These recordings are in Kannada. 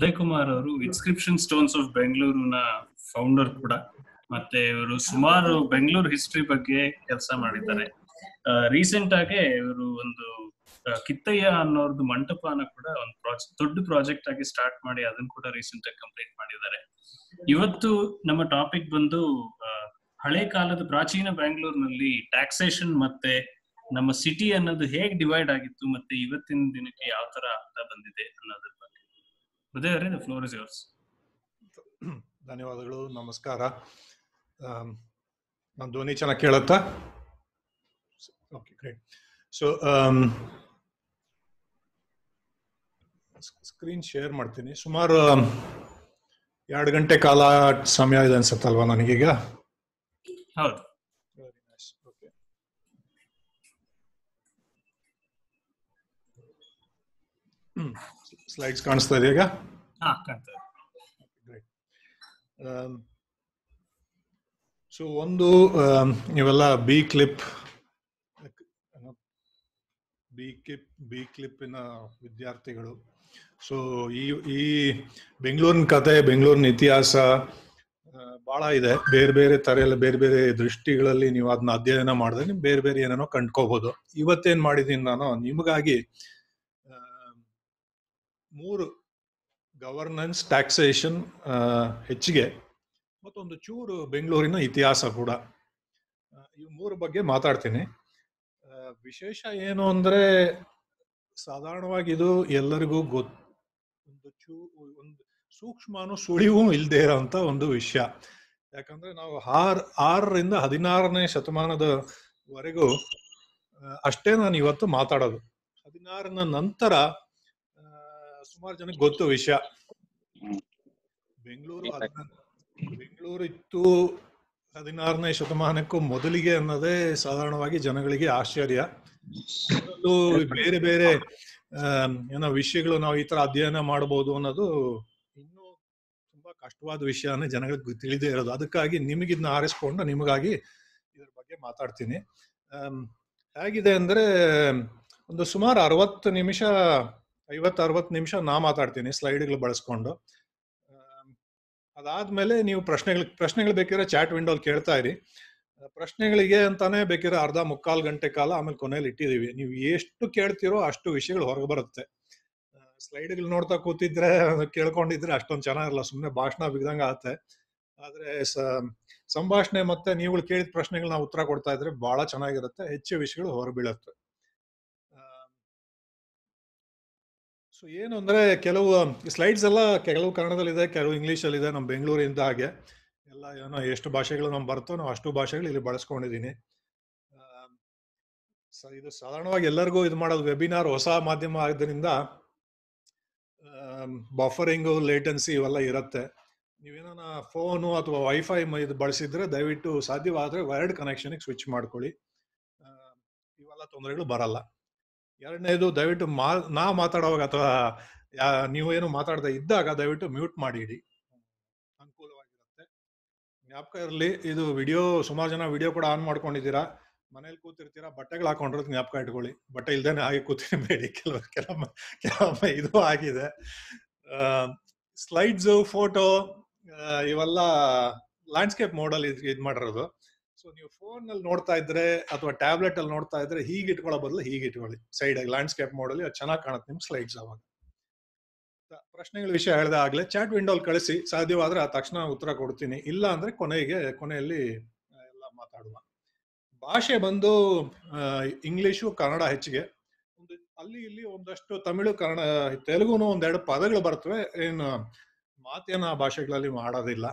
ಉದಯ್ ಕುಮಾರ್ ಅವರು ಇನ್ಸ್ಕ್ರಿಪ್ಷನ್ ಸ್ಟೋನ್ಸ್ ಆಫ್ ಬೆಂಗಳೂರಿನ ಫೌಂಡರ್ ಕೂಡ ಮತ್ತೆ ಇವರು ಸುಮಾರು ಬೆಂಗಳೂರು ಹಿಸ್ಟ್ರಿ ಬಗ್ಗೆ ಕೆಲಸ ಮಾಡಿದ್ದಾರೆ ರೀಸೆಂಟ್ ಆಗಿ ಇವರು ಒಂದು ಕಿತ್ತಯ್ಯ ಅನ್ನೋರ್ದು ಮಂಟಪನ ಕೂಡ ಒಂದು ಪ್ರಾಜೆಕ್ಟ್ ದೊಡ್ಡ ಪ್ರಾಜೆಕ್ಟ್ ಆಗಿ ಸ್ಟಾರ್ಟ್ ಮಾಡಿ ಅದನ್ನ ಕೂಡ ರೀಸೆಂಟ್ ಆಗಿ ಕಂಪ್ಲೀಟ್ ಮಾಡಿದ್ದಾರೆ ಇವತ್ತು ನಮ್ಮ ಟಾಪಿಕ್ ಬಂದು ಹಳೆ ಕಾಲದ ಪ್ರಾಚೀನ ಬ್ಯಾಂಗ್ಳೂರ್ನಲ್ಲಿ ಟ್ಯಾಕ್ಸೇಷನ್ ಮತ್ತೆ ನಮ್ಮ ಸಿಟಿ ಅನ್ನೋದು ಹೇಗ್ ಡಿವೈಡ್ ಆಗಿತ್ತು ಮತ್ತೆ ಇವತ್ತಿನ ದಿನಕ್ಕೆ ಯಾವ ತರ ಅಂತ ಬಂದಿದೆ ಅನ್ನೋದ್ರ ಫ್ಲೋರ್ ಇಸ್ ಧನ್ಯವಾದಗಳು ನಮಸ್ಕಾರ ನಾನು ಧ್ವನಿ ಚೆನ್ನಾಗಿ ಕೇಳುತ್ತಾ okay great so screen share ಮಾಡ್ತೀನಿ ಸುಮಾರು ಎರಡು ಗಂಟೆ ಕಾಲ ಸಮಯ ಇದೆ ಅನ್ಸುತ್ತಲ್ವಾ ನನಗೀಗ ಹೌದು ಸ್ಲೈಡ್ಸ್ ಕಾಣಿಸ್ತಾ ಇದೆಯಾ ಹಾ ಸೊ um, ಒಂದು ನೀವೆಲ್ಲ B clip B clip B ಕ್ಲಿಪ್ಪಿನ ವಿದ್ಯಾರ್ಥಿಗಳು ಸೊ ಈ ಈ ಬೆಂಗಳೂರಿನ ಕತೆ ಬೆಂಗಳೂರಿನ ಇತಿಹಾಸ ಬಹಳ ಇದೆ ಬೇರೆ ಬೇರೆ ತರ ಎಲ್ಲ ಬೇರೆ ಬೇರೆ ದೃಷ್ಟಿಗಳಲ್ಲಿ ನೀವು ಅದನ್ನ ಅಧ್ಯಯನ ಮಾಡಿದ್ರೆ ನೀವು ಬೇರೆ ಬೇರೆ ಏನೇನೋ ಕಂಡ್ಕೋಬಹುದು ಇವತ್ತೇನ್ ಮಾಡಿದೀನಿ ನಾನು ನಿಮಗಾಗಿ ಮೂರು ಗವರ್ನೆನ್ಸ್ ಟ್ಯಾಕ್ಸೇಷನ್ ಹೆಚ್ಚಿಗೆ ಮತ್ತೊಂದು ಚೂರು ಬೆಂಗಳೂರಿನ ಇತಿಹಾಸ ಕೂಡ ಈ ಮೂರು ಬಗ್ಗೆ ಮಾತಾಡ್ತೀನಿ ವಿಶೇಷ ಏನು ಅಂದರೆ ಸಾಧಾರಣವಾಗಿ ಇದು ಎಲ್ಲರಿಗೂ ಗೊತ್ತು ಒಂದು ಚೂ ಒಂದು ಸೂಕ್ಷ್ಮನು ಸುಳಿವು ಇಲ್ಲದೆ ಇರೋಂಥ ಒಂದು ವಿಷಯ ಯಾಕಂದರೆ ನಾವು ಆರ್ ಆರರಿಂದ ಹದಿನಾರನೇ ಶತಮಾನದವರೆಗೂ ಅಷ್ಟೇ ನಾನು ಇವತ್ತು ಮಾತಾಡೋದು ಹದಿನಾರನ ನಂತರ ಸುಮಾರು ಜನಕ್ಕೆ ಗೊತ್ತು ವಿಷಯ ಬೆಂಗಳೂರು ಬೆಂಗಳೂರು ಇತ್ತು ಹದಿನಾರನೇ ಶತಮಾನಕ್ಕೂ ಮೊದಲಿಗೆ ಅನ್ನೋದೇ ಸಾಧಾರಣವಾಗಿ ಜನಗಳಿಗೆ ಆಶ್ಚರ್ಯ ಬೇರೆ ಬೇರೆ ಏನೋ ವಿಷಯಗಳು ನಾವು ಈ ತರ ಅಧ್ಯಯನ ಮಾಡಬಹುದು ಅನ್ನೋದು ಇನ್ನೂ ತುಂಬಾ ಕಷ್ಟವಾದ ವಿಷಯನೇ ಜನಗಳಿಗೆ ತಿಳಿದೇ ಇರೋದು ಅದಕ್ಕಾಗಿ ನಿಮಗಿದ್ನ ಆರಿಸ್ಕೊಂಡು ನಿಮಗಾಗಿ ಇದ್ರ ಬಗ್ಗೆ ಮಾತಾಡ್ತೀನಿ ಹೇಗಿದೆ ಅಂದ್ರೆ ಒಂದು ಸುಮಾರು ಅರವತ್ತು ನಿಮಿಷ ಐವತ್ತು ಅರವತ್ತು ನಿಮಿಷ ನಾ ಮಾತಾಡ್ತೀನಿ ಸ್ಲೈಡ್ಗಳು ಬಳಸ್ಕೊಂಡು ಅದಾದಮೇಲೆ ನೀವು ಪ್ರಶ್ನೆಗಳು ಪ್ರಶ್ನೆಗಳು ಬೇಕಿರೋ ಚಾಟ್ ವಿಂಡೋಲಿ ಕೇಳ್ತಾ ಇರಿ ಪ್ರಶ್ನೆಗಳಿಗೆ ಅಂತಾನೆ ಬೇಕಿರೋ ಅರ್ಧ ಮುಕ್ಕಾಲು ಗಂಟೆ ಕಾಲ ಆಮೇಲೆ ಕೊನೆಯಲ್ಲಿ ಇಟ್ಟಿದ್ದೀವಿ ನೀವು ಎಷ್ಟು ಕೇಳ್ತಿರೋ ಅಷ್ಟು ವಿಷಯಗಳು ಹೊರಗೆ ಬರುತ್ತೆ ಸ್ಲೈಡ್ಗಳು ನೋಡ್ತಾ ಕೂತಿದ್ರೆ ಕೇಳ್ಕೊಂಡಿದ್ರೆ ಅಷ್ಟೊಂದು ಚೆನ್ನಾಗಿರಲ್ಲ ಸುಮ್ಮನೆ ಭಾಷಣ ಬಿಗ್ದಂಗೆ ಆಗುತ್ತೆ ಆದರೆ ಸಂಭಾಷಣೆ ಮತ್ತೆ ನೀವುಗಳು ಕೇಳಿದ ನಾವು ಉತ್ತರ ಕೊಡ್ತಾ ಇದ್ರೆ ಭಾಳ ಚೆನ್ನಾಗಿರುತ್ತೆ ಹೆಚ್ಚು ವಿಷಯಗಳು ಹೊರಬೀಳುತ್ತೆ ಸೊ ಏನು ಅಂದರೆ ಕೆಲವು ಸ್ಲೈಡ್ಸ್ ಎಲ್ಲ ಕೆಲವು ಕನ್ನಡದಲ್ಲಿದೆ ಕೆಲವು ಇಂಗ್ಲೀಷಲ್ಲಿದೆ ನಮ್ಮ ಬೆಂಗಳೂರಿಂದ ಹಾಗೆ ಎಲ್ಲ ಏನೋ ಎಷ್ಟು ಭಾಷೆಗಳು ನಮ್ಮ ಬರ್ತೋ ನಾವು ಅಷ್ಟು ಭಾಷೆಗಳು ಇಲ್ಲಿ ಬಳಸ್ಕೊಂಡಿದ್ದೀನಿ ಸ ಇದು ಸಾಧಾರಣವಾಗಿ ಎಲ್ಲರಿಗೂ ಇದು ಮಾಡೋದು ವೆಬಿನಾರ್ ಹೊಸ ಮಾಧ್ಯಮ ಆದ್ದರಿಂದ ಬಫರಿಂಗು ಲೇಟೆನ್ಸಿ ಇವೆಲ್ಲ ಇರುತ್ತೆ ನೀವೇನ ಫೋನು ಅಥವಾ ವೈಫೈ ಇದು ಬಳಸಿದ್ರೆ ದಯವಿಟ್ಟು ಸಾಧ್ಯವಾದರೆ ವೈರ್ಡ್ ಕನೆಕ್ಷನಿಗೆ ಸ್ವಿಚ್ ಮಾಡ್ಕೊಳ್ಳಿ ಇವೆಲ್ಲ ತೊಂದರೆಗಳು ಬರಲ್ಲ ಎರಡನೇದು ದಯವಿಟ್ಟು ಮಾ ನಾ ಮಾತಾಡುವಾಗ ಅಥವಾ ನೀವು ಏನು ಮಾತಾಡ್ತಾ ಇದ್ದಾಗ ದಯವಿಟ್ಟು ಮ್ಯೂಟ್ ಮಾಡಿ ಇಡಿ ಅನುಕೂಲವಾಗಿರುತ್ತೆ ಜ್ಞಾಪಕ ಇರಲಿ ಇದು ವಿಡಿಯೋ ಸುಮಾರು ಜನ ವಿಡಿಯೋ ಕೂಡ ಆನ್ ಮಾಡ್ಕೊಂಡಿದ್ದೀರಾ ಮನೇಲಿ ಕೂತಿರ್ತೀರಾ ಬಟ್ಟೆಗಳು ಹಾಕೊಂಡಿರೋದು ಜ್ಞಾಪಕ ಇಟ್ಕೊಳ್ಳಿ ಬಟ್ಟೆ ಇಲ್ದೇನೆ ಹಾಗೆ ಕೂತಿರಬೇಡಿ ಕೆಲವು ಕೆಲವೊಮ್ಮೆ ಕೆಲವೊಮ್ಮೆ ಇದು ಆಗಿದೆ ಸ್ಲೈಡ್ಸು ಫೋಟೋ ಇವೆಲ್ಲ ಲ್ಯಾಂಡ್ಸ್ಕೇಪ್ ಮೋಡಲ್ಲಿ ಇದು ಮಾಡಿರೋದು ಸೊ ನೀವು ಫೋನ್ ಅಲ್ಲಿ ನೋಡ್ತಾ ಇದ್ರೆ ಅಥವಾ ಟ್ಯಾಬ್ಲೆಟ್ ಅಲ್ಲಿ ನೋಡ್ತಾ ಇದ್ರೆ ಹೀಗೆ ಇಟ್ಕೊಳ್ಳೋ ಬದಲು ಹೀಗೆ ಇಟ್ಕೊಳ್ಳಿ ಸೈಡ್ ಲ್ಯಾಂಡ್ಸ್ಕೇಪ್ ಮಾಡಲಿ ಅದು ಚೆನ್ನಾಗಿ ಕಾಣುತ್ತೆ ನಿಮ್ ಸ್ಲೈಡ್ಸ್ ಅವಾಗ ಪ್ರಶ್ನೆಗಳ ವಿಷಯ ಹೇಳಿದ ಆಗ್ಲೇ ಚಾಟ್ ವಿಂಡೋಲ್ ಕಳಿಸಿ ಸಾಧ್ಯವಾದ್ರೆ ಆ ತಕ್ಷಣ ಉತ್ತರ ಕೊಡ್ತೀನಿ ಇಲ್ಲ ಅಂದ್ರೆ ಕೊನೆಗೆ ಕೊನೆಯಲ್ಲಿ ಎಲ್ಲ ಮಾತಾಡುವ ಭಾಷೆ ಬಂದು ಇಂಗ್ಲಿಷು ಕನ್ನಡ ಹೆಚ್ಚಿಗೆ ಒಂದು ಅಲ್ಲಿ ಇಲ್ಲಿ ಒಂದಷ್ಟು ತಮಿಳು ಕನ್ನಡ ತೆಲುಗುನು ಒಂದೆರಡು ಪದಗಳು ಬರ್ತವೆ ಏನು ಮಾತೇನ ಭಾಷೆಗಳಲ್ಲಿ ಮಾಡೋದಿಲ್ಲ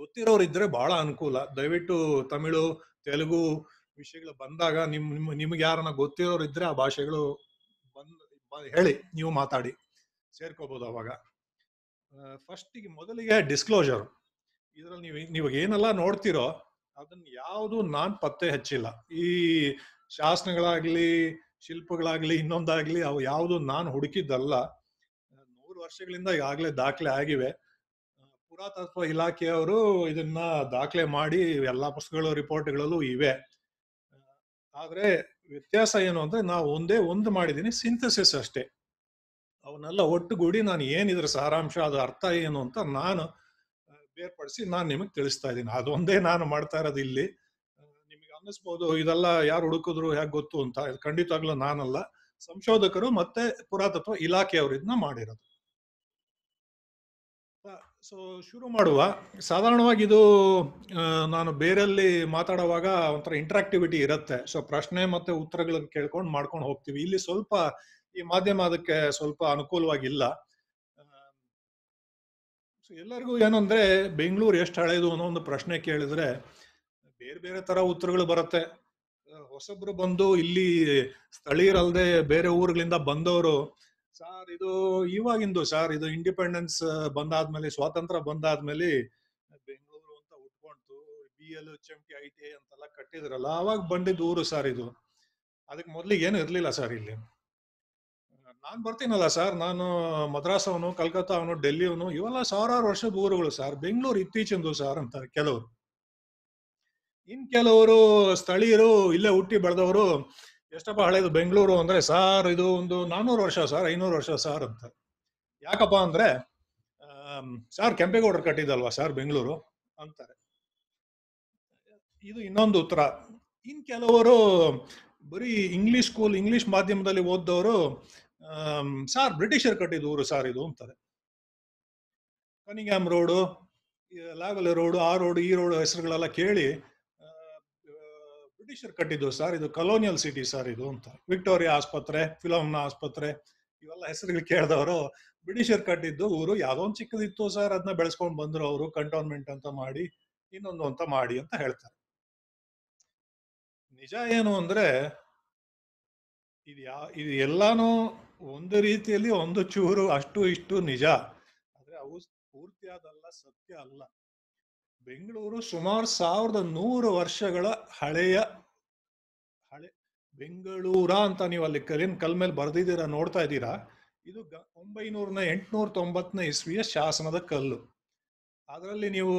ಗೊತ್ತಿರೋರು ಇದ್ರೆ ಬಹಳ ಅನುಕೂಲ ದಯವಿಟ್ಟು ತಮಿಳು ತೆಲುಗು ವಿಷಯಗಳು ಬಂದಾಗ ನಿಮ್ ನಿಮ್ ನಿಮ್ಗೆ ಯಾರನ್ನ ಗೊತ್ತಿರೋರು ಇದ್ರೆ ಆ ಭಾಷೆಗಳು ಬಂದ್ ಹೇಳಿ ನೀವು ಮಾತಾಡಿ ಸೇರ್ಕೋಬಹುದು ಅವಾಗ ಫಸ್ಟಿಗೆ ಮೊದಲಿಗೆ ಡಿಸ್ಕ್ಲೋಜರ್ ಇದರಲ್ಲಿ ನೀವು ನೀವು ಏನೆಲ್ಲ ನೋಡ್ತಿರೋ ಅದನ್ನ ಯಾವುದು ನಾನ್ ಪತ್ತೆ ಹಚ್ಚಿಲ್ಲ ಈ ಶಾಸನಗಳಾಗ್ಲಿ ಶಿಲ್ಪಗಳಾಗ್ಲಿ ಇನ್ನೊಂದಾಗ್ಲಿ ಅವು ಯಾವುದು ನಾನು ಹುಡುಕಿದ್ದಲ್ಲ ನೂರು ವರ್ಷಗಳಿಂದ ಈಗಾಗಲೇ ದಾಖಲೆ ಆಗಿವೆ ಪುರಾತತ್ವ ಇಲಾಖೆಯವರು ಇದನ್ನ ದಾಖಲೆ ಮಾಡಿ ಎಲ್ಲಾ ಪುಸ್ತಕಗಳು ರಿಪೋರ್ಟ್ಗಳಲ್ಲೂ ಇವೆ ಆದ್ರೆ ವ್ಯತ್ಯಾಸ ಏನು ಅಂದ್ರೆ ನಾವು ಒಂದೇ ಒಂದು ಮಾಡಿದೀನಿ ಸಿಂಥಸಿಸ್ ಅಷ್ಟೇ ಅವನ್ನೆಲ್ಲ ಒಟ್ಟುಗೂಡಿ ನಾನು ಏನಿದ್ರೆ ಸಾರಾಂಶ ಅದು ಅರ್ಥ ಏನು ಅಂತ ನಾನು ಬೇರ್ಪಡಿಸಿ ನಾನು ನಿಮಗೆ ತಿಳಿಸ್ತಾ ಇದ್ದೀನಿ ಅದೊಂದೇ ನಾನು ಮಾಡ್ತಾ ಇರೋದು ಇಲ್ಲಿ ನಿಮಗೆ ಅನ್ನಿಸ್ಬೋದು ಇದೆಲ್ಲ ಯಾರು ಹುಡುಕಿದ್ರು ಹೇಗೆ ಗೊತ್ತು ಅಂತ ಖಂಡಿತವಾಗ್ಲೂ ನಾನಲ್ಲ ಸಂಶೋಧಕರು ಮತ್ತೆ ಪುರಾತತ್ವ ಇಲಾಖೆಯವರು ಇದನ್ನ ಮಾಡಿರೋದು ಸೊ ಶುರು ಮಾಡುವ ಸಾಧಾರಣವಾಗಿ ಇದು ನಾನು ಬೇರೆಲ್ಲಿ ಮಾತಾಡುವಾಗ ಒಂಥರ ಇಂಟ್ರಾಕ್ಟಿವಿಟಿ ಇರುತ್ತೆ ಸೊ ಪ್ರಶ್ನೆ ಮತ್ತೆ ಉತ್ತರಗಳನ್ನು ಕೇಳ್ಕೊಂಡು ಮಾಡ್ಕೊಂಡು ಹೋಗ್ತೀವಿ ಇಲ್ಲಿ ಸ್ವಲ್ಪ ಈ ಮಾಧ್ಯಮ ಅದಕ್ಕೆ ಸ್ವಲ್ಪ ಅನುಕೂಲವಾಗಿಲ್ಲ ಸೊ ಎಲ್ಲರಿಗೂ ಏನಂದ್ರೆ ಬೆಂಗಳೂರು ಎಷ್ಟು ಹಳೆಯದು ಅನ್ನೋ ಒಂದು ಪ್ರಶ್ನೆ ಕೇಳಿದ್ರೆ ಬೇರೆ ಬೇರೆ ತರ ಉತ್ತರಗಳು ಬರುತ್ತೆ ಹೊಸಬ್ರು ಬಂದು ಇಲ್ಲಿ ಸ್ಥಳೀಯರಲ್ಲದೆ ಬೇರೆ ಊರುಗಳಿಂದ ಬಂದವರು ಸರ್ ಇದು ಇವಾಗಿಂದು ಸರ್ ಇದು ಇಂಡಿಪೆಂಡೆನ್ಸ್ ಬಂದಾದ್ಮೇಲೆ ಸ್ವಾತಂತ್ರ್ಯ ಬಂದಾದ್ಮೇಲೆ ಬೆಂಗಳೂರು ಅಂತ ಉಟ್ಕೊಂತು B L H M T I T I ಅಂತೆಲ್ಲ ಕಟ್ಟಿದ್ರಲ್ಲ ಅವಾಗ ಬಂದಿದ್ದ ಊರು ಸರ್ ಇದು ಅದಕ್ಕೆ ಮೊದ್ಲಿಗೆ ಏನು ಇರ್ಲಿಲ್ಲ ಸರ್ ಇಲ್ಲಿ ನಾನು ಬರ್ತೀನಲ್ಲ ಸರ್ ನಾನು ಮದ್ರಾಸ್ ಅವನು ಕಲ್ಕತ್ತಾ ಅವನು ಡೆಲ್ಲಿ ಅವನು ಇವೆಲ್ಲ ಸಾವಿರಾರು ವರ್ಷದ ಊರುಗಳು ಸರ್ ಬೆಂಗಳೂರು ಇತ್ತೀಚಿಂದು ಸರ್ ಅಂತಾರೆ ಕೆಲವರು ಇನ್ ಕೆಲವರು ಸ್ಥಳೀಯರು ಇಲ್ಲೇ ಹುಟ್ಟಿ ಬೆಳೆದವರು ಎಷ್ಟಪ್ಪ ಹಳೇದು ಬೆಂಗಳೂರು ಅಂದರೆ ಸಾರ್ ಇದು ಒಂದು ನಾನ್ನೂರು ವರ್ಷ ಸಾರ್ ಐನೂರು ವರ್ಷ ಸಾರ್ ಅಂತ ಯಾಕಪ್ಪ ಅಂದರೆ ಸಾರ್ ಕೆಂಪೇಗೌಡರು ಕಟ್ಟಿದಲ್ವಾ ಸಾರ್ ಬೆಂಗಳೂರು ಅಂತಾರೆ ಇದು ಇನ್ನೊಂದು ಉತ್ತರ ಇನ್ನು ಕೆಲವರು ಬರೀ ಇಂಗ್ಲೀಷ್ ಸ್ಕೂಲ್ ಇಂಗ್ಲೀಷ್ ಮಾಧ್ಯಮದಲ್ಲಿ ಓದ್ದವರು ಸಾರ್ ಬ್ರಿಟಿಷರ್ ಕಟ್ಟಿದ ಊರು ಸಾರ್ ಇದು ಅಂತಾರೆ ಕನಿಂಗ್ಯಾಮ್ ರೋಡು ಲಾಗಲೆ ರೋಡು ಆ ರೋಡು ಈ ರೋಡು ಹೆಸರುಗಳೆಲ್ಲ ಕೇಳಿ ಬ್ರಿಟಿಷರ್ ಕಟ್ಟಿದ್ದು ಸರ್ ಇದು ಕಲೋನಿಯಲ್ ಸಿಟಿ ಸರ್ ಇದು ಅಂತ ವಿಕ್ಟೋರಿಯಾ ಆಸ್ಪತ್ರೆ ಫಿಲೋಮ್ನ ಆಸ್ಪತ್ರೆ ಇವೆಲ್ಲ ಹೆಸರುಗಳು ಕೇಳಿದವರು ಬ್ರಿಟಿಷರ್ ಕಟ್ಟಿದ್ದು ಊರು ಯಾವ್ದೋ ಒಂದು ಚಿಕ್ಕದಿತ್ತು ಸರ್ ಅದನ್ನ ಬೆಳೆಸ್ಕೊಂಡು ಬಂದ್ರು ಅವರು ಕಂಟೋನ್ಮೆಂಟ್ ಅಂತ ಮಾಡಿ ಇನ್ನೊಂದು ಅಂತ ಮಾಡಿ ಅಂತ ಹೇಳ್ತಾರೆ ನಿಜ ಏನು ಅಂದ್ರೆ ಇದು ಯಾ ಇದು ಎಲ್ಲಾನು ಒಂದು ರೀತಿಯಲ್ಲಿ ಒಂದು ಚೂರು ಅಷ್ಟು ಇಷ್ಟು ನಿಜ ಆದ್ರೆ ಅವು ಪೂರ್ತಿಯಾದಲ್ಲ ಸತ್ಯ ಅಲ್ಲ ಬೆಂಗಳೂರು ಸುಮಾರು ಸಾವಿರದ ನೂರು ವರ್ಷಗಳ ಹಳೆಯ ಹಳೆ ಬೆಂಗಳೂರ ಅಂತ ನೀವು ಅಲ್ಲಿ ಕಲ್ಲಿನ ಕಲ್ ಮೇಲೆ ಬರ್ದಿದ್ದೀರಾ ನೋಡ್ತಾ ಇದ್ದೀರಾ ಇದು ಗ ಒಂಬೈನೂರನ ಎಂಟುನೂರ ತೊಂಬತ್ತನೇ ಇಸ್ವಿಯ ಶಾಸನದ ಕಲ್ಲು ಅದರಲ್ಲಿ ನೀವು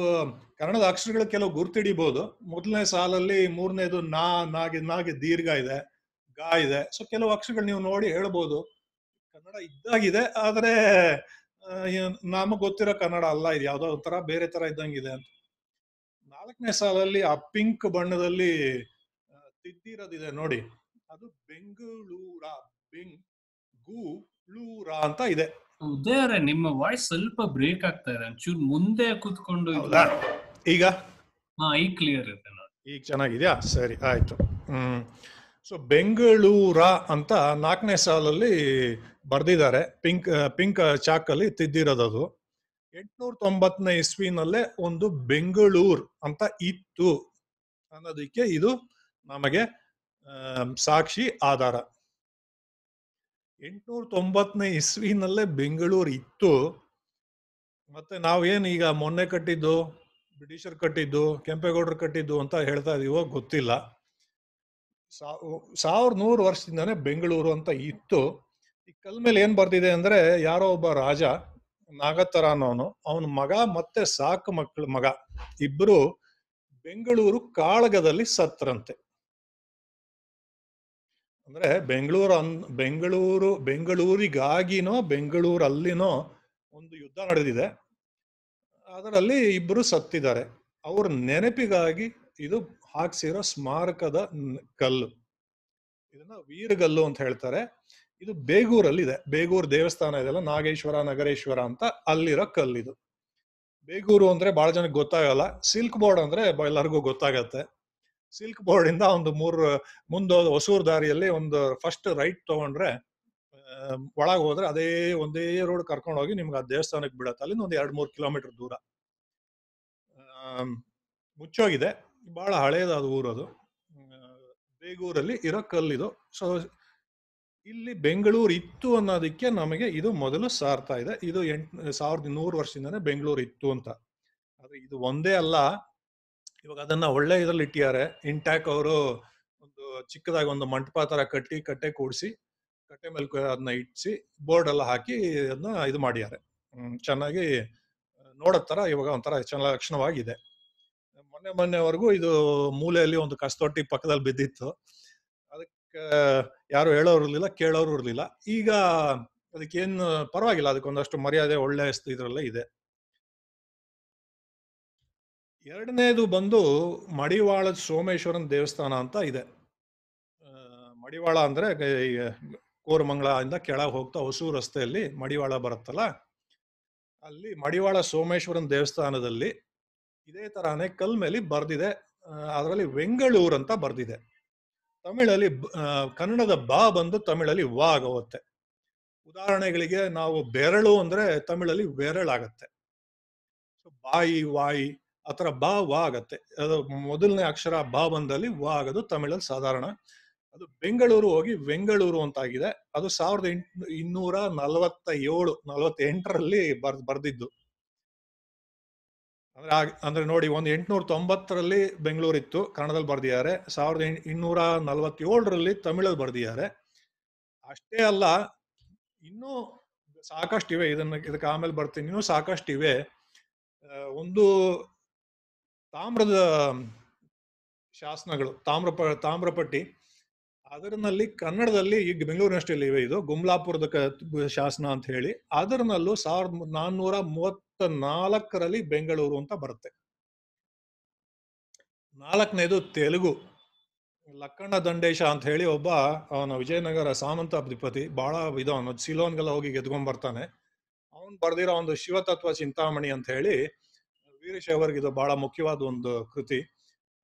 ಕನ್ನಡದ ಅಕ್ಷರಗಳು ಕೆಲವು ಗುರ್ತಿಡಿಬಹುದು ಮೊದಲನೇ ಸಾಲಲ್ಲಿ ಮೂರನೇದು ನಾ ನಾಗೆ ನಾಗೆ ದೀರ್ಘ ಇದೆ ಗಾ ಇದೆ ಸೊ ಕೆಲವು ಅಕ್ಷರಗಳು ನೀವು ನೋಡಿ ಹೇಳ್ಬೋದು ಕನ್ನಡ ಇದ್ದಾಗಿದೆ ಆದರೆ ನಮಗೆ ಗೊತ್ತಿರೋ ಕನ್ನಡ ಅಲ್ಲ ಇದು ಯಾವುದೋ ಒಂಥರ ಬೇರೆ ತರ ಇದ್ದಂಗಿದೆ ಅಂತ ನಾಲ್ಕನೇ ಸಾಲಲ್ಲಿ ಆ ಪಿಂಕ್ ಬಣ್ಣದಲ್ಲಿ ತಿದ್ದಿರೋದಿದೆ ನೋಡಿ ಅದು ಬೆಂಗಳೂರ ಬೆಂಗಳೂರ ಅಂತ ಇದೆ ಉದಯರೇ ನಿಮ್ಮ ವಾಯ್ಸ್ ಸ್ವಲ್ಪ ಬ್ರೇಕ್ ಆಗ್ತಾ ಇದೆ ಒಂಚೂರು ಮುಂದೆ ಕೂತ್ಕೊಂಡು ಈಗ ಹಾ ಈಗ ಕ್ಲಿಯರ್ ಇದೆ ಈಗ ಚೆನ್ನಾಗಿದ್ಯಾ ಸರಿ ಆಯ್ತು ಹ್ಮ್ ಸೊ ಬೆಂಗಳೂರ ಅಂತ ನಾಲ್ಕನೇ ಸಾಲಲ್ಲಿ ಬರ್ದಿದ್ದಾರೆ ಪಿಂಕ್ ಪಿಂಕ್ ಚಾಕಲ್ಲಿ ತಿದ್ದಿರೋದದು ಎಂಟುನೂರ ತೊಂಬತ್ತನೇ ಇಸ್ವಿನಲ್ಲೇ ಒಂದು ಬೆಂಗಳೂರು ಅಂತ ಇತ್ತು ಅನ್ನೋದಕ್ಕೆ ಇದು ನಮಗೆ ಸಾಕ್ಷಿ ಆಧಾರ ಎಂಟುನೂರ ತೊಂಬತ್ತನೇ ಇಸ್ವಿನಲ್ಲೇ ಬೆಂಗಳೂರು ಇತ್ತು ಮತ್ತೆ ನಾವೇನು ಈಗ ಮೊನ್ನೆ ಕಟ್ಟಿದ್ದು ಬ್ರಿಟಿಷರ್ ಕಟ್ಟಿದ್ದು ಕೆಂಪೇಗೌಡರು ಕಟ್ಟಿದ್ದು ಅಂತ ಹೇಳ್ತಾ ಇದೀವೋ ಗೊತ್ತಿಲ್ಲ ಸಾವಿರ ನೂರು ವರ್ಷದಿಂದಾನೆ ಬೆಂಗಳೂರು ಅಂತ ಇತ್ತು ಈ ಕಲ್ಮೇಲೆ ಮೇಲೆ ಏನ್ ಬರ್ತಿದೆ ಅಂದ್ರೆ ಯಾರೋ ಒಬ್ಬ ರಾಜ ನಾಗತರ ಅನ್ನೋನು ಅವನ ಮಗ ಮತ್ತೆ ಸಾಕು ಮಕ್ಕಳ ಮಗ ಇಬ್ಬರು ಬೆಂಗಳೂರು ಕಾಳಗದಲ್ಲಿ ಸತ್ರಂತೆ ಅಂದ್ರೆ ಬೆಂಗಳೂರು ಅನ್ ಬೆಂಗಳೂರು ಬೆಂಗಳೂರಿಗಾಗಿನೋ ಬೆಂಗಳೂರಲ್ಲಿನೋ ಒಂದು ಯುದ್ಧ ನಡೆದಿದೆ ಅದರಲ್ಲಿ ಇಬ್ಬರು ಸತ್ತಿದ್ದಾರೆ ಅವ್ರ ನೆನಪಿಗಾಗಿ ಇದು ಹಾಕ್ಸಿರೋ ಸ್ಮಾರಕದ ಕಲ್ಲು ಇದನ್ನ ವೀರಗಲ್ಲು ಅಂತ ಹೇಳ್ತಾರೆ ಇದು ಬೇಗೂರಲ್ಲಿ ಇದೆ ಬೇಗೂರ್ ದೇವಸ್ಥಾನ ಇದೆಲ್ಲ ನಾಗೇಶ್ವರ ನಗರೇಶ್ವರ ಅಂತ ಅಲ್ಲಿರೋ ಇದು ಬೇಗೂರು ಅಂದ್ರೆ ಬಹಳ ಜನಕ್ಕೆ ಗೊತ್ತಾಗಲ್ಲ ಸಿಲ್ಕ್ ಬೋರ್ಡ್ ಅಂದ್ರೆ ಎಲ್ಲರಿಗೂ ಗೊತ್ತಾಗತ್ತೆ ಸಿಲ್ಕ್ ಬೋರ್ಡ್ ಇಂದ ಒಂದು ಮೂರು ಮುಂದೆ ಹೊಸೂರು ದಾರಿಯಲ್ಲಿ ಒಂದು ಫಸ್ಟ್ ರೈಟ್ ತಗೊಂಡ್ರೆ ಒಳಗೆ ಹೋದ್ರೆ ಅದೇ ಒಂದೇ ರೋಡ್ ಕರ್ಕೊಂಡು ಹೋಗಿ ನಿಮ್ಗೆ ಆ ದೇವಸ್ಥಾನಕ್ಕೆ ಬಿಡತ್ತೆ ಅಲ್ಲಿಂದ ಒಂದು ಎರಡು ಮೂರು ಕಿಲೋಮೀಟರ್ ದೂರ ಮುಚ್ಚೋಗಿದೆ ಬಹಳ ಹಳೇದಾದ ಊರದು ಬೇಗೂರಲ್ಲಿ ಇರೋ ಕಲ್ಲಿದು ಸೊ ಇಲ್ಲಿ ಬೆಂಗಳೂರು ಇತ್ತು ಅನ್ನೋದಕ್ಕೆ ನಮಗೆ ಇದು ಮೊದಲು ಸಾರ್ತಾ ಇದೆ ಇದು ಎಂಟ್ ಸಾವಿರದ ನೂರು ವರ್ಷದಿಂದಾನೆ ಬೆಂಗಳೂರು ಇತ್ತು ಅಂತ ಆದ್ರೆ ಇದು ಒಂದೇ ಅಲ್ಲ ಇವಾಗ ಅದನ್ನ ಒಳ್ಳೆ ಇದ್ರಲ್ಲಿ ಇಟ್ಟಿದ್ದಾರೆ ಇಂಟ್ಯಾಕ್ ಅವರು ಒಂದು ಚಿಕ್ಕದಾಗಿ ಒಂದು ಮಂಟಪ ತರ ಕಟ್ಟಿ ಕಟ್ಟೆ ಕೂಡಿಸಿ ಕಟ್ಟೆ ಮೇಲೆ ಅದನ್ನ ಇಟ್ಸಿ ಬೋರ್ಡ್ ಎಲ್ಲ ಹಾಕಿ ಅದನ್ನ ಇದು ಮಾಡಿದ್ದಾರೆ ಚೆನ್ನಾಗಿ ನೋಡೋ ತರ ಇವಾಗ ಒಂಥರ ಚೆನ್ನ ಲಕ್ಷಣವಾಗಿದೆ ಮೊನ್ನೆ ಮೊನ್ನೆವರೆಗೂ ಇದು ಮೂಲೆಯಲ್ಲಿ ಒಂದು ಕಸ್ತೊಟ್ಟಿ ಪಕ್ಕದಲ್ಲಿ ಬಿದ್ದಿತ್ತು ಯಾರು ಹೇಳೋರು ಇರಲಿಲ್ಲ ಕೇಳೋರು ಇರಲಿಲ್ಲ ಈಗ ಅದಕ್ಕೇನು ಪರವಾಗಿಲ್ಲ ಅದಕ್ಕೊಂದಷ್ಟು ಮರ್ಯಾದೆ ಒಳ್ಳೆ ಇದರಲ್ಲೇ ಇದೆ ಎರಡನೇದು ಬಂದು ಮಡಿವಾಳದ ಸೋಮೇಶ್ವರನ ದೇವಸ್ಥಾನ ಅಂತ ಇದೆ ಮಡಿವಾಳ ಅಂದರೆ ಕೋರಮಂಗಲದಿಂದ ಕೆಳಗೆ ಹೋಗ್ತಾ ಹೊಸೂರು ರಸ್ತೆಯಲ್ಲಿ ಮಡಿವಾಳ ಬರುತ್ತಲ್ಲ ಅಲ್ಲಿ ಮಡಿವಾಳ ಸೋಮೇಶ್ವರನ ದೇವಸ್ಥಾನದಲ್ಲಿ ಇದೇ ಥರನೇ ಕಲ್ ಮೇಲೆ ಬರೆದಿದೆ ಅದರಲ್ಲಿ ವೆಂಗಳೂರು ಅಂತ ಬರೆದಿದೆ ತಮಿಳಲ್ಲಿ ಕನ್ನಡದ ಬಾ ಬಂದು ತಮಿಳಲ್ಲಿ ವಾ ಆಗುತ್ತೆ ಉದಾಹರಣೆಗಳಿಗೆ ನಾವು ಬೆರಳು ಅಂದ್ರೆ ತಮಿಳಲ್ಲಿ ಬೆರಳಾಗತ್ತೆ ಬಾಯಿ ವಾಯಿ ಆತರ ಬಾ ವಾ ಆಗತ್ತೆ ಅದು ಮೊದಲನೇ ಅಕ್ಷರ ಬಾ ಬಂದಲ್ಲಿ ವಾ ಆಗೋದು ತಮಿಳಲ್ಲಿ ಸಾಧಾರಣ ಅದು ಬೆಂಗಳೂರು ಹೋಗಿ ಬೆಂಗಳೂರು ಅಂತಾಗಿದೆ ಅದು ಸಾವಿರದ ಎಂಟು ಇನ್ನೂರ ನಲವತ್ತ ಏಳು ನಲವತ್ತೆಂಟರಲ್ಲಿ ಬರ್ ಬರ್ದಿದ್ದು ಅಂದ್ರೆ ಅಂದರೆ ನೋಡಿ ಒಂದು ಎಂಟುನೂರ ತೊಂಬತ್ತರಲ್ಲಿ ಬೆಂಗಳೂರಿತ್ತು ಕನ್ನಡದಲ್ಲಿ ಬರೆದಿದ್ದಾರೆ ಸಾವಿರದ ಇನ್ನೂರ ನಲವತ್ತೇಳರಲ್ಲಿ ತಮಿಳಲ್ಲಿ ಬರೆದಿದ್ದಾರೆ ಅಷ್ಟೇ ಅಲ್ಲ ಇನ್ನೂ ಸಾಕಷ್ಟು ಇವೆ ಇದನ್ನ ಇದಕ್ಕೆ ಆಮೇಲೆ ಬರ್ತೀನಿ ಇನ್ನೂ ಇವೆ ಒಂದು ತಾಮ್ರದ ಶಾಸನಗಳು ತಾಮ್ರ ತಾಮ್ರಪಟ್ಟಿ ಅದರಲ್ಲಿ ಕನ್ನಡದಲ್ಲಿ ಈಗ ಬೆಂಗಳೂರು ಯೂನಿವರ್ಸಿಟಿಯಲ್ಲಿ ಇವೆ ಇದು ಗುಮ್ಲಾಪುರದ ಶಾಸನ ಅಂತ ಹೇಳಿ ಅದರಲ್ಲೂ ಸಾವಿರದ ನಾನ್ನೂರ ಮೂವತ್ತ ನಾಲ್ಕರಲ್ಲಿ ಬೆಂಗಳೂರು ಅಂತ ಬರುತ್ತೆ ನಾಲ್ಕನೇದು ತೆಲುಗು ಲಕ್ಕಣ್ಣ ದಂಡೇಶ ಅಂತ ಹೇಳಿ ಒಬ್ಬ ಅವನ ವಿಜಯನಗರ ಸಾಮಂತ ಅಧಿಪತಿ ಬಹಳ ಇದು ಸಿಲೋನ್ಗೆಲ್ಲ ಹೋಗಿ ಗೆದ್ಕೊಂಡ್ಬರ್ತಾನೆ ಬರ್ತಾನೆ ಅವನು ಬರ್ದಿರೋ ಒಂದು ಶಿವತತ್ವ ಚಿಂತಾಮಣಿ ಅಂತ ಹೇಳಿ ವೀರಶೈವರ್ಗಿದು ಬಹಳ ಮುಖ್ಯವಾದ ಒಂದು ಕೃತಿ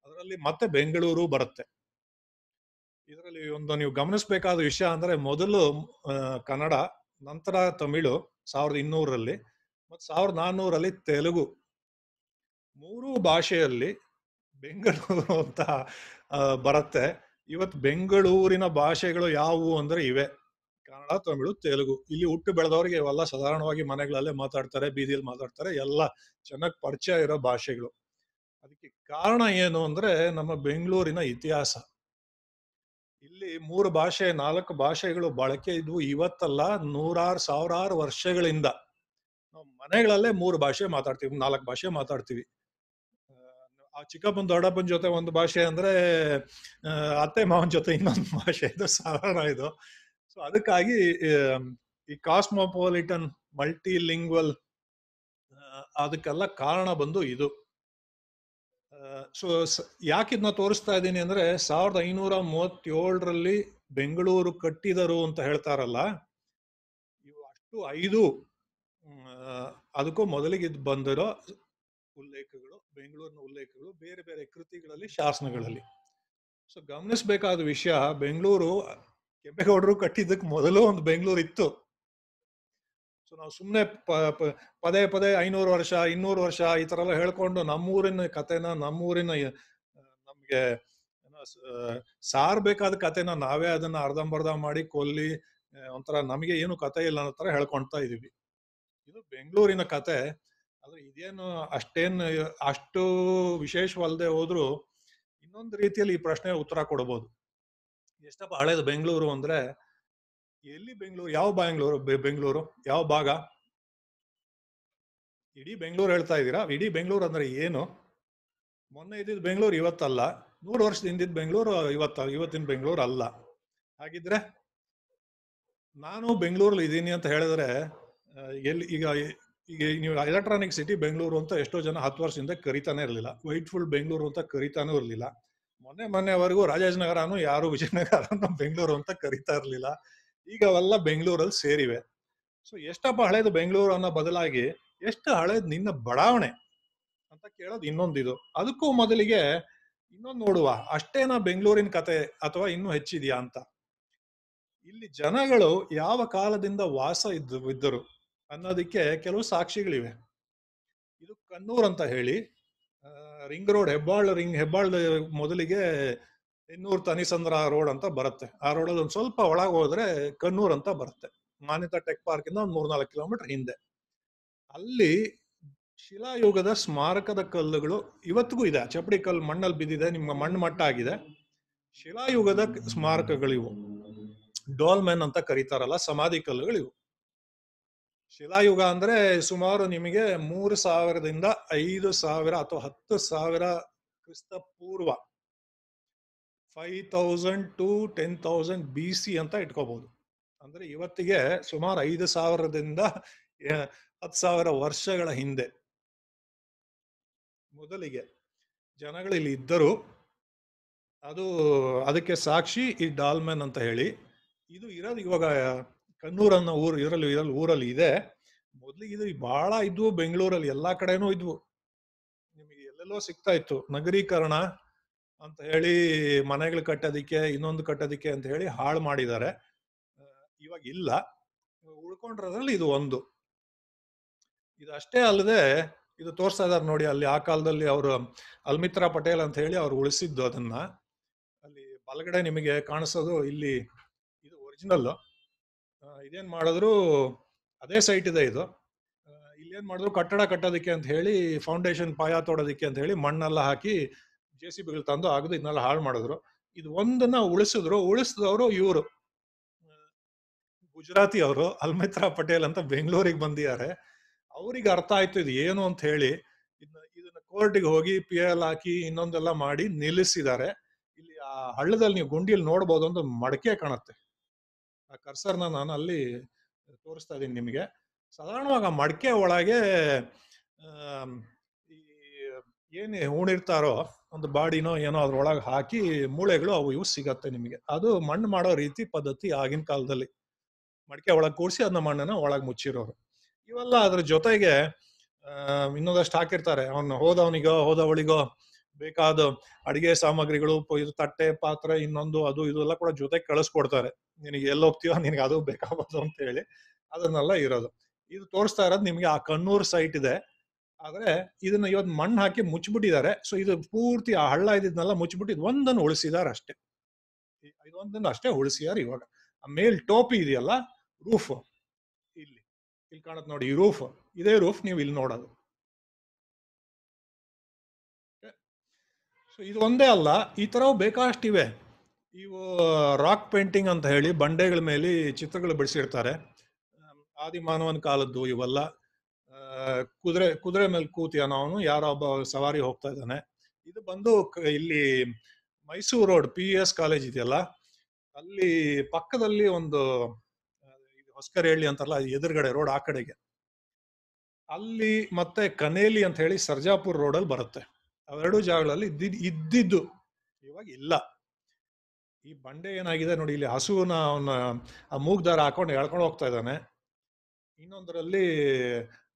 ಅದರಲ್ಲಿ ಮತ್ತೆ ಬೆಂಗಳೂರು ಬರುತ್ತೆ ಇದರಲ್ಲಿ ಒಂದು ನೀವು ಗಮನಿಸಬೇಕಾದ ವಿಷಯ ಅಂದ್ರೆ ಮೊದಲು ಕನ್ನಡ ನಂತರ ತಮಿಳು ಸಾವಿರದ ಇನ್ನೂರಲ್ಲಿ ಮತ್ತು ಸಾವಿರದ ನಾನ್ನೂರಲ್ಲಿ ತೆಲುಗು ಮೂರು ಭಾಷೆಯಲ್ಲಿ ಬೆಂಗಳೂರು ಅಂತ ಬರುತ್ತೆ ಇವತ್ತು ಬೆಂಗಳೂರಿನ ಭಾಷೆಗಳು ಯಾವುವು ಅಂದ್ರೆ ಇವೆ ಕನ್ನಡ ತಮಿಳು ತೆಲುಗು ಇಲ್ಲಿ ಹುಟ್ಟು ಬೆಳೆದವರಿಗೆ ಇವೆಲ್ಲ ಸಾಧಾರಣವಾಗಿ ಮನೆಗಳಲ್ಲೇ ಮಾತಾಡ್ತಾರೆ ಬೀದಿಯಲ್ಲಿ ಮಾತಾಡ್ತಾರೆ ಎಲ್ಲ ಚೆನ್ನಾಗಿ ಪರಿಚಯ ಇರೋ ಭಾಷೆಗಳು ಅದಕ್ಕೆ ಕಾರಣ ಏನು ಅಂದ್ರೆ ನಮ್ಮ ಬೆಂಗಳೂರಿನ ಇತಿಹಾಸ ಇಲ್ಲಿ ಮೂರು ಭಾಷೆ ನಾಲ್ಕು ಭಾಷೆಗಳು ಬಳಕೆ ಇದ್ವು ಇವತ್ತಲ್ಲ ನೂರಾರು ಸಾವಿರಾರು ವರ್ಷಗಳಿಂದ ಮನೆಗಳಲ್ಲೇ ಮೂರು ಭಾಷೆ ಮಾತಾಡ್ತೀವಿ ನಾಲ್ಕು ಭಾಷೆ ಮಾತಾಡ್ತೀವಿ ಆ ಚಿಕ್ಕಪ್ಪನ ದೊಡ್ಡಪ್ಪನ ಜೊತೆ ಒಂದು ಭಾಷೆ ಅಂದ್ರೆ ಅತ್ತೆ ಮಾವನ ಜೊತೆ ಇನ್ನೊಂದು ಭಾಷೆ ಇದು ಸಾಧಾರಣ ಇದು ಸೊ ಅದಕ್ಕಾಗಿ ಈ ಕಾಸ್ಮೋಪಾಲಿಟನ್ ಮಲ್ಟಿಲಿಂಗ್ವಲ್ ಅದಕ್ಕೆಲ್ಲ ಕಾರಣ ಬಂದು ಇದು ಸೊ ಯಾಕಿದ್ನ ತೋರಿಸ್ತಾ ಇದ್ದೀನಿ ಅಂದ್ರೆ ಸಾವಿರದ ಐನೂರ ಮೂವತ್ತೇಳರಲ್ಲಿ ಬೆಂಗಳೂರು ಕಟ್ಟಿದರು ಅಂತ ಹೇಳ್ತಾರಲ್ಲ ಇವು ಅಷ್ಟು ಐದು ಅದಕ್ಕೂ ಮೊದಲಿಗೆ ಬಂದಿರೋ ಉಲ್ಲೇಖಗಳು ಬೆಂಗಳೂರಿನ ಉಲ್ಲೇಖಗಳು ಬೇರೆ ಬೇರೆ ಕೃತಿಗಳಲ್ಲಿ ಶಾಸನಗಳಲ್ಲಿ ಸೊ ಗಮನಿಸಬೇಕಾದ ವಿಷಯ ಬೆಂಗಳೂರು ಕೆಂಪೇಗೌಡರು ಕಟ್ಟಿದ್ದಕ್ಕೆ ಮೊದಲು ಒಂದು ಬೆಂಗಳೂರು ಇತ್ತು ಸೊ ನಾವು ಸುಮ್ಮನೆ ಪದೇ ಪದೇ ಐನೂರು ವರ್ಷ ಇನ್ನೂರು ವರ್ಷ ಈ ಥರ ಎಲ್ಲ ಹೇಳ್ಕೊಂಡು ನಮ್ಮೂರಿನ ಕಥೆನ ನಮ್ಮೂರಿನ ನಮಗೆ ಬೇಕಾದ ಕಥೆನ ನಾವೇ ಅದನ್ನ ಅರ್ಧಂಬರ್ಧ ಮಾಡಿ ಕೊಲ್ಲಿ ಒಂಥರ ನಮಗೆ ಏನು ಕತೆ ಇಲ್ಲ ಅನ್ನೋ ಥರ ಹೇಳ್ಕೊಳ್ತಾ ಇದೀವಿ ಇದು ಬೆಂಗಳೂರಿನ ಕತೆ ಆದ್ರೆ ಇದೇನು ಅಷ್ಟೇನು ಅಷ್ಟು ವಿಶೇಷವಲ್ಲದೆ ಹೋದ್ರು ಇನ್ನೊಂದು ರೀತಿಯಲ್ಲಿ ಈ ಪ್ರಶ್ನೆ ಉತ್ತರ ಕೊಡ್ಬೋದು ಎಷ್ಟಪ್ಪ ಹಳೇದು ಬೆಂಗಳೂರು ಅಂದ್ರೆ ಎಲ್ಲಿ ಬೆಂಗಳೂರು ಯಾವ ಬೆಂಗಳೂರು ಬೆಂಗಳೂರು ಯಾವ ಭಾಗ ಇಡೀ ಬೆಂಗಳೂರು ಹೇಳ್ತಾ ಇದ್ದೀರಾ ಇಡೀ ಬೆಂಗಳೂರು ಅಂದ್ರೆ ಏನು ಮೊನ್ನೆ ಇದ್ದಿದ್ದು ಬೆಂಗಳೂರು ಇವತ್ತಲ್ಲ ನೂರು ವರ್ಷದ ಬೆಂಗಳೂರು ಇವತ್ತ ಇವತ್ತಿನ ಬೆಂಗಳೂರು ಅಲ್ಲ ಹಾಗಿದ್ರೆ ನಾನು ಬೆಂಗಳೂರಲ್ಲಿ ಇದ್ದೀನಿ ಅಂತ ಹೇಳಿದ್ರೆ ಎಲ್ಲಿ ಈಗ ಈಗ ನೀವು ಎಲೆಕ್ಟ್ರಾನಿಕ್ ಸಿಟಿ ಬೆಂಗಳೂರು ಅಂತ ಎಷ್ಟೋ ಜನ ಹತ್ತು ವರ್ಷದಿಂದ ಕರಿತಾನೆ ಇರಲಿಲ್ಲ ವೈಟ್ ಫುಲ್ ಬೆಂಗಳೂರು ಅಂತ ಕರಿತಾನೂ ಇರಲಿಲ್ಲ ಮೊನ್ನೆ ಮೊನ್ನೆವರೆಗೂ ರಾಜಾಜನಗರನು ಯಾರು ವಿಜಯನಗರನು ಬೆಂಗಳೂರು ಅಂತ ಕರಿತಾ ಇರಲಿಲ್ಲ ಈಗ ಅವೆಲ್ಲ ಬೆಂಗಳೂರಲ್ಲಿ ಸೇರಿವೆ ಸೊ ಎಷ್ಟಪ್ಪ ಹಳೇದು ಬೆಂಗಳೂರು ಅನ್ನೋ ಬದಲಾಗಿ ಎಷ್ಟು ಹಳೇದು ನಿನ್ನ ಬಡಾವಣೆ ಅಂತ ಕೇಳೋದು ಇನ್ನೊಂದಿದು ಅದಕ್ಕೂ ಮೊದಲಿಗೆ ಇನ್ನೊಂದು ನೋಡುವ ಅಷ್ಟೇನಾ ಬೆಂಗಳೂರಿನ ಕತೆ ಅಥವಾ ಇನ್ನೂ ಹೆಚ್ಚಿದೆಯಾ ಅಂತ ಇಲ್ಲಿ ಜನಗಳು ಯಾವ ಕಾಲದಿಂದ ವಾಸ ಇದ್ದು ಇದ್ದರು ಅನ್ನೋದಕ್ಕೆ ಕೆಲವು ಸಾಕ್ಷಿಗಳಿವೆ ಇದು ಕಣ್ಣೂರ್ ಅಂತ ಹೇಳಿ ring road Hebbal ring Hebbal ಮೊದಲಿಗೆ ಇನ್ನೂರು ತನಿಸಂದ್ರ ರೋಡ್ ಅಂತ ಬರುತ್ತೆ ಆ ಅಲ್ಲಿ ಒಂದು ಸ್ವಲ್ಪ ಒಳಗೆ ಹೋದ್ರೆ ಕಣ್ಣೂರ್ ಅಂತ ಬರುತ್ತೆ ಮಾನ್ಯತಾ ಟೆಕ್ ಪಾರ್ಕ್ ಇಂದ ಒಂದು ಮೂರ್ನಾಲ್ಕು ಕಿಲೋಮೀಟರ್ ಹಿಂದೆ ಅಲ್ಲಿ ಶಿಲಾಯುಗದ ಸ್ಮಾರಕದ ಕಲ್ಲುಗಳು ಇವತ್ತಿಗೂ ಇದೆ ಚಪಡಿ ಕಲ್ಲು ಮಣ್ಣಲ್ಲಿ ಬಿದ್ದಿದೆ ನಿಮ್ಮ ಮಣ್ಣು ಮಟ್ಟ ಆಗಿದೆ ಶಿಲಾಯುಗದ ಸ್ಮಾರಕಗಳಿವು ಡೋಲ್ಮೆನ್ ಅಂತ ಕರೀತಾರಲ್ಲ ಸಮಾಧಿ ಕಲ್ಲುಗಳಿವು ಶಿಲಾಯುಗ ಅಂದ್ರೆ ಸುಮಾರು ನಿಮಗೆ ಮೂರು ಸಾವಿರದಿಂದ ಐದು ಸಾವಿರ ಅಥವಾ ಹತ್ತು ಸಾವಿರ ಕ್ರಿಸ್ತ ಪೂರ್ವ five thousand to ten thousand B C ಅಂತ ಇಟ್ಕೋಬಹುದು ಅಂದ್ರೆ ಇವತ್ತಿಗೆ ಸುಮಾರು ಐದು ಸಾವಿರದಿಂದ ಹತ್ತು ಸಾವಿರ ವರ್ಷಗಳ ಹಿಂದೆ ಮೊದಲಿಗೆ ಜನಗಳು ಇಲ್ಲಿ ಇದ್ದರು ಅದು ಅದಕ್ಕೆ ಸಾಕ್ಷಿ ಈ ಡಾಲ್ಮೆನ್ ಅಂತ ಹೇಳಿ ಇದು ಇರೋದು ಇವಾಗ ಕಣ್ಣೂರ್ ಅನ್ನೋ ಊರು ಇದರಲ್ಲಿ ಇರಲಿ ಊರಲ್ಲಿ ಇದೆ ಮೊದಲಿಗೆ ಇದು ಬಹಳ ಇದ್ವು ಬೆಂಗಳೂರಲ್ಲಿ ಎಲ್ಲಾ ಕಡೆನೂ ಇದ್ವು ನಿಮಗೆ ಎಲ್ಲೆಲ್ಲೋ ಸಿಗ್ತಾ ಇತ್ತು ನಗರೀಕರಣ ಅಂತ ಹೇಳಿ ಮನೆಗಳು ಕಟ್ಟೋದಿಕ್ಕೆ ಇನ್ನೊಂದು ಕಟ್ಟೋದಿಕ್ಕೆ ಅಂತ ಹೇಳಿ ಹಾಳು ಮಾಡಿದ್ದಾರೆ ಇವಾಗ ಇಲ್ಲ ಉಳ್ಕೊಂಡ್ರದ್ರಲ್ಲಿ ಇದು ಒಂದು ಇದು ಅಷ್ಟೇ ಅಲ್ಲದೆ ಇದು ತೋರಿಸ್ತಾ ಇದ್ದಾರೆ ನೋಡಿ ಅಲ್ಲಿ ಆ ಕಾಲದಲ್ಲಿ ಅವರು ಅಲ್ಮಿತ್ರಾ ಪಟೇಲ್ ಅಂತ ಹೇಳಿ ಅವ್ರು ಉಳಿಸಿದ್ದು ಅದನ್ನ ಅಲ್ಲಿ ಬಲಗಡೆ ನಿಮಗೆ ಕಾಣಿಸೋದು ಇಲ್ಲಿ ಇದು ಒರಿಜಿನಲ್ಲು ಇದೇನ್ ಮಾಡಿದ್ರು ಅದೇ ಸೈಟ್ ಇದೆ ಇದು ಇಲ್ಲೇನು ಮಾಡಿದ್ರು ಕಟ್ಟಡ ಕಟ್ಟೋದಿಕ್ಕೆ ಅಂತ ಹೇಳಿ ಫೌಂಡೇಶನ್ ಪಾಯ ತೋಡೋದಕ್ಕೆ ಅಂತ ಹೇಳಿ ಮಣ್ಣೆಲ್ಲ ಹಾಕಿ ಜೆ ಸಿ ಬಿಗಳು ತಂದು ಆಗದು ಇನ್ನೆಲ್ಲ ಹಾಳು ಮಾಡಿದ್ರು ಇದು ಒಂದನ್ನ ಉಳಿಸಿದ್ರು ಉಳಿಸಿದವರು ಇವರು ಗುಜರಾತಿ ಅವರು ಅಲ್ಮಿತ್ರಾ ಪಟೇಲ್ ಅಂತ ಬೆಂಗಳೂರಿಗೆ ಬಂದಿದ್ದಾರೆ ಅವ್ರಿಗೆ ಅರ್ಥ ಆಯ್ತು ಇದು ಏನು ಅಂತ ಹೇಳಿ ಇದನ್ನ ಇದನ್ನ ಕೋರ್ಟಿಗೆ ಹೋಗಿ ಪಿ ಎಲ್ ಹಾಕಿ ಇನ್ನೊಂದೆಲ್ಲ ಮಾಡಿ ನಿಲ್ಲಿಸಿದ್ದಾರೆ ಇಲ್ಲಿ ಆ ಹಳ್ಳದಲ್ಲಿ ನೀವು ಗುಂಡಿಯಲ್ಲಿ ನೋಡ್ಬೋದು ಅಂತ ಮಡಕೆ ಕಾಣುತ್ತೆ ಆ ಕರ್ಸರ್ನ ನಾನು ಅಲ್ಲಿ ತೋರಿಸ್ತಾ ಇದ್ದೀನಿ ನಿಮಗೆ ಸಾಧಾರಣವಾಗಿ ಆ ಮಡಕೆ ಒಳಗೆ ಏನೇ ಹೂಣಿರ್ತಾರೋ ಒಂದು ಬಾಡಿನೋ ಏನೋ ಅದ್ರೊಳಗೆ ಹಾಕಿ ಮೂಳೆಗಳು ಅವು ಇವು ಸಿಗತ್ತೆ ನಿಮಗೆ ಅದು ಮಣ್ಣು ಮಾಡೋ ರೀತಿ ಪದ್ಧತಿ ಆಗಿನ ಕಾಲದಲ್ಲಿ ಮಡಿಕೆ ಒಳಗೆ ಕೂರಿಸಿ ಅದನ್ನ ಮಣ್ಣನ್ನು ಒಳಗೆ ಮುಚ್ಚಿರೋರು ಇವೆಲ್ಲ ಅದ್ರ ಜೊತೆಗೆ ಇನ್ನೊಂದಷ್ಟು ಹಾಕಿರ್ತಾರೆ ಅವನು ಹೋದವನಿಗೋ ಹೋದವಳಿಗೋ ಬೇಕಾದ ಅಡಿಗೆ ಸಾಮಗ್ರಿಗಳು ಇದು ತಟ್ಟೆ ಪಾತ್ರೆ ಇನ್ನೊಂದು ಅದು ಇದು ಎಲ್ಲ ಕೂಡ ಜೊತೆಗೆ ಕಳಿಸ್ಕೊಡ್ತಾರೆ ನಿನಗೆ ಎಲ್ಲಿ ಹೋಗ್ತೀವೋ ನಿನಗೆ ಅದು ಬೇಕಾಗೋದು ಅಂತ ಹೇಳಿ ಅದನ್ನೆಲ್ಲ ಇರೋದು ಇದು ತೋರಿಸ್ತಾ ಇರೋದು ನಿಮಗೆ ಆ ಕಣ್ಣೂರು ಸೈಟ್ ಇದೆ ಆದರೆ ಇದನ್ನ ಇವತ್ತು ಮಣ್ಣು ಹಾಕಿ ಮುಚ್ಚಿಬಿಟ್ಟಿದ್ದಾರೆ ಸೊ ಇದು ಪೂರ್ತಿ ಆ ಹಳ್ಳ ಇದ್ದಿದ್ನೆಲ್ಲ ಮುಚ್ಚಿಬಿಟ್ಟು ಒಂದನ್ನು ಉಳಿಸಿದಾರೆ ಅಷ್ಟೇ ಇದೊಂದನ್ನು ಅಷ್ಟೇ ಉಳಿಸಿದಾರೆ ಇವಾಗ ಆ ಮೇಲ್ ಟೋಪಿ ಇದೆಯಲ್ಲ ರೂಫ್ ಇಲ್ಲಿ ಇಲ್ಲಿ ಕಾಣುತ್ತೆ ನೋಡಿ ಈ ರೂಫ್ ಇದೇ ರೂಫ್ ನೀವು ಇಲ್ಲಿ ನೋಡೋದು ಸೊ ಇದು ಒಂದೇ ಅಲ್ಲ ಈ ಥರವು ಬೇಕಾಷ್ಟಿವೆ ಇವು ರಾಕ್ ಪೇಂಟಿಂಗ್ ಅಂತ ಹೇಳಿ ಬಂಡೆಗಳ ಮೇಲೆ ಚಿತ್ರಗಳು ಬಿಡಿಸಿರ್ತಾರೆ ಮಾನವನ ಕಾಲದ್ದು ಇವೆಲ್ಲ ಕುದುರೆ ಕುದುರೆ ಮೇಲೆ ಕೂತಿಯ ಅವನು ಯಾರೋ ಒಬ್ಬ ಸವಾರಿ ಹೋಗ್ತಾ ಇದ್ದಾನೆ ಇದು ಬಂದು ಇಲ್ಲಿ Mysuru road P S college ಇದೆಯಲ್ಲ ಅಲ್ಲಿ ಪಕ್ಕದಲ್ಲಿ ಒಂದು ಹೇಳಿ ಅಂತಾರಲ್ಲ ಎದುರುಗಡೆ ರೋಡ್ ಆ ಕಡೆಗೆ ಅಲ್ಲಿ ಮತ್ತೆ ಕನೇಲಿ ಅಂತ ಹೇಳಿ ಸರ್ಜಾಪುರ್ ರೋಡಲ್ಲಿ ಬರುತ್ತೆ ಅವೆರಡೂ ಜಾಗಗಳಲ್ಲಿ ಇದ್ದಿದ್ದು ಇದ್ದಿದ್ದು ಇವಾಗ ಇಲ್ಲ ಈ ಬಂಡೆ ಏನಾಗಿದೆ ನೋಡಿ ಇಲ್ಲಿ ಹಸುವನ್ನ ಅವನ ಆ ಮೂಗ್ದಾರ ಹಾಕೊಂಡು ಎಳ್ಕೊಂಡು ಹೋಗ್ತಾ ಇದ್ದಾನೆ ಇನ್ನೊಂದರಲ್ಲಿ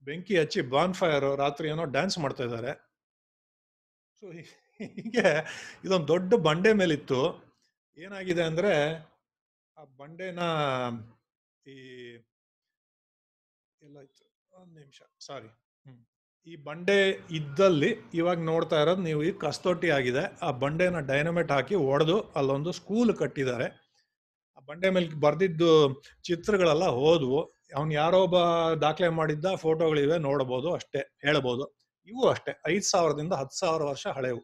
ಬೆಂಕಿ ಹಚ್ಚಿ ಬಾನ್ ರಾತ್ರಿ ಏನೋ ಡ್ಯಾನ್ಸ್ ಮಾಡ್ತಾ ಇದ್ದಾರೆ ಸೊ ಹೀಗೆ ಇದೊಂದು ದೊಡ್ಡ ಬಂಡೆ ಮೇಲಿತ್ತು ಏನಾಗಿದೆ ಅಂದರೆ ಆ ಬಂಡೆನ ಈ ಎಲ್ಲ ಇತ್ತು ಒಂದು ನಿಮಿಷ ಸಾರಿ ಈ ಬಂಡೆ ಇದ್ದಲ್ಲಿ ಇವಾಗ ನೋಡ್ತಾ ಇರೋದು ನೀವು ಈಗ ಕಸ್ತೊಟ್ಟಿ ಆಗಿದೆ ಆ ಬಂಡೆನ ಡೈನಮೇಟ್ ಹಾಕಿ ಒಡೆದು ಅಲ್ಲೊಂದು ಸ್ಕೂಲ್ ಕಟ್ಟಿದ್ದಾರೆ ಆ ಬಂಡೆ ಮೇಲೆ ಬರ್ದಿದ್ದು ಚಿತ್ರಗಳೆಲ್ಲ ಹೋದ್ವು ಅವ್ನು ಯಾರೊಬ್ಬ ದಾಖಲೆ ಮಾಡಿದ್ದ ಫೋಟೋಗಳಿವೆ ನೋಡಬಹುದು ಅಷ್ಟೇ ಹೇಳಬಹುದು ಇವು ಅಷ್ಟೇ ಐದ್ ಸಾವಿರದಿಂದ ಹತ್ತು ಸಾವಿರ ವರ್ಷ ಹಳೆವು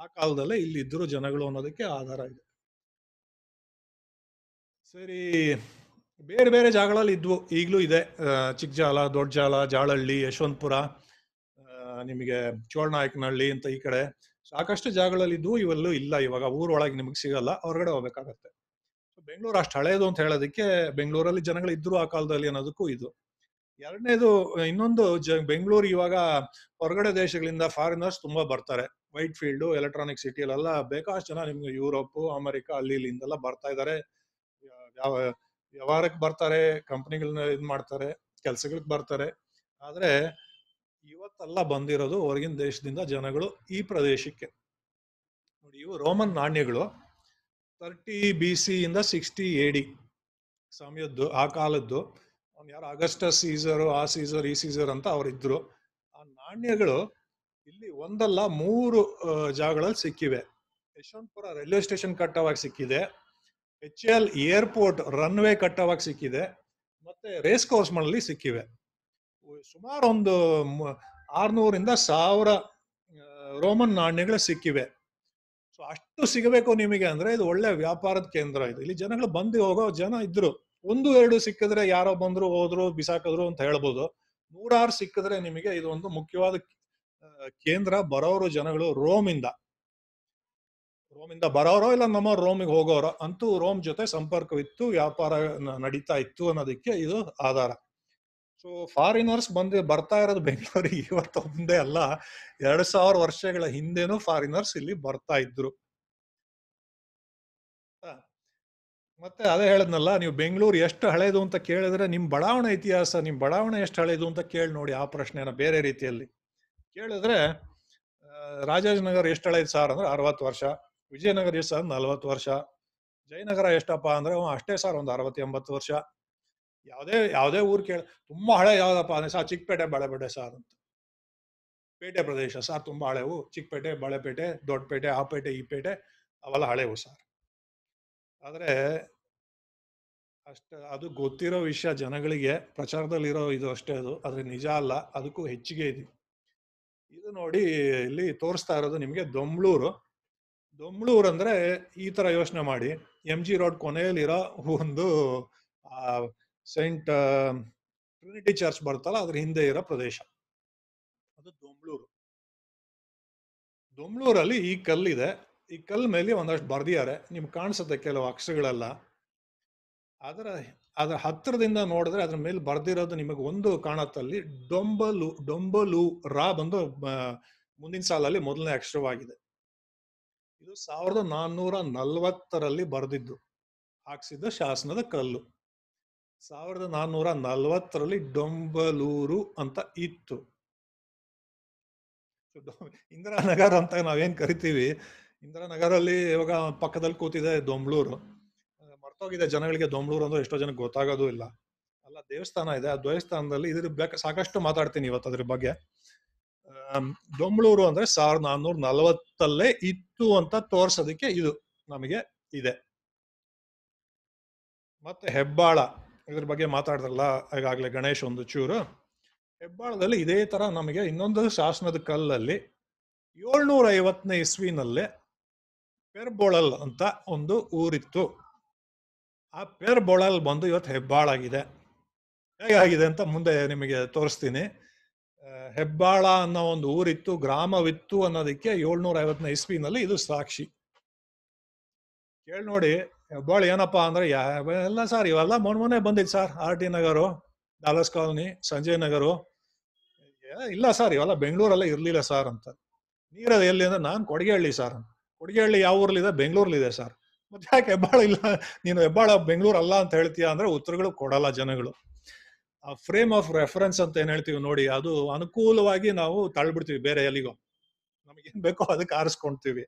ಆ ಕಾಲದಲ್ಲೇ ಇಲ್ಲಿದ್ರು ಜನಗಳು ಅನ್ನೋದಕ್ಕೆ ಆಧಾರ ಇದೆ ಸರಿ ಬೇರೆ ಬೇರೆ ಜಾಗಗಳಲ್ಲಿ ಇದ್ವು ಈಗಲೂ ಇದೆ ಚಿಕ್ಕ ಜಾಲ ದೊಡ್ಡ ಜಾಲ ಜಾಳಹಳ್ಳಿ ಯಶವಂತಪುರ ನಿಮಗೆ ಚೋಳನಾಯಕನಹಳ್ಳಿ ಅಂತ ಈ ಕಡೆ ಸಾಕಷ್ಟು ಜಾಗಗಳಲ್ಲಿ ಇದ್ವು ಇವೆಲ್ಲೂ ಇಲ್ಲ ಇವಾಗ ಊರೊಳಗೆ ನಿಮಗೆ ಸಿಗಲ್ಲ ಹೊರಗಡೆ ಹೋಗ್ಬೇಕಾಗತ್ತೆ ಬೆಂಗಳೂರು ಅಷ್ಟು ಹಳೆಯದು ಅಂತ ಹೇಳೋದಕ್ಕೆ ಬೆಂಗಳೂರಲ್ಲಿ ಜನಗಳು ಇದ್ರು ಆ ಕಾಲದಲ್ಲಿ ಅನ್ನೋದಕ್ಕೂ ಇದು ಎರಡನೇದು ಇನ್ನೊಂದು ಜ ಬೆಂಗಳೂರು ಇವಾಗ ಹೊರಗಡೆ ದೇಶಗಳಿಂದ ಫಾರಿನರ್ಸ್ ತುಂಬಾ ಬರ್ತಾರೆ ವೈಟ್ ಫೀಲ್ಡು ಎಲೆಕ್ಟ್ರಾನಿಕ್ ಸಿಟಿಯಲ್ಲೆಲ್ಲ ಬೇಕಾಷ್ಟು ಜನ ನಿಮ್ಗೆ ಯುರೋಪು ಅಮೆರಿಕ ಅಲ್ಲಿ ಇಲ್ಲಿಂದೆಲ್ಲ ಬರ್ತಾ ಇದ್ದಾರೆ ಯಾವ ವ್ಯವಹಾರಕ್ಕೆ ಬರ್ತಾರೆ ಕಂಪ್ನಿಗಳನ್ನ ಇದು ಮಾಡ್ತಾರೆ ಕೆಲಸಗಳಿಗೆ ಬರ್ತಾರೆ ಆದರೆ ಇವತ್ತೆಲ್ಲ ಬಂದಿರೋದು ಹೊರಗಿನ ದೇಶದಿಂದ ಜನಗಳು ಈ ಪ್ರದೇಶಕ್ಕೆ ನೋಡಿ ಇವು ರೋಮನ್ ನಾಣ್ಯಗಳು ತರ್ಟಿ ಬಿ ಸಿಯಿಂದ ಸಿಕ್ಸ್ಟಿ ಎ ಡಿ ಸಮಯದ್ದು ಆ ಕಾಲದ್ದು ಅವ್ನು ಯಾರು ಅಗಸ್ಟ ಸೀಸರು ಆ ಸೀಸರ್ ಈ ಸೀಸರ್ ಅಂತ ಅವರಿದ್ದರು ಆ ನಾಣ್ಯಗಳು ಇಲ್ಲಿ ಒಂದಲ್ಲ ಮೂರು ಜಾಗಗಳಲ್ಲಿ ಸಿಕ್ಕಿವೆ ಯಶವಂತಪುರ ರೈಲ್ವೆ ಸ್ಟೇಷನ್ ಕಟ್ಟವಾಗಿ ಸಿಕ್ಕಿದೆ ಎಚ್ ಎಲ್ ಏರ್ಪೋರ್ಟ್ ರನ್ವೇ ಕಟ್ಟವಾಗಿ ಸಿಕ್ಕಿದೆ ಮತ್ತೆ ರೇಸ್ ಕೋರ್ಸ್ಗಳಲ್ಲಿ ಸಿಕ್ಕಿವೆ ಸುಮಾರು ಒಂದು ಆರ್ನೂರಿಂದ ಸಾವಿರ ರೋಮನ್ ನಾಣ್ಯಗಳು ಸಿಕ್ಕಿವೆ ಸೊ ಅಷ್ಟು ಸಿಗಬೇಕು ನಿಮಗೆ ಅಂದ್ರೆ ಇದು ಒಳ್ಳೆ ವ್ಯಾಪಾರದ ಕೇಂದ್ರ ಇದು ಇಲ್ಲಿ ಜನಗಳು ಬಂದು ಹೋಗೋ ಜನ ಇದ್ರು ಒಂದು ಎರಡು ಸಿಕ್ಕಿದ್ರೆ ಯಾರೋ ಬಂದ್ರು ಹೋದ್ರು ಬಿಸಾಕಿದ್ರು ಅಂತ ಹೇಳ್ಬೋದು ನೂರಾರು ಸಿಕ್ಕಿದ್ರೆ ನಿಮಗೆ ಇದು ಒಂದು ಮುಖ್ಯವಾದ ಕೇಂದ್ರ ಬರೋರು ಜನಗಳು ರೋಮಿಂದ ರೋಮಿಂದ ಬರೋರೋ ಇಲ್ಲ ನಮ್ಮ ರೋಮಿಗೆ ಹೋಗೋರೋ ಅಂತೂ ರೋಮ್ ಜೊತೆ ಸಂಪರ್ಕವಿತ್ತು ವ್ಯಾಪಾರ ನಡೀತಾ ಇತ್ತು ಅನ್ನೋದಕ್ಕೆ ಇದು ಆಧಾರ ಸೊ ಫಾರಿನರ್ಸ್ ಬಂದು ಬರ್ತಾ ಇರೋದು ಬೆಂಗಳೂರಿಗೆ ಇವತ್ತು ಒಂದೇ ಅಲ್ಲ ಎರಡು ಸಾವಿರ ವರ್ಷಗಳ ಹಿಂದೆನೂ ಫಾರಿನರ್ಸ್ ಇಲ್ಲಿ ಬರ್ತಾ ಇದ್ರು ಮತ್ತೆ ಅದೇ ಹೇಳದ್ನಲ್ಲ ನೀವು ಬೆಂಗಳೂರು ಎಷ್ಟು ಹಳೇದು ಅಂತ ಕೇಳಿದ್ರೆ ನಿಮ್ಮ ಬಡಾವಣೆ ಇತಿಹಾಸ ನಿಮ್ಮ ಬಡಾವಣೆ ಎಷ್ಟು ಹಳೇದು ಅಂತ ಕೇಳಿ ನೋಡಿ ಆ ಪ್ರಶ್ನೆನ ಬೇರೆ ರೀತಿಯಲ್ಲಿ ಕೇಳಿದ್ರೆ ರಾಜಾಜನಗರ ಎಷ್ಟು ಹಳೇದು ಸಾರ್ ಅಂದ್ರೆ ಅರವತ್ತು ವರ್ಷ ವಿಜಯನಗರ ಎಷ್ಟು ಸಾರ್ ನಲ್ವತ್ತು ವರ್ಷ ಜಯನಗರ ಎಷ್ಟಪ್ಪ ಅಂದ್ರೆ ಅಷ್ಟೇ ಸಾರ್ ಒಂದು ಅರವತ್ತು ಎಂಬತ್ತು ವರ್ಷ ಯಾವುದೇ ಯಾವುದೇ ಊರು ಕೇಳ ತುಂಬ ಹಳೆ ಯಾವುದಪ್ಪ ಅಂದ್ರೆ ಸರ್ ಚಿಕ್ಕಪೇಟೆ ಬಳೆಪೇಟೆ ಸಾರ್ ಅಂತ ಪೇಟೆ ಪ್ರದೇಶ ಸಾರ್ ತುಂಬಾ ಹಳೆವು ಚಿಕ್ಕಪೇಟೆ ಬಳೆಪೇಟೆ ದೊಡ್ಡಪೇಟೆ ಆ ಪೇಟೆ ಈ ಪೇಟೆ ಅವೆಲ್ಲ ಹಳೆವು ಸಾರ್ ಆದರೆ ಅಷ್ಟೇ ಅದು ಗೊತ್ತಿರೋ ವಿಷಯ ಜನಗಳಿಗೆ ಪ್ರಚಾರದಲ್ಲಿರೋ ಇದು ಅಷ್ಟೇ ಅದು ಆದರೆ ನಿಜ ಅಲ್ಲ ಅದಕ್ಕೂ ಹೆಚ್ಚಿಗೆ ಇದೆ ಇದು ನೋಡಿ ಇಲ್ಲಿ ತೋರಿಸ್ತಾ ಇರೋದು ನಿಮಗೆ ದೊಮ್ಳೂರು ದೊಮ್ಳೂರ್ ಅಂದ್ರೆ ಈ ತರ ಯೋಚನೆ ಮಾಡಿ ಎಂ ಜಿ ರೋಡ್ ಕೊನೆಯಲ್ಲಿರೋ ಒಂದು ಆ ಸೈಂಟ್ ಟ್ರಿನಿಟಿ ಚರ್ಚ್ ಬರ್ತಲ್ಲ ಅದ್ರ ಹಿಂದೆ ಇರೋ ಪ್ರದೇಶ ಅದು ದೊಂಬ್ಳೂರು ದೊಂಬ್ಳೂರಲ್ಲಿ ಈ ಕಲ್ಲಿದೆ ಈ ಕಲ್ ಮೇಲೆ ಒಂದಷ್ಟು ಬರ್ದಿದ್ದಾರೆ ನಿಮ್ಗೆ ಕಾಣಿಸುತ್ತೆ ಕೆಲವು ಅಕ್ಷರಗಳೆಲ್ಲ ಅದರ ಅದರ ಹತ್ತಿರದಿಂದ ನೋಡಿದ್ರೆ ಅದ್ರ ಮೇಲೆ ಬರ್ದಿರೋದು ನಿಮಗೆ ಒಂದು ಕಾಣತ್ತಲ್ಲಿ ಡೊಂಬಲು ಡೊಂಬಲು ರಾ ಬಂದು ಮುಂದಿನ ಸಾಲಲ್ಲಿ ಮೊದಲನೇ ಅಕ್ಷರವಾಗಿದೆ ಇದು ಸಾವಿರದ ನಾನ್ನೂರ ನಲ್ವತ್ತರಲ್ಲಿ ಬರೆದಿದ್ದು ಹಾಕ್ಸಿದ್ದ ಶಾಸನದ ಕಲ್ಲು ಸಾವಿರದ ನಾನ್ನೂರ ನಲ್ವತ್ತರಲ್ಲಿ ಡೊಂಬಲೂರು ಅಂತ ಇತ್ತು ಇಂದಿರಾನಗರ ಅಂತ ನಾವೇನ್ ಕರಿತೀವಿ ಇಂದಿರಾನಗರಲ್ಲಿ ಇವಾಗ ಪಕ್ಕದಲ್ಲಿ ಕೂತಿದೆ ದೊಂಬ್ಳೂರು ಮರ್ತೋಗಿದೆ ಜನಗಳಿಗೆ ದೊಂಬಳೂರು ಅಂದ್ರೆ ಎಷ್ಟೋ ಜನಕ್ಕೆ ಗೊತ್ತಾಗೋದು ಇಲ್ಲ ಅಲ್ಲ ದೇವಸ್ಥಾನ ಇದೆ ಆ ದೇವಸ್ಥಾನದಲ್ಲಿ ಇದ್ರ ಬೇಕಾ ಸಾಕಷ್ಟು ಮಾತಾಡ್ತೀನಿ ಇವತ್ತು ಅದ್ರ ಬಗ್ಗೆ ದೊಂಬ್ಳೂರು ಅಂದ್ರೆ ಸಾವಿರದ ನಾನ್ನೂರ ನಲ್ವತ್ತಲ್ಲೇ ಇತ್ತು ಅಂತ ತೋರ್ಸೋದಕ್ಕೆ ಇದು ನಮಗೆ ಇದೆ ಮತ್ತೆ ಹೆಬ್ಬಾಳ ಇದ್ರ ಬಗ್ಗೆ ಮಾತಾಡ್ದಲ್ಲ ಈಗಾಗಲೇ ಗಣೇಶ್ ಒಂದು ಚೂರು ಹೆಬ್ಬಾಳದಲ್ಲಿ ಇದೇ ತರ ನಮಗೆ ಇನ್ನೊಂದು ಶಾಸನದ ಕಲ್ಲಲ್ಲಿ ಏಳ್ನೂರ ಐವತ್ತನೇ ಇಸ್ವಿನಲ್ಲಿ ಪೆರ್ಬೊಳಲ್ ಅಂತ ಒಂದು ಊರಿತ್ತು ಆ ಪೆರ್ಬೊಳಲ್ ಬಂದು ಇವತ್ತು ಹೆಬ್ಬಾಳಾಗಿದೆ ಹೇಗಾಗಿದೆ ಅಂತ ಮುಂದೆ ನಿಮಗೆ ತೋರಿಸ್ತೀನಿ ಹೆಬ್ಬಾಳ ಅನ್ನೋ ಒಂದು ಊರಿತ್ತು ಗ್ರಾಮವಿತ್ತು ಅನ್ನೋದಕ್ಕೆ ಏಳ್ನೂರ ಐವತ್ತನೇ ಇಸ್ವಿನಲ್ಲಿ ಇದು ಸಾಕ್ಷಿ ಕೇಳಿ ನೋಡಿ ಭಾಳ ಏನಪ್ಪಾ ಅಂದ್ರೆ ಯಾ ಎಲ್ಲ ಸರ್ ಇವೆಲ್ಲ ಮೊನ್ನೆ ಮೊನ್ನೆ ಬಂದಿದ್ದು sir R T Nagar dollars colony Sanjay Nagar ಇಲ್ಲ ಸರ್ ಇವೆಲ್ಲ ಬೆಂಗಳೂರಲ್ಲೇ ಇರಲಿಲ್ಲ ಸರ್ ಅಂತ ನೀರದ ಎಲ್ಲಿ ಅಂದ್ರೆ ನಾನು ಕೊಡಗೆಹಳ್ಳಿ ಸರ್ ಕೊಡಗೆಹಳ್ಳಿ ಯಾವ ಊರ್ಲಿದೆ ಬೆಂಗಳೂರಲ್ಲಿದೆ ಸರ್ ಮತ್ತೆ ಯಾಕೆ ಹೆಬ್ಬಾಳ ಇಲ್ಲ ನೀನು ಹೆಬ್ಬಾಳ ಬೆಂಗಳೂರು ಅಲ್ಲ ಅಂತ ಹೇಳ್ತೀಯಾ ಅಂದ್ರೆ ಉತ್ತರಗಳು ಕೊಡಲ್ಲ ಜನಗಳು ಆ ಫ್ರೇಮ್ ಆಫ್ ರೆಫರೆನ್ಸ್ ಅಂತ ಏನ್ ಹೇಳ್ತೀವಿ ನೋಡಿ ಅದು ಅನುಕೂಲವಾಗಿ ನಾವು ತಳ್ಬಿಡ್ತೀವಿ ಬೇರೆ ಎಲ್ಲಿಗೋ ನಮಗೇನ್ ಬೇಕೋ ಅದಕ್ಕೆ ಆರಿಸ್ಕೊಂತೀವಿ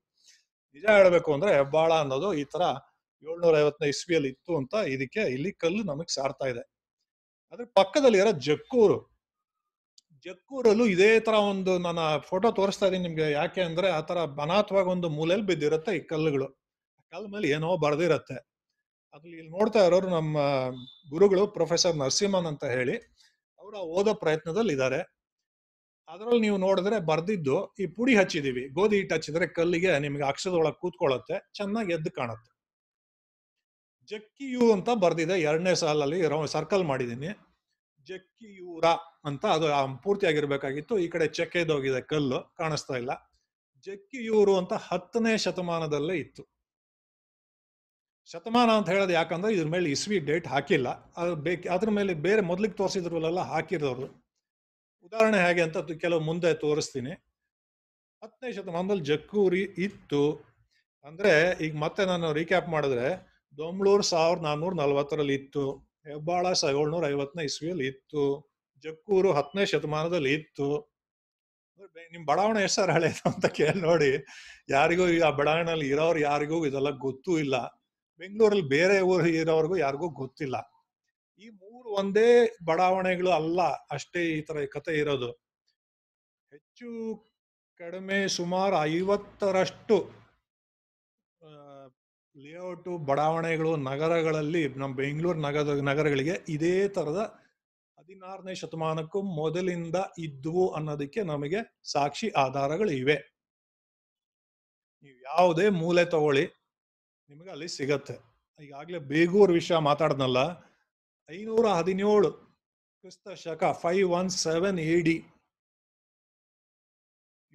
ನಿಜ ಹೇಳ್ಬೇಕು ಅಂದ್ರೆ ಹೆಬ್ಬಾಳ ಅನ್ನೋದು ಈ ತರ ಏಳ್ನೂರ ಐವತ್ತನೇ ಇಸ್ವಿಯಲ್ಲಿ ಇತ್ತು ಅಂತ ಇದಕ್ಕೆ ಇಲ್ಲಿ ಕಲ್ಲು ನಮಗೆ ಸಾರ್ತಾ ಇದೆ ಅದ್ರ ಪಕ್ಕದಲ್ಲಿ ಇರೋ ಜಕ್ಕೂರು ಜಕ್ಕೂರಲ್ಲೂ ಇದೇ ತರ ಒಂದು ನಾನು ಫೋಟೋ ತೋರಿಸ್ತಾ ಇದೀನಿ ನಿಮ್ಗೆ ಯಾಕೆ ಅಂದ್ರೆ ಆ ತರ ಅನಾಥವಾಗಿ ಒಂದು ಮೂಲೆಯಲ್ಲಿ ಬಿದ್ದಿರತ್ತೆ ಈ ಕಲ್ಲುಗಳು ಕಲ್ಲು ಮೇಲೆ ಏನೋ ಬರ್ದಿರತ್ತೆ ಅದ್ರಲ್ಲಿ ಇಲ್ಲಿ ನೋಡ್ತಾ ಇರೋರು ನಮ್ಮ ಗುರುಗಳು ಪ್ರೊಫೆಸರ್ ನರಸಿಂಹನ್ ಅಂತ ಹೇಳಿ ಅವರ ಓದೋ ಪ್ರಯತ್ನದಲ್ಲಿ ಇದ್ದಾರೆ ಅದರಲ್ಲಿ ನೀವು ನೋಡಿದ್ರೆ ಬರ್ದಿದ್ದು ಈ ಪುಡಿ ಹಚ್ಚಿದೀವಿ ಗೋಧಿ ಹಿಟ್ಟು ಹಚ್ಚಿದ್ರೆ ಕಲ್ಲಿಗೆ ನಿಮ್ಗೆ ಅಕ್ಷರದೊಳಗೆ ಕೂತ್ಕೊಳ್ಳುತ್ತೆ ಚೆನ್ನಾಗಿ ಎದ್ದು ಕಾಣುತ್ತೆ ಜಕ್ಕಿಯು ಅಂತ ಬರ್ದಿದೆ ಎರಡನೇ ಸಾಲಲ್ಲಿ ಸರ್ಕಲ್ ಮಾಡಿದ್ದೀನಿ ಜಕ್ಕಿಯೂರ ಅಂತ ಅದು ಪೂರ್ತಿಯಾಗಿರ್ಬೇಕಾಗಿತ್ತು ಈ ಕಡೆ ಹೋಗಿದೆ ಕಲ್ಲು ಕಾಣಿಸ್ತಾ ಇಲ್ಲ ಜಕ್ಕಿಯೂರು ಅಂತ ಹತ್ತನೇ ಶತಮಾನದಲ್ಲೇ ಇತ್ತು ಶತಮಾನ ಅಂತ ಹೇಳೋದು ಯಾಕಂದ್ರೆ ಇದ್ರ ಮೇಲೆ ಇಸ್ವಿ ಡೇಟ್ ಹಾಕಿಲ್ಲ ಅದು ಬೇಕು ಅದ್ರ ಮೇಲೆ ಬೇರೆ ಮೊದ್ಲಿಗೆ ತೋರಿಸಿದ್ರಲ್ಲೆಲ್ಲ ಹಾಕಿರೋರು ಉದಾಹರಣೆ ಹೇಗೆ ಅಂತ ಕೆಲವು ಮುಂದೆ ತೋರಿಸ್ತೀನಿ ಹತ್ತನೇ ಶತಮಾನದಲ್ಲಿ ಜಕ್ಕೂರಿ ಇತ್ತು ಅಂದ್ರೆ ಈಗ ಮತ್ತೆ ನಾನು ರೀಕ್ಯಾಪ್ ಮಾಡಿದ್ರೆ ದೊಮ್ಳೂರು ಸಾವಿರದ ನಾನ್ನೂರ ನಲ್ವತ್ತರಲ್ಲಿ ಇತ್ತು ಹೆಬ್ಬಾಳ ಏಳ್ನೂರ ಐವತ್ತನೇ ಇಸ್ವಿಯಲ್ಲಿ ಇತ್ತು ಜಕ್ಕೂರು ಹತ್ತನೇ ಶತಮಾನದಲ್ಲಿ ಇತ್ತು ನಿಮ್ ಬಡಾವಣೆ ಎಷ್ಟು ಸರ್ ಅಂತ ಕೇಳಿ ನೋಡಿ ಯಾರಿಗೂ ಆ ಬಡಾವಣೆಯಲ್ಲಿ ಇರೋರು ಯಾರಿಗೂ ಇದೆಲ್ಲ ಗೊತ್ತೂ ಇಲ್ಲ ಬೆಂಗಳೂರಲ್ಲಿ ಬೇರೆ ಊರು ಇರೋರಿಗೂ ಯಾರಿಗೂ ಗೊತ್ತಿಲ್ಲ ಈ ಮೂರು ಒಂದೇ ಬಡಾವಣೆಗಳು ಅಲ್ಲ ಅಷ್ಟೇ ಈ ತರ ಕತೆ ಇರೋದು ಹೆಚ್ಚು ಕಡಿಮೆ ಸುಮಾರು ಐವತ್ತರಷ್ಟು ಲೇಔಟು ಬಡಾವಣೆಗಳು ನಗರಗಳಲ್ಲಿ ನಮ್ಮ ಬೆಂಗಳೂರು ನಗರ ನಗರಗಳಿಗೆ ಇದೇ ತರದ ಹದಿನಾರನೇ ಶತಮಾನಕ್ಕೂ ಮೊದಲಿಂದ ಇದ್ವು ಅನ್ನೋದಕ್ಕೆ ನಮಗೆ ಸಾಕ್ಷಿ ಆಧಾರಗಳು ಇವೆ ನೀವು ಯಾವುದೇ ಮೂಲೆ ತಗೊಳ್ಳಿ ನಿಮಗೆ ಅಲ್ಲಿ ಸಿಗತ್ತೆ ಈಗಾಗಲೇ ಬೇಗೂರ್ ವಿಷಯ ಮಾತಾಡ್ದಲ್ಲ ಐನೂರ ಹದಿನೇಳು ಕ್ರಿಸ್ತ ಶಕ five one seven A D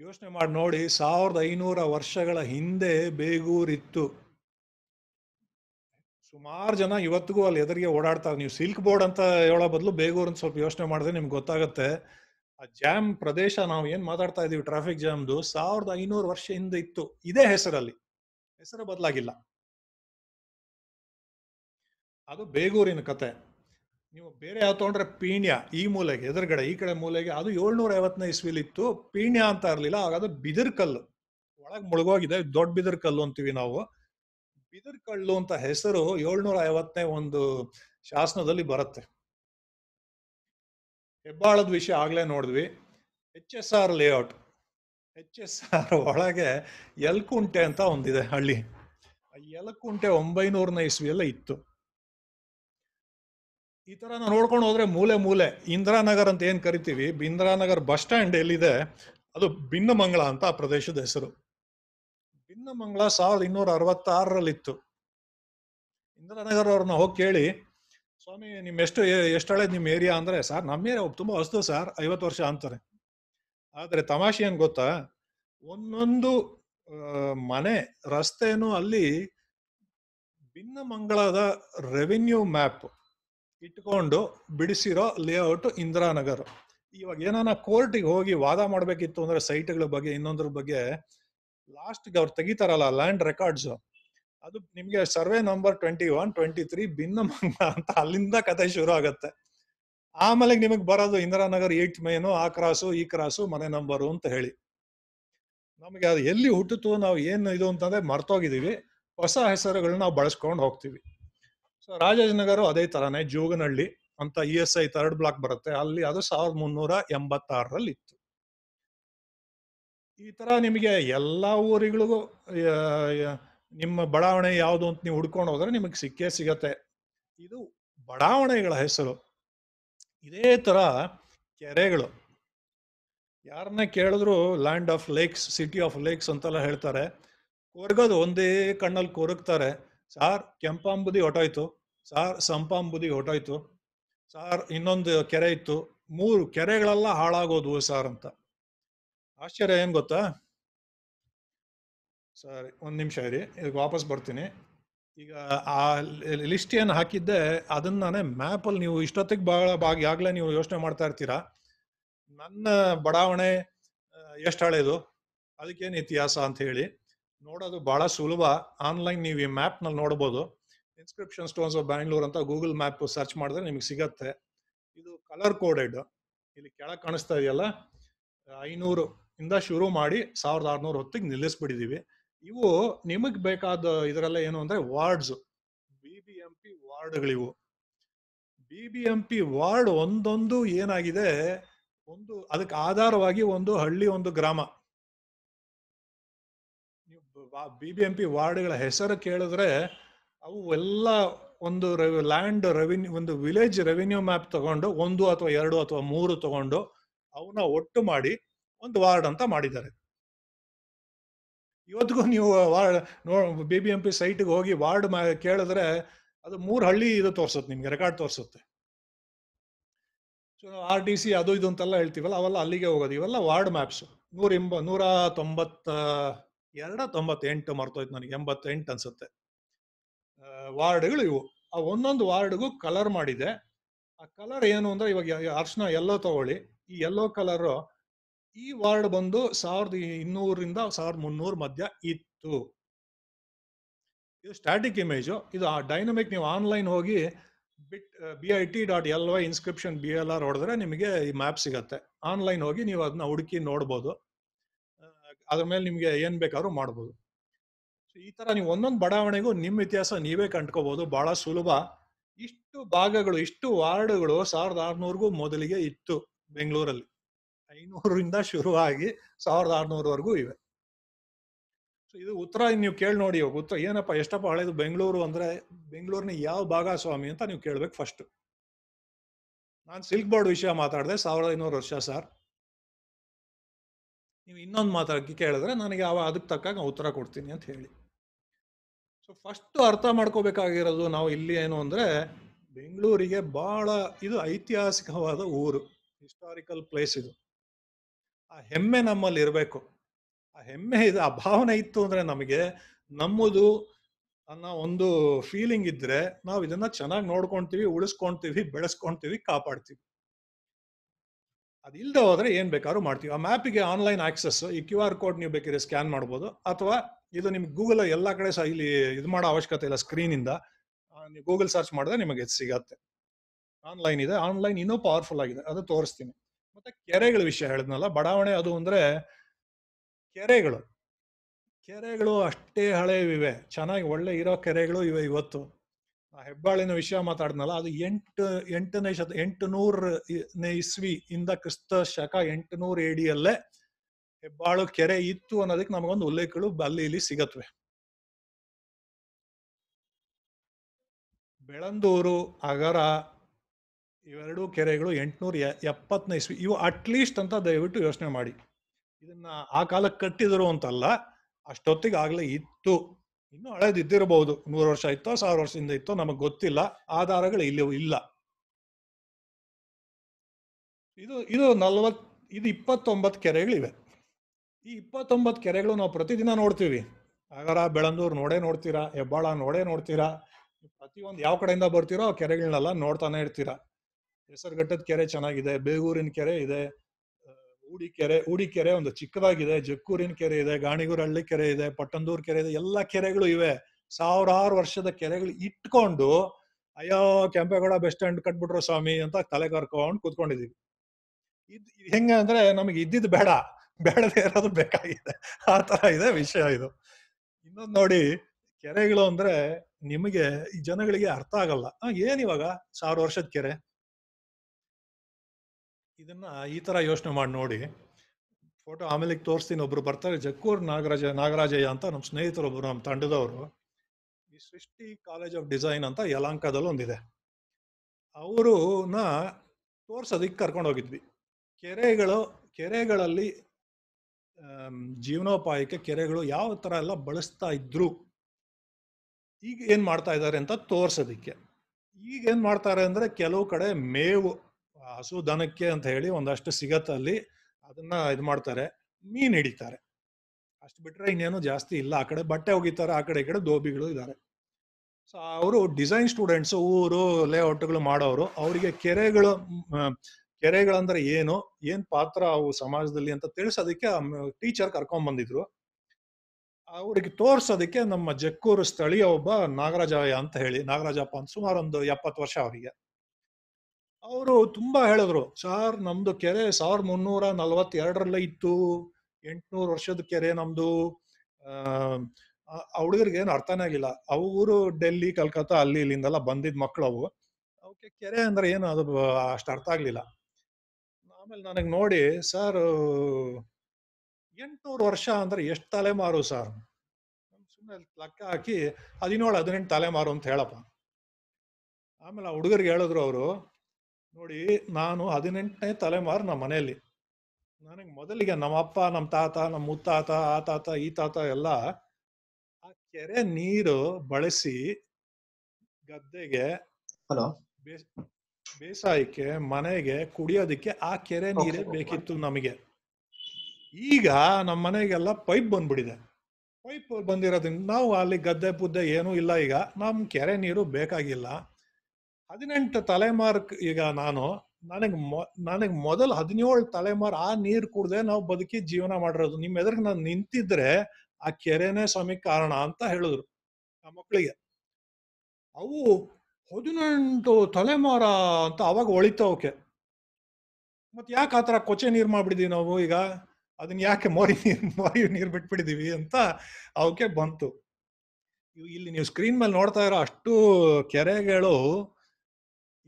ಯೋಚನೆ ಮಾಡಿ ನೋಡಿ ಸಾವಿರದ ಐನೂರ ವರ್ಷಗಳ ಹಿಂದೆ ಬೇಗೂರಿತ್ತು ಸುಮಾರು ಜನ ಇವತ್ತಿಗೂ ಅಲ್ಲಿ ಎದುರಿಗೆ ಓಡಾಡ್ತಾರೆ ನೀವು ಸಿಲ್ಕ್ ಬೋರ್ಡ್ ಅಂತ ಹೇಳೋ ಬದಲು ಬೇಗೂರಿನ ಸ್ವಲ್ಪ ಯೋಚನೆ ಮಾಡಿದ್ರೆ ನಿಮ್ಗೆ ಗೊತ್ತಾಗುತ್ತೆ ಆ ಜಾಮ್ ಪ್ರದೇಶ ನಾವು ಏನ್ ಮಾತಾಡ್ತಾ ಇದೀವಿ ಟ್ರಾಫಿಕ್ ಜಾಮ್ದು ಸಾವಿರದ ಐನೂರು ವರ್ಷ ಹಿಂದೆ ಇತ್ತು ಇದೇ ಹೆಸರಲ್ಲಿ ಹೆಸರು ಬದಲಾಗಿಲ್ಲ ಅದು ಬೇಗೂರಿನ ಕತೆ ನೀವು ಬೇರೆ ಯಾವ ತಗೊಂಡ್ರೆ ಪೀಣ್ಯ ಈ ಮೂಲೆಗೆ ಎದುರುಗಡೆ ಈ ಕಡೆ ಮೂಲೆಗೆ ಅದು ಏಳ್ನೂರ ಐವತ್ತನೇ ಇಸ್ವಿಲಿ ಇತ್ತು ಪೀಣ್ಯ ಅಂತ ಇರಲಿಲ್ಲ ಆಗ ಅದು ಕಲ್ಲು ಒಳಗೆ ಮುಳುಗೋಗಿದೆ ದೊಡ್ಡ ಕಲ್ಲು ಅಂತೀವಿ ನಾವು ಬಿದಿರ್ ಅಂತ ಹೆಸರು ಏಳ್ನೂರ ಐವತ್ತನೇ ಒಂದು ಶಾಸನದಲ್ಲಿ ಬರುತ್ತೆ ಹೆಬ್ಬಾಳದ ವಿಷಯ ಆಗ್ಲೇ ನೋಡಿದ್ವಿ H S R layout H S R ಒಳಗೆ ಎಲ್ಕುಂಟೆ ಅಂತ ಒಂದಿದೆ ಹಳ್ಳಿ ಆ ಯಲಕುಂಟೆ ಒಂಬೈನೂರನೇ ಇಸ್ವಿಯಲ್ಲೇ ಇತ್ತು ಈ ತರ ನಾವು ನೋಡ್ಕೊಂಡು ಹೋದ್ರೆ ಮೂಲೆ ಮೂಲೆ ಇಂದಿರಾನಗರ್ ಅಂತ ಏನ್ ಕರಿತೀವಿ ಇಂದಿರಾನಗರ್ ಬಸ್ ಸ್ಟ್ಯಾಂಡ್ ಎಲ್ಲಿದೆ ಅದು ಭಿನ್ನಮಂಗಳ ಅಂತ ಆ ಪ್ರದೇಶದ ಹೆಸರು ಮಂಗಳ ಸಾವಿರದ ಇನ್ನೂರ ಅರವತ್ತಾರರಲ್ಲಿತ್ತು ಇಂದ್ರನಗರ ಅವ್ರನ್ನ ಹೋಗಿ ಕೇಳಿ ಸ್ವಾಮಿ ನಿಮ್ ಎಷ್ಟು ಎಷ್ಟು ಹಳೇದು ನಿಮ್ಮ ಏರಿಯಾ ಅಂದ್ರೆ ಸರ್ ನಮ್ಮ ಏರಿಯಾ ತುಂಬಾ ಹೊಸದು ಸರ್ ಐವತ್ತು ವರ್ಷ ಅಂತಾರೆ ಆದರೆ ತಮಾಷೆ ಏನ್ ಗೊತ್ತಾ ಒಂದೊಂದು ಮನೆ ರಸ್ತೆನೂ ಅಲ್ಲಿ ಭಿನ್ನಮಂಗಳದ ರೆವಿನ್ಯೂ ಮ್ಯಾಪ್ ಇಟ್ಕೊಂಡು ಬಿಡಿಸಿರೋ ಲೇಔಟ್ ಇಂದಿರಾನಗರ್ ಇವಾಗ ಏನಾನ ಕೋರ್ಟಿಗೆ ಹೋಗಿ ವಾದ ಮಾಡಬೇಕಿತ್ತು ಅಂದ್ರೆ ಸೈಟ್ಗಳ ಬಗ್ಗೆ ಇನ್ನೊಂದ್ರ ಬಗ್ಗೆ ಲಾಸ್ಟ್ಗೆ ಅವ್ರು ತೆಗಿತಾರಲ್ಲ ಲ್ಯಾಂಡ್ ರೆಕಾರ್ಡ್ಸ್ ಅದು ನಿಮಗೆ survey number twenty one twenty three ಭಿನ್ನಮಂಗ ಅಂತ ಅಲ್ಲಿಂದ ಕತೆ ಶುರು ಆಗತ್ತೆ ಆಮೇಲೆ ನಿಮಗೆ ಬರೋದು ಇಂದಿರಾನಗರ್ ಏಟ್ ಮೇನು ಆ ಕ್ರಾಸು ಈ ಕ್ರಾಸು ಮನೆ ನಂಬರು ಅಂತ ಹೇಳಿ ನಮಗೆ ಅದು ಎಲ್ಲಿ ಹುಟ್ಟಿತು ನಾವು ಏನು ಇದು ಅಂತಂದ್ರೆ ಮರ್ತೋಗಿದೀವಿ ಹೊಸ ಹೆಸರುಗಳನ್ನ ನಾವು ಬಳಸ್ಕೊಂಡು ಹೋಗ್ತೀವಿ ಸೊ ರಾಜಾಜನಗರ ಅದೇ ಥರನೇ ಜೋಗನಹಳ್ಳಿ ಅಂತ E S I third block ಬರುತ್ತೆ ಅಲ್ಲಿ ಅದು ಸಾವಿರದ ಮುನ್ನೂರ ಎಂಬತ್ತಾರರಲ್ಲಿ ಈ ಥರ ನಿಮಗೆ ಎಲ್ಲ ಊರಿಗಳಿಗೂ ನಿಮ್ಮ ಬಡಾವಣೆ ಯಾವುದು ಅಂತ ನೀವು ಹುಡ್ಕೊಂಡು ಹೋದ್ರೆ ನಿಮಗೆ ಸಿಕ್ಕೇ ಸಿಗತ್ತೆ ಇದು ಬಡಾವಣೆಗಳ ಹೆಸರು ಇದೇ ಥರ ಕೆರೆಗಳು ಯಾರನ್ನ ಕೇಳಿದ್ರು land of lakes city of lakes ಅಂತೆಲ್ಲ ಹೇಳ್ತಾರೆ ಕೊರ್ಗೋದು ಒಂದೇ ಕಣ್ಣಲ್ಲಿ ಕೊರಗ್ತಾರೆ ಸಾರ್ ಕೆಂಪಾಂಬುದಿ ಹೊಟ್ಟೋಯ್ತು ಸಾರ್ ಸಂಪಾಂಬುದಿ ಹೊಟ್ಟೋಯ್ತು ಸಾರ್ ಇನ್ನೊಂದು ಕೆರೆ ಇತ್ತು ಮೂರು ಕೆರೆಗಳೆಲ್ಲ ಹಾಳಾಗೋದು ಸಾರ್ ಅಂತ ಆಶ್ಚರ್ಯ ಏನು ಗೊತ್ತಾ ಸರಿ ಒಂದು ನಿಮಿಷ ಇರಿ ಇದಕ್ಕೆ ವಾಪಸ್ ಬರ್ತೀನಿ ಈಗ ಆ ಲಿಸ್ಟ್ ಏನು ಹಾಕಿದ್ದೆ ಅದನ್ನ ನಾನೇ ಮ್ಯಾಪಲ್ಲಿ ನೀವು ಇಷ್ಟೊತ್ತಿಗೆ ಭಾಳ ಭಾಗ ಆಗಲೇ ನೀವು ಯೋಚನೆ ಮಾಡ್ತಾ ಇರ್ತೀರಾ ನನ್ನ ಬಡಾವಣೆ ಎಷ್ಟು ಹಳೇದು ಅದಕ್ಕೇನು ಇತಿಹಾಸ ಅಂತ ಹೇಳಿ ನೋಡೋದು ಭಾಳ ಸುಲಭ ಆನ್ಲೈನ್ ನೀವು ಈ ಮ್ಯಾಪ್ನಲ್ಲಿ ನೋಡ್ಬೋದು ಇನ್ಸ್ಕ್ರಿಪ್ಷನ್ ಸ್ಟೋನ್ಸ್ ಆಫ್ ಬ್ಯಾಂಗ್ಳೂರ್ ಅಂತ ಗೂಗಲ್ ಮ್ಯಾಪ್ ಸರ್ಚ್ ಮಾಡಿದ್ರೆ ನಿಮಗೆ ಸಿಗತ್ತೆ ಇದು ಕಲರ್ ಕೋಡೆಡ್ ಇಲ್ಲಿ ಕೆಳಗೆ ಕಾಣಿಸ್ತಾ ಇದೆಯಲ್ಲ ಐನೂರು ಇಂದ ಶುರು ಮಾಡಿ ಸಾವಿರದ ಆರ್ನೂರ ಹೊತ್ತಿಗೆ ನಿಲ್ಲಿಸ್ಬಿಟ್ಟಿದೀವಿ ಇವು ನಿಮಗೆ ಬೇಕಾದ ಇದರಲ್ಲ ಏನು ಅಂದ್ರೆ wards B B M P ವಾರ್ಡ್ಗಳಿವು B B M P ward ಒಂದೊಂದು ಏನಾಗಿದೆ ಒಂದು ಅದಕ್ಕೆ ಆಧಾರವಾಗಿ ಒಂದು ಹಳ್ಳಿ ಒಂದು ಗ್ರಾಮ ಬಿ ಬಿ ಎಂ ಪಿ ವಾರ್ಡ್ಗಳ ಹೆಸರು ಕೇಳಿದ್ರೆ ಅವು ಎಲ್ಲ ಒಂದು ರೆವ್ ಲ್ಯಾಂಡ್ ರೆವಿನ್ಯೂ ಒಂದು ವಿಲೇಜ್ ರೆವಿನ್ಯೂ ಮ್ಯಾಪ್ ತಗೊಂಡು ಒಂದು ಅಥವಾ ಎರಡು ಅಥವಾ ಮೂರು ತಗೊಂಡು ಅವನ್ನ ಒಟ್ಟು ಮಾಡಿ ಒಂದು ವಾರ್ಡ್ ಅಂತ ಮಾಡಿದ್ದಾರೆ ಇವತ್ತಿಗೂ ನೀವು ward no B B M P ಸೈಟ್ಗೆ ಹೋಗಿ ವಾರ್ಡ್ ಕೇಳಿದ್ರೆ ಅದು ಮೂರು ಹಳ್ಳಿ ಇದು ತೋರಿಸುತ್ತೆ ನಿಮಗೆ ರೆಕಾರ್ಡ್ ತೋರಿಸುತ್ತೆ ಸೊ ಆರ್ ಟಿ ಸಿ ಅದು ಇದು ಅಂತೆಲ್ಲ ಹೇಳ್ತೀವಲ್ಲ ಅವೆಲ್ಲ ಅಲ್ಲಿಗೆ ಹೋಗೋದು ಇವೆಲ್ಲ ವಾರ್ಡ್ ಮ್ಯಾಪ್ಸ್ ನೂರ ಎಂಬ ನೂರ ತೊಂಬತ್ತ ಎರಡ ತೊಂಬತ್ತೆಂಟು ಮರ್ತೋಯ್ತು ನನಗೆ ಎಂಬತ್ತೆಂಟು ಅನ್ಸುತ್ತೆ ವಾರ್ಡ್ಗಳು ಇವು ಆ ಒಂದೊಂದು ವಾರ್ಡ್ಗೂ ಕಲರ್ ಮಾಡಿದೆ ಆ ಕಲರ್ ಏನು ಅಂದ್ರೆ ಇವಾಗ ಅರ್ಶನ ಎಲ್ಲೋ ತಗೊಳ್ಳಿ ಈ ಎಲ್ಲೋ ಕಲರು ಈ ವಾರ್ಡ್ ಬಂದು ಸಾವಿರದ ಇನ್ನೂರಿಂದ ಸಾವಿರದ ಮುನ್ನೂರು ಮಧ್ಯ ಇತ್ತು ಇದು ಸ್ಟ್ಯಾಟಿಕ್ ಇಮೇಜು ಇದು ಆ ಡೈನಮಿಕ್ ನೀವು ಆನ್ಲೈನ್ ಹೋಗಿ bit B I T dot L Y inscription B L R ಹೊಡೆದ್ರೆ ನಿಮಗೆ ಈ ಮ್ಯಾಪ್ ಸಿಗತ್ತೆ ಆನ್ಲೈನ್ ಹೋಗಿ ನೀವು ಅದನ್ನ ಹುಡುಕಿ ನೋಡ್ಬೋದು ಅದ್ರ ಮೇಲೆ ನಿಮಗೆ ಏನು ಬೇಕಾದ್ರೂ ಮಾಡ್ಬೋದು ಈ ಥರ ನೀವು ಒಂದೊಂದು ಬಡಾವಣೆಗೂ ನಿಮ್ಮ ಇತಿಹಾಸ ನೀವೇ ಕಂಡ್ಕೋಬೋದು ಭಾಳ ಸುಲಭ ಇಷ್ಟು ಭಾಗಗಳು ಇಷ್ಟು ವಾರ್ಡ್ಗಳು ಸಾವಿರದ ಆರುನೂರಿಗೂ ಮೊದಲಿಗೆ ಇತ್ತು ಬೆಂಗಳೂರಲ್ಲಿ ಐನೂರರಿಂದ ಶುರುವಾಗಿ ಸಾವಿರದ ಆರ್ನೂರವರೆಗೂ ಇವೆ ಸೊ ಇದು ಉತ್ತರ ನೀವು ಕೇಳಿ ನೋಡಿ ಇವಾಗ ಉತ್ತರ ಏನಪ್ಪ ಎಷ್ಟಪ್ಪ ಹಳೇದು ಬೆಂಗಳೂರು ಅಂದರೆ ಬೆಂಗಳೂರಿನ ಯಾವ ಭಾಗ ಸ್ವಾಮಿ ಅಂತ ನೀವು ಕೇಳಬೇಕು ಫಸ್ಟ್ ನಾನು ಸಿಲ್ಕ್ ಬೋರ್ಡ್ ವಿಷಯ ಮಾತಾಡಿದೆ ಸಾವಿರದ ಐನೂರು ವರ್ಷ ಸರ್ ನೀವು ಇನ್ನೊಂದು ಮಾತಾಡಿ ಕೇಳಿದ್ರೆ ನನಗೆ ಅವ ಅದಕ್ಕೆ ತಕ್ಕಾಗ ಉತ್ತರ ಕೊಡ್ತೀನಿ ಅಂತ ಹೇಳಿ ಸೊ ಫಸ್ಟು ಅರ್ಥ ಮಾಡ್ಕೋಬೇಕಾಗಿರೋದು ನಾವು ಇಲ್ಲಿ ಏನು ಅಂದರೆ ಬೆಂಗಳೂರಿಗೆ ಭಾಳ ಇದು ಐತಿಹಾಸಿಕವಾದ ಊರು ಹಿಸ್ಟಾರಿಕಲ್ ಪ್ಲೇಸ್ ಇದು ಆ ಹೆಮ್ಮೆ ನಮ್ಮಲ್ಲಿ ಇರಬೇಕು ಆ ಹೆಮ್ಮೆ ಇದು ಆ ಭಾವನೆ ಇತ್ತು ಅಂದ್ರೆ ನಮಗೆ ನಮ್ಮದು ಅನ್ನೋ ಒಂದು ಫೀಲಿಂಗ್ ಇದ್ರೆ ನಾವು ಇದನ್ನ ಚೆನ್ನಾಗಿ ನೋಡ್ಕೊಳ್ತೀವಿ ಉಳಿಸ್ಕೊಂತೀವಿ ಬೆಳೆಸ್ಕೊಳ್ತೀವಿ ಕಾಪಾಡ್ತೀವಿ ಅದಿಲ್ಲದೆ ಹೋದರೆ ಏನ್ ಬೇಕಾದ್ರೂ ಮಾಡ್ತೀವಿ ಆ ಮ್ಯಾಪಿಗೆ ಆನ್ಲೈನ್ ಆಕ್ಸೆಸ್ ಈ ಕ್ಯೂ ಆರ್ ಕೋಡ್ ನೀವು ಬೇಕಿದ್ರೆ ಸ್ಕ್ಯಾನ್ ಮಾಡ್ಬೋದು ಅಥವಾ ಇದು ನಿಮ್ಗೆ ಗೂಗಲ್ ಎಲ್ಲ ಕಡೆ ಸಹ ಇಲ್ಲಿ ಇದು ಮಾಡೋ ಅವಶ್ಯಕತೆ ಇಲ್ಲ ಸ್ಕ್ರೀನಿಂದ ನೀವು ಗೂಗಲ್ ಸರ್ಚ್ ಮಾಡಿದ್ರೆ ನಿಮಗೆ ಸಿಗತ್ತೆ ಆನ್ಲೈನ್ ಇದೆ ಆನ್ಲೈನ್ ಇನ್ನೂ ಪವರ್ಫುಲ್ ಆಗಿದೆ ಅದು ತೋರಿಸ್ತೀನಿ ಮತ್ತೆ ಕೆರೆಗಳ ವಿಷಯ ಹೇಳಿದ್ನಲ್ಲ ಬಡಾವಣೆ ಅದು ಅಂದ್ರೆ ಕೆರೆಗಳು ಕೆರೆಗಳು ಅಷ್ಟೇ ಹಳೆ ಇವೆ ಚೆನ್ನಾಗಿ ಒಳ್ಳೆ ಇರೋ ಕೆರೆಗಳು ಇವೆ ಇವತ್ತು ಹೆಬ್ಬಾಳಿನ ವಿಷಯ ಮಾತಾಡಿದ್ನಲ್ಲ ಅದು ಎಂಟು ಎಂಟನೇ ಶತ ಎಂಟು ನೂರನೇ ಇಸ್ವಿ ಇಂದ ಕ್ರಿಸ್ತ ಶಕ ಎಂಟು ನೂರು ಏಡಿಯಲ್ಲೇ ಹೆಬ್ಬಾಳು ಕೆರೆ ಇತ್ತು ಅನ್ನೋದಕ್ಕೆ ನಮಗೊಂದು ಉಲ್ಲೇಖಗಳು ಅಲ್ಲಿ ಇಲ್ಲಿ ಸಿಗತ್ವೆ ಬೆಳಂದೂರು ಅಗರ ಇವೆರಡೂ ಕೆರೆಗಳು ಎಂಟುನೂರ ಎಪ್ಪತ್ತನೇ ಇಸ್ವಿ ಇವು ಅಟ್ಲೀಸ್ಟ್ ಅಂತ ದಯವಿಟ್ಟು ಯೋಚನೆ ಮಾಡಿ ಇದನ್ನ ಆ ಕಾಲಕ್ಕೆ ಕಟ್ಟಿದರು ಅಂತಲ್ಲ ಅಷ್ಟೊತ್ತಿಗೆ ಆಗಲೇ ಇತ್ತು ಇನ್ನೂ ಹಳೇದಿದ್ದಿರಬಹುದು ನೂರು ವರ್ಷ ಇತ್ತೋ ಸಾವಿರ ವರ್ಷದಿಂದ ಇತ್ತೋ ನಮಗೆ ಗೊತ್ತಿಲ್ಲ ಆಧಾರಗಳು ಇಲ್ಲಿ ಇಲ್ಲ ಇದು ಇದು ನಲ್ವತ್ ಇದು ಇಪ್ಪತ್ತೊಂಬತ್ತು ಕೆರೆಗಳಿವೆ ಈ ಇಪ್ಪತ್ತೊಂಬತ್ತು ಕೆರೆಗಳು ನಾವು ಪ್ರತಿದಿನ ನೋಡ್ತೀವಿ ಆಗರ ಬೆಳಂದೂರು ನೋಡೇ ನೋಡ್ತೀರಾ ಹೆಬ್ಬಾಳ ನೋಡೇ ನೋಡ್ತೀರಾ ಪ್ರತಿಯೊಂದು ಯಾವ ಕಡೆಯಿಂದ ಬರ್ತೀರೋ ಆ ಕೆರೆಗಳನ್ನೆಲ್ಲ ನೋಡ್ತಾನೆ ಇರ್ತೀರಾ ಹೆಸರುಘಟ್ಟದ ಕೆರೆ ಚೆನ್ನಾಗಿದೆ ಬೇಗೂರಿನ ಕೆರೆ ಇದೆ ಊಡಿ ಕೆರೆ ಊಡಿ ಕೆರೆ ಒಂದು ಚಿಕ್ಕದಾಗಿದೆ ಜಕ್ಕೂರಿನ ಕೆರೆ ಇದೆ ಗಾಣಿಗೂರಹಳ್ಳಿ ಕೆರೆ ಇದೆ ಪಟ್ಟಂದೂರ್ ಕೆರೆ ಇದೆ ಎಲ್ಲಾ ಕೆರೆಗಳು ಇವೆ ಸಾವಿರಾರು ವರ್ಷದ ಕೆರೆಗಳು ಇಟ್ಕೊಂಡು ಅಯ್ಯೋ ಕೆಂಪೇಗೌಡ ಬೆಸ್ಟ್ ಸ್ಟ್ಯಾಂಡ್ ಕಟ್ಬಿಟ್ರು ಸ್ವಾಮಿ ಅಂತ ತಲೆ ಕರ್ಕೊಂಡು ಕೂತ್ಕೊಂಡಿದೀವಿ ಇದ್ ಹೆಂಗೆ ಅಂದ್ರೆ ನಮಗೆ ಇದ್ದಿದ್ ಬೇಡ ಬೇಡದೆ ಇರೋದು ಬೇಕಾಗಿದೆ ಆ ತರ ಇದೆ ವಿಷಯ ಇದು ಇನ್ನೊಂದು ನೋಡಿ ಕೆರೆಗಳು ಅಂದ್ರೆ ನಿಮಗೆ ಈ ಜನಗಳಿಗೆ ಅರ್ಥ ಆಗಲ್ಲ ಏನ್ ಇವಾಗ ಸಾವಿರ ವರ್ಷದ ಕೆರೆ ಇದನ್ನ ಈ ತರ ಯೋಚನೆ ಮಾಡಿ ನೋಡಿ ಫೋಟೋ ಆಮೇಲೆ ತೋರಿಸ್ತೀನಿ ಒಬ್ರು ಬರ್ತಾರೆ ಜಕ್ಕೂರ್ ನಾಗರಾಜ ನಾಗರಾಜಯ್ಯ ಅಂತ ನಮ್ಮ ಸ್ನೇಹಿತರೊಬ್ರು ನಮ್ಮ ತಂಡದವರು ಈ ಸೃಷ್ಟಿ ಕಾಲೇಜ್ ಆಫ್ ಡಿಸೈನ್ ಅಂತ ಯಲಾಂಕದಲ್ಲಿ ಒಂದಿದೆ ಅವರು ನ ತೋರ್ಸೋದಕ್ಕೆ ಕರ್ಕೊಂಡು ಹೋಗಿದ್ವಿ ಕೆರೆಗಳು ಕೆರೆಗಳಲ್ಲಿ ಜೀವನೋಪಾಯಕ್ಕೆ ಕೆರೆಗಳು ಯಾವ ಥರ ಎಲ್ಲ ಬಳಸ್ತಾ ಇದ್ರು ಈಗ ಏನು ಮಾಡ್ತಾ ಇದ್ದಾರೆ ಅಂತ ತೋರ್ಸೋದಿಕ್ಕೆ ಈಗ ಏನು ಮಾಡ್ತಾರೆ ಅಂದರೆ ಕೆಲವು ಕಡೆ ಮೇವು ಹಸು ದನಕ್ಕೆ ಅಂತ ಹೇಳಿ ಒಂದಷ್ಟು ಅಲ್ಲಿ ಅದನ್ನ ಇದು ಮಾಡ್ತಾರೆ ಮೀನ್ ಹಿಡಿತಾರೆ ಅಷ್ಟು ಬಿಟ್ರೆ ಇನ್ನೇನು ಜಾಸ್ತಿ ಇಲ್ಲ ಆ ಕಡೆ ಬಟ್ಟೆ ಹೋಗಿತಾರೆ ಆ ಕಡೆ ಈ ಕಡೆ ದೋಬಿಗಳು ಇದ್ದಾರೆ ಸೊ ಅವರು ಡಿಸೈನ್ ಸ್ಟೂಡೆಂಟ್ಸ್ ಊರು ಲೇಔಟ್ಗಳು ಮಾಡೋರು ಅವರಿಗೆ ಕೆರೆಗಳು ಕೆರೆಗಳಂದ್ರೆ ಏನು ಏನ್ ಪಾತ್ರ ಅವು ಸಮಾಜದಲ್ಲಿ ಅಂತ ತಿಳಿಸೋದಕ್ಕೆ ಟೀಚರ್ ಕರ್ಕೊಂಡ್ ಬಂದಿದ್ರು ಅವ್ರಿಗೆ ತೋರ್ಸೋದಕ್ಕೆ ನಮ್ಮ ಜಕ್ಕೂರು ಸ್ಥಳೀಯ ಒಬ್ಬ ನಾಗರಾಜಯ್ಯ ಅಂತ ಹೇಳಿ ನಾಗರಾಜಪ್ಪ ಅಂತ ಸುಮಾರು ಒಂದು ಎಪ್ಪತ್ತು ವರ್ಷ ಅವರಿಗೆ ಅವರು ತುಂಬ ಹೇಳಿದ್ರು ಸರ್ ನಮ್ದು ಕೆರೆ ಸಾವಿರದ ಮುನ್ನೂರ ನಲ್ವತ್ತೆರಡರಲ್ಲೇ ಇತ್ತು ಎಂಟುನೂರು ವರ್ಷದ ಕೆರೆ ನಮ್ದು ಆ ಹುಡುಗರಿಗೆ ಏನು ಅರ್ಥನೇ ಆಗಿಲ್ಲ ಅವರು ಡೆಲ್ಲಿ ಕಲ್ಕತ್ತಾ ಅಲ್ಲಿ ಇಲ್ಲಿಂದೆಲ್ಲ ಬಂದಿದ್ದ ಮಕ್ಕಳು ಅವು ಅವಕ್ಕೆ ಕೆರೆ ಅಂದ್ರೆ ಏನು ಅದು ಅಷ್ಟು ಅರ್ಥ ಆಗಲಿಲ್ಲ ಆಮೇಲೆ ನನಗೆ ನೋಡಿ ಸರ್ ಎಂಟುನೂರು ವರ್ಷ ಅಂದ್ರೆ ಎಷ್ಟು ತಲೆಮಾರು ಸರ್ ಸುಮ್ಮನೆ ಲೆಕ್ಕ ಹಾಕಿ ಹದಿನೇಳು ಹದಿನೆಂಟು ತಲೆಮಾರು ಅಂತ ಹೇಳಪ್ಪ ಆಮೇಲೆ ಆ ಹುಡುಗರಿಗೆ ಹೇಳಿದ್ರು ಅವರು ನೋಡಿ ನಾನು ಹದಿನೆಂಟನೇ ತಲೆಮಾರು ನಮ್ಮ ಮನೆಯಲ್ಲಿ ನನಗೆ ಮೊದಲಿಗೆ ನಮ್ಮ ಅಪ್ಪ ನಮ್ಮ ತಾತ ನಮ್ಮ ಮುತ್ತಾತ ಆ ತಾತ ಈ ತಾತ ಎಲ್ಲ ಆ ಕೆರೆ ನೀರು ಬಳಸಿ ಗದ್ದೆಗೆ ಹಲೋ ಬೇಸಾಯಕ್ಕೆ ಮನೆಗೆ ಕುಡಿಯೋದಕ್ಕೆ ಆ ಕೆರೆ ನೀರೇ ಬೇಕಿತ್ತು ನಮಗೆ ಈಗ ನಮ್ಮ ಮನೆಗೆಲ್ಲ ಪೈಪ್ ಬಂದ್ಬಿಟ್ಟಿದೆ ಪೈಪ್ ಬಂದಿರೋದ್ರಿಂದ ನಾವು ಅಲ್ಲಿ ಗದ್ದೆ ಪುದ್ದೆ ಏನೂ ಇಲ್ಲ ಈಗ ನಮ್ಮ ಕೆರೆ ನೀರು ಬೇಕಾಗಿಲ್ಲ ಹದಿನೆಂಟು ತಲೆಮಾರ್ಕ್ ಈಗ ನಾನು ನನಗೆ ನನಗೆ ಮೊದಲು ಹದಿನೇಳು ತಲೆಮಾರು ಆ ನೀರು ಕುಡ್ದೆ ನಾವು ಬದುಕಿ ಜೀವನ ಮಾಡಿರೋದು ನಿಮ್ಮ ಎದುರಿಗೆ ನಾನು ನಿಂತಿದ್ರೆ ಆ ಕೆರೆನೇ ಸ್ವಾಮಿ ಕಾರಣ ಅಂತ ಹೇಳಿದ್ರು ಆ ಮಕ್ಕಳಿಗೆ ಅವು ಹದಿನೆಂಟು ತಲೆಮಾರ ಅಂತ ಅವಾಗ ಅವಕ್ಕೆ ಮತ್ತೆ ಯಾಕೆ ಆ ಥರ ಕೊಚೆ ನೀರು ಮಾಡಿಬಿಡಿದೀವಿ ನಾವು ಈಗ ಅದನ್ನ ಯಾಕೆ ಮೋರಿ ನೀರು ಮೋರಿ ನೀರು ಬಿಟ್ಬಿಡಿದಿವಿ ಅಂತ ಅವಕ್ಕೆ ಬಂತು ಇಲ್ಲಿ ನೀವು ಸ್ಕ್ರೀನ್ ಮೇಲೆ ನೋಡ್ತಾ ಇರೋ ಅಷ್ಟು ಕೆರೆಗಳು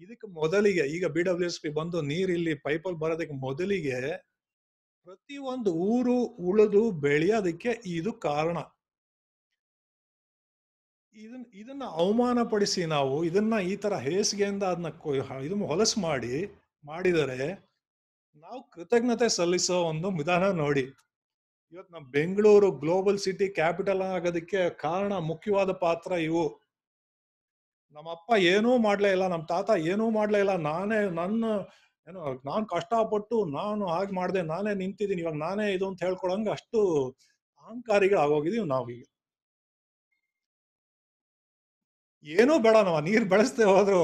ಇದಕ್ಕೆ ಮೊದಲಿಗೆ ಈಗ ಬಿ ಡಬ್ಲ್ಯೂ ಎಸ್ ಪಿ ಬಂದು ನೀರಿಲ್ಲಿ ಇಲ್ಲಿ ಪೈಪಲ್ಲಿ ಬರೋದಕ್ಕೆ ಮೊದಲಿಗೆ ಪ್ರತಿಯೊಂದು ಊರು ಉಳಿದು ಬೆಳೆಯೋದಕ್ಕೆ ಇದು ಕಾರಣ ಇದನ್ನ ಇದನ್ನ ಅವಮಾನ ಪಡಿಸಿ ನಾವು ಇದನ್ನ ಈ ತರ ಹೇಸಿಗೆಯಿಂದ ಅದನ್ನ ಇದನ್ನ ಹೊಲಸು ಮಾಡಿ ಮಾಡಿದರೆ ನಾವು ಕೃತಜ್ಞತೆ ಸಲ್ಲಿಸೋ ಒಂದು ವಿಧಾನ ನೋಡಿ ಇವತ್ತು ನಮ್ಮ ಬೆಂಗಳೂರು ಗ್ಲೋಬಲ್ ಸಿಟಿ ಕ್ಯಾಪಿಟಲ್ ಆಗೋದಕ್ಕೆ ಕಾರಣ ಮುಖ್ಯವಾದ ಪಾತ್ರ ಇವು ನಮ್ಮ ಅಪ್ಪ ಏನೂ ಮಾಡ್ಲೇ ಇಲ್ಲ ನಮ್ಮ ತಾತ ಏನೂ ಮಾಡ್ಲೇ ಇಲ್ಲ ನಾನೇ ನನ್ನ ಏನು ನಾನು ಕಷ್ಟಪಟ್ಟು ನಾನು ಹಾಗೆ ಮಾಡಿದೆ ನಾನೇ ನಿಂತಿದ್ದೀನಿ ಇವಾಗ ನಾನೇ ಇದು ಅಂತ ಹೇಳ್ಕೊಳಂಗೆ ಅಷ್ಟು ಅಹಂಕಾರಿಗೆ ಆಗೋಗಿದೀವಿ ನಾವೀಗ ಏನೂ ಬೇಡ ನಾವು ನೀರು ಬೆಳೆಸ್ದೆ ಹೋದ್ರು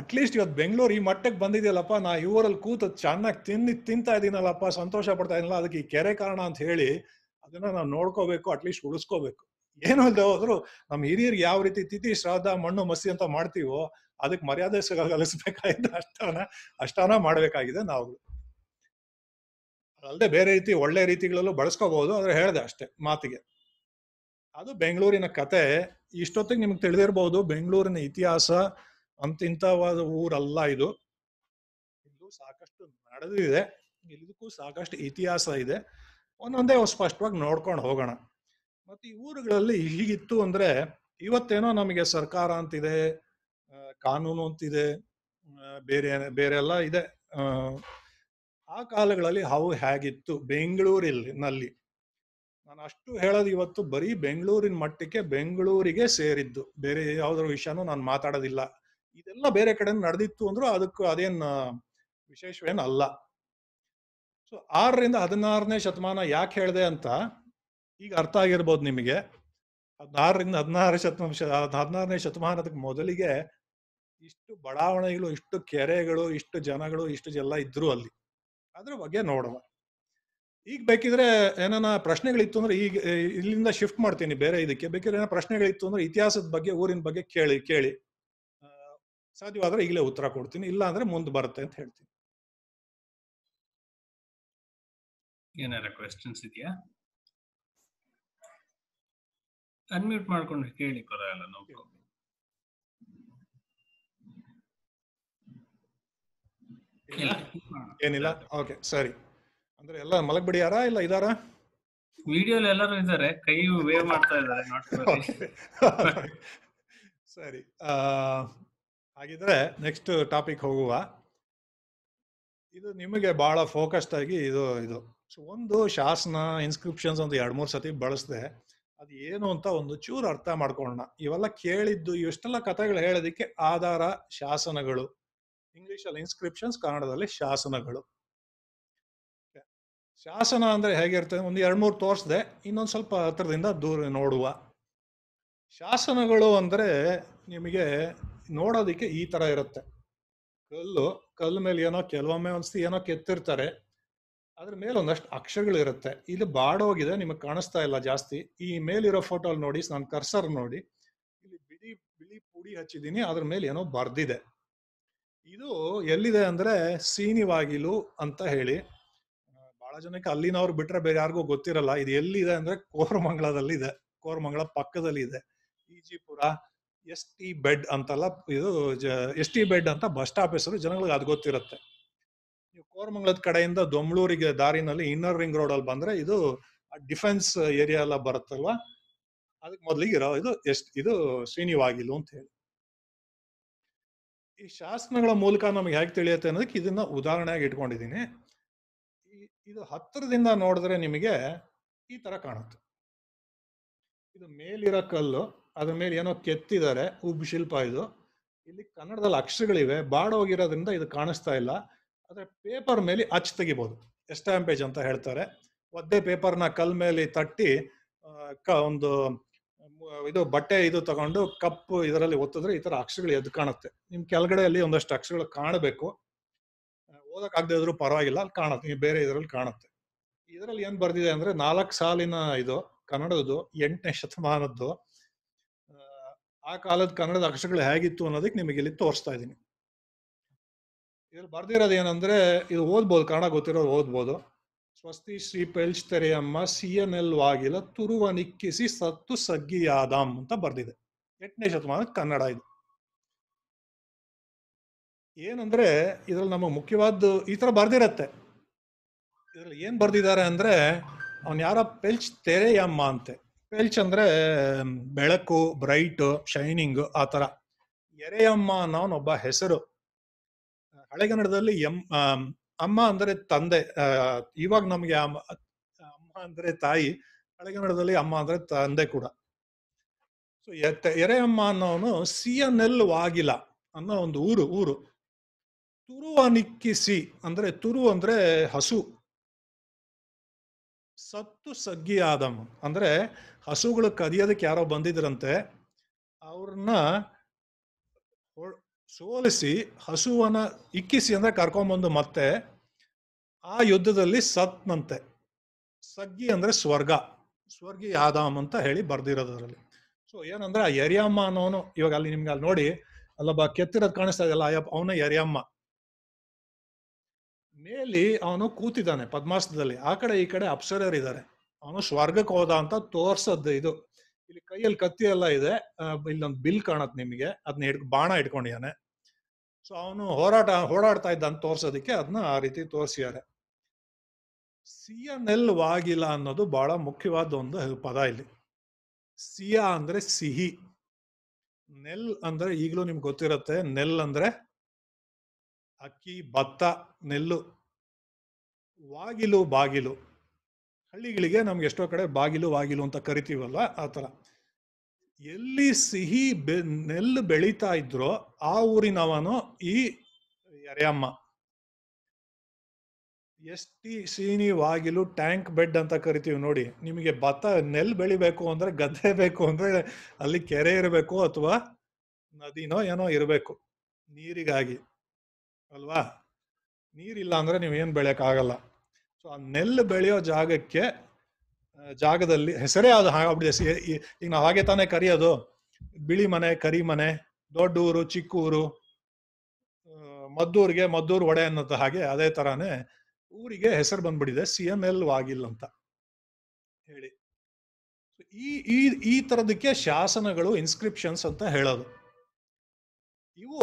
ಅಟ್ಲೀಸ್ಟ್ ಇವತ್ತು ಬೆಂಗಳೂರು ಈ ಮಟ್ಟಕ್ಕೆ ಬಂದಿದೆಯಲ್ಲಪ್ಪ ನಾ ಇವರಲ್ಲಿ ಕೂತು ಚೆನ್ನಾಗಿ ತಿನ್ನಿ ತಿಂತಾ ಇದ್ದೀನಲ್ಲಪ್ಪ ಸಂತೋಷ ಪಡ್ತಾ ಇದ್ದೀನಲ್ಲ ಅದಕ್ಕೆ ಈ ಕೆರೆ ಕಾರಣ ಅಂತ ಹೇಳಿ ಅದನ್ನ ನಾವು ನೋಡ್ಕೋಬೇಕು ಅಟ್ಲೀಸ್ಟ್ ಉಳಿಸ್ಕೋಬೇಕು ಏನು ಅಲ್ಲದೆ ಹೋದ್ರು ನಮ್ಮ ಹಿರಿಯರಿಗೆ ಯಾವ ರೀತಿ ತಿಥಿ ಶ್ರಾದ್ದ ಮಣ್ಣು ಮಸಿ ಅಂತ ಮಾಡ್ತೀವೋ ಅದಕ್ಕೆ ಮರ್ಯಾದೆ ಕಲಿಸ್ಬೇಕಾಗಿದ್ದ ಅಷ್ಟಾನ ಅಷ್ಟಾನ ಮಾಡ್ಬೇಕಾಗಿದೆ ನಾವು ಅಲ್ಲದೆ ಬೇರೆ ರೀತಿ ಒಳ್ಳೆ ರೀತಿಗಳಲ್ಲೂ ಬಳಸ್ಕೋಬಹುದು ಆದ್ರೆ ಹೇಳ್ದೆ ಅಷ್ಟೇ ಮಾತಿಗೆ ಅದು ಬೆಂಗಳೂರಿನ ಕತೆ ಇಷ್ಟೊತ್ತಿಗೆ ನಿಮ್ಗೆ ತಿಳಿದಿರ್ಬೋದು ಬೆಂಗಳೂರಿನ ಇತಿಹಾಸ ಅಂತಿಂತವಾದ ಊರಲ್ಲ ಇದು ಇಲ್ಲೂ ಸಾಕಷ್ಟು ನಡೆದಿದೆ ಇದಕ್ಕೂ ಸಾಕಷ್ಟು ಇತಿಹಾಸ ಇದೆ ಒಂದೊಂದೇ ಸ್ಪಷ್ಟವಾಗಿ ನೋಡ್ಕೊಂಡು ಹೋಗೋಣ ಮತ್ತೆ ಈ ಊರುಗಳಲ್ಲಿ ಹೀಗಿತ್ತು ಅಂದ್ರೆ ಇವತ್ತೇನೋ ನಮಗೆ ಸರ್ಕಾರ ಅಂತಿದೆ ಕಾನೂನು ಅಂತಿದೆ ಬೇರೆ ಬೇರೆ ಎಲ್ಲ ಇದೆ ಆ ಕಾಲಗಳಲ್ಲಿ ಹಾವು ಹೇಗಿತ್ತು ಬೆಂಗಳೂರಿನಲ್ಲಿ ನಲ್ಲಿ ನಾನು ಅಷ್ಟು ಹೇಳೋದು ಇವತ್ತು ಬರೀ ಬೆಂಗಳೂರಿನ ಮಟ್ಟಕ್ಕೆ ಬೆಂಗಳೂರಿಗೆ ಸೇರಿದ್ದು ಬೇರೆ ಯಾವ್ದ್ರ ವಿಷಯನೂ ನಾನು ಮಾತಾಡೋದಿಲ್ಲ ಇದೆಲ್ಲ ಬೇರೆ ಕಡೆ ನಡೆದಿತ್ತು ಅಂದ್ರೂ ಅದಕ್ಕೂ ಅದೇನ್ ವಿಶೇಷವೇನಲ್ಲ ಸೊ ಆರರಿಂದ ಹದಿನಾರನೇ ಶತಮಾನ ಯಾಕೆ ಹೇಳಿದೆ ಅಂತ ಈಗ ಅರ್ಥ ಆಗಿರ್ಬೋದು ನಿಮಗೆ ಹದಿನಾರರಿಂದ ಹದಿನಾರು ಶತಮಾನ ಹದಿನಾರನೇ ಶತಮಾನದ ಮೊದಲಿಗೆ ಇಷ್ಟು ಬಡಾವಣೆಗಳು ಇಷ್ಟು ಕೆರೆಗಳು ಇಷ್ಟು ಜನಗಳು ಇಷ್ಟು ಜೆಲ್ಲ ಇದ್ರು ಅಲ್ಲಿ ಅದ್ರ ಬಗ್ಗೆ ನೋಡೋಣ ಈಗ ಬೇಕಿದ್ರೆ ಏನಾನ ಪ್ರಶ್ನೆಗಳಿತ್ತು ಅಂದ್ರೆ ಈಗ ಇಲ್ಲಿಂದ ಶಿಫ್ಟ್ ಮಾಡ್ತೀನಿ ಬೇರೆ ಇದಕ್ಕೆ ಬೇಕಿದ್ರೆ ಏನೋ ಪ್ರಶ್ನೆಗಳಿತ್ತು ಅಂದ್ರೆ ಇತಿಹಾಸದ ಬಗ್ಗೆ ಊರಿನ ಬಗ್ಗೆ ಕೇಳಿ ಕೇಳಿ ಸಾಧ್ಯವಾದ್ರೆ ಈಗಲೇ ಉತ್ತರ ಕೊಡ್ತೀನಿ ಇಲ್ಲ ಅಂದ್ರೆ ಮುಂದೆ ಬರುತ್ತೆ ಅಂತ ಹೇಳ್ತೀನಿ ಏನಾರ ಕ್ವೆಶನ್ಸ್ ಇದೆಯಾ ಅನ್ಮ್ಯೂಟ್ ಮಾಡ್ಕೊಂಡು ಕೇಳಿ ಪರವಾಗಿಲ್ಲ ಏನಿಲ್ಲ ಓಕೆ ಸರಿ ಅಂದ್ರೆ ಎಲ್ಲ ಮಲಗ್ಬಿಡಿಯಾರ ಇಲ್ಲ ಇದಾರ ವಿಡಿಯೋ ಎಲ್ಲರೂ ಇದ್ದಾರೆ ಕೈ ವೇವ್ ಮಾಡ್ತಾ ಇದ್ದಾರೆ ಸರಿ ಹಾಗಿದ್ರೆ ನೆಕ್ಸ್ಟ್ ಟಾಪಿಕ್ ಹೋಗುವ ಇದು ನಿಮಗೆ ಬಹಳ ಫೋಕಸ್ಡ್ ಆಗಿ ಇದು ಇದು ಒಂದು ಶಾಸನ ಇನ್ಸ್ಕ್ರಿಪ್ಷನ್ಸ್ ಒಂದು ಎರಡು ಮೂರು ಸತಿ ಬಳಸಿದೆ ಅದು ಏನು ಅಂತ ಒಂದು ಚೂರು ಅರ್ಥ ಮಾಡ್ಕೊಳ್ಳೋಣ ಇವೆಲ್ಲ ಕೇಳಿದ್ದು ಇವೆಷ್ಟೆಲ್ಲ ಕಥೆಗಳು ಹೇಳೋದಕ್ಕೆ ಆಧಾರ ಶಾಸನಗಳು ಇಂಗ್ಲಿಷಲ್ಲಿ ಇನ್ಸ್ಕ್ರಿಪ್ಷನ್ಸ್ ಕನ್ನಡದಲ್ಲಿ ಶಾಸನಗಳು ಶಾಸನ ಅಂದರೆ ಹೇಗಿರ್ತದೆ ಒಂದು ಎರಡು ಮೂರು ತೋರಿಸ್ದೆ ಇನ್ನೊಂದು ಸ್ವಲ್ಪ ಹತ್ರದಿಂದ ದೂರ ನೋಡುವ ಶಾಸನಗಳು ಅಂದರೆ ನಿಮಗೆ ನೋಡೋದಕ್ಕೆ ಈ ಥರ ಇರುತ್ತೆ ಕಲ್ಲು ಕಲ್ಲು ಮೇಲೆ ಏನೋ ಕೆಲವೊಮ್ಮೆ ಒಂದ್ಸತಿ ಏನೋ ಕೆತ್ತಿರ್ತಾರೆ ಅದ್ರ ಮೇಲೆ ಒಂದಷ್ಟು ಅಕ್ಷರಗಳಿರುತ್ತೆ ಇದು ಬಾಡೋಗಿದೆ ನಿಮಗೆ ಕಾಣಿಸ್ತಾ ಇಲ್ಲ ಜಾಸ್ತಿ ಈ ಮೇಲಿರೋ ಫೋಟೋಲ್ ನೋಡಿ ನಾನು ಕರ್ಸರ್ ನೋಡಿ ಇಲ್ಲಿ ಬಿಳಿ ಬಿಳಿ ಪುಡಿ ಹಚ್ಚಿದ್ದೀನಿ ಅದ್ರ ಮೇಲೆ ಏನೋ ಬರ್ದಿದೆ ಇದು ಎಲ್ಲಿದೆ ಅಂದ್ರೆ ಸೀನಿವಾಗಿಲು ಅಂತ ಹೇಳಿ ಬಹಳ ಜನಕ್ಕೆ ಅಲ್ಲಿನವ್ರು ಬಿಟ್ರೆ ಬೇರೆ ಯಾರಿಗೂ ಗೊತ್ತಿರಲ್ಲ ಇದು ಎಲ್ಲಿದೆ ಅಂದ್ರೆ ಕೋರಮಂಗಳದಲ್ಲಿ ಇದೆ ಪಕ್ಕದಲ್ಲಿದೆ ಪಕ್ಕದಲ್ಲಿ ಇದೆ ಈಜಿಪುರ ಎಸ್ ಟಿ ಬೆಡ್ ಅಂತಲ್ಲ ಇದು ಎಸ್ ಟಿ ಬೆಡ್ ಅಂತ ಬಸ್ ಸ್ಟಾಪ್ ಹೆಸರು ಜನಗಳಿಗೆ ಅದು ಗೊತ್ತಿರುತ್ತೆ ನೀವು ಕೋರಮಂಗಲದ ಕಡೆಯಿಂದ ದೊಮ್ಳೂರಿಗೆ ದಾರಿನಲ್ಲಿ ಇನ್ನರ್ ರಿಂಗ್ ರೋಡ್ ಅಲ್ಲಿ ಬಂದ್ರೆ ಇದು ಡಿಫೆನ್ಸ್ ಏರಿಯಾ ಎಲ್ಲ ಬರುತ್ತಲ್ವಾ ಅದಕ್ಕೆ ಮೊದಲಿಗೆ ಇರೋ ಇದು ಎಷ್ಟು ಇದು ಶ್ರೀನಿವಾಗಿಲು ಅಂತ ಹೇಳಿ ಈ ಶಾಸನಗಳ ಮೂಲಕ ನಮ್ಗೆ ಹೇಗೆ ತಿಳಿಯುತ್ತೆ ಅನ್ನೋದಕ್ಕೆ ಇದನ್ನ ಉದಾಹರಣೆಯಾಗಿ ಇಟ್ಕೊಂಡಿದ್ದೀನಿ ಇದು ಹತ್ತಿರದಿಂದ ನೋಡಿದ್ರೆ ನಿಮಗೆ ಈ ತರ ಕಾಣುತ್ತೆ ಇದು ಮೇಲಿರೋ ಕಲ್ಲು ಅದ್ರ ಮೇಲೆ ಏನೋ ಕೆತ್ತಿದ್ದಾರೆ ಉಬ್ಬು ಶಿಲ್ಪ ಇದು ಇಲ್ಲಿ ಕನ್ನಡದಲ್ಲಿ ಅಕ್ಷರಗಳಿವೆ ಬಾಡೋಗಿರೋದ್ರಿಂದ ಇದು ಕಾಣಿಸ್ತಾ ಇಲ್ಲ ಆದರೆ ಪೇಪರ್ ಮೇಲೆ ಅಚ್ಚು ತೆಗಿಬೋದು ಎಸ್ಟಾಂಪೇಜ್ ಅಂತ ಹೇಳ್ತಾರೆ ಒದ್ದೆ ಪೇಪರ್ನ ಕಲ್ ಮೇಲೆ ತಟ್ಟಿ ಕ ಒಂದು ಇದು ಬಟ್ಟೆ ಇದು ತಗೊಂಡು ಕಪ್ ಇದರಲ್ಲಿ ಒತ್ತಿದ್ರೆ ಈ ಥರ ಅಕ್ಷರಗಳು ಎದ್ದು ಕಾಣುತ್ತೆ ನಿಮ್ಮ ಕೆಳಗಡೆ ಅಲ್ಲಿ ಒಂದಷ್ಟು ಅಕ್ಷರಗಳು ಕಾಣಬೇಕು ಓದೋಕ್ಕಾಗದೇ ಇದ್ರೂ ಪರವಾಗಿಲ್ಲ ಅಲ್ಲಿ ಕಾಣುತ್ತೆ ಬೇರೆ ಇದರಲ್ಲಿ ಕಾಣುತ್ತೆ ಇದರಲ್ಲಿ ಏನು ಬರ್ದಿದೆ ಅಂದರೆ ನಾಲ್ಕು ಸಾಲಿನ ಇದು ಕನ್ನಡದ್ದು ಎಂಟನೇ ಶತಮಾನದ್ದು ಆ ಕಾಲದ ಕನ್ನಡದ ಅಕ್ಷರಗಳು ಹೇಗಿತ್ತು ಅನ್ನೋದಕ್ಕೆ ನಿಮಗೆ ಇಲ್ಲಿ ತೋರಿಸ್ತಾ ಇದ್ದೀನಿ ಇದ್ರಲ್ಲಿ ಬರ್ದಿರೋದು ಏನಂದ್ರೆ ಇದು ಓದ್ಬೋದು ಕನ್ನಡ ಗೊತ್ತಿರೋರು ಓದ್ಬೋದು ಸ್ವಸ್ತಿ ಶ್ರೀ ಪೆಲ್ಚ್ತೆರೆಯಮ್ಮ ಸಿ ಎನ್ ಎಲ್ ವಾಗಿಲ ನಿಕ್ಕಿಸಿ ಸತ್ತು ಸಗ್ಗಿಯಾದಾಮ್ ಅಂತ ಬರ್ದಿದೆ ಎಂಟನೇ ಶತಮಾನ ಕನ್ನಡ ಇದು ಏನಂದ್ರೆ ಇದ್ರಲ್ಲಿ ನಮಗೆ ಮುಖ್ಯವಾದ್ದು ಈ ತರ ಬರ್ದಿರತ್ತೆ ಇದ್ರಲ್ಲಿ ಏನು ಬರ್ದಿದ್ದಾರೆ ಅಂದ್ರೆ ಅವನ್ ಯಾರ ಪೆಲ್ಚ್ ತೆರೆಯಮ್ಮ ಅಂತೆ ಪೆಲ್ಚ್ ಅಂದ್ರೆ ಬೆಳಕು ಬ್ರೈಟ್ ಶೈನಿಂಗ್ ಆ ತರ ಎರೆಯಮ್ಮ ಅನ್ನೋನೊಬ್ಬ ಹೆಸರು ಹಳೆಗನ್ನಡದಲ್ಲಿ ಎಮ್ ಅಮ್ಮ ಅಂದರೆ ತಂದೆ ಇವಾಗ ನಮಗೆ ಅಮ್ಮ ಅಮ್ಮ ಅಂದರೆ ತಾಯಿ ಹಳೆಗನ್ನಡದಲ್ಲಿ ಅಮ್ಮ ಅಂದರೆ ತಂದೆ ಕೂಡ ಸೊ ಎರೆ ಅಮ್ಮ ಅನ್ನೋನು ಸಿ ಎನ್ ಎಲ್ ವಾಗಿಲ ಅನ್ನೋ ಒಂದು ಊರು ಊರು ಸಿ ಅಂದರೆ ತುರು ಅಂದರೆ ಹಸು ಸತ್ತು ಸಗ್ಗಿ ಆದಮ್ಮ ಅಂದರೆ ಹಸುಗಳು ಕದಿಯೋದಕ್ಕೆ ಯಾರೋ ಬಂದಿದ್ರಂತೆ ಅವ್ರನ್ನ ಸೋಲಿಸಿ ಹಸುವನ ಇಕ್ಕಿಸಿ ಅಂದರೆ ಕರ್ಕೊಂಡ್ಬಂದು ಮತ್ತೆ ಆ ಯುದ್ಧದಲ್ಲಿ ಸತ್ನಂತೆ ಸಗ್ಗಿ ಅಂದರೆ ಸ್ವರ್ಗ ಸ್ವರ್ಗಿ ಆದಾಮ್ ಅಂತ ಹೇಳಿ ಬರ್ದಿರೋದ್ರಲ್ಲಿ ಸೊ ಏನಂದ್ರೆ ಆ ಯರಿಯಮ್ಮ ಅನ್ನೋನು ಇವಾಗ ಅಲ್ಲಿ ನಿಮ್ಗೆ ಅಲ್ಲಿ ನೋಡಿ ಅಲ್ಲೊಬ್ಬ ಕೆತ್ತಿರೋದು ಕಾಣಿಸ್ತಾ ಇದೆಯಲ್ಲ ಅಯ್ಯಪ್ಪ ಅವನ ಯರಿಯಮ್ಮ ಮೇಲಿ ಅವನು ಕೂತಿದ್ದಾನೆ ಪದ್ಮಾಸನದಲ್ಲಿ ಆ ಕಡೆ ಈ ಕಡೆ ಅಪ್ಸರರಿದ್ದಾರೆ ಅವನು ಸ್ವರ್ಗಕ್ಕೆ ಹೋದ ಅಂತ ತೋರ್ಸದ್ದು ಇದು ಇಲ್ಲಿ ಕೈಯಲ್ಲಿ ಕತ್ತಿ ಎಲ್ಲ ಇದೆ ಇಲ್ಲೊಂದು ಬಿಲ್ ಕಾಣತ್ ನಿಮಗೆ ಅದನ್ನ ಹಿಡ್ ಬಾಣ ಇಟ್ಕೊಂಡಿದ್ದಾನೆ ಸೊ ಅವನು ಹೋರಾಟ ಹೋರಾಡ್ತಾ ಇದ್ದ ಅಂತ ತೋರ್ಸೋದಕ್ಕೆ ಅದನ್ನ ಆ ರೀತಿ ತೋರಿಸಿದ್ದಾರೆ ಸಿ ಎನ್ ಎಲ್ ವಾಗಿಲ ಅನ್ನೋದು ಬಹಳ ಮುಖ್ಯವಾದ ಒಂದು ಪದ ಇಲ್ಲಿ ಸಿಯಾ ಅಂದ್ರೆ ಸಿಹಿ ನೆಲ್ ಅಂದ್ರೆ ಈಗಲೂ ನಿಮ್ಗೆ ಗೊತ್ತಿರುತ್ತೆ ನೆಲ್ ಅಂದ್ರೆ ಅಕ್ಕಿ ಭತ್ತ ನೆಲ್ಲು ವಾಗಿಲು ಬಾಗಿಲು ಹಳ್ಳಿಗಳಿಗೆ ನಮ್ಗೆ ಎಷ್ಟೋ ಕಡೆ ಬಾಗಿಲು ವಾಗಿಲು ಅಂತ ಕರಿತೀವಲ್ವ ಆ ಥರ ಎಲ್ಲಿ ಸಿಹಿ ಬೆ ನೆಲ್ ಬೆಳೀತಾ ಇದ್ರೋ ಆ ಊರಿನವನು ಈ ಎರೆಯಮ್ಮ ಎಷ್ಟಿ ಸೀನಿ ವಾಗಿಲು ಟ್ಯಾಂಕ್ ಬೆಡ್ ಅಂತ ಕರಿತೀವಿ ನೋಡಿ ನಿಮಗೆ ಭತ್ತ ನೆಲ್ ಬೆಳಿಬೇಕು ಅಂದ್ರೆ ಗದ್ದೆ ಬೇಕು ಅಂದ್ರೆ ಅಲ್ಲಿ ಕೆರೆ ಇರಬೇಕು ಅಥವಾ ನದಿನೋ ಏನೋ ಇರಬೇಕು ನೀರಿಗಾಗಿ ಅಲ್ವಾ ನೀರಿಲ್ಲ ಅಂದ್ರೆ ನೀವೇನು ಬೆಳೆಯಕ್ಕಾಗಲ್ಲ ಸೊ ಆ ನೆಲ್ಲು ಬೆಳೆಯೋ ಜಾಗಕ್ಕೆ ಜಾಗದಲ್ಲಿ ಹೆಸರೇ ಅದು ಹಾಗಾಗ್ಬಿಟ್ಟಿದೆ ಈಗ ನಾವು ಹಾಗೆ ತಾನೇ ಕರೆಯೋದು ಬಿಳಿ ಮನೆ ಕರಿ ಮನೆ ದೊಡ್ಡ ಊರು ಚಿಕ್ಕ ಊರು ಮದ್ದೂರಿಗೆ ಮದ್ದೂರು ಒಡೆ ಅನ್ನೋದು ಹಾಗೆ ಅದೇ ತರಾನೇ ಊರಿಗೆ ಹೆಸರು ಬಂದ್ಬಿಟ್ಟಿದೆ ಸಿ ಎಂ ಎಲ್ ಆಗಿಲ್ಲ ಅಂತ ಹೇಳಿ ಈ ಈ ಈ ತರದಕ್ಕೆ ಶಾಸನಗಳು ಇನ್ಸ್ಕ್ರಿಪ್ಷನ್ಸ್ ಅಂತ ಹೇಳೋದು ಇವು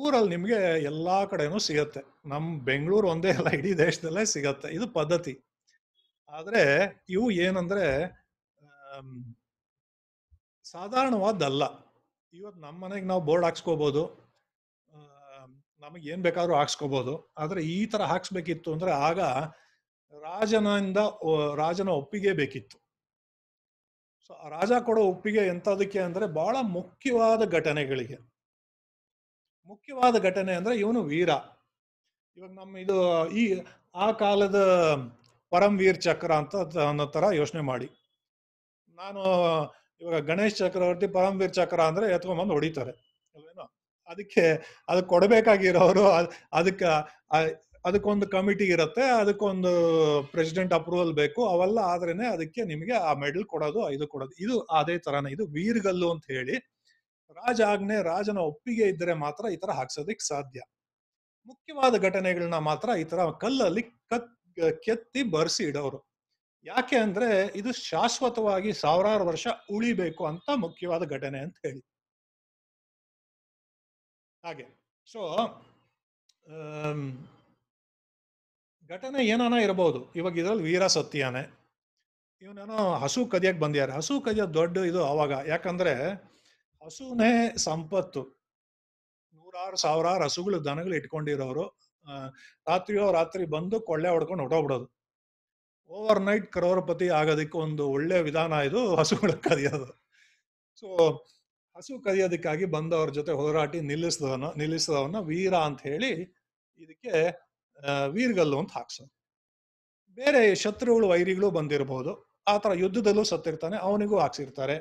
ಊರಲ್ಲಿ ನಿಮಗೆ ಎಲ್ಲಾ ಕಡೆನೂ ಸಿಗತ್ತೆ ನಮ್ ಬೆಂಗಳೂರು ಒಂದೇ ಅಲ್ಲ ಇಡೀ ದೇಶದಲ್ಲೇ ಸಿಗತ್ತೆ ಇದು ಪದ್ಧತಿ ಆದ್ರೆ ಇವು ಏನಂದ್ರೆ ಸಾಧಾರಣವಾದಲ್ಲ ಇವತ್ತು ನಮ್ಮ ಮನೆಗೆ ನಾವು ಬೋರ್ಡ್ ಹಾಕ್ಸ್ಕೋಬಹುದು ನಮಗೆ ಏನ್ ಬೇಕಾದ್ರೂ ಹಾಕ್ಸ್ಕೋಬಹುದು ಆದ್ರೆ ಈ ತರ ಹಾಕ್ಸ್ಬೇಕಿತ್ತು ಅಂದ್ರೆ ಆಗ ರಾಜನಿಂದ ರಾಜನ ಒಪ್ಪಿಗೆ ಬೇಕಿತ್ತು ಸೊ ರಾಜ ಕೊಡೋ ಒಪ್ಪಿಗೆ ಎಂತದಕ್ಕೆ ಅಂದ್ರೆ ಬಹಳ ಮುಖ್ಯವಾದ ಘಟನೆಗಳಿಗೆ ಮುಖ್ಯವಾದ ಘಟನೆ ಅಂದ್ರೆ ಇವನು ವೀರ ಇವಾಗ ನಮ್ಮ ಇದು ಈ ಆ ಕಾಲದ ಪರಮವೀರ್ ಚಕ್ರ ಅಂತ ಅನ್ನೋ ತರ ಯೋಚನೆ ಮಾಡಿ ನಾನು ಇವಾಗ ಗಣೇಶ್ ಚಕ್ರವರ್ತಿ ಪರಮವೀರ್ ಚಕ್ರ ಅಂದ್ರೆ ಬಂದು ಹೊಡಿತಾರೆ ಅಲ್ವೇನೋ ಅದಕ್ಕೆ ಅದಕ್ಕೆ ಕೊಡಬೇಕಾಗಿರೋರು ಅದಕ್ಕೆ ಅದಕ್ಕೊಂದು ಕಮಿಟಿ ಇರುತ್ತೆ ಅದಕ್ಕೊಂದು ಪ್ರೆಸಿಡೆಂಟ್ ಅಪ್ರೂವಲ್ ಬೇಕು ಅವೆಲ್ಲ ಆದ್ರೇನೆ ಅದಕ್ಕೆ ನಿಮಗೆ ಆ ಮೆಡಲ್ ಕೊಡೋದು ಇದು ಕೊಡೋದು ಇದು ಅದೇ ತರಾನೇ ಇದು ವೀರ್ಗಲ್ಲು ಅಂತ ಹೇಳಿ ರಾಜ ಆಜ್ಞೆ ರಾಜನ ಒಪ್ಪಿಗೆ ಇದ್ದರೆ ಮಾತ್ರ ಈ ತರ ಹಾಕ್ಸೋದಿಕ್ ಸಾಧ್ಯ ಮುಖ್ಯವಾದ ಘಟನೆಗಳನ್ನ ಮಾತ್ರ ಈ ತರ ಕಲ್ಲಲ್ಲಿ ಕತ್ ಕೆತ್ತಿ ಬರ್ಸಿ ಇಡೋರು ಯಾಕೆ ಅಂದ್ರೆ ಇದು ಶಾಶ್ವತವಾಗಿ ಸಾವಿರಾರು ವರ್ಷ ಉಳಿಬೇಕು ಅಂತ ಮುಖ್ಯವಾದ ಘಟನೆ ಅಂತ ಹೇಳಿ ಹಾಗೆ ಸೊ ಘಟನೆ ಏನಾನ ಇರಬಹುದು ಇವಾಗ ಇದ್ರಲ್ಲಿ ವೀರ ಸತ್ಯಾನೆ ಇವನೇನೋ ಹಸು ಕದಿಯಕ್ ಬಂದ್ಯಾರ ಹಸು ಕದಿಯೋ ದೊಡ್ಡ ಇದು ಅವಾಗ ಯಾಕಂದ್ರೆ ಹಸುನೇ ಸಂಪತ್ತು ನೂರಾರು ಸಾವಿರಾರು ಹಸುಗಳು ದನಗಳು ಇಟ್ಕೊಂಡಿರೋರು ರಾತ್ರಿಯೋ ರಾತ್ರಿ ಬಂದು ಕೊಳ್ಳೆ ಹೊಡ್ಕೊಂಡು ಹೊಟ್ಟೋಗ್ಬಿಡೋದು ಓವರ್ ನೈಟ್ ಕರೋರಪತಿ ಆಗೋದಕ್ಕೆ ಒಂದು ಒಳ್ಳೆ ವಿಧಾನ ಇದು ಹಸುಗಳ ಕದಿಯೋದು ಸೊ ಹಸು ಕದಿಯೋದಕ್ಕಾಗಿ ಬಂದವ್ರ ಜೊತೆ ಹೋರಾಟಿ ನಿಲ್ಲಿಸಿದವನ ನಿಲ್ಲಿಸಿದವನ್ನ ವೀರ ಅಂತ ಹೇಳಿ ಇದಕ್ಕೆ ವೀರ್ಗಲ್ಲು ಅಂತ ಹಾಕ್ಸೋದು ಬೇರೆ ಶತ್ರುಗಳು ವೈರಿಗಳು ಬಂದಿರಬಹುದು ಆತರ ಯುದ್ಧದಲ್ಲೂ ಸತ್ತಿರ್ತಾನೆ ಅವನಿಗೂ ಹಾಕ್ಸಿರ್ತಾರೆ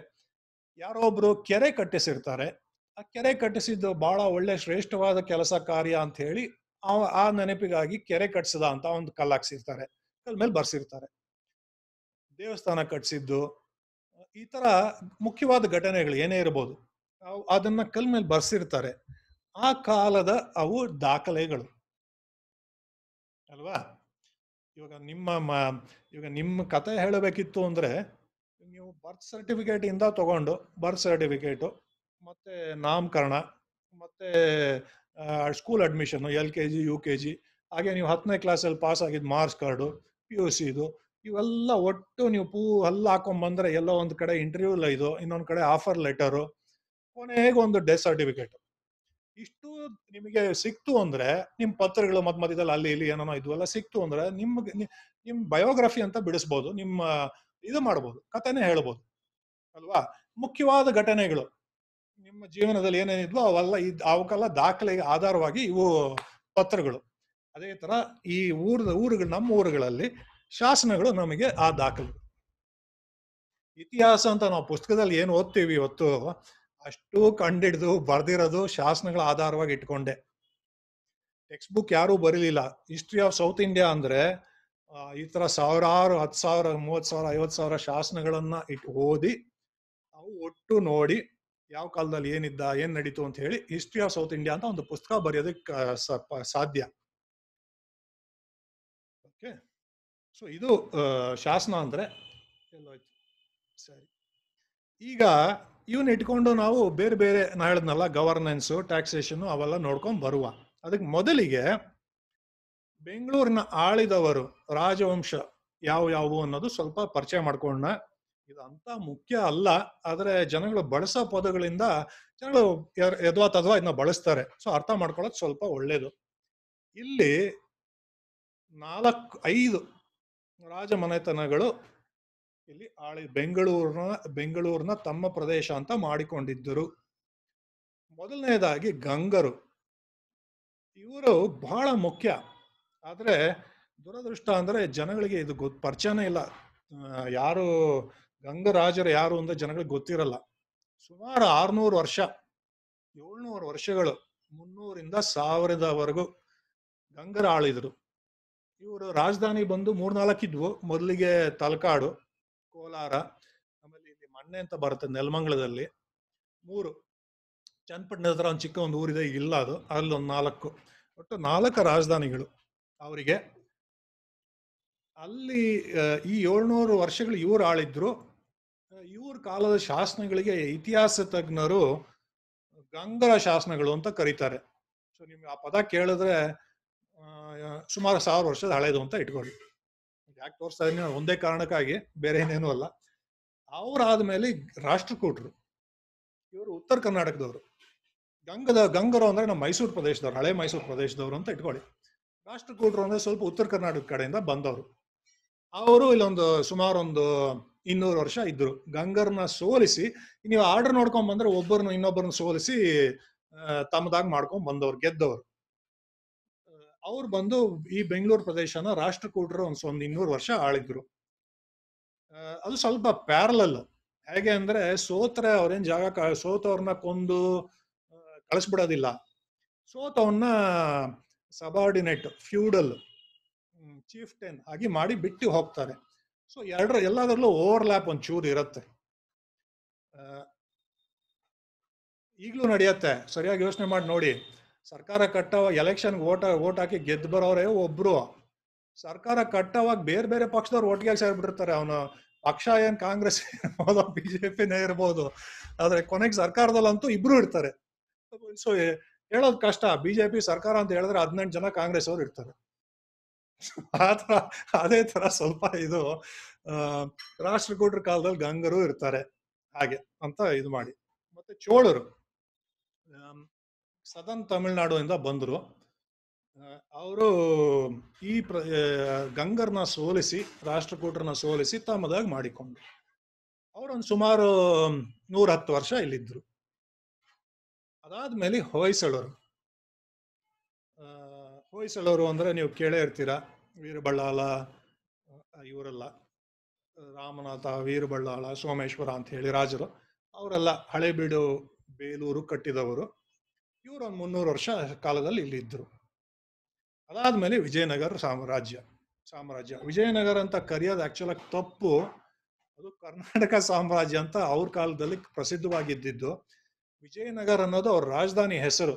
ಯಾರೋ ಒಬ್ರು ಕೆರೆ ಕಟ್ಟಿಸಿರ್ತಾರೆ ಆ ಕೆರೆ ಕಟ್ಟಿಸಿದ್ದು ಬಹಳ ಒಳ್ಳೆ ಶ್ರೇಷ್ಠವಾದ ಕೆಲಸ ಕಾರ್ಯ ಅಂತ ಹೇಳಿ ಆ ನೆನಪಿಗಾಗಿ ಕೆರೆ ಕಟ್ಸದ ಅಂತ ಒಂದು ಕಲ್ಲಾಕ್ಸಿರ್ತಾರೆ ಕಲ್ ಮೇಲೆ ಬರ್ಸಿರ್ತಾರೆ ದೇವಸ್ಥಾನ ಕಟ್ಸಿದ್ದು ಈ ತರ ಮುಖ್ಯವಾದ ಘಟನೆಗಳು ಏನೇ ಇರಬಹುದು ಅದನ್ನ ಕಲ್ ಮೇಲೆ ಬರ್ಸಿರ್ತಾರೆ ಆ ಕಾಲದ ಅವು ದಾಖಲೆಗಳು ಅಲ್ವಾ ಇವಾಗ ನಿಮ್ಮ ಇವಾಗ ನಿಮ್ಮ ಕತೆ ಹೇಳಬೇಕಿತ್ತು ಅಂದ್ರೆ ನೀವು ಬರ್ತ್ ಸರ್ಟಿಫಿಕೇಟ್ ಇಂದ ತಗೊಂಡು ಬರ್ತ್ ಸರ್ಟಿಫಿಕೇಟು ಮತ್ತೆ ನಾಮಕರಣ ಮತ್ತೆ school admission L K G U K G ಹಾಗೆ ನೀವು ಹತ್ತನೇ ಕ್ಲಾಸಲ್ಲಿ ಪಾಸ್ ಆಗಿದ್ದು marks card P U C ಇದು ಇವೆಲ್ಲ ಒಟ್ಟು ನೀವು ಪೂ ಎಲ್ಲ ಬಂದ್ರೆ ಎಲ್ಲ ಒಂದು ಕಡೆ ಇಂಟರ್ವ್ಯೂ ಇದು ಇನ್ನೊಂದು ಕಡೆ ಆಫರ್ ಲೆಟರು ಕೊನೆಗೆ ಒಂದು ಡೆತ್ ಸರ್ಟಿಫಿಕೇಟ್ ಇಷ್ಟು ನಿಮಗೆ ಸಿಕ್ತು ಅಂದ್ರೆ ನಿಮ್ಮ ಪತ್ರಗಳು ಮತ್ ಮಧ್ಯದಲ್ಲಿ ಅಲ್ಲಿ ಇಲ್ಲಿ ಏನೋ ಎಲ್ಲ ಸಿಕ್ತು ಅಂದ್ರೆ ನಿಮ್ಗೆ ನಿಮ್ಮ ಬಯೋಗ್ರಫಿ ಅಂತ ಬಿಡಿಸ್ಬೋದು ನಿಮ್ಮ ಇದು ಮಾಡ್ಬೋದು ಕಥೆನೇ ಹೇಳ್ಬೋದು ಅಲ್ವಾ ಮುಖ್ಯವಾದ ಘಟನೆಗಳು ನಿಮ್ಮ ಜೀವನದಲ್ಲಿ ಏನೇನಿದ್ವೋ ಅವೆಲ್ಲ ಇದು ಅವಕ್ಕೆಲ್ಲ ದಾಖಲೆಗೆ ಆಧಾರವಾಗಿ ಇವು ಪತ್ರಗಳು ಅದೇ ತರ ಈ ಊರದ ಊರುಗಳು ನಮ್ಮ ಊರುಗಳಲ್ಲಿ ಶಾಸನಗಳು ನಮಗೆ ಆ ದಾಖಲೆ ಇತಿಹಾಸ ಅಂತ ನಾವು ಪುಸ್ತಕದಲ್ಲಿ ಏನು ಓದ್ತೀವಿ ಇವತ್ತು ಅಷ್ಟು ಕಂಡಿಡ್ದು ಬರ್ದಿರೋದು ಶಾಸನಗಳ ಆಧಾರವಾಗಿ ಇಟ್ಕೊಂಡೆ ಟೆಕ್ಸ್ಟ್ ಬುಕ್ ಯಾರೂ ಬರೀಲಿಲ್ಲ ಹಿಸ್ಟ್ರಿ ಆಫ್ ಸೌತ್ ಇಂಡಿಯಾ ಅಂದ್ರೆ ಈ ತರ ಸಾವಿರಾರು ಹತ್ತು ಸಾವಿರ ಮೂವತ್ತು ಸಾವಿರ ಐವತ್ತು ಸಾವಿರ ಶಾಸನಗಳನ್ನ ಇಟ್ ಓದಿ ಅವು ಒಟ್ಟು ನೋಡಿ ಯಾವ ಕಾಲದಲ್ಲಿ ಏನಿದ್ದ ಏನ್ ನಡೀತು ಅಂತ ಹೇಳಿ ಹಿಸ್ಟ್ರಿ ಆಫ್ ಸೌತ್ ಇಂಡಿಯಾ ಅಂತ ಒಂದು ಪುಸ್ತಕ ಬರೆಯೋದಕ್ಕೆ ಸಾಧ್ಯ ಓಕೆ ಸೊ ಇದು ಶಾಸನ ಅಂದ್ರೆ ಸರಿ ಈಗ ಇವನ್ನ ಇಟ್ಕೊಂಡು ನಾವು ಬೇರೆ ಬೇರೆ ನಾ ಹೇಳದ್ನಲ್ಲ ಗವರ್ನೆನ್ಸು ಟ್ಯಾಕ್ಸೇಷನ್ ಅವೆಲ್ಲ ನೋಡ್ಕೊಂಡು ಬರುವ ಅದಕ್ಕೆ ಮೊದಲಿಗೆ ಬೆಂಗಳೂರಿನ ಆಳಿದವರು ರಾಜವಂಶ ಯಾವ ಯಾವುವು ಅನ್ನೋದು ಸ್ವಲ್ಪ ಪರಿಚಯ ಮಾಡ್ಕೊಂಡ ಇದಂತ ಮುಖ್ಯ ಅಲ್ಲ ಆದ್ರೆ ಜನಗಳು ಬಳಸೋ ಪದಗಳಿಂದ ಜನಗಳು ಯದ್ವಾ ತದ್ವಾ ಇದನ್ನ ಬಳಸ್ತಾರೆ ಸೊ ಅರ್ಥ ಮಾಡ್ಕೊಳ್ಳೋದು ಸ್ವಲ್ಪ ಒಳ್ಳೇದು ಇಲ್ಲಿ ನಾಲ್ಕು ಐದು ರಾಜಮನೆತನಗಳು ಇಲ್ಲಿ ಆಳಿ ಬೆಂಗಳೂರಿನ ಬೆಂಗಳೂರಿನ ತಮ್ಮ ಪ್ರದೇಶ ಅಂತ ಮಾಡಿಕೊಂಡಿದ್ದರು ಮೊದಲನೇದಾಗಿ ಗಂಗರು ಇವರು ಬಹಳ ಮುಖ್ಯ ಆದರೆ ದುರದೃಷ್ಟ ಅಂದರೆ ಜನಗಳಿಗೆ ಇದು ಗೊತ್ ಪರಿಚಯನೇ ಇಲ್ಲ ಯಾರು ಗಂಗರಾಜರು ಯಾರು ಅಂತ ಜನಗಳಿಗೆ ಗೊತ್ತಿರಲ್ಲ ಸುಮಾರು ಆರ್ನೂರು ವರ್ಷ ಏಳ್ನೂರು ವರ್ಷಗಳು ಮುನ್ನೂರಿಂದ ಸಾವಿರದವರೆಗೂ ಗಂಗರ ಆಳಿದ್ರು ಇವರು ರಾಜಧಾನಿ ಬಂದು ಇದ್ವು ಮೊದಲಿಗೆ ತಲಕಾಡು ಕೋಲಾರ ಆಮೇಲೆ ಇಲ್ಲಿ ಮಣ್ಣೆ ಅಂತ ಬರುತ್ತೆ ನೆಲಮಂಗಲದಲ್ಲಿ ಮೂರು ಚನ್ನಪಟ್ಟಣ ಹತ್ರ ಒಂದು ಚಿಕ್ಕ ಒಂದು ಊರಿದೆ ಇಲ್ಲ ಅದು ಅಲ್ಲೊಂದು ನಾಲ್ಕು ಒಟ್ಟು ನಾಲ್ಕು ರಾಜಧಾನಿಗಳು ಅವರಿಗೆ ಅಲ್ಲಿ ಈ ಏಳ್ನೂರು ವರ್ಷಗಳು ಇವ್ರು ಆಳಿದ್ರು ಇವ್ರ ಕಾಲದ ಶಾಸನಗಳಿಗೆ ಇತಿಹಾಸ ತಜ್ಞರು ಗಂಗರ ಶಾಸನಗಳು ಅಂತ ಕರೀತಾರೆ ಸೊ ನಿಮ್ಗೆ ಆ ಪದ ಕೇಳಿದ್ರೆ ಸುಮಾರು ಸಾವಿರ ವರ್ಷದ ಹಳೇದು ಅಂತ ಇಟ್ಕೊಳ್ಳಿ ಯಾಕೆ ತೋರಿಸ್ತಾ ಇದ್ದೀನಿ ಒಂದೇ ಕಾರಣಕ್ಕಾಗಿ ಬೇರೆ ಏನೇನು ಅಲ್ಲ ಅವರಾದ್ಮೇಲೆ ರಾಷ್ಟ್ರಕೂಟರು ಇವರು ಉತ್ತರ ಕರ್ನಾಟಕದವರು ಗಂಗದ ಗಂಗರು ಅಂದ್ರೆ ನಮ್ಮ ಮೈಸೂರು ಪ್ರದೇಶದವ್ರು ಹಳೆ ಮೈಸೂರು ಪ್ರದೇಶದವರು ಅಂತ ಇಟ್ಕೊಳ್ಳಿ ರಾಷ್ಟ್ರಕೂಟರು ಅಂದ್ರೆ ಸ್ವಲ್ಪ ಉತ್ತರ ಕರ್ನಾಟಕ ಕಡೆಯಿಂದ ಬಂದವರು ಅವರು ಇಲ್ಲೊಂದು ಸುಮಾರು ಒಂದು ಇನ್ನೂರು ವರ್ಷ ಇದ್ರು ಗಂಗರ್ನ ಸೋಲಿಸಿ ನೀವು ಆರ್ಡರ್ ನೋಡ್ಕೊಂಡ್ ಬಂದ್ರೆ ಒಬ್ಬರನ್ನ ಇನ್ನೊಬ್ಬರನ್ನ ಸೋಲಿಸಿ ತಮ್ಮದಾಗ ಮಾಡ್ಕೊಂಡ್ ಬಂದವರು ಗೆದ್ದವ್ರು ಅವ್ರು ಬಂದು ಈ ಬೆಂಗಳೂರು ಪ್ರದೇಶನ ರಾಷ್ಟ್ರಕೂಟರು ಒಂದ್ ಒಂದ್ ಇನ್ನೂರು ವರ್ಷ ಆಳಿದ್ರು ಅದು ಸ್ವಲ್ಪ ಪ್ಯಾರಲಲ್ ಹೇಗೆ ಅಂದ್ರೆ ಸೋತ್ರೆ ಅವ್ರೇನ್ ಜಾಗ ಸೋತವ್ರನ್ನ ಕೊಂದು ಕಳಿಸ್ಬಿಡೋದಿಲ್ಲ ಸೋತವನ್ನ ಸಬಾರ್ಡಿನೇಟ್ ಫ್ಯೂಡಲ್ ಚೀಫ್ ಆಗಿ ಮಾಡಿ ಬಿಟ್ಟು ಹೋಗ್ತಾರೆ ಸೊ ಎರಡರ ಎಲ್ಲದರಲ್ಲೂ ಓವರ್ಲ್ಯಾಪ್ ಒಂದು ಚೂರು ಇರುತ್ತೆ ಈಗಲೂ ನಡೆಯುತ್ತೆ ಸರಿಯಾಗಿ ಯೋಚನೆ ಮಾಡಿ ನೋಡಿ ಸರ್ಕಾರ ಕಟ್ಟವ ಎಲೆಕ್ಷನ್ ಓಟ ಓಟ್ ಹಾಕಿ ಗೆದ್ದು ಬರೋರೇ ಒಬ್ರು ಸರ್ಕಾರ ಕಟ್ಟವಾಗ ಬೇರೆ ಬೇರೆ ಪಕ್ಷದವ್ರು ಒಟ್ಟಿಗೆ ಸೇರ್ಬಿಟ್ಟಿರ್ತಾರೆ ಅವನು ಪಕ್ಷ ಏನ್ ಕಾಂಗ್ರೆಸ್ ಇರ್ಬೋದು ಬಿಜೆಪಿನೇ ಇರ್ಬೋದು ಆದ್ರೆ ಕೊನೆಗೆ ಸರ್ಕಾರದಲ್ಲಂತೂ ಇಬ್ರು ಇರ್ತಾರೆ ಹೇಳೋದು ಕಷ್ಟ ಬಿಜೆಪಿ ಸರ್ಕಾರ ಅಂತ ಹೇಳಿದ್ರೆ ಹದಿನೆಂಟು ಜನ ಕಾಂಗ್ರೆಸ್ ಅವರು ಇರ್ತಾರೆ ಆತರ ಅದೇ ತರ ಸ್ವಲ್ಪ ಇದು ರಾಷ್ಟ್ರಕೂಟರ ಕಾಲದಲ್ಲಿ ಗಂಗರು ಇರ್ತಾರೆ ಹಾಗೆ ಅಂತ ಇದು ಮಾಡಿ ಮತ್ತೆ ಚೋಳರು ಸದನ್ ತಮಿಳ್ನಾಡು ಇಂದ ಬಂದರು ಅವರು ಈ ಪ್ರ ಗಂಗರ್ನ ಸೋಲಿಸಿ ರಾಷ್ಟ್ರಕೂಟರನ್ನ ಸೋಲಿಸಿ ತಮ್ಮದಾಗಿ ಮಾಡಿಕೊಂಡ್ರು ಅವರೊಂದು ಸುಮಾರು ನೂರ ಹತ್ತು ವರ್ಷ ಇಲ್ಲಿದ್ರು ಅದಾದ್ಮೇಲೆ ಹೊಯ್ಸಳರು ಹೊಯ್ಸಳರು ಅಂದರೆ ನೀವು ಕೇಳೇ ಇರ್ತೀರ ವೀರಬಳ್ಳಾಳ ಇವರೆಲ್ಲ ರಾಮನಾಥ ವೀರಬಳ್ಳಾಳ ಸೋಮೇಶ್ವರ ಅಂತ ಹೇಳಿ ರಾಜರು ಅವರೆಲ್ಲ ಹಳೆಬೀಡು ಬೇಲೂರು ಕಟ್ಟಿದವರು ಇವರು ಒಂದು ಮುನ್ನೂರು ವರ್ಷ ಕಾಲದಲ್ಲಿ ಇಲ್ಲಿದ್ದರು ಅದಾದಮೇಲೆ ವಿಜಯನಗರ ಸಾಮ್ರಾಜ್ಯ ಸಾಮ್ರಾಜ್ಯ ವಿಜಯನಗರ ಅಂತ ಕರೆಯೋದು ಆ್ಯಕ್ಚುಲಾಗಿ ತಪ್ಪು ಅದು ಕರ್ನಾಟಕ ಸಾಮ್ರಾಜ್ಯ ಅಂತ ಅವ್ರ ಕಾಲದಲ್ಲಿ ಪ್ರಸಿದ್ಧವಾಗಿದ್ದಿದ್ದು ವಿಜಯನಗರ ಅನ್ನೋದು ಅವ್ರ ರಾಜಧಾನಿ ಹೆಸರು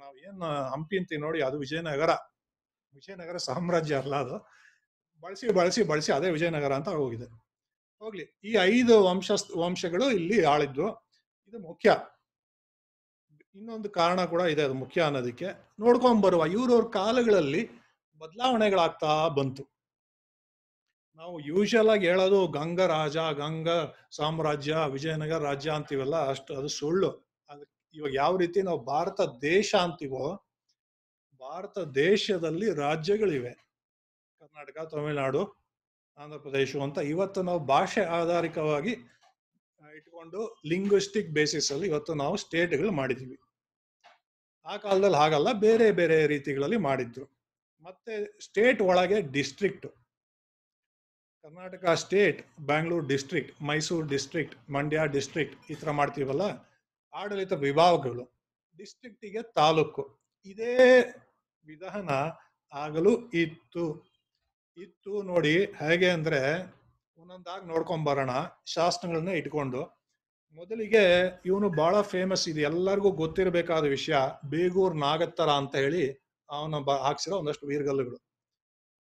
ನಾವು ಏನು ಹಂಪಿ ಅಂತ ನೋಡಿ ಅದು ವಿಜಯನಗರ ವಿಜಯನಗರ ಸಾಮ್ರಾಜ್ಯ ಅಲ್ಲ ಅದು ಬಳಸಿ ಬಳಸಿ ಬಳಸಿ ಅದೇ ವಿಜಯನಗರ ಅಂತ ಹೋಗಿದೆ ಹೋಗ್ಲಿ ಈ ಐದು ವಂಶ ವಂಶಗಳು ಇಲ್ಲಿ ಆಳಿದ್ವು ಇದು ಮುಖ್ಯ ಇನ್ನೊಂದು ಕಾರಣ ಕೂಡ ಇದೆ ಅದು ಮುಖ್ಯ ಅನ್ನೋದಕ್ಕೆ ನೋಡ್ಕೊಂಡ್ ಬರುವ ಇವ್ರವ್ರ ಕಾಲಗಳಲ್ಲಿ ಬದಲಾವಣೆಗಳಾಗ್ತಾ ಬಂತು ನಾವು ಯೂಶಲ್ ಆಗಿ ಹೇಳೋದು ಗಂಗ ರಾಜ ಗಂಗ ಸಾಮ್ರಾಜ್ಯ ವಿಜಯನಗರ ರಾಜ್ಯ ಅಂತೀವಲ್ಲ ಅಷ್ಟು ಅದು ಸುಳ್ಳು ಇವಾಗ ಯಾವ ರೀತಿ ನಾವು ಭಾರತ ದೇಶ ಅಂತೀವೋ ಭಾರತ ದೇಶದಲ್ಲಿ ರಾಜ್ಯಗಳಿವೆ ಕರ್ನಾಟಕ ತಮಿಳುನಾಡು ಆಂಧ್ರ ಪ್ರದೇಶ ಅಂತ ಇವತ್ತು ನಾವು ಭಾಷೆ ಆಧಾರಿತವಾಗಿ ಇಟ್ಕೊಂಡು ಲಿಂಗ್ವಿಸ್ಟಿಕ್ ಬೇಸಿಸ್ ಅಲ್ಲಿ ಇವತ್ತು ನಾವು ಸ್ಟೇಟ್ಗಳು ಮಾಡಿದೀವಿ ಆ ಕಾಲದಲ್ಲಿ ಹಾಗಲ್ಲ ಬೇರೆ ಬೇರೆ ರೀತಿಗಳಲ್ಲಿ ಮಾಡಿದ್ರು ಮತ್ತೆ ಸ್ಟೇಟ್ ಒಳಗೆ district Karnataka state Bangalore district Mysuru district Mandya district ಈ ತರ ಮಾಡ್ತೀವಲ್ಲ ಆಡಳಿತ ವಿಭಾಗಗಳು ಡಿಸ್ಟ್ರಿಕ್ಟಿಗೆ ತಾಲೂಕು ಇದೇ ವಿಧಾನ ಆಗಲು ಇತ್ತು ಇತ್ತು ನೋಡಿ ಹೇಗೆ ಅಂದರೆ ಒಂದೊಂದಾಗಿ ನೋಡ್ಕೊಂಡ್ ಬರೋಣ ಶಾಸನಗಳನ್ನ ಇಟ್ಕೊಂಡು ಮೊದಲಿಗೆ ಇವನು ಬಹಳ ಫೇಮಸ್ ಇದೆ ಎಲ್ಲರಿಗೂ ಗೊತ್ತಿರಬೇಕಾದ ವಿಷಯ ಬೇಗೂರ್ ನಾಗತ್ತರ ಅಂತ ಹೇಳಿ ಅವನ ಬ ಹಾಕ್ಸಿರೋ ಒಂದಷ್ಟು ವೀರಗಲ್ಲುಗಳು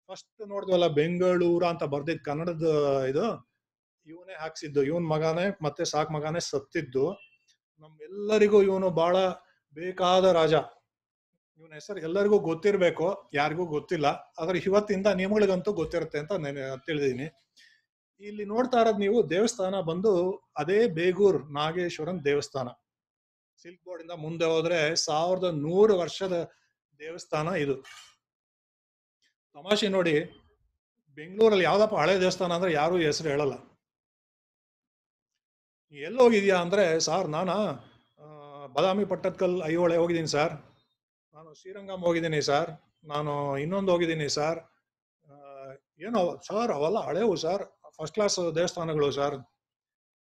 ಫಸ್ಟ್ ನೋಡಿದ್ವಲ್ಲ ಬೆಂಗಳೂರು ಅಂತ ಬರ್ದಿದ್ ಕನ್ನಡದ ಇದು ಇವನೇ ಹಾಕ್ಸಿದ್ದು ಇವನ್ ಮಗನೇ ಮತ್ತೆ ಸಾಕು ಮಗನೇ ಸತ್ತಿದ್ದು ನಮ್ಮೆಲ್ಲರಿಗೂ ಇವನು ಬಹಳ ಬೇಕಾದ ರಾಜ ಇವನ ಹೆಸರು ಎಲ್ಲರಿಗೂ ಗೊತ್ತಿರಬೇಕು ಯಾರಿಗೂ ಗೊತ್ತಿಲ್ಲ ಆದ್ರೆ ಇವತ್ತಿಂದ ನಿಮ್ಗಳಿಗಂತೂ ಗೊತ್ತಿರುತ್ತೆ ಅಂತ ನಾನು ತಿಳಿದೀನಿ ಇಲ್ಲಿ ನೋಡ್ತಾ ಇರೋದು ನೀವು ದೇವಸ್ಥಾನ ಬಂದು ಅದೇ ಬೇಗೂರ್ ನಾಗೇಶ್ವರನ್ ದೇವಸ್ಥಾನ ಸಿಲ್ಕ್ ಬೋರ್ಡ್ ಇಂದ ಮುಂದೆ ಹೋದ್ರೆ ಸಾವಿರದ ನೂರು ವರ್ಷದ ದೇವಸ್ಥಾನ ಇದು ತಮಾಷೆ ನೋಡಿ ಬೆಂಗಳೂರಲ್ಲಿ ಯಾವ್ದಪ್ಪ ಹಳೆ ದೇವಸ್ಥಾನ ಅಂದ್ರೆ ಯಾರು ಹೆಸರು ಹೇಳಲ್ಲ ಎಲ್ಲೋಗಿದೆಯಾ ಅಂದರೆ ಸಾರ್ ನಾನು ಬಾದಾಮಿ ಪಟ್ಟದಕಲ್ ಐಹೊಳೆ ಹೋಗಿದ್ದೀನಿ ಸರ್ ನಾನು ಶ್ರೀರಂಗಮ್ ಹೋಗಿದ್ದೀನಿ ಸರ್ ನಾನು ಇನ್ನೊಂದು ಹೋಗಿದ್ದೀನಿ ಸರ್ ಏನೋ ಸರ್ ಅವೆಲ್ಲ ಹಳೆವು ಸರ್ ಫಸ್ಟ್ ಕ್ಲಾಸ್ ದೇವಸ್ಥಾನಗಳು ಸರ್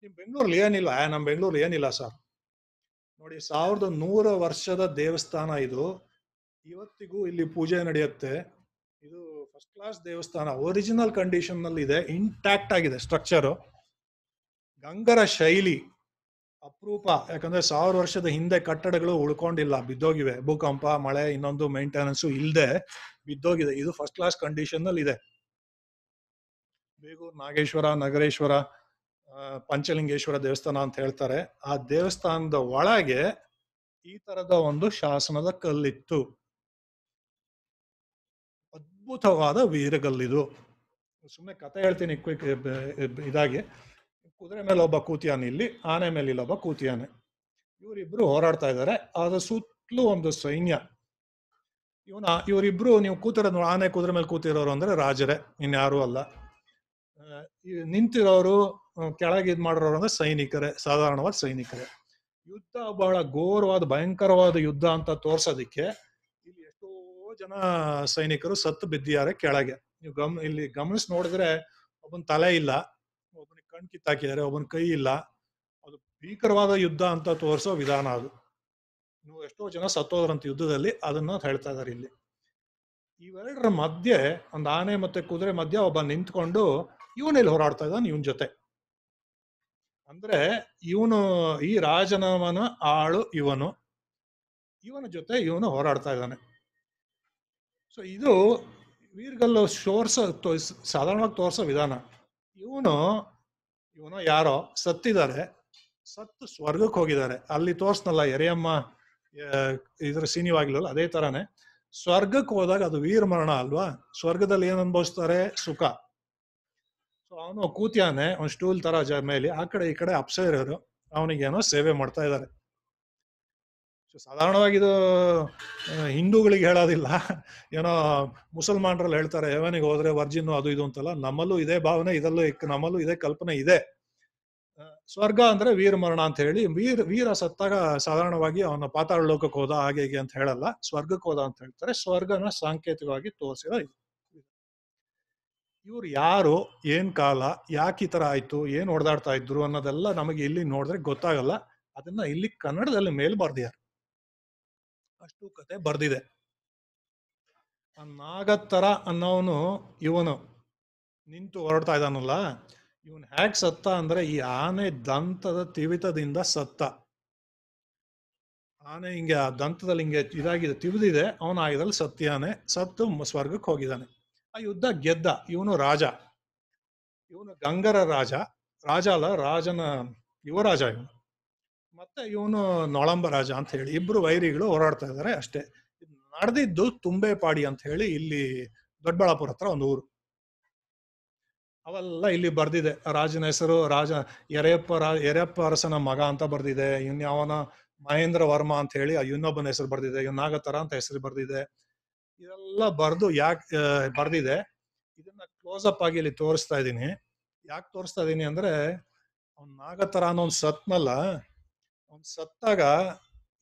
ನಿಮ್ಮ ಬೆಂಗಳೂರಲ್ಲಿ ಏನಿಲ್ಲ ನಮ್ಮ ಬೆಂಗಳೂರಲ್ಲಿ ಏನಿಲ್ಲ ಸರ್ ನೋಡಿ ಸಾವಿರದ ನೂರ ವರ್ಷದ ದೇವಸ್ಥಾನ ಇದು ಇವತ್ತಿಗೂ ಇಲ್ಲಿ ಪೂಜೆ ನಡೆಯುತ್ತೆ ಇದು ಫಸ್ಟ್ ಕ್ಲಾಸ್ ದೇವಸ್ಥಾನ ಒರಿಜಿನಲ್ ಕಂಡೀಷನ್ನಲ್ಲಿ ಇದೆ ಇಂಟ್ಯಾಕ್ಟ್ ಆಗಿದೆ ಸ್ಟ್ರಕ್ಚರು ಗಂಗರ ಶೈಲಿ ಅಪರೂಪ ಯಾಕಂದ್ರೆ ಸಾವಿರ ವರ್ಷದ ಹಿಂದೆ ಕಟ್ಟಡಗಳು ಉಳ್ಕೊಂಡಿಲ್ಲ ಬಿದ್ದೋಗಿವೆ ಭೂಕಂಪ ಮಳೆ ಇನ್ನೊಂದು ಮೇಂಟೆನೆನ್ಸ್ ಇಲ್ಲದೆ ಬಿದ್ದೋಗಿದೆ ಇದು ಫಸ್ಟ್ ಕ್ಲಾಸ್ ಕಂಡೀಷನ್ ನಲ್ಲಿ ಇದೆ ಬೇಗೂರು ನಾಗೇಶ್ವರ ನಗರೇಶ್ವರ ಪಂಚಲಿಂಗೇಶ್ವರ ದೇವಸ್ಥಾನ ಅಂತ ಹೇಳ್ತಾರೆ ಆ ದೇವಸ್ಥಾನದ ಒಳಗೆ ಈ ತರದ ಒಂದು ಶಾಸನದ ಕಲ್ಲಿತ್ತು ಅದ್ಭುತವಾದ ವೀರಗಲ್ಲಿದು ಸುಮ್ಮನೆ ಕತೆ ಹೇಳ್ತೀನಿ ಕ್ವಿಕ್ ಇದಾಗಿ ಕುದುರೆ ಮೇಲೆ ಒಬ್ಬ ಕೂತಿಯಾನೆ ಇಲ್ಲಿ ಆನೆ ಮೇಲೆ ಇಲ್ಲೊಬ್ಬ ಕೂತಿಯಾನೆ ಇವರಿಬ್ರು ಹೋರಾಡ್ತಾ ಇದ್ದಾರೆ ಅದ್ರ ಸುತ್ತಲೂ ಒಂದು ಸೈನ್ಯ ಇವನ ಇವರಿಬ್ರು ನೀವು ಕೂತಿರೋದು ಆನೆ ಕುದುರೆ ಮೇಲೆ ಕೂತಿರೋರು ಅಂದ್ರೆ ರಾಜರೇ ಇನ್ಯಾರೂ ಅಲ್ಲ ನಿಂತಿರೋರು ಕೆಳಗೆ ಇದ್ ಮಾಡಿರೋರು ಅಂದ್ರೆ ಸೈನಿಕರೇ ಸಾಧಾರಣವಾದ ಸೈನಿಕರೇ ಯುದ್ಧ ಬಹಳ ಘೋರವಾದ ಭಯಂಕರವಾದ ಯುದ್ಧ ಅಂತ ತೋರ್ಸೋದಿಕ್ಕೆ ಇಲ್ಲಿ ಎಷ್ಟೋ ಜನ ಸೈನಿಕರು ಸತ್ತು ಬಿದ್ದಿದ್ದಾರೆ ಕೆಳಗೆ ನೀವು ಗಮ್ ಇಲ್ಲಿ ಗಮನಿಸಿ ನೋಡಿದ್ರೆ ಒಬ್ಬನ ತಲೆ ಇಲ್ಲ ಕಣ್ ಕಿತ್ತಾಕಿದ್ದಾರೆ ಒಬ್ಬನ ಕೈ ಇಲ್ಲ ಅದು ಭೀಕರವಾದ ಯುದ್ಧ ಅಂತ ತೋರಿಸೋ ವಿಧಾನ ಅದು ನೀವು ಎಷ್ಟೋ ಜನ ಸತ್ತೋದ್ರಂತ ಯುದ್ಧದಲ್ಲಿ ಅದನ್ನ ಹೇಳ್ತಾ ಇದಾರೆ ಇಲ್ಲಿ ಇವೆರಡರ ಮಧ್ಯೆ ಒಂದು ಆನೆ ಮತ್ತೆ ಕುದುರೆ ಮಧ್ಯೆ ಒಬ್ಬ ನಿಂತ್ಕೊಂಡು ಇವನು ಇಲ್ಲಿ ಹೋರಾಡ್ತಾ ಇದ್ದಾನೆ ಇವನ್ ಜೊತೆ ಅಂದ್ರೆ ಇವನು ಈ ರಾಜನವನ ಆಳು ಇವನು ಇವನ ಜೊತೆ ಇವನು ಹೋರಾಡ್ತಾ ಇದ್ದಾನೆ ಸೊ ಇದು ವೀರ್ಗಲ್ಲು ಶೋರ್ಸ ಸಾಧಾರಣವಾಗಿ ತೋರಿಸೋ ವಿಧಾನ ಇವನು ಇವನೋ ಯಾರೋ ಸತ್ತಿದ್ದಾರೆ ಸತ್ತು ಸ್ವರ್ಗಕ್ಕೆ ಹೋಗಿದ್ದಾರೆ ಅಲ್ಲಿ ತೋರ್ಸ್ನಲ್ಲ ಎರೆಯಮ್ಮ ಇದ್ರ ಸೀನಿವಾಗಿಲ್ಲ ಅದೇ ತರಾನೇ ಸ್ವರ್ಗಕ್ಕೆ ಹೋದಾಗ ಅದು ವೀರ ಮರಣ ಅಲ್ವಾ ಸ್ವರ್ಗದಲ್ಲಿ ಏನ್ ಅನುಭವಿಸ್ತಾರೆ ಸುಖ ಸೊ ಅವನು ಕೂತಿಯಾನೆ ಅವ್ನು ಸ್ಟೂಲ್ ತರ ಜ ಮೇಲೆ ಆ ಕಡೆ ಈ ಕಡೆ ಅಪ್ಸೆ ಇರೋರು ಏನೋ ಸೇವೆ ಮಾಡ್ತಾ ಇದ್ದಾರೆ ಸೊ ಸಾಧಾರಣವಾಗಿ ಇದು ಹಿಂದೂಗಳಿಗೆ ಹೇಳೋದಿಲ್ಲ ಏನೋ ಮುಸಲ್ಮಾನರಲ್ಲಿ ಹೇಳ್ತಾರೆ ಯವನಿಗೆ ಹೋದ್ರೆ ವರ್ಜಿನ್ನು ಅದು ಇದು ಅಂತಲ್ಲ ನಮ್ಮಲ್ಲೂ ಇದೇ ಭಾವನೆ ಇದಲ್ಲೂ ನಮ್ಮಲ್ಲೂ ಇದೇ ಕಲ್ಪನೆ ಇದೆ ಸ್ವರ್ಗ ಅಂದ್ರೆ ವೀರ ಮರಣ ಅಂತ ಹೇಳಿ ವೀರ ವೀರ ಸತ್ತಾಗ ಸಾಧಾರಣವಾಗಿ ಅವನ ಪಾತಾಳ ಲೋಕಕ್ಕೆ ಹೋದ ಹಾಗೆ ಹೇಗೆ ಅಂತ ಹೇಳಲ್ಲ ಸ್ವರ್ಗಕ್ಕೆ ಹೋದ ಅಂತ ಹೇಳ್ತಾರೆ ಸ್ವರ್ಗನ ಸಾಂಕೇತಿಕವಾಗಿ ತೋರಿಸಿದ ಇವ್ರು ಯಾರು ಏನ್ ಕಾಲ ಯಾಕೆ ಈ ತರ ಆಯ್ತು ಏನ್ ಹೊಡೆದಾಡ್ತಾ ಇದ್ರು ಅನ್ನೋದೆಲ್ಲ ನಮಗೆ ಇಲ್ಲಿ ನೋಡಿದ್ರೆ ಗೊತ್ತಾಗಲ್ಲ ಅದನ್ನ ಇಲ್ಲಿ ಕನ್ನಡದಲ್ಲಿ ಮೇಲ್ ಅಷ್ಟು ಕತೆ ಬರ್ದಿದೆ ನಾಗತ್ತರ ಅನ್ನೋನು ಇವನು ನಿಂತು ಹೊರಡ್ತಾ ಇದ್ದಾನಲ್ಲ ಇವನು ಹ್ಯಾಕ್ ಸತ್ತ ಅಂದ್ರೆ ಈ ಆನೆ ದಂತದ ತಿವಿತದಿಂದ ಸತ್ತ ಆನೆ ಹಿಂಗೆ ಆ ದಂತದಲ್ಲಿ ಹಿಂಗೆ ಇದಾಗಿದೆ ತಿವಿದಿದೆ ಅವನ ಆಗಿದಲ್ಲಿ ಸತ್ಯಾನೆ ಸತ್ತು ಸ್ವರ್ಗಕ್ಕೆ ಹೋಗಿದ್ದಾನೆ ಆ ಯುದ್ಧ ಗೆದ್ದ ಇವನು ರಾಜ ಇವನು ಗಂಗರ ರಾಜ ರಾಜ ಅಲ್ಲ ರಾಜನ ಯುವರಾಜ ಇವನು ಮತ್ತೆ ಇವನು ರಾಜ ಅಂತ ಹೇಳಿ ಇಬ್ರು ವೈರಿಗಳು ಹೋರಾಡ್ತಾ ಇದ್ದಾರೆ ಅಷ್ಟೇ ನಡೆದಿದ್ದು ತುಂಬೆಪಾಡಿ ಅಂತ ಹೇಳಿ ಇಲ್ಲಿ ದೊಡ್ಡಬಳ್ಳಾಪುರ ಹತ್ರ ಒಂದು ಊರು ಅವೆಲ್ಲ ಇಲ್ಲಿ ಬರ್ದಿದೆ ರಾಜನ ಹೆಸರು ರಾಜ ಎರೆಯಪ್ಪ ರಾ ಎರೆಯಪ್ಪ ಅರಸನ ಮಗ ಅಂತ ಬರ್ದಿದೆ ಇನ್ಯಾವನ ಮಹೇಂದ್ರ ವರ್ಮ ಅಂತ ಹೇಳಿ ಇನ್ನೊಬ್ಬನ ಹೆಸರು ಬರ್ದಿದೆ ನಾಗತರ ಅಂತ ಹೆಸರು ಬರ್ದಿದೆ ಇದೆಲ್ಲ ಬರ್ದು ಯಾಕೆ ಬರ್ದಿದೆ ಇದನ್ನ ಕ್ಲೋಸ್ ಅಪ್ ಆಗಿ ಇಲ್ಲಿ ತೋರಿಸ್ತಾ ಇದ್ದೀನಿ ಯಾಕೆ ತೋರಿಸ್ತಾ ಇದ್ದೀನಿ ಅಂದ್ರೆ ಅವ್ನ ನಾಗತರ ಅನ್ನೋ ಒಂದು ಸತ್ನಲ್ಲ ಒಂದು ಸತ್ತಾಗ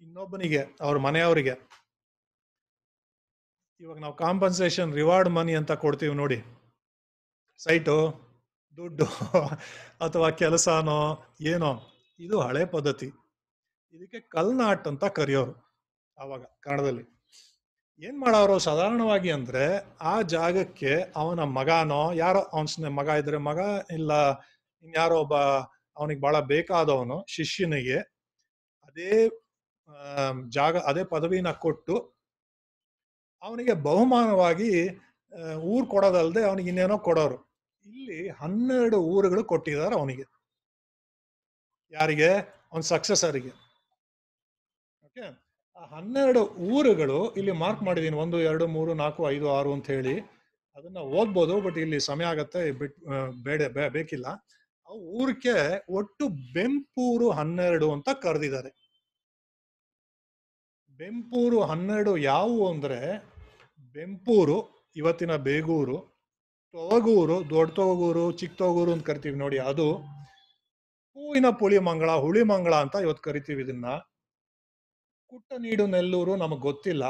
ಇನ್ನೊಬ್ಬನಿಗೆ ಅವ್ರ ಮನೆಯವರಿಗೆ ಇವಾಗ ನಾವು ಕಾಂಪನ್ಸೇಷನ್ ರಿವಾರ್ಡ್ ಮನಿ ಅಂತ ಕೊಡ್ತೀವಿ ನೋಡಿ ಸೈಟು ದುಡ್ಡು ಅಥವಾ ಕೆಲಸನೋ ಏನೋ ಇದು ಹಳೆ ಪದ್ಧತಿ ಇದಕ್ಕೆ ಕಲ್ನಾಟ್ ಅಂತ ಕರೆಯೋರು ಆವಾಗ ಕನ್ನಡದಲ್ಲಿ ಏನ್ ಮಾಡೋರು ಸಾಧಾರಣವಾಗಿ ಅಂದ್ರೆ ಆ ಜಾಗಕ್ಕೆ ಅವನ ಮಗನೋ ಯಾರೋ ಅವನ ಮಗ ಇದ್ರೆ ಮಗ ಇಲ್ಲ ಇನ್ಯಾರೋ ಒಬ್ಬ ಅವನಿಗೆ ಬಹಳ ಬೇಕಾದವನು ಶಿಷ್ಯನಿಗೆ ಅದೇ ಜಾಗ ಅದೇ ಪದವಿನ ಕೊಟ್ಟು ಅವನಿಗೆ ಬಹುಮಾನವಾಗಿ ಊರು ಕೊಡೋದಲ್ಲದೆ ಅವನಿಗೆ ಇನ್ನೇನೋ ಕೊಡೋರು ಇಲ್ಲಿ ಹನ್ನೆರಡು ಊರುಗಳು ಕೊಟ್ಟಿದ್ದಾರೆ ಅವನಿಗೆ ಯಾರಿಗೆ ಅವನ ಸಕ್ಸಸರಿಗೆ ಓಕೆ ಆ ಹನ್ನೆರಡು ಊರುಗಳು ಇಲ್ಲಿ ಮಾರ್ಕ್ ಮಾಡಿದ್ದೀನಿ ಒಂದು ಎರಡು ಮೂರು ನಾಲ್ಕು ಐದು ಆರು ಅಂತ ಹೇಳಿ ಅದನ್ನ ಓದ್ಬೋದು ಬಟ್ ಇಲ್ಲಿ ಸಮಯ ಆಗತ್ತೆ ಬೇಡ ಬೇಕಿಲ್ಲ ಆ ಊರಿಗೆ ಒಟ್ಟು ಬೆಂಪೂರು ಹನ್ನೆರಡು ಅಂತ ಕರೆದಿದ್ದಾರೆ ಬೆಂಪೂರು ಹನ್ನೆರಡು ಯಾವುವು ಅಂದರೆ ಬೆಂಪೂರು ಇವತ್ತಿನ ಬೇಗೂರು ತೊಗೂರು ದೊಡ್ಡ ತೊಗೂರು ಚಿಕ್ಕ ತೊಗೂರು ಅಂತ ಕರಿತೀವಿ ನೋಡಿ ಅದು ಹೂವಿನ ಪುಳಿ ಮಂಗಳ ಹುಳಿ ಮಂಗಳ ಅಂತ ಇವತ್ತು ಕರಿತೀವಿ ಇದನ್ನ ಕುಟ್ಟ ನೀಡು ನೆಲ್ಲೂರು ನಮಗೆ ಗೊತ್ತಿಲ್ಲ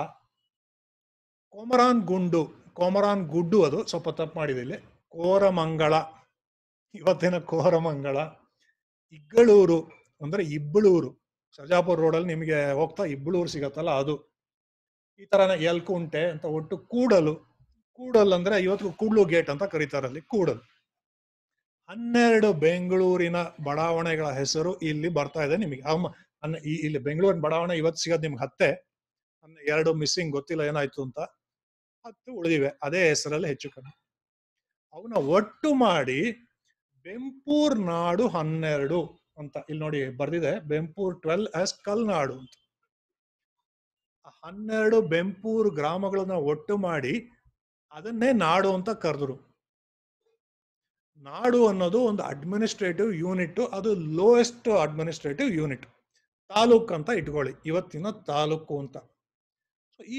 ಕೊಮರಾನ್ ಗುಂಡು ಕೊಮರಾನ್ ಗುಡ್ಡು ಅದು ಸ್ವಲ್ಪ ತಪ್ಪು ಮಾಡಿದೆ ಇಲ್ಲಿ ಕೋರಮಂಗಳ ಇವತ್ತಿನ ಕೋರಮಂಗಳ ಇಗ್ಗಳೂರು ಅಂದರೆ ಇಬ್ಬಳೂರು ಸರ್ಜಾಪುರ ರೋಡಲ್ಲಿ ನಿಮಗೆ ಹೋಗ್ತಾ ಇಬ್ಬಳೂರು ಸಿಗತ್ತಲ್ಲ ಅದು ಈ ಥರನೇ ಕುಂಟೆ ಅಂತ ಒಟ್ಟು ಕೂಡಲು ಕೂಡಲ್ ಅಂದರೆ ಇವತ್ತು ಕೂಡಲು ಗೇಟ್ ಅಂತ ಕರೀತಾರಲ್ಲಿ ಅಲ್ಲಿ ಕೂಡಲ್ ಹನ್ನೆರಡು ಬೆಂಗಳೂರಿನ ಬಡಾವಣೆಗಳ ಹೆಸರು ಇಲ್ಲಿ ಬರ್ತಾ ಇದೆ ನಿಮಗೆ ಅನ್ನ ಇಲ್ಲಿ ಬೆಂಗಳೂರಿನ ಬಡಾವಣೆ ಇವತ್ತು ಸಿಗೋದು ನಿಮ್ಗೆ ಹತ್ತೆ ಎರಡು ಮಿಸ್ಸಿಂಗ್ ಗೊತ್ತಿಲ್ಲ ಏನಾಯ್ತು ಅಂತ ಹತ್ತು ಉಳಿದಿವೆ ಅದೇ ಹೆಸರಲ್ಲಿ ಹೆಚ್ಚು ಕಡಿಮೆ ಅವನ್ನ ಒಟ್ಟು ಮಾಡಿ ಬೆಂಪೂರ್ ನಾಡು ಹನ್ನೆರಡು ಅಂತ ಇಲ್ಲಿ ನೋಡಿ ಬರ್ದಿದೆ ಬೆಂಪೂರ್ ಟ್ವೆಲ್ ಆಸ್ ಕಲ್ನಾಡು ಅಂತ ಹನ್ನೆರಡು ಬೆಂಪೂರ್ ಗ್ರಾಮಗಳನ್ನ ಒಟ್ಟು ಮಾಡಿ ಅದನ್ನೇ ನಾಡು ಅಂತ ಕರೆದ್ರು ನಾಡು ಅನ್ನೋದು ಒಂದು ಅಡ್ಮಿನಿಸ್ಟ್ರೇಟಿವ್ ಯೂನಿಟ್ ಅದು ಲೋಯೆಸ್ಟ್ ಅಡ್ಮಿನಿಸ್ಟ್ರೇಟಿವ್ ಯೂನಿಟ್ ತಾಲೂಕ್ ಅಂತ ಇಟ್ಕೊಳ್ಳಿ ಇವತ್ತಿನ ತಾಲೂಕು ಅಂತ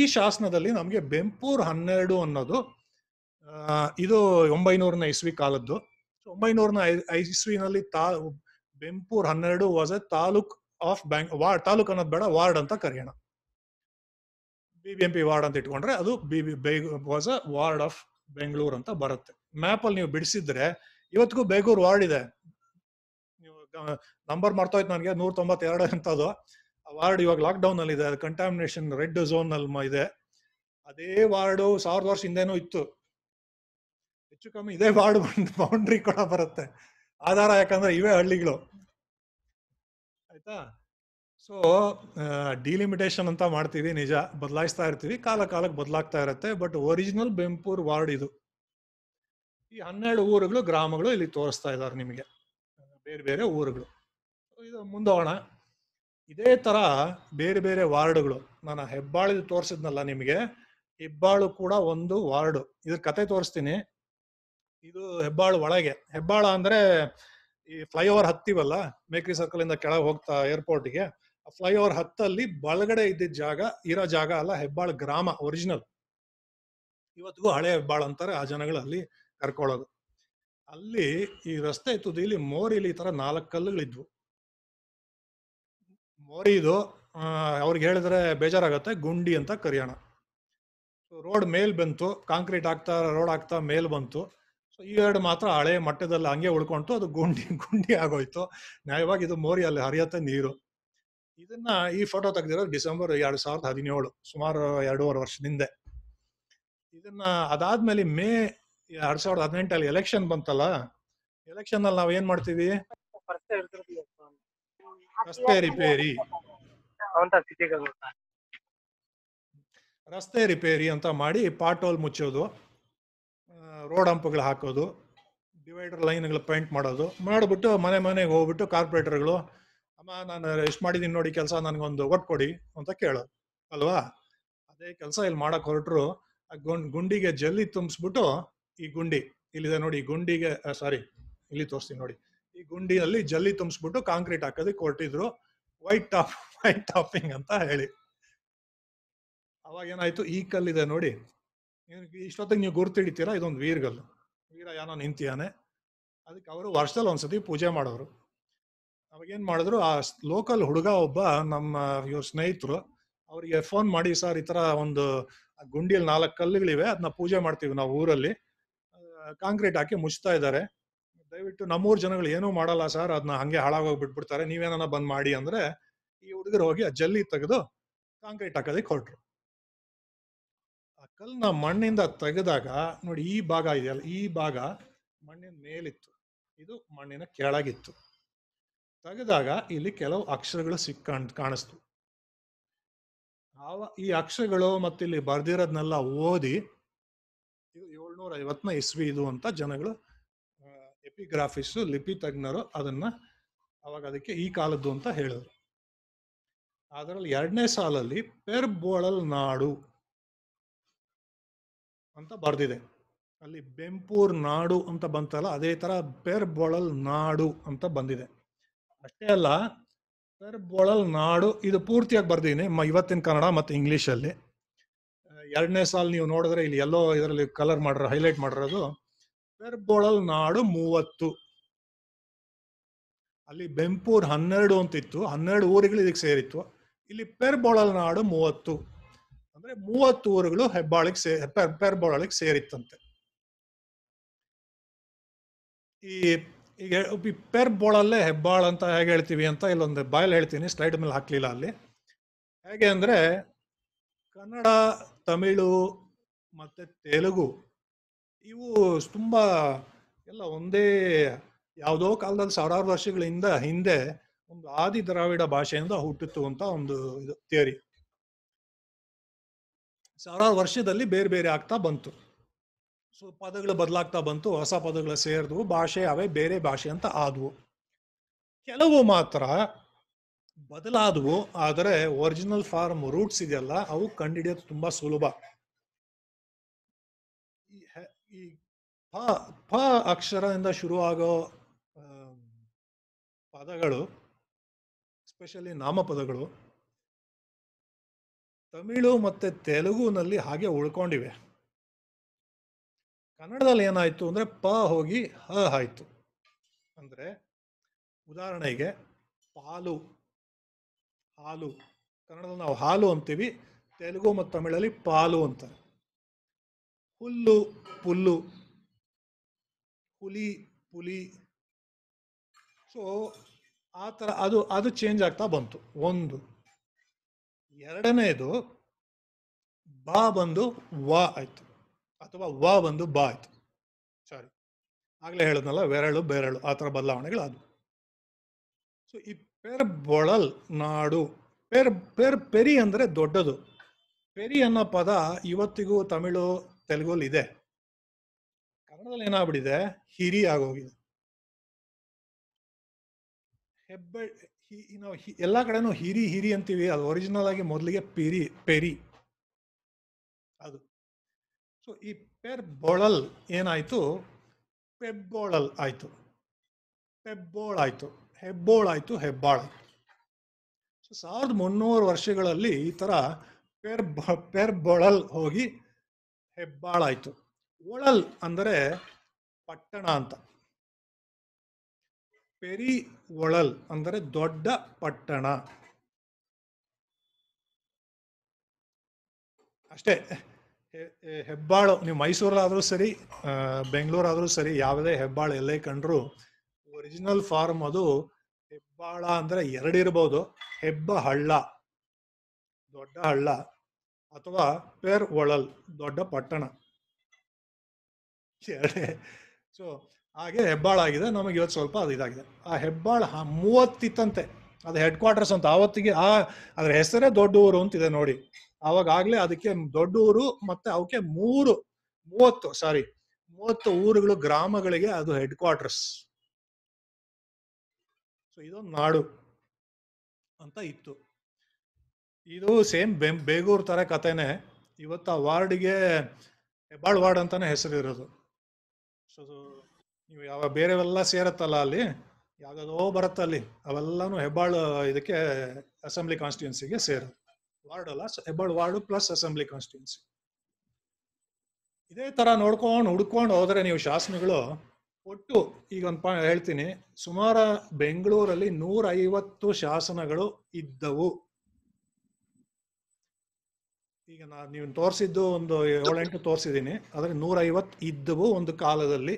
ಈ ಶಾಸನದಲ್ಲಿ ನಮಗೆ ಬೆಂಪೂರ್ ಹನ್ನೆರಡು ಅನ್ನೋದು ಇದು ಒಂಬೈನೂರನ ಇಸ್ವಿ ಕಾಲದ್ದು ಒಂಬೈನೂರನ ಐ ಇಸ್ವಿನಲ್ಲಿ ತಾ ಬೆಂಪೂರ್ ಹನ್ನೆರಡು ವಾಸ್ ಎ ತಾಲೂಕ್ ಆಫ್ ಬ್ಯಾಂಕ್ ವಾರ್ಡ್ ತಾಲೂಕ್ ಅನ್ನೋದು ಬೇಡ ವಾರ್ಡ್ ಅಂತ ಕರೆಯೋಣ B B M P ward ಅಂತ ಇಟ್ಕೊಂಡ್ರೆ ಅದು B B was a ward of Bengaluru ಅಂತ ಬರುತ್ತೆ ಮ್ಯಾಪ್ ಅಲ್ಲಿ ನೀವು ಬಿಡಿಸಿದ್ರೆ ಇವತ್ತಿಗೂ ಬೇಗೂರ್ ವಾರ್ಡ್ ಇದೆ ನೀವು ನಂಬರ್ ಮರ್ತೋಯ್ತು ನನಗೆ ನೂರ ತೊಂಬತ್ತೆರಡು ಅಂತದು ವಾರ್ಡ್ ಇವಾಗ ಲಾಕ್ ಡೌನ್ ಅಲ್ಲಿ ಇದೆ ಕಂಟಾಮಿನೇಷನ್ ರೆಡ್ ಝೋನ್ ಅಲ್ಲಿ ಇದೆ ಅದೇ ವಾರ್ಡು ಸಾವಿರದ ವರ್ಷ ಹಿಂದೆನೂ ಇತ್ತು ಹೆಚ್ಚು ಕಮ್ಮಿ ಇದೇ ವಾರ್ಡ್ ಬೌಂಡ್ರಿ ಕೂಡ ಬರುತ್ತೆ ಆಧಾರ ಯಾಕಂದ್ರೆ ಇವೇ ಹಳ್ಳಿಗಳು ಆಯ್ತಾ ಸೊ ಡಿಲಿಮಿಟೇಷನ್ ಅಂತ ಮಾಡ್ತೀವಿ ನಿಜ ಬದಲಾಯಿಸ್ತಾ ಇರ್ತೀವಿ ಕಾಲ ಕಾಲಕ್ಕೆ ಬದಲಾಗ್ತಾ ಇರುತ್ತೆ ಬಟ್ ಒರಿಜಿನಲ್ ಬೆಂಪೂರ್ ವಾರ್ಡ್ ಇದು ಈ ಹನ್ನೆರಡು ಊರುಗಳು ಗ್ರಾಮಗಳು ಇಲ್ಲಿ ತೋರಿಸ್ತಾ ಇದ್ದಾರೆ ನಿಮಗೆ ಬೇರೆ ಬೇರೆ ಊರುಗಳು ಇದು ಮುಂದೋಣ ಇದೇ ತರ ಬೇರೆ ಬೇರೆ ವಾರ್ಡ್ಗಳು ನಾನು ಹೆಬ್ಬಾಳು ತೋರಿಸಿದ್ನಲ್ಲ ನಿಮಗೆ ಹೆಬ್ಬಾಳು ಕೂಡ ಒಂದು ವಾರ್ಡು ಇದ್ರ ಕತೆ ತೋರಿಸ್ತೀನಿ ಇದು ಹೆಬ್ಬಾಳು ಒಳಗೆ ಹೆಬ್ಬಾಳ ಅಂದ್ರೆ ಈ ಫ್ಲೈಓವರ್ ಹತ್ತಿವಲ್ಲ ಮೇಕ್ರಿ ಸರ್ಕಲ್ ಇಂದ ಕೆಳಗೆ ಹೋಗ್ತಾ ಏರ್ಪೋರ್ಟ್ಗೆ ಫ್ಲೈಓವರ್ ಹತ್ತಲ್ಲಿ ಬಳಗಡೆ ಇದ್ದಿದ್ದ ಜಾಗ ಇರೋ ಜಾಗ ಅಲ್ಲ ಹೆಬ್ಬಾಳ್ ಗ್ರಾಮ ಒರಿಜಿನಲ್ ಇವತ್ತಿಗೂ ಹಳೆ ಹೆಬ್ಬಾಳ್ ಅಂತಾರೆ ಆ ಜನಗಳು ಅಲ್ಲಿ ಕರ್ಕೊಳ್ಳೋದು ಅಲ್ಲಿ ಈ ರಸ್ತೆ ಇತ್ತು ತುದಿಲಿ ಮೋರಿಲಿ ಈ ತರ ನಾಲ್ಕು ಕಲ್ಲುಗಳಿದ್ವು ಮೋರಿದು ಅವ್ರಿಗೆ ಹೇಳಿದ್ರೆ ಬೇಜಾರಾಗತ್ತೆ ಗುಂಡಿ ಅಂತ ಕರಿಯೋಣ ರೋಡ್ ಮೇಲ್ ಬಂತು ಕಾಂಕ್ರೀಟ್ ಹಾಕ್ತಾ ರೋಡ್ ಹಾಕ್ತಾ ಮೇಲ್ ಬಂತು ಈ ಎರಡು ಮಾತ್ರ ಹಳೆ ಮಟ್ಟದಲ್ಲಿ ಹಂಗೆ ಉಳ್ಕೊಂತು ಅದು ಗುಂಡಿ ಗುಂಡಿ ಆಗೋಯ್ತು ನ್ಯಾಯವಾಗಿ ಇದು ಮೋರಿ ಅಲ್ಲಿ ಹರಿಯತ್ತೆ ನೀರು ಇದನ್ನ ಈ ಫೋಟೋ ತೆಗೆದಿರೋದು ಡಿಸೆಂಬರ್ ಎರಡ್ ಸಾವಿರದ ಹದಿನೇಳು ಸುಮಾರು ಎರಡೂವರೆ ವರ್ಷದಿಂದ ಇದನ್ನ ಅದಾದ್ಮೇಲೆ ಮೇ ಎರಡ್ ಸಾವಿರದ ಹದಿನೆಂಟಲ್ಲಿ ಎಲೆಕ್ಷನ್ ಬಂತಲ್ಲ ಎಲೆಕ್ಷನ್ ಅಲ್ಲಿ ನಾವೇನ್ ಮಾಡ್ತೀವಿ ರಸ್ತೆ ರಿಪೇರಿ ರಸ್ತೆ ರಿಪೇರಿ ಅಂತ ಮಾಡಿ ಪಾಟೋಲ್ ಮುಚ್ಚೋದು ರೋಡ್ ಹಂಪುಗಳು ಹಾಕೋದು ಡಿವೈಡರ್ ಲೈನ್ಗಳು ಪೇಂಟ್ ಮಾಡೋದು ಮಾಡಿಬಿಟ್ಟು ಮನೆ ಮನೆಗೆ ಹೋಗ್ಬಿಟ್ಟು ಕಾರ್ಪೊರೇಟರ್ಗಳು ಅಮ್ಮ ನಾನು ಎಷ್ಟು ಮಾಡಿದ್ದೀನಿ ನೋಡಿ ಕೆಲಸ ನನಗೊಂದು ಒಟ್ಟು ಕೊಡಿ ಅಂತ ಕೇಳೋದು ಅಲ್ವಾ ಅದೇ ಕೆಲಸ ಇಲ್ಲಿ ಮಾಡೋಕ್ಕೆ ಹೊರಟರು ಆ ಗುಂಡಿಗೆ ಜಲ್ಲಿ ತುಂಬಿಸ್ಬಿಟ್ಟು ಈ ಗುಂಡಿ ಇಲ್ಲಿದೆ ನೋಡಿ ಈ ಗುಂಡಿಗೆ ಸಾರಿ ಇಲ್ಲಿ ತೋರಿಸ್ತೀನಿ ನೋಡಿ ಈ ಗುಂಡಿಯಲ್ಲಿ ಜಲ್ಲಿ ತುಂಬಿಸ್ಬಿಟ್ಟು ಕಾಂಕ್ರೀಟ್ ಹಾಕೋದಕ್ಕೆ ಕೊರಟಿದ್ರು ವೈಟ್ ಟಾಪ್ ವೈಟ್ ಟಾಪಿಂಗ್ ಅಂತ ಹೇಳಿ ಅವಾಗ ಏನಾಯ್ತು ಈ ಕಲ್ಲಿದೆ ನೋಡಿ ಇಷ್ಟೊತ್ತಿಗೆ ನೀವು ಗುರ್ತು ಹಿಡಿತೀರಾ ಇದೊಂದು ವೀರ್ಗಲ್ಲು ವೀರ ಯಾನೋ ನಿಂತಿಯಾನೆ ಅದಕ್ಕೆ ಅವರು ವರ್ಷದಲ್ಲಿ ಒಂದ್ಸತಿ ಪೂಜೆ ಮಾಡೋರು ಅವಾಗೇನು ಮಾಡಿದ್ರು ಆ ಲೋಕಲ್ ಹುಡುಗ ಒಬ್ಬ ನಮ್ಮ ಇವ್ರ ಸ್ನೇಹಿತರು ಅವರಿಗೆ ಫೋನ್ ಮಾಡಿ ಸರ್ ಈ ಥರ ಒಂದು ಗುಂಡಿಯಲ್ಲಿ ನಾಲ್ಕು ಕಲ್ಲುಗಳಿವೆ ಅದನ್ನ ಪೂಜೆ ಮಾಡ್ತೀವಿ ನಾವು ಊರಲ್ಲಿ ಕಾಂಕ್ರೀಟ್ ಹಾಕಿ ಮುಚ್ತಾ ಇದ್ದಾರೆ ದಯವಿಟ್ಟು ನಮ್ಮೂರು ಜನಗಳು ಏನೂ ಮಾಡಲ್ಲ ಸರ್ ಅದನ್ನ ಹಂಗೆ ಹಾಳಾಗೋಗಿ ಬಿಟ್ಬಿಡ್ತಾರೆ ನೀವೇನ ಬಂದ್ ಮಾಡಿ ಅಂದ್ರೆ ಈ ಹುಡುಗರು ಹೋಗಿ ಆ ಜಲ್ಲಿ ತೆಗೆದು ಕಾಂಕ್ರೀಟ್ ಹಾಕೋದಕ್ಕೆ ಹೊರಟ್ರು ಕಲ್ಲನ್ನ ಮಣ್ಣಿಂದ ತೆಗೆದಾಗ ನೋಡಿ ಈ ಭಾಗ ಇದೆಯಲ್ಲ ಈ ಭಾಗ ಮಣ್ಣಿನ ಮೇಲಿತ್ತು ಇದು ಮಣ್ಣಿನ ಕೆಳಗಿತ್ತು ತೆಗೆದಾಗ ಇಲ್ಲಿ ಕೆಲವು ಅಕ್ಷರಗಳು ಸಿಕ್ಕ ಕಾಣಿಸ್ತು ಆವ ಈ ಅಕ್ಷರಗಳು ಮತ್ತಿಲ್ಲಿ ಬರ್ದಿರೋದನ್ನೆಲ್ಲ ಓದಿ ಇದು ಏಳ್ನೂರ ಐವತ್ತನ ಇಸ್ವಿ ಇದು ಅಂತ ಜನಗಳು ಎಪಿಗ್ರಾಫಿಸ್ ಲಿಪಿ ತಜ್ಞರು ಅದನ್ನ ಅವಾಗ ಅದಕ್ಕೆ ಈ ಕಾಲದ್ದು ಅಂತ ಹೇಳಿದರು ಅದರಲ್ಲಿ ಎರಡನೇ ಸಾಲಲ್ಲಿ ಪೆರ್ಬೋಳಲ್ ನಾಡು ಅಂತ ಬರೆದಿದೆ ಅಲ್ಲಿ ಬೆಂಪೂರ್ ನಾಡು ಅಂತ ಬಂತಲ್ಲ ಅದೇ ಥರ ಪೆರ್ಬೊಳಲ್ ನಾಡು ಅಂತ ಬಂದಿದೆ ಅಷ್ಟೇ ಅಲ್ಲ ಪೆರ್ಬೊಳಲ್ ನಾಡು ಇದು ಪೂರ್ತಿಯಾಗಿ ಬರ್ದೀನಿ ಇವತ್ತಿನ ಕನ್ನಡ ಮತ್ತು ಇಂಗ್ಲೀಷಲ್ಲಿ ಎರಡನೇ ಸಾಲ್ ನೀವು ನೋಡಿದ್ರೆ ಇಲ್ಲಿ ಎಲ್ಲೋ ಇದರಲ್ಲಿ ಕಲರ್ ಮಾಡಿರೋ ಹೈಲೈಟ್ ಮಾಡಿರೋದು ಪೆರ್ಬೊಳಲ್ ನಾಡು ಮೂವತ್ತು ಅಲ್ಲಿ ಬೆಂಪೂರ್ ಹನ್ನೆರಡು ಅಂತಿತ್ತು ಹನ್ನೆರಡು ಊರುಗಳು ಇದಕ್ಕೆ ಸೇರಿತ್ತು ಇಲ್ಲಿ ಪೆರ್ಬೊಳಲ್ ನಾಡು ಮೂವತ್ತು ಅಂದ್ರೆ ಮೂವತ್ತು ಊರುಗಳು ಹೆಬ್ಬಾಳಿಗೆ ಸೇ ಪೆರ್ಬಾಳಿಗೆ ಸೇರಿತ್ತಂತೆ ಈ ಈಗ ಪೆರ್ಬೋಳಲ್ಲೇ ಹೆಬ್ಬಾಳ್ ಅಂತ ಹೇಗೆ ಹೇಳ್ತೀವಿ ಅಂತ ಇಲ್ಲೊಂದು ಬಾಯಲ್ಲಿ ಹೇಳ್ತೀನಿ ಸ್ಲೈಡ್ ಮೇಲೆ ಹಾಕ್ಲಿಲ್ಲ ಅಲ್ಲಿ ಹೇಗೆ ಅಂದ್ರೆ ಕನ್ನಡ ತಮಿಳು ಮತ್ತೆ ತೆಲುಗು ಇವು ತುಂಬಾ ಎಲ್ಲ ಒಂದೇ ಯಾವುದೋ ಕಾಲದಲ್ಲಿ ಸಾವಿರಾರು ವರ್ಷಗಳಿಂದ ಹಿಂದೆ ಒಂದು ಆದಿ ದ್ರಾವಿಡ ಭಾಷೆಯಿಂದ ಹುಟ್ಟಿತು ಅಂತ ಒಂದು ಇದು ಥಿಯರಿ ಸಾವಿರಾರು ವರ್ಷದಲ್ಲಿ ಬೇರೆ ಬೇರೆ ಆಗ್ತಾ ಬಂತು ಸೊ ಪದಗಳು ಬದಲಾಗ್ತಾ ಬಂತು ಹೊಸ ಪದಗಳು ಸೇರಿದ್ವು ಭಾಷೆ ಅವೇ ಬೇರೆ ಭಾಷೆ ಅಂತ ಆದವು ಕೆಲವು ಮಾತ್ರ ಬದಲಾದವು ಆದರೆ ಒರಿಜಿನಲ್ ಫಾರ್ಮ್ ರೂಟ್ಸ್ ಇದೆಯಲ್ಲ ಅವು ಕಂಡುಹಿಡಿಯೋದು ತುಂಬಾ ಸುಲಭ ಈ ಪ ಪ ಅಕ್ಷರದಿಂದ ಶುರುವಾಗೋ ಪದಗಳು ಎಸ್ಪೆಷಲಿ ನಾಮಪದಗಳು ತಮಿಳು ಮತ್ತು ತೆಲುಗುನಲ್ಲಿ ಹಾಗೆ ಉಳ್ಕೊಂಡಿವೆ ಕನ್ನಡದಲ್ಲಿ ಏನಾಯಿತು ಅಂದರೆ ಪ ಹೋಗಿ ಹ ಆಯಿತು ಅಂದರೆ ಉದಾಹರಣೆಗೆ ಪಾಲು ಹಾಲು ಕನ್ನಡದಲ್ಲಿ ನಾವು ಹಾಲು ಅಂತೀವಿ ತೆಲುಗು ಮತ್ತು ತಮಿಳಲ್ಲಿ ಪಾಲು ಅಂತಾರೆ ಹುಲ್ಲು ಪುಲ್ಲು ಹುಲಿ ಪುಲಿ ಸೊ ಆ ಥರ ಅದು ಅದು ಚೇಂಜ್ ಆಗ್ತಾ ಬಂತು ಒಂದು ಎರಡನೆಯದು ಬಾ ಬಂದು ವಾ ಆಯ್ತು ಅಥವಾ ವಾ ಬಂದು ಬಾ ಆಯ್ತು ಸಾರಿ ಆಗ್ಲೇ ಹೇಳದ್ನಲ್ಲ ಬೆರಳು ಬೆರಳು ಆ ಥರ ಬದಲಾವಣೆಗಳು ಅದು ಸೊ ಈ ಪೆರ್ ಬೊಳಲ್ ನಾಡು ಪೆರ್ ಪೆರ್ ಪೆರಿ ಅಂದರೆ ದೊಡ್ಡದು ಪೆರಿ ಅನ್ನೋ ಪದ ಇವತ್ತಿಗೂ ತಮಿಳು ತೆಲುಗಲ್ಲಿ ಇದೆ ಕನ್ನಡದಲ್ಲಿ ಏನಾಗ್ಬಿಟ್ಟಿದೆ ಹಿರಿ ಆಗೋಗಿದೆ ಹೆಬ್ಬೆ ನಾವು ಎಲ್ಲ ಕಡೆನೂ ಹಿರಿ ಹಿರಿ ಅಂತೀವಿ ಅದು ಒರಿಜಿನಲ್ ಆಗಿ ಮೊದಲಿಗೆ ಪೆರಿ ಪೆರಿ ಅದು ಸೊ ಈ ಬೊಳಲ್ ಏನಾಯಿತು ಪೆಬ್ಬೋಳಲ್ ಆಯಿತು ಪೆಬ್ಬೋಳಾಯಿತು ಹೆಬ್ಬೋಳಾಯಿತು ಹೆಬ್ಬಾಳ್ ಸೊ ಸಾವಿರದ ಮುನ್ನೂರು ವರ್ಷಗಳಲ್ಲಿ ಈ ಥರ ಪೆರ್ ಬೊಳಲ್ ಹೋಗಿ ಹೆಬ್ಬಾಳಾಯಿತು ಒಳಲ್ ಅಂದರೆ ಪಟ್ಟಣ ಅಂತ ಪೆರಿ ಒಳಲ್ ಅಂದರೆ ದೊಡ್ಡ ಪಟ್ಟಣ ಅಷ್ಟೇ ಹೆಬ್ಬಾಳು ನೀವು ಮೈಸೂರಲ್ಲಾದರೂ ಸರಿ ಬೆಂಗಳೂರಾದರೂ ಸರಿ ಯಾವುದೇ ಹೆಬ್ಬಾಳು ಎಲ್ಲೇ ಕಂಡ್ರು ಒರಿಜಿನಲ್ ಫಾರ್ಮ್ ಅದು ಹೆಬ್ಬಾಳ ಅಂದರೆ ಎರಡಿರ್ಬೋದು ಹೆಬ್ಬ ಹಳ್ಳ ದೊಡ್ಡ ಹಳ್ಳ ಅಥವಾ ಪೇರ್ ಒಳಲ್ ದೊಡ್ಡ ಪಟ್ಟಣ ಸೊ ಹಾಗೆ ಹೆಬ್ಬಾಳಾಗಿದೆ ನಮಗೆ ಇವತ್ತು ಸ್ವಲ್ಪ ಅದು ಇದಾಗಿದೆ ಆ ಹೆಬ್ಬಾಳ ಮೂವತ್ತಿತ್ತಂತೆ ಅದು ಹೆಡ್ ಕ್ವಾರ್ಟರ್ಸ್ ಅಂತ ಆವತ್ತಿಗೆ ಆ ಅದ್ರ ಹೆಸರೇ ದೊಡ್ಡ ಊರು ಅಂತಿದೆ ನೋಡಿ ಅವಾಗಾಗಲೇ ಅದಕ್ಕೆ ದೊಡ್ಡ ಊರು ಮತ್ತೆ ಅವಕ್ಕೆ ಮೂರು ಮೂವತ್ತು ಸಾರಿ ಮೂವತ್ತು ಊರುಗಳು ಗ್ರಾಮಗಳಿಗೆ ಅದು ಹೆಡ್ ಕ್ವಾರ್ಟರ್ಸ್ ಸೊ ಇದೊಂದು ನಾಡು ಅಂತ ಇತ್ತು ಇದು ಸೇಮ್ ಬೆಂ ಬೇಗೂರ್ ಥರ ಕಥೆನೇ ಇವತ್ತು ಆ ವಾರ್ಡ್ಗೆ ಹೆಬ್ಬಾಳ್ ವಾರ್ಡ್ ಅಂತಾನೆ ಹೆಸರಿರೋದು ಸೊ ನೀವು ಯಾವ ಬೇರೆವೆಲ್ಲ ಸೇರತ್ತಲ್ಲ ಅಲ್ಲಿ ಯಾವುದೋ ಬರುತ್ತೆ ಅಲ್ಲಿ ಅವೆಲ್ಲನೂ ಹೆಬ್ಬಾಳು ಇದಕ್ಕೆ ಅಸೆಂಬ್ಲಿ ಕಾನ್ಸ್ಟಿಟ್ಯೂನ್ಸಿಗೆ ಸೇರು ವಾರ್ಡ್ ಅಲ್ಲ Hebbal ward plus assembly constituency ಇದೇ ಥರ ನೋಡ್ಕೊಂಡು ಹುಡ್ಕೊಂಡು ಹೋದ್ರೆ ನೀವು ಶಾಸನಗಳು ಒಟ್ಟು ಈಗ ಒಂದು ಪಾ ಹೇಳ್ತೀನಿ ಸುಮಾರು ಬೆಂಗಳೂರಲ್ಲಿ ಐವತ್ತು ಶಾಸನಗಳು ಇದ್ದವು ಈಗ ನಾನು ನೀವು ತೋರಿಸಿದ್ದು ಒಂದು ಏಳೆಂಟು ತೋರಿಸಿದ್ದೀನಿ ಆದರೆ ಐವತ್ತು ಇದ್ದವು ಒಂದು ಕಾಲದಲ್ಲಿ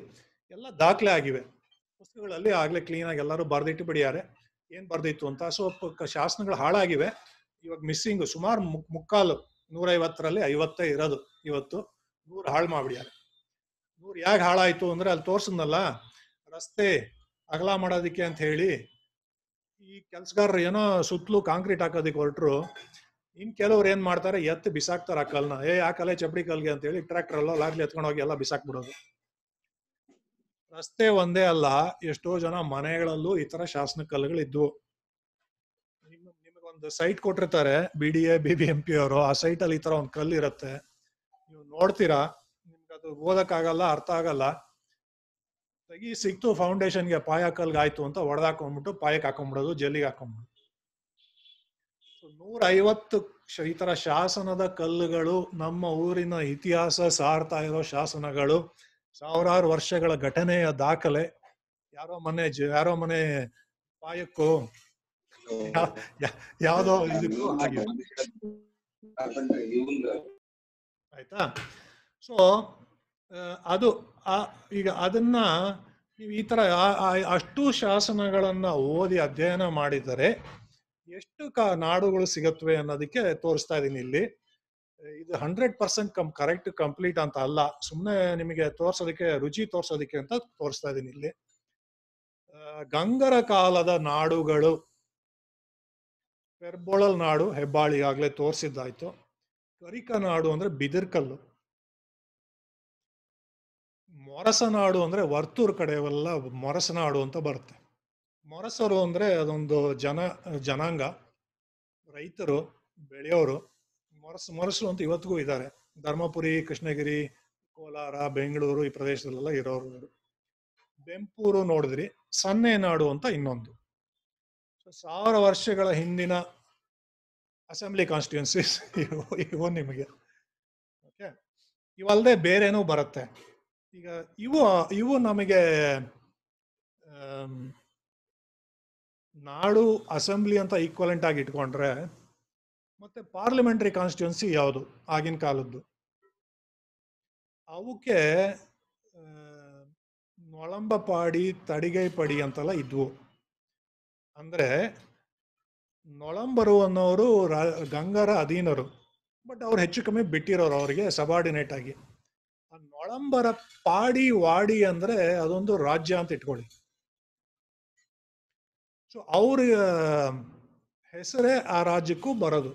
ಎಲ್ಲ ದಾಖಲೆ ಆಗಿವೆ ಪುಸ್ತಕಗಳಲ್ಲಿ ಆಗ್ಲೇ ಕ್ಲೀನ್ ಆಗಿ ಎಲ್ಲರೂ ಬರೆದಿಟ್ಟು ಬಿಡಿಯಾರೆ ಏನ್ ಬರ್ದಿತ್ತು ಅಂತ ಸೊ ಶಾಸನಗಳು ಹಾಳಾಗಿವೆ ಇವಾಗ ಮಿಸ್ಸಿಂಗ್ ಸುಮಾರು ಮುಕ್ ಮುಕ್ಕಾಲು ನೂರ ಐವತ್ತರಲ್ಲಿ ಐವತ್ತೇ ಇರೋದು ಇವತ್ತು ನೂರು ಹಾಳು ಮಾಡ್ಬಿಡ್ಯಾರೆ ನೂರು ಯಾಕೆ ಹಾಳಾಯ್ತು ಅಂದ್ರೆ ಅಲ್ಲಿ ತೋರ್ಸದ್ನಲ್ಲ ರಸ್ತೆ ಅಗಲ ಮಾಡೋದಕ್ಕೆ ಅಂತ ಹೇಳಿ ಈ ಕೆಲ್ಸಗಾರರು ಏನೋ ಸುತ್ತಲೂ ಕಾಂಕ್ರೀಟ್ ಹಾಕೋದಕ್ಕೆ ಹೊರಟ್ರು ಇನ್ ಕೆಲವ್ರು ಏನ್ ಮಾಡ್ತಾರೆ ಎತ್ತು ಬಿಸಾಕ್ತಾರೆ ಆ ಕಲ್ನ ಏ ಆ ಕಲೆ ಚಪ್ಪಡಿ ಕಲ್ಗೆ ಅಂತ ಹೇಳಿ ಟ್ರಾಕ್ಟರ್ ಎಲ್ಲ ಲಾಗ್ಲಿ ಎತ್ಕೊಂಡು ಹೋಗಿ ಎಲ್ಲ ಬಿಸಾಕ್ಬಿಡೋದು ರಸ್ತೆ ಒಂದೇ ಅಲ್ಲ ಎಷ್ಟೋ ಜನ ಮನೆಗಳಲ್ಲೂ ಈ ಶಾಸನ ಕಲ್ಲುಗಳಿದ್ವು ನಿಮಗೊಂದು ಸೈಟ್ ಕೊಟ್ಟಿರ್ತಾರೆ B D A B B M P ಅವರು ಆ ಸೈಟ್ ಅಲ್ಲಿ ಈ ತರ ಒಂದು ಕಲ್ಲು ಇರುತ್ತೆ ನೀವು ನೋಡ್ತೀರಾ ನಿಮ್ಗೆ ಅದು ಓದಕ್ಕಾಗಲ್ಲ ಅರ್ಥ ಆಗಲ್ಲ ತಗಿ ಸಿಕ್ತು ಫೌಂಡೇಶನ್ಗೆ ಪಾಯ ಕಲ್ಗೆ ಆಯ್ತು ಅಂತ ಹೊಡೆದಾಕೊಂಡ್ಬಿಟ್ಟು ಪಾಯಕ್ಕೆ ಹಾಕೊಂಡ್ಬಿಡೋದು ಜಲ್ಲಿಗೆ ಹಾಕೊಂಡ್ಬಿಡೋದು ನೂರ ಐವತ್ತು ಈ ತರ ಶಾಸನದ ಕಲ್ಲುಗಳು ನಮ್ಮ ಊರಿನ ಇತಿಹಾಸ ಸಾರ್ತಾ ಇರೋ ಶಾಸನಗಳು ಸಾವಿರಾರು ವರ್ಷಗಳ ಘಟನೆಯ ದಾಖಲೆ ಯಾರೋ ಮನೆ ಯಾರೋ ಮನೆ ಪಾಯಕ್ಕೂ ಯಾವ್ದೋ ಇದಕ್ಕೂ ಆಗಿದೆ ಆಯ್ತಾ ಸೊ ಅದು ಆ ಈಗ ಅದನ್ನ ನೀವು ಈ ತರ ಅಷ್ಟು ಶಾಸನಗಳನ್ನ ಓದಿ ಅಧ್ಯಯನ ಮಾಡಿದರೆ ಎಷ್ಟು ಕ ನಾಡುಗಳು ಸಿಗತ್ವೆ ಅನ್ನೋದಕ್ಕೆ ತೋರಿಸ್ತಾ ಇದ್ದೀನಿ ಇಲ್ಲಿ ಇದು hundred percent come correct complete ಅಂತ ಅಲ್ಲ ಸುಮ್ಮನೆ ನಿಮಗೆ ತೋರ್ಸೋದಕ್ಕೆ ರುಚಿ ತೋರ್ಸೋದಕ್ಕೆ ಅಂತ ತೋರಿಸ್ತಾ ಇದ್ದೀನಿ ಇಲ್ಲಿ ಗಂಗರ ಕಾಲದ ನಾಡುಗಳು ಪೆರ್ಬೋಳಲ್ ನಾಡು ಹೆಬ್ಬಾಳಿ ಆಗ್ಲೇ ತೋರಿಸಿದ್ದಾಯ್ತು ಕರಿಕ ನಾಡು ಅಂದ್ರೆ ಬಿದಿರ್ಕಲ್ಲು ಮೊರಸನಾಡು ಅಂದ್ರೆ ವರ್ತೂರ್ ಕಡೆ ಮೊರಸನಾಡು ಅಂತ ಬರುತ್ತೆ ಮೊರಸರು ಅಂದ್ರೆ ಅದೊಂದು ಜನ ಜನಾಂಗ ರೈತರು ಬೆಳೆಯೋರು ಮೊರಸು ಮೊರಸು ಅಂತ ಇವತ್ತಿಗೂ ಇದ್ದಾರೆ ಧರ್ಮಪುರಿ ಕೃಷ್ಣಗಿರಿ ಕೋಲಾರ ಬೆಂಗಳೂರು ಈ ಪ್ರದೇಶದಲ್ಲೆಲ್ಲ ಇರೋರು ಬೆಂಪೂರು ನೋಡಿದ್ರಿ ಸನ್ನೆ ನಾಡು ಅಂತ ಇನ್ನೊಂದು ಸಾವಿರ ವರ್ಷಗಳ ಹಿಂದಿನ ಅಸೆಂಬ್ಲಿ ಕಾನ್ಸ್ಟಿಟ್ಯೂನ್ಸೀಸ್ ಇವು ನಿಮಗೆ ಓಕೆ ಇವಲ್ಲದೆ ಬೇರೆನೂ ಬರುತ್ತೆ ಈಗ ಇವು ಇವು ನಮಗೆ ನಾಡು ಅಸೆಂಬ್ಲಿ ಅಂತ ಈಕ್ವಲೆಂಟ್ ಆಗಿ ಇಟ್ಕೊಂಡ್ರೆ ಮತ್ತೆ ಪಾರ್ಲಿಮೆಂಟ್ರಿ ಕಾನ್ಸ್ಟಿಟ್ಯೂನ್ಸಿ ಯಾವುದು ಆಗಿನ ಕಾಲದ್ದು ಅವಕ್ಕೆ ನೊಳಂಬಪಾಡಿ ಪಡಿ ಅಂತೆಲ್ಲ ಇದ್ವು ಅಂದರೆ ನೊಳಂಬರು ಅನ್ನೋರು ಗಂಗರ ಅಧೀನರು ಬಟ್ ಅವ್ರು ಹೆಚ್ಚು ಕಮ್ಮಿ ಬಿಟ್ಟಿರೋರು ಅವರಿಗೆ ಸಬಾರ್ಡಿನೇಟ್ ಆಗಿ ಆ ನೊಳಂಬರ ಪಾಡಿ ವಾಡಿ ಅಂದರೆ ಅದೊಂದು ರಾಜ್ಯ ಅಂತ ಇಟ್ಕೊಳ್ಳಿ ಸೊ ಅವ್ರ ಹೆಸರೇ ಆ ರಾಜ್ಯಕ್ಕೂ ಬರೋದು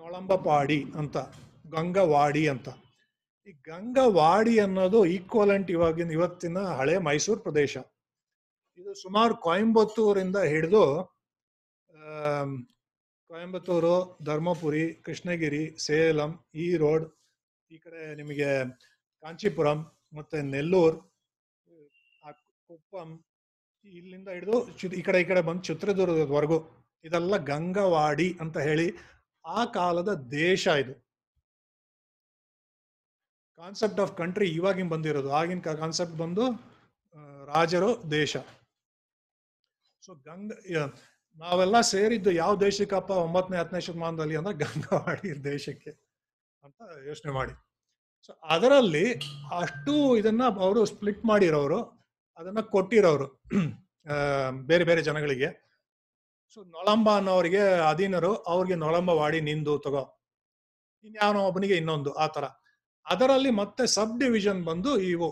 ನೊಳಂಬಪಾಡಿ ಅಂತ ಗಂಗವಾಡಿ ಅಂತ ಈ ಗಂಗವಾಡಿ ಅನ್ನೋದು ಈಕ್ವಲೆಂಟ್ ಇವಾಗಿನ ಇವತ್ತಿನ ಹಳೆ ಮೈಸೂರು ಪ್ರದೇಶ ಇದು ಸುಮಾರು ಕೊಯಂಬತ್ತೂರಿಂದ ಹಿಡಿದು ಕೊಯಂಬತ್ತೂರು ಧರ್ಮಪುರಿ ಕೃಷ್ಣಗಿರಿ ಸೇಲಂ ಈ ರೋಡ್ ಈ ಕಡೆ ನಿಮಗೆ ಕಾಂಚೀಪುರಂ ಮತ್ತು ನೆಲ್ಲೂರು ಕುಪ್ಪಂ ಇಲ್ಲಿಂದ ಹಿಡಿದು ಈ ಕಡೆ ಈ ಕಡೆ ಬಂದು ಚಿತ್ರದುರ್ಗದವರೆಗೂ ಇದೆಲ್ಲ ಗಂಗವಾಡಿ ಅಂತ ಹೇಳಿ ಆ ಕಾಲದ ದೇಶ ಇದು ಕಾನ್ಸೆಪ್ಟ್ ಆಫ್ ಕಂಟ್ರಿ ಇವಾಗಿನ ಬಂದಿರೋದು ಆಗಿನ ಕಾನ್ಸೆಪ್ಟ್ ಬಂದು ರಾಜರು ದೇಶ ಸೊ ಗಂಗ ನಾವೆಲ್ಲ ಸೇರಿದ್ದು ಯಾವ ದೇಶಕ್ಕಪ್ಪ ಒಂಬತ್ತನೇ ಹತ್ತನೇ ಶತಮಾನದಲ್ಲಿ ಅಂದ್ರೆ ಗಂಗವಾಡಿ ದೇಶಕ್ಕೆ ಅಂತ ಯೋಚನೆ ಮಾಡಿ ಸೊ ಅದರಲ್ಲಿ ಅಷ್ಟು ಇದನ್ನ ಅವರು ಸ್ಪ್ಲಿಟ್ ಮಾಡಿರೋರು ಅದನ್ನ ಕೊಟ್ಟಿರೋರು ಬೇರೆ ಬೇರೆ ಜನಗಳಿಗೆ ಸೊ ನೊಳಂಬ ಅನ್ನೋರಿಗೆ ಅಧೀನರು ಅವ್ರಿಗೆ ನೊಳಂಬವಾಡಿ ನಿಂದು ತಗೋ ಇನ್ಯಾವನೋ ಒಬ್ಬನಿಗೆ ಇನ್ನೊಂದು ಆ ತರ ಅದರಲ್ಲಿ ಮತ್ತೆ ಸಬ್ ಡಿವಿಷನ್ ಬಂದು ಇವು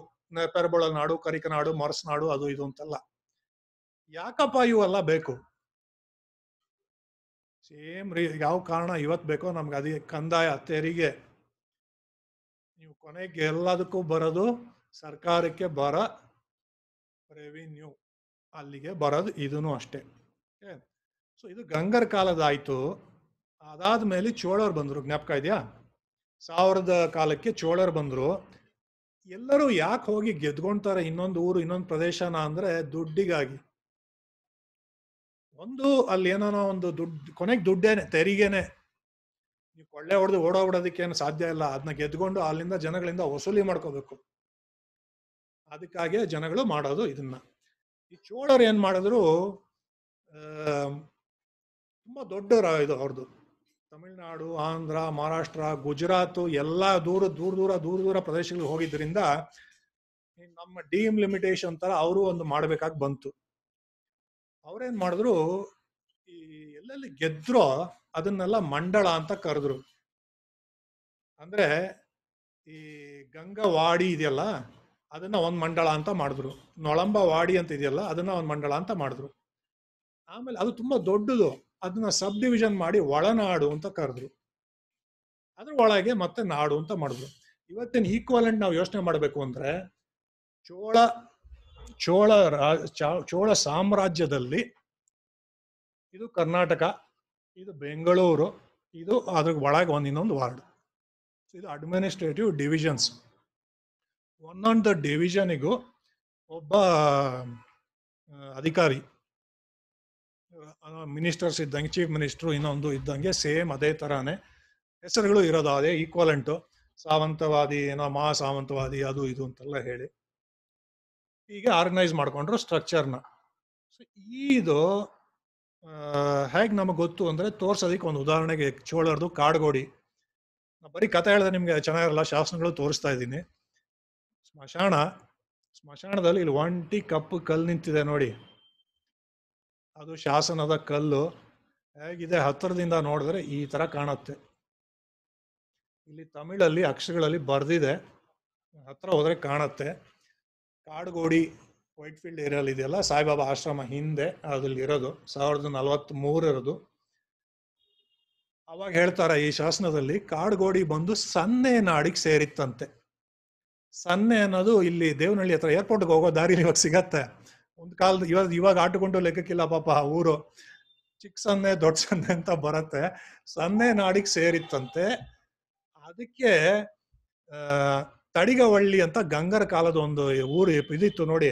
ಪೆರಬೊಳ ನಾಡು ಕರಿಕನಾಡು ನಾಡು ಅದು ಇದು ಅಂತೆಲ್ಲ ಯಾಕಪ್ಪ ಇವೆಲ್ಲ ಬೇಕು ಸೇಮ್ ರೀ ಯಾವ ಕಾರಣ ಇವತ್ತು ಬೇಕೋ ನಮ್ಗೆ ಅದೇ ಕಂದಾಯ ತೆರಿಗೆ ನೀವು ಕೊನೆಗೆ ಎಲ್ಲದಕ್ಕೂ ಬರೋದು ಸರ್ಕಾರಕ್ಕೆ ಬರ ರೆವಿನ್ಯೂ ಅಲ್ಲಿಗೆ ಬರೋದು ಇದೂ ಅಷ್ಟೇ ಸೊ ಇದು ಗಂಗರ ಕಾಲದಾಯಿತು ಅದಾದ ಮೇಲೆ ಚೋಳರು ಬಂದರು ಜ್ಞಾಪಕ ಇದೆಯಾ ಸಾವಿರದ ಕಾಲಕ್ಕೆ ಚೋಳರು ಬಂದರು ಎಲ್ಲರೂ ಯಾಕೆ ಹೋಗಿ ಗೆದ್ಕೊಳ್ತಾರೆ ಇನ್ನೊಂದು ಊರು ಇನ್ನೊಂದು ಪ್ರದೇಶನ ಅಂದರೆ ದುಡ್ಡಿಗಾಗಿ ಒಂದು ಅಲ್ಲಿ ಏನೋ ಒಂದು ದುಡ್ಡು ಕೊನೆಗೆ ದುಡ್ಡೇನೆ ತೆರಿಗೆನೆ ನೀವು ಕೊಳ್ಳೆ ಹೊಡೆದು ಏನು ಸಾಧ್ಯ ಇಲ್ಲ ಅದನ್ನ ಗೆದ್ಕೊಂಡು ಅಲ್ಲಿಂದ ಜನಗಳಿಂದ ವಸೂಲಿ ಮಾಡ್ಕೋಬೇಕು ಅದಕ್ಕಾಗಿ ಜನಗಳು ಮಾಡೋದು ಇದನ್ನ ಈ ಚೋಳರು ಏನು ಮಾಡಿದ್ರು ತುಂಬ ದೊಡ್ಡ ಇದು ಅವ್ರದ್ದು ತಮಿಳುನಾಡು ಆಂಧ್ರ ಮಹಾರಾಷ್ಟ್ರ ಗುಜರಾತ್ ಎಲ್ಲ ದೂರ ದೂರ ದೂರ ದೂರ ದೂರ ಪ್ರದೇಶಗಳಿಗೆ ಹೋಗಿದ್ರಿಂದ ನಮ್ಮ ಡಿಎಂ ಲಿಮಿಟೇಷನ್ ತರ ಅವರು ಒಂದು ಮಾಡಬೇಕಾಗಿ ಬಂತು ಅವ್ರೇನ್ ಮಾಡಿದ್ರು ಈ ಎಲ್ಲೆಲ್ಲಿ ಗೆದ್ರೋ ಅದನ್ನೆಲ್ಲ ಮಂಡಳ ಅಂತ ಕರೆದ್ರು ಅಂದ್ರೆ ಈ ಗಂಗವಾಡಿ ಇದೆಯಲ್ಲ ಅದನ್ನ ಒಂದು ಮಂಡಳ ಅಂತ ಮಾಡಿದ್ರು ನೊಳಂಬ ವಾಡಿ ಅಂತ ಇದೆಯಲ್ಲ ಅದನ್ನ ಒಂದು ಮಂಡಳ ಅಂತ ಮಾಡಿದ್ರು ಆಮೇಲೆ ಅದು ತುಂಬಾ ದೊಡ್ಡದು ಅದನ್ನ ಸಬ್ ಡಿವಿಷನ್ ಮಾಡಿ ಒಳನಾಡು ಅಂತ ಕರೆದ್ರು ಅದ್ರ ಒಳಗೆ ಮತ್ತೆ ನಾಡು ಅಂತ ಮಾಡಿದ್ರು ಇವತ್ತಿನ ಈಕ್ವಲೆಂಟ್ ನಾವು ಯೋಚನೆ ಮಾಡಬೇಕು ಅಂದ್ರೆ ಚೋಳ ಚೋಳ ಚೋಳ ಸಾಮ್ರಾಜ್ಯದಲ್ಲಿ ಇದು ಕರ್ನಾಟಕ ಇದು ಬೆಂಗಳೂರು ಇದು ಅದ್ರ ಒಳಗೆ ಒಂದು ಇನ್ನೊಂದು ವಾರ್ಡ್ ಇದು ಅಡ್ಮಿನಿಸ್ಟ್ರೇಟಿವ್ ಡಿವಿಷನ್ಸ್ ಒಂದೊಂದು ಡಿವಿಷನಿಗೂ ಒಬ್ಬ ಅಧಿಕಾರಿ ಮಿನಿಸ್ಟರ್ಸ್ ಇದ್ದಂಗೆ ಚೀಫ್ ಮಿನಿಸ್ಟ್ರು ಇನ್ನೊಂದು ಇದ್ದಂಗೆ ಸೇಮ್ ಅದೇ ಥರನೇ ಹೆಸರುಗಳು ಇರೋದು ಅದೇ ಈಕ್ವಲೆಂಟು ಸಾವಂತವಾದಿ ಏನೋ ಮಹಾ ಸಾವಂತವಾದಿ ಅದು ಇದು ಅಂತೆಲ್ಲ ಹೇಳಿ ಹೀಗೆ ಆರ್ಗನೈಸ್ ಮಾಡಿಕೊಂಡ್ರು ಸ್ಟ್ರಕ್ಚರ್ನ ಸೊ ಇದು ಹೇಗೆ ನಮಗೆ ಗೊತ್ತು ಅಂದರೆ ತೋರ್ಸೋದಕ್ಕೆ ಒಂದು ಉದಾಹರಣೆಗೆ ಚೋಳರ್ದು ಕಾಡ್ಗೋಡಿ ನಾ ಬರೀ ಕಥೆ ಹೇಳಿದೆ ನಿಮಗೆ ಚೆನ್ನಾಗಿರಲ್ಲ ಶಾಸನಗಳು ತೋರಿಸ್ತಾ ಇದ್ದೀನಿ ಸ್ಮಶಾನ ಸ್ಮಶಾನದಲ್ಲಿ ಇಲ್ಲಿ ಒಂಟಿ ಕಪ್ಪು ಕಲ್ಲು ನಿಂತಿದೆ ನೋಡಿ ಅದು ಶಾಸನದ ಕಲ್ಲು ಹೇಗಿದೆ ಹತ್ತಿರದಿಂದ ನೋಡಿದ್ರೆ ಈ ಥರ ಕಾಣುತ್ತೆ ಇಲ್ಲಿ ತಮಿಳಲ್ಲಿ ಅಕ್ಷರಗಳಲ್ಲಿ ಬರೆದಿದೆ ಹತ್ತಿರ ಹೋದರೆ ಕಾಣುತ್ತೆ ಕಾಡುಗೋಡಿ ವೈಟ್ ಫೀಲ್ಡ್ ಏರಿಯಲ್ಲಿ ಇದೆಯಲ್ಲ ಸಾಯಿಬಾಬಾ ಆಶ್ರಮ ಹಿಂದೆ ಅದ್ರಲ್ಲಿ ಇರೋದು ಸಾವಿರದ ನಲವತ್ತ್ ಮೂರರದು ಅವಾಗ ಹೇಳ್ತಾರೆ ಈ ಶಾಸನದಲ್ಲಿ ಕಾಡುಗೋಡಿ ಬಂದು ಸನ್ನೆ ನಾಡಿಗೆ ಸೇರಿತ್ತಂತೆ ಸನ್ನೆ ಅನ್ನೋದು ಇಲ್ಲಿ ದೇವನಹಳ್ಳಿ ಹತ್ರ ಏರ್ಪೋರ್ಟ್ಗೆ ಹೋಗೋ ದಾರಿಲಿ ಇವಾಗ ಸಿಗತ್ತೆ ಒಂದ್ ಕಾಲದ ಇವಾಗ ಇವಾಗ ಆಟಕೊಂಡು ಲೆಕ್ಕಕ್ಕಿಲ್ಲ ಪಾಪ ಆ ಊರು ಚಿಕ್ಕ ಸನ್ನೆ ದೊಡ್ಡ ಸೊನ್ನೆ ಅಂತ ಬರುತ್ತೆ ಸನ್ನೆ ನಾಡಿಗೆ ಸೇರಿತ್ತಂತೆ ಅದಕ್ಕೆ ತಡಿಗವಳ್ಳಿ ಅಂತ ಗಂಗರ ಕಾಲದ ಒಂದು ಊರು ಇದಿತ್ತು ನೋಡಿ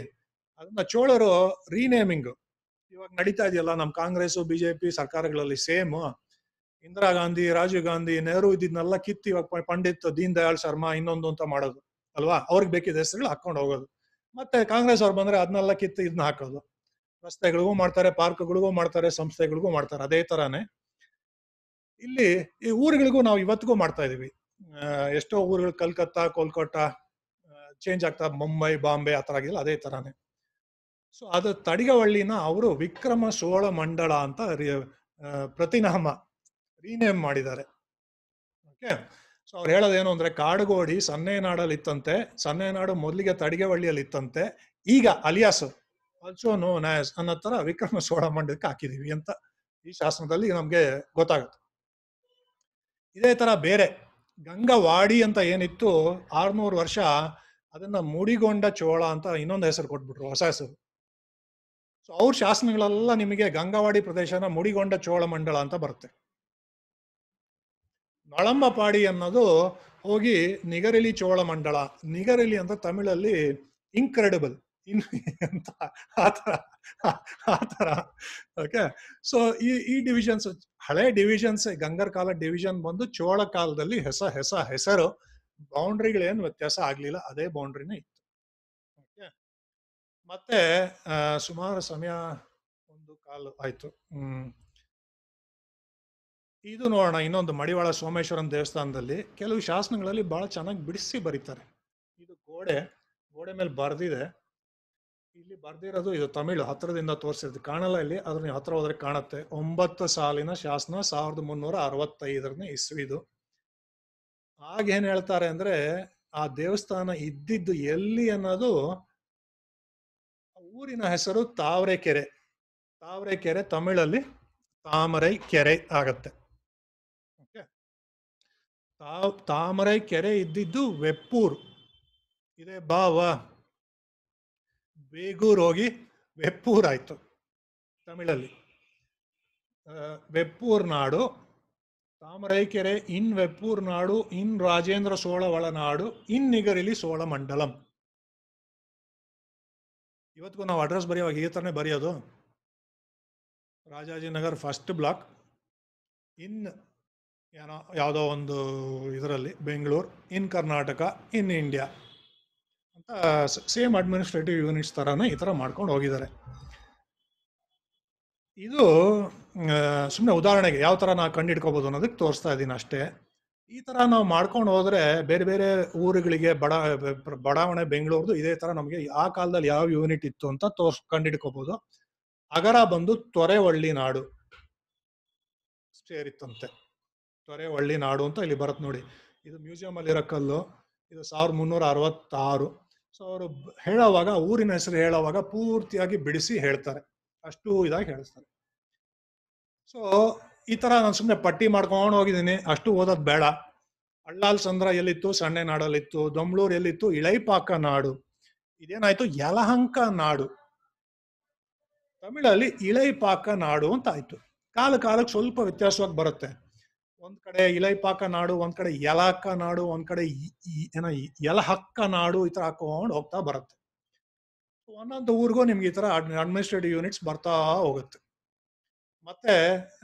ಅದನ್ನ ಚೋಳರು ರೀನೇಮಿಂಗ್ ಇವಾಗ ನಡೀತಾ ಇದೆಯಲ್ಲ ನಮ್ಮ ಕಾಂಗ್ರೆಸ್ ಬಿಜೆಪಿ ಸರ್ಕಾರಗಳಲ್ಲಿ ಸೇಮ್ ಇಂದಿರಾ ಗಾಂಧಿ ರಾಜೀವ್ ಗಾಂಧಿ ನೆಹರು ಇದನ್ನೆಲ್ಲ ಕಿತ್ತು ಇವಾಗ ಪಂಡಿತ್ ದೀನ್ ದಯಾಳ್ ಶರ್ಮಾ ಇನ್ನೊಂದು ಅಂತ ಮಾಡೋದು ಅಲ್ವಾ ಅವ್ರಿಗೆ ಬೇಕಿದ್ದ ಹೆಸರುಗಳು ಹಾಕೊಂಡು ಹೋಗೋದು ಮತ್ತೆ ಕಾಂಗ್ರೆಸ್ ಅವ್ರು ಬಂದ್ರೆ ಅದನ್ನೆಲ್ಲ ಕಿತ್ತು ಇದನ್ನ ಹಾಕೋದು ರಸ್ತೆಗಳಿಗೂ ಮಾಡ್ತಾರೆ ಪಾರ್ಕ್ಗಳಿಗೂ ಮಾಡ್ತಾರೆ ಸಂಸ್ಥೆಗಳಿಗೂ ಮಾಡ್ತಾರೆ ಅದೇ ತರಾನೇ ಇಲ್ಲಿ ಈ ಊರುಗಳಿಗೂ ನಾವು ಇವತ್ತಿಗೂ ಮಾಡ್ತಾ ಇದೀವಿ ಎಷ್ಟೋ ಊರುಗಳು ಕಲ್ಕತ್ತಾ ಕೋಲ್ಕತ್ತಾ ಚೇಂಜ್ ಆಗ್ತಾ ಮುಂಬೈ ಬಾಂಬೆ ಆ ಥರ ಆಗಿಲ್ಲ ಅದೇ ತರಾನೇ ಸೊ ಅದು ತಡಿಗವಳ್ಳಿನ ಅವರು ವಿಕ್ರಮ ಸೋಳ ಮಂಡಳ ಅಂತ ಪ್ರತಿನಾಮ ರೀನೇಮ್ ಮಾಡಿದ್ದಾರೆ ಓಕೆ ಸೊ ಅವ್ರು ಹೇಳೋದೇನು ಅಂದ್ರೆ ಕಾಡುಗೋಡಿ ಸನ್ನೆ ನಾಡಲ್ಲಿ ಇತ್ತಂತೆ ಸನ್ನೆ ನಾಡು ಮೊದಲಿಗೆ ತಡಿಗೆವಳ್ಳಿಯಲ್ಲಿ ಇತ್ತಂತೆ ಈಗ ಅಲಿಯಾಸ್ ಆಲ್ಸೋ ನೋನ್ ಆಸ್ ಅನ್ನೋ ತರ ವಿಕ್ರಮ ಮಂಡಲಕ್ಕೆ ಹಾಕಿದೀವಿ ಅಂತ ಈ ಶಾಸನದಲ್ಲಿ ನಮಗೆ ಗೊತ್ತಾಗುತ್ತೆ ಇದೇ ತರ ಬೇರೆ ಗಂಗವಾಡಿ ಅಂತ ಏನಿತ್ತು ಆರ್ನೂರು ವರ್ಷ ಅದನ್ನ ಮುಡಿಗೊಂಡ ಚೋಳ ಅಂತ ಇನ್ನೊಂದು ಹೆಸರು ಕೊಟ್ಬಿಟ್ರು ಹೊಸ ಹೆಸರು ಸೊ ಅವ್ರ ಶಾಸನಗಳೆಲ್ಲ ನಿಮಗೆ ಗಂಗವಾಡಿ ಪ್ರದೇಶನ ಮುಡಿಗೊಂಡ ಚೋಳ ಮಂಡಳ ಅಂತ ಬರುತ್ತೆ ನಳಂಬ ಪಾಡಿ ಅನ್ನೋದು ಹೋಗಿ ನಿಗರಿಲಿ ಮಂಡಳ ನಿಗರಿಲಿ ಅಂತ ತಮಿಳಲ್ಲಿ ಇನ್ಕ್ರೆಡಿಬಲ್ ಇನ್ ಅಂತ ಆತರ ಆತರ ಓಕೆ ಸೊ ಈ ಈ ಡಿವಿಷನ್ಸ್ ಹಳೆ ಡಿವಿಷನ್ಸ್ ಗಂಗರ್ ಕಾಲ ಡಿವಿಷನ್ ಬಂದು ಚೋಳ ಕಾಲದಲ್ಲಿ ಹೆಸ ಹೆಸ ಹೆಸರು ಬೌಂಡ್ರಿಗಳೇನು ವ್ಯತ್ಯಾಸ ಆಗ್ಲಿಲ್ಲ ಅದೇ ಬೌಂಡ್ರಿನೇ ಇತ್ತು ಓಕೆ ಮತ್ತೆ ಸುಮಾರು ಸಮಯ ಒಂದು ಕಾಲು ಆಯ್ತು ಹ್ಮ್ ಇದು ನೋಡೋಣ ಇನ್ನೊಂದು ಮಡಿವಾಳ ಸೋಮೇಶ್ವರನ ದೇವಸ್ಥಾನದಲ್ಲಿ ಕೆಲವು ಶಾಸನಗಳಲ್ಲಿ ಭಾಳ ಚೆನ್ನಾಗಿ ಬಿಡಿಸಿ ಬರೀತಾರೆ ಇದು ಗೋಡೆ ಗೋಡೆ ಮೇಲೆ ಬರೆದಿದೆ ಇಲ್ಲಿ ಬರೆದಿರೋದು ಇದು ತಮಿಳು ಹತ್ತಿರದಿಂದ ತೋರಿಸಿದ್ದು ಕಾಣಲ್ಲ ಇಲ್ಲಿ ಅದ್ರ ನೀವು ಹತ್ರ ಹೋದ್ರೆ ಕಾಣುತ್ತೆ ಒಂಬತ್ತು ಸಾಲಿನ ಶಾಸನ ಸಾವಿರದ ಮುನ್ನೂರ ಅರವತ್ತೈದರನೇ ಆಗ ಆಗೇನು ಹೇಳ್ತಾರೆ ಅಂದ್ರೆ ಆ ದೇವಸ್ಥಾನ ಇದ್ದಿದ್ದು ಎಲ್ಲಿ ಅನ್ನೋದು ಊರಿನ ಹೆಸರು ತಾವರೆಕೆರೆ ತಾವರೆಕೆರೆ ತಮಿಳಲ್ಲಿ ತಾಮರೈ ಕೆರೆ ಆಗತ್ತೆ ತಾ ತಾಮರೈ ಕೆರೆ ಇದ್ದಿದ್ದು ವೆಪ್ಪೂರ್ ಇದೇ ಭಾವ ಬೇಗೂರ್ ಹೋಗಿ ವೆಪ್ಪೂರ್ ತಮಿಳಲ್ಲಿ ವೆಪ್ಪೂರ್ ನಾಡು ತಾಮರೈಕೆರೆ ಇನ್ ವೆಪ್ಪೂರ್ ನಾಡು ಇನ್ ರಾಜೇಂದ್ರ ಸೋಳ ಒಳನಾಡು ಇನ್ ನಿಗರಿಲಿ ಸೋಳ ಮಂಡಲಂ ಇವತ್ತಿಗೂ ನಾವು ಅಡ್ರೆಸ್ ಬರೆಯುವಾಗ ಈ ಥರನೇ ಬರೆಯೋದು ರಾಜಾಜಿನಗರ್ ಫಸ್ಟ್ ಬ್ಲಾಕ್ ಇನ್ ಏನೋ ಯಾವುದೋ ಒಂದು ಇದರಲ್ಲಿ Bengaluru in Karnataka in India ಅಂತ ಸೇಮ್ ಅಡ್ಮಿನಿಸ್ಟ್ರೇಟಿವ್ ಯೂನಿಟ್ಸ್ ಥರನೇ ಈ ಥರ ಮಾಡ್ಕೊಂಡು ಹೋಗಿದ್ದಾರೆ ಇದು ಸುಮ್ಮನೆ ಉದಾಹರಣೆಗೆ ಯಾವ ಥರ ನಾವು ಕಂಡಿಡ್ಕೋಬೋದು ಅನ್ನೋದಕ್ಕೆ ತೋರಿಸ್ತಾ ಇದ್ದೀನಿ ಅಷ್ಟೇ ಈ ಥರ ನಾವು ಮಾಡ್ಕೊಂಡು ಹೋದರೆ ಬೇರೆ ಬೇರೆ ಊರುಗಳಿಗೆ ಬಡ ಬಡಾವಣೆ ಬೆಂಗಳೂರದು ಇದೇ ಥರ ನಮಗೆ ಆ ಕಾಲದಲ್ಲಿ ಯಾವ ಯೂನಿಟ್ ಇತ್ತು ಅಂತ ತೋರ್ಸ್ ಕಂಡಿಡ್ಕೋಬೋದು ಅಗರ ಬಂದು ತೊರೆವಳ್ಳಿ ನಾಡು ಸೇರಿತ್ತಂತೆ ತೊರೆ ಒಳ್ಳಿ ನಾಡು ಅಂತ ಇಲ್ಲಿ ಬರುತ್ತೆ ನೋಡಿ ಇದು ಮ್ಯೂಸಿಯಂ ಅಲ್ಲಿರೋ ಕಲ್ಲು ಇದು ಸಾವಿರದ ಮುನ್ನೂರ ಅರವತ್ತಾರು ಸೊ ಅವರು ಹೇಳೋವಾಗ ಊರಿನ ಹೆಸರು ಹೇಳೋವಾಗ ಪೂರ್ತಿಯಾಗಿ ಬಿಡಿಸಿ ಹೇಳ್ತಾರೆ ಅಷ್ಟು ಇದಾಗಿ ಹೇಳಿಸ್ತಾರೆ ಸೊ ಈ ಥರ ನಾನು ಸುಮ್ಮನೆ ಪಟ್ಟಿ ಮಾಡ್ಕೊಂಡು ಹೋಗಿದ್ದೀನಿ ಅಷ್ಟು ಓದೋದು ಬೇಡ ಅಳ್ಳಾಲ್ ಸಂದ್ರ ಎಲ್ಲಿತ್ತು ಸಣ್ಣ ನಾಡಲ್ಲಿತ್ತು ದೊಮ್ಳೂರು ಎಲ್ಲಿತ್ತು ಇಳೈಪಾಕ ನಾಡು ಇದೇನಾಯ್ತು ಯಲಹಂಕ ನಾಡು ತಮಿಳಲ್ಲಿ ಇಳೈಪಾಕ ನಾಡು ಅಂತ ಆಯ್ತು ಕಾಲ ಕಾಲಕ್ಕೆ ಸ್ವಲ್ಪ ವ್ಯತ್ಯಾಸವಾಗಿ ಬರುತ್ತೆ ಒಂದ್ ಕಡೆ ಇಲೈಪಾಕ ನಾಡು ಒಂದ್ ಕಡೆ ಯಲಾಕ ನಾಡು ಒಂದ್ ಕಡೆ ಏನ ಯಲಹಕ್ಕ ನಾಡು ಈ ತರ ಹಾಕೊಂಡು ಹೋಗ್ತಾ ಬರುತ್ತೆ ಒಂದೊಂದು ಊರಿಗೂ ನಿಮ್ಗೆ ಈ ತರ ಅಡ್ಮಿನಿಸ್ಟ್ರೇಟಿವ್ ಯೂನಿಟ್ಸ್ ಬರ್ತಾ ಹೋಗುತ್ತೆ ಮತ್ತೆ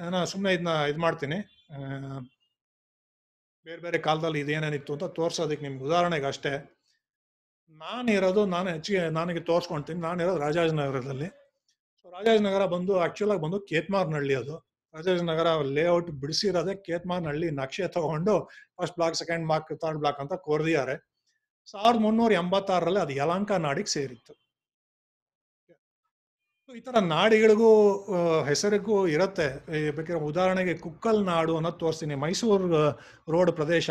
ನಾನು ಸುಮ್ಮನೆ ಇದನ್ನ ಇದು ಮಾಡ್ತೀನಿ ಬೇರೆ ಬೇರೆ ಕಾಲದಲ್ಲಿ ಇದೇನೇನಿತ್ತು ಅಂತ ತೋರ್ಸೋದಕ್ಕೆ ನಿಮ್ಗೆ ಉದಾಹರಣೆಗೆ ಅಷ್ಟೇ ಇರೋದು ನಾನು ಹೆಚ್ಚಿಗೆ ನನಗೆ ತೋರಿಸ್ಕೊಳ್ತೀನಿ ಇರೋದು ರಾಜಾಜನಗರದಲ್ಲಿ ಸೊ ರಾಜಾಜನಗರ ಬಂದು ಆ್ಯಕ್ಚುಲಾಗಿ ಬಂದು ಕೇತ್ಮಾರ್ನಹಳ್ಳಿ ಅದು ರಾಜಾಜಿನಗರ ಲೇಔಟ್ ಬಿಡಿಸಿರೋದೇ ಹಳ್ಳಿ ನಕ್ಷೆ ತಗೊಂಡು first block second block third block ಅಂತ ಕೋರ್ದಿದ್ದಾರೆ ಸಾವಿರದ ಮುನ್ನೂರ ಎಂಬತ್ತಾರರಲ್ಲಿ ಅದು ಯಲಾಂಕ ನಾಡಿಗೆ ಸೇರಿತ್ತು ಈ ಥರ ನಾಡಿಗಳಿಗೂ ಹೆಸರಿಗೂ ಇರುತ್ತೆ ಬೇಕಾದ್ರೆ ಉದಾಹರಣೆಗೆ ಕುಕ್ಕಲ್ ನಾಡು ಅನ್ನೋದು ತೋರಿಸ್ತೀನಿ ಮೈಸೂರು ರೋಡ್ ಪ್ರದೇಶ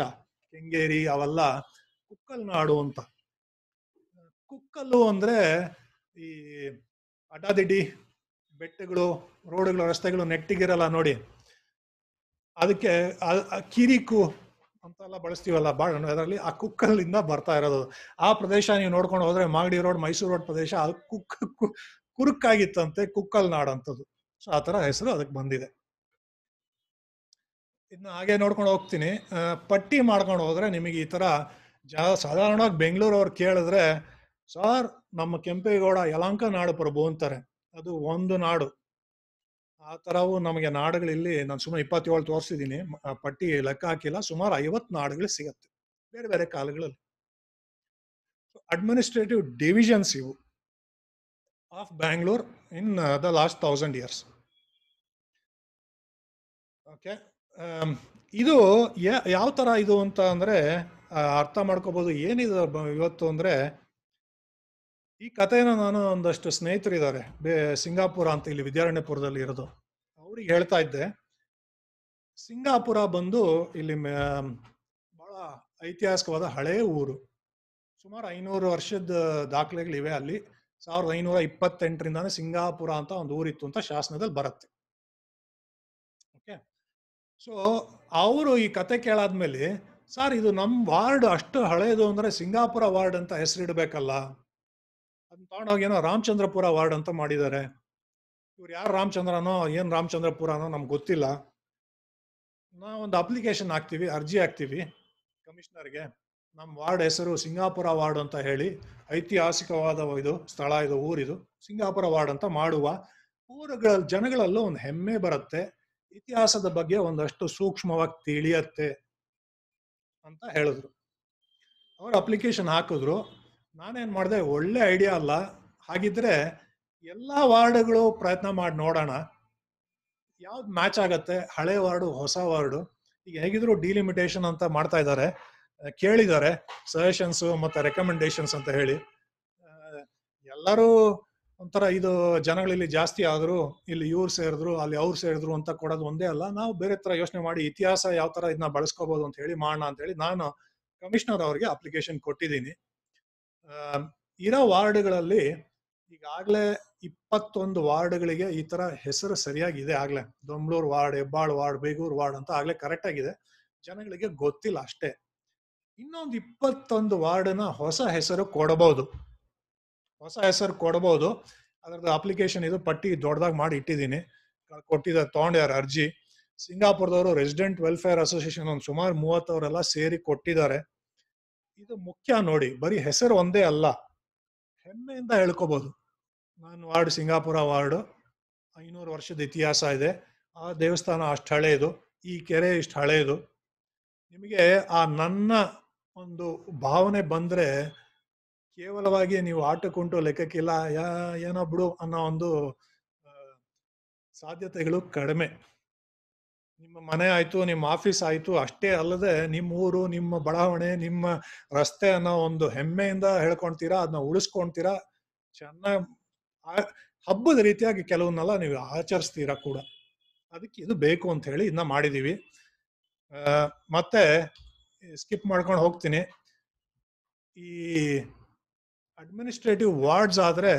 ಕೆಂಗೇರಿ ಅವೆಲ್ಲ ಕುಕ್ಕಲ್ ನಾಡು ಅಂತ ಕುಕ್ಕಲ್ಲು ಅಂದರೆ ಈ ಅಡಾದಿಡಿ ಬೆಟ್ಟಗಳು ರೋಡ್ಗಳು ರಸ್ತೆಗಳು ನೆಟ್ಟಿಗಿರಲ್ಲ ನೋಡಿ ಅದಕ್ಕೆ ಕಿರಿಕು ಅಂತೆಲ್ಲ ಬಳಸ್ತೀವಲ್ಲ ಬಾಳ ಅದರಲ್ಲಿ ಆ ಕುಕ್ಕಲ್ಲಿಂದ ಬರ್ತಾ ಇರೋದು ಆ ಪ್ರದೇಶ ನೀವು ನೋಡ್ಕೊಂಡು ಹೋದ್ರೆ ಮಾಗಡಿ ರೋಡ್ ಮೈಸೂರು ರೋಡ್ ಪ್ರದೇಶ ಆ ಕುಕ್ಕ ಕುರುಕಾಗಿತ್ತಂತೆ ಕುಕ್ಕಲ್ ನಾಡಂಥದ್ದು ಸೊ ಆ ಥರ ಹೆಸರು ಅದಕ್ಕೆ ಬಂದಿದೆ ಇನ್ನು ಹಾಗೆ ನೋಡ್ಕೊಂಡು ಹೋಗ್ತೀನಿ ಪಟ್ಟಿ ಮಾಡ್ಕೊಂಡು ಹೋದ್ರೆ ನಿಮಗೆ ಈ ಥರ ಜಾ ಸಾಧಾರಣವಾಗಿ ಅವ್ರು ಕೇಳಿದ್ರೆ ಸಾರ್ ನಮ್ಮ ಕೆಂಪೇಗೌಡ ಯಲಂಕ ನಾಡು ಪ್ರಭು ಅಂತಾರೆ ಅದು ಒಂದು ನಾಡು ಆ ತರವು ನಮಗೆ ನಾಡುಗಳಲ್ಲಿ ನಾನು ಸುಮಾರು ಇಪ್ಪತ್ತೇಳು ತೋರಿಸಿದ್ದೀನಿ ಪಟ್ಟಿ ಲೆಕ್ಕ ಹಾಕಿಲ್ಲ ಸುಮಾರು ಐವತ್ತು ನಾಡುಗಳು ಸಿಗತ್ತೆ ಬೇರೆ ಬೇರೆ ಕಾಲಗಳಲ್ಲಿ ಅಡ್ಮಿನಿಸ್ಟ್ರೇಟಿವ್ ಡಿವಿಷನ್ಸ್ ಇವು of Bangalore in the last thousand years okay ಇದು ಯಾವ ಥರ ಇದು ಅಂತ ಅಂದರೆ ಅರ್ಥ ಮಾಡ್ಕೋಬೋದು ಏನಿದೆ ಇವತ್ತು ಅಂದರೆ ಈ ಕಥೆನ ನಾನು ಒಂದಷ್ಟು ಸ್ನೇಹಿತರಿದ್ದಾರೆ ಬೇ ಸಿಂಗಾಪುರ ಅಂತ ಇಲ್ಲಿ ವಿದ್ಯಾರಣ್ಯಪುರದಲ್ಲಿ ಇರೋದು ಅವರಿಗೆ ಹೇಳ್ತಾ ಇದ್ದೆ ಸಿಂಗಾಪುರ ಬಂದು ಇಲ್ಲಿ ಬಹಳ ಐತಿಹಾಸಿಕವಾದ ಹಳೇ ಊರು ಸುಮಾರು ಐನೂರು ವರ್ಷದ ದಾಖಲೆಗಳಿವೆ ಅಲ್ಲಿ ಸಾವಿರದ ಐನೂರ ಇಪ್ಪತ್ತೆಂಟರಿಂದಾನೇ ಸಿಂಗಾಪುರ ಅಂತ ಒಂದು ಊರಿತ್ತು ಅಂತ ಶಾಸನದಲ್ಲಿ ಬರುತ್ತೆ ಓಕೆ ಸೊ ಅವರು ಈ ಕತೆ ಕೇಳಾದ್ಮೇಲೆ ಸರ್ ಇದು ನಮ್ಮ ವಾರ್ಡ್ ಅಷ್ಟು ಹಳೆಯದು ಅಂದರೆ ಸಿಂಗಾಪುರ ವಾರ್ಡ್ ಅಂತ ಹೆಸರಿಡಬೇಕಲ್ಲ ಅದನ್ನ ತಗೊಂಡೋಗಿ ಏನೋ ರಾಮಚಂದ್ರಪುರ ವಾರ್ಡ್ ಅಂತ ಮಾಡಿದ್ದಾರೆ ಇವ್ರು ಯಾರು ರಾಮಚಂದ್ರನೋ ಏನು ರಾಮಚಂದ್ರಪುರನೋ ನಮ್ಗೆ ಗೊತ್ತಿಲ್ಲ ನಾವೊಂದು ಅಪ್ಲಿಕೇಶನ್ ಹಾಕ್ತೀವಿ ಅರ್ಜಿ ಹಾಕ್ತೀವಿ ಕಮಿಷನರ್ಗೆ ನಮ್ಮ ವಾರ್ಡ್ ಹೆಸರು ಸಿಂಗಾಪುರ ವಾರ್ಡ್ ಅಂತ ಹೇಳಿ ಐತಿಹಾಸಿಕವಾದ ಇದು ಸ್ಥಳ ಇದು ಊರಿದು ಸಿಂಗಾಪುರ ವಾರ್ಡ್ ಅಂತ ಮಾಡುವ ಊರುಗಳ ಜನಗಳಲ್ಲೂ ಒಂದು ಹೆಮ್ಮೆ ಬರುತ್ತೆ ಇತಿಹಾಸದ ಬಗ್ಗೆ ಒಂದಷ್ಟು ಸೂಕ್ಷ್ಮವಾಗಿ ತಿಳಿಯತ್ತೆ ಅಂತ ಹೇಳಿದ್ರು ಅವ್ರು ಅಪ್ಲಿಕೇಶನ್ ಹಾಕಿದ್ರು ನಾನೇನು ಮಾಡಿದೆ ಒಳ್ಳೆ ಐಡಿಯಾ ಅಲ್ಲ ಹಾಗಿದ್ರೆ ಎಲ್ಲ ವಾರ್ಡ್ಗಳು ಪ್ರಯತ್ನ ಮಾಡಿ ನೋಡೋಣ ಯಾವ್ದು ಮ್ಯಾಚ್ ಆಗತ್ತೆ ಹಳೆ ವಾರ್ಡು ಹೊಸ ವಾರ್ಡು ಈಗ ಹೇಗಿದ್ರು ಡಿಲಿಮಿಟೇಷನ್ ಅಂತ ಮಾಡ್ತಾ ಇದ್ದಾರೆ ಕೇಳಿದ್ದಾರೆ ಸಜೆಷನ್ಸ್ ಮತ್ತೆ ರೆಕಮೆಂಡೇಶನ್ಸ್ ಅಂತ ಹೇಳಿ ಎಲ್ಲರೂ ಒಂಥರ ಇದು ಜನಗಳಲ್ಲಿ ಜಾಸ್ತಿ ಆದ್ರು ಇಲ್ಲಿ ಇವ್ರು ಸೇರಿದ್ರು ಅಲ್ಲಿ ಅವ್ರು ಸೇರಿದ್ರು ಅಂತ ಕೊಡೋದು ಒಂದೇ ಅಲ್ಲ ನಾವು ಬೇರೆ ತರ ಯೋಚನೆ ಮಾಡಿ ಇತಿಹಾಸ ಯಾವ ತರ ಇದನ್ನ ಬಳಸ್ಕೋಬಹುದು ಅಂತ ಹೇಳಿ ಮಾಡೋಣ ಅಂತ ಹೇಳಿ ನಾನು ಕಮಿಷನರ್ ಅವರಿಗೆ ಅಪ್ಲಿಕೇಶನ್ ಕೊಟ್ಟಿದ್ದೀನಿ ಇರೋ ವಾರ್ಡ್ಗಳಲ್ಲಿ ಈಗಾಗಲೇ ಇಪ್ಪತ್ತೊಂದು ವಾರ್ಡ್ಗಳಿಗೆ ಈ ತರ ಹೆಸರು ಸರಿಯಾಗಿದೆ ಆಗ್ಲೇ Domlur ward Hebbal ward Begur ward ಅಂತ ಆಗ್ಲೇ ಕರೆಕ್ಟ್ ಆಗಿದೆ ಜನಗಳಿಗೆ ಗೊತ್ತಿಲ್ಲ ಅಷ್ಟೇ ಇನ್ನೊಂದು ಇಪ್ಪತ್ತೊಂದು ವಾರ್ಡ್ನ ಹೊಸ ಹೆಸರು ಕೊಡಬಹುದು ಹೊಸ ಹೆಸರು ಕೊಡಬಹುದು ಅದರದ್ದು ಅಪ್ಲಿಕೇಶನ್ ಇದು ಪಟ್ಟಿ ದೊಡ್ಡದಾಗಿ ಮಾಡಿ ಇಟ್ಟಿದ್ದೀನಿ ಕೊಟ್ಟಿದ್ದ ತಗೊಂಡಿದ್ದಾರೆ ಅರ್ಜಿ ಸಿಂಗಾಪುರದವರು ರೆಸಿಡೆಂಟ್ ವೆಲ್ಫೇರ್ ಅಸೋಸಿಯೇಷನ್ ಒಂದು ಸುಮಾರು ಮೂವತ್ತವರೆಲ್ಲ ಸೇರಿ ಕೊಟ್ಟಿದ್ದಾರೆ ಇದು ಮುಖ್ಯ ನೋಡಿ ಬರೀ ಹೆಸರು ಒಂದೇ ಅಲ್ಲ ಹೆಮ್ಮೆಯಿಂದ ಹೇಳ್ಕೋಬಹುದು ನಾನು ವಾರ್ಡ್ ಸಿಂಗಾಪುರ ವಾರ್ಡು ಐನೂರು ವರ್ಷದ ಇತಿಹಾಸ ಇದೆ ಆ ದೇವಸ್ಥಾನ ಅಷ್ಟು ಹಳೆಯದು ಈ ಕೆರೆ ಇಷ್ಟು ಹಳೆಯದು ನಿಮಗೆ ಆ ನನ್ನ ಒಂದು ಭಾವನೆ ಬಂದರೆ ಕೇವಲವಾಗಿ ನೀವು ಆಟಕ್ಕುಂಟು ಲೆಕ್ಕಕ್ಕಿಲ್ಲ ಯಾ ಏನೋ ಬಿಡು ಅನ್ನೋ ಒಂದು ಸಾಧ್ಯತೆಗಳು ಕಡಿಮೆ ನಿಮ್ಮ ಮನೆ ಆಯಿತು ನಿಮ್ಮ ಆಫೀಸ್ ಆಯಿತು ಅಷ್ಟೇ ಅಲ್ಲದೆ ನಿಮ್ಮ ಊರು ನಿಮ್ಮ ಬಡಾವಣೆ ನಿಮ್ಮ ರಸ್ತೆ ಅನ್ನೋ ಒಂದು ಹೆಮ್ಮೆಯಿಂದ ಹೇಳ್ಕೊಳ್ತೀರಾ ಅದನ್ನ ಉಳಿಸ್ಕೊಳ್ತೀರಾ ಚೆನ್ನಾಗಿ ಹಬ್ಬದ ರೀತಿಯಾಗಿ ಕೆಲವನ್ನೆಲ್ಲ ನೀವು ಆಚರಿಸ್ತೀರಾ ಕೂಡ ಅದಕ್ಕೆ ಇದು ಬೇಕು ಅಂತ ಹೇಳಿ ಇನ್ನ ಮಾಡಿದೀವಿ ಮತ್ತೆ ಸ್ಕಿಪ್ ಮಾಡ್ಕೊಂಡು ಹೋಗ್ತೀನಿ ಈ ಅಡ್ಮಿನಿಸ್ಟ್ರೇಟಿವ್ ವಾರ್ಡ್ಸ್ ಆದರೆ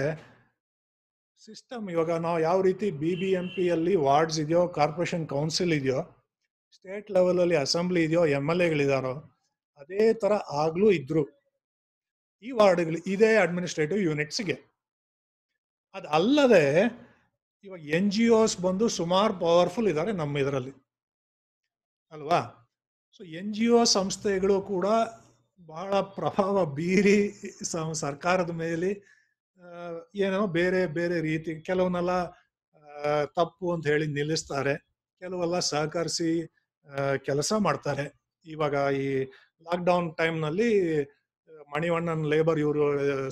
ಸಿಸ್ಟಮ್ ಇವಾಗ ನಾವು ಯಾವ ರೀತಿ ಬಿ ಬಿ ಎಂ ಪಿಯಲ್ಲಿ ವಾರ್ಡ್ಸ್ ಇದೆಯೋ ಕಾರ್ಪೊರೇಷನ್ ಕೌನ್ಸಿಲ್ ಇದೆಯೋ ಸ್ಟೇಟ್ ಲೆವೆಲಲ್ಲಿ ಅಸೆಂಬ್ಲಿ ಇದೆಯೋ ಎಮ್ ಎಲ್ ಎಗಳಿದಾರೋ ಅದೇ ಥರ ಆಗಲೂ ಇದ್ರು ಈ ವಾರ್ಡ್ಗಳು ಇದೇ ಅಡ್ಮಿನಿಸ್ಟ್ರೇಟಿವ್ ಯೂನಿಟ್ಸ್ಗೆ ಅದು ಅಲ್ಲದೆ ಇವಾಗ ಎನ್ ಜಿ ಓಸ್ ಬಂದು ಸುಮಾರು ಪವರ್ಫುಲ್ ಇದ್ದಾರೆ ನಮ್ಮ ಇದರಲ್ಲಿ ಅಲ್ವಾ ಸೊ ಎನ್ ಜಿ ಓ ಸಂಸ್ಥೆಗಳು ಕೂಡ ಬಹಳ ಪ್ರಭಾವ ಬೀರಿ ಸರ್ಕಾರದ ಮೇಲೆ ಏನೋ ಬೇರೆ ಬೇರೆ ರೀತಿ ಕೆಲವನ್ನೆಲ್ಲ ತಪ್ಪು ಅಂತ ಹೇಳಿ ನಿಲ್ಲಿಸ್ತಾರೆ ಕೆಲವೆಲ್ಲ ಸಹಕರಿಸಿ ಕೆಲಸ ಮಾಡ್ತಾರೆ ಇವಾಗ ಈ ಲಾಕ್ಡೌನ್ ಟೈಮ್ನಲ್ಲಿ ಮಣಿವಣ್ಣನ್ ಲೇಬರ್ ಇವರು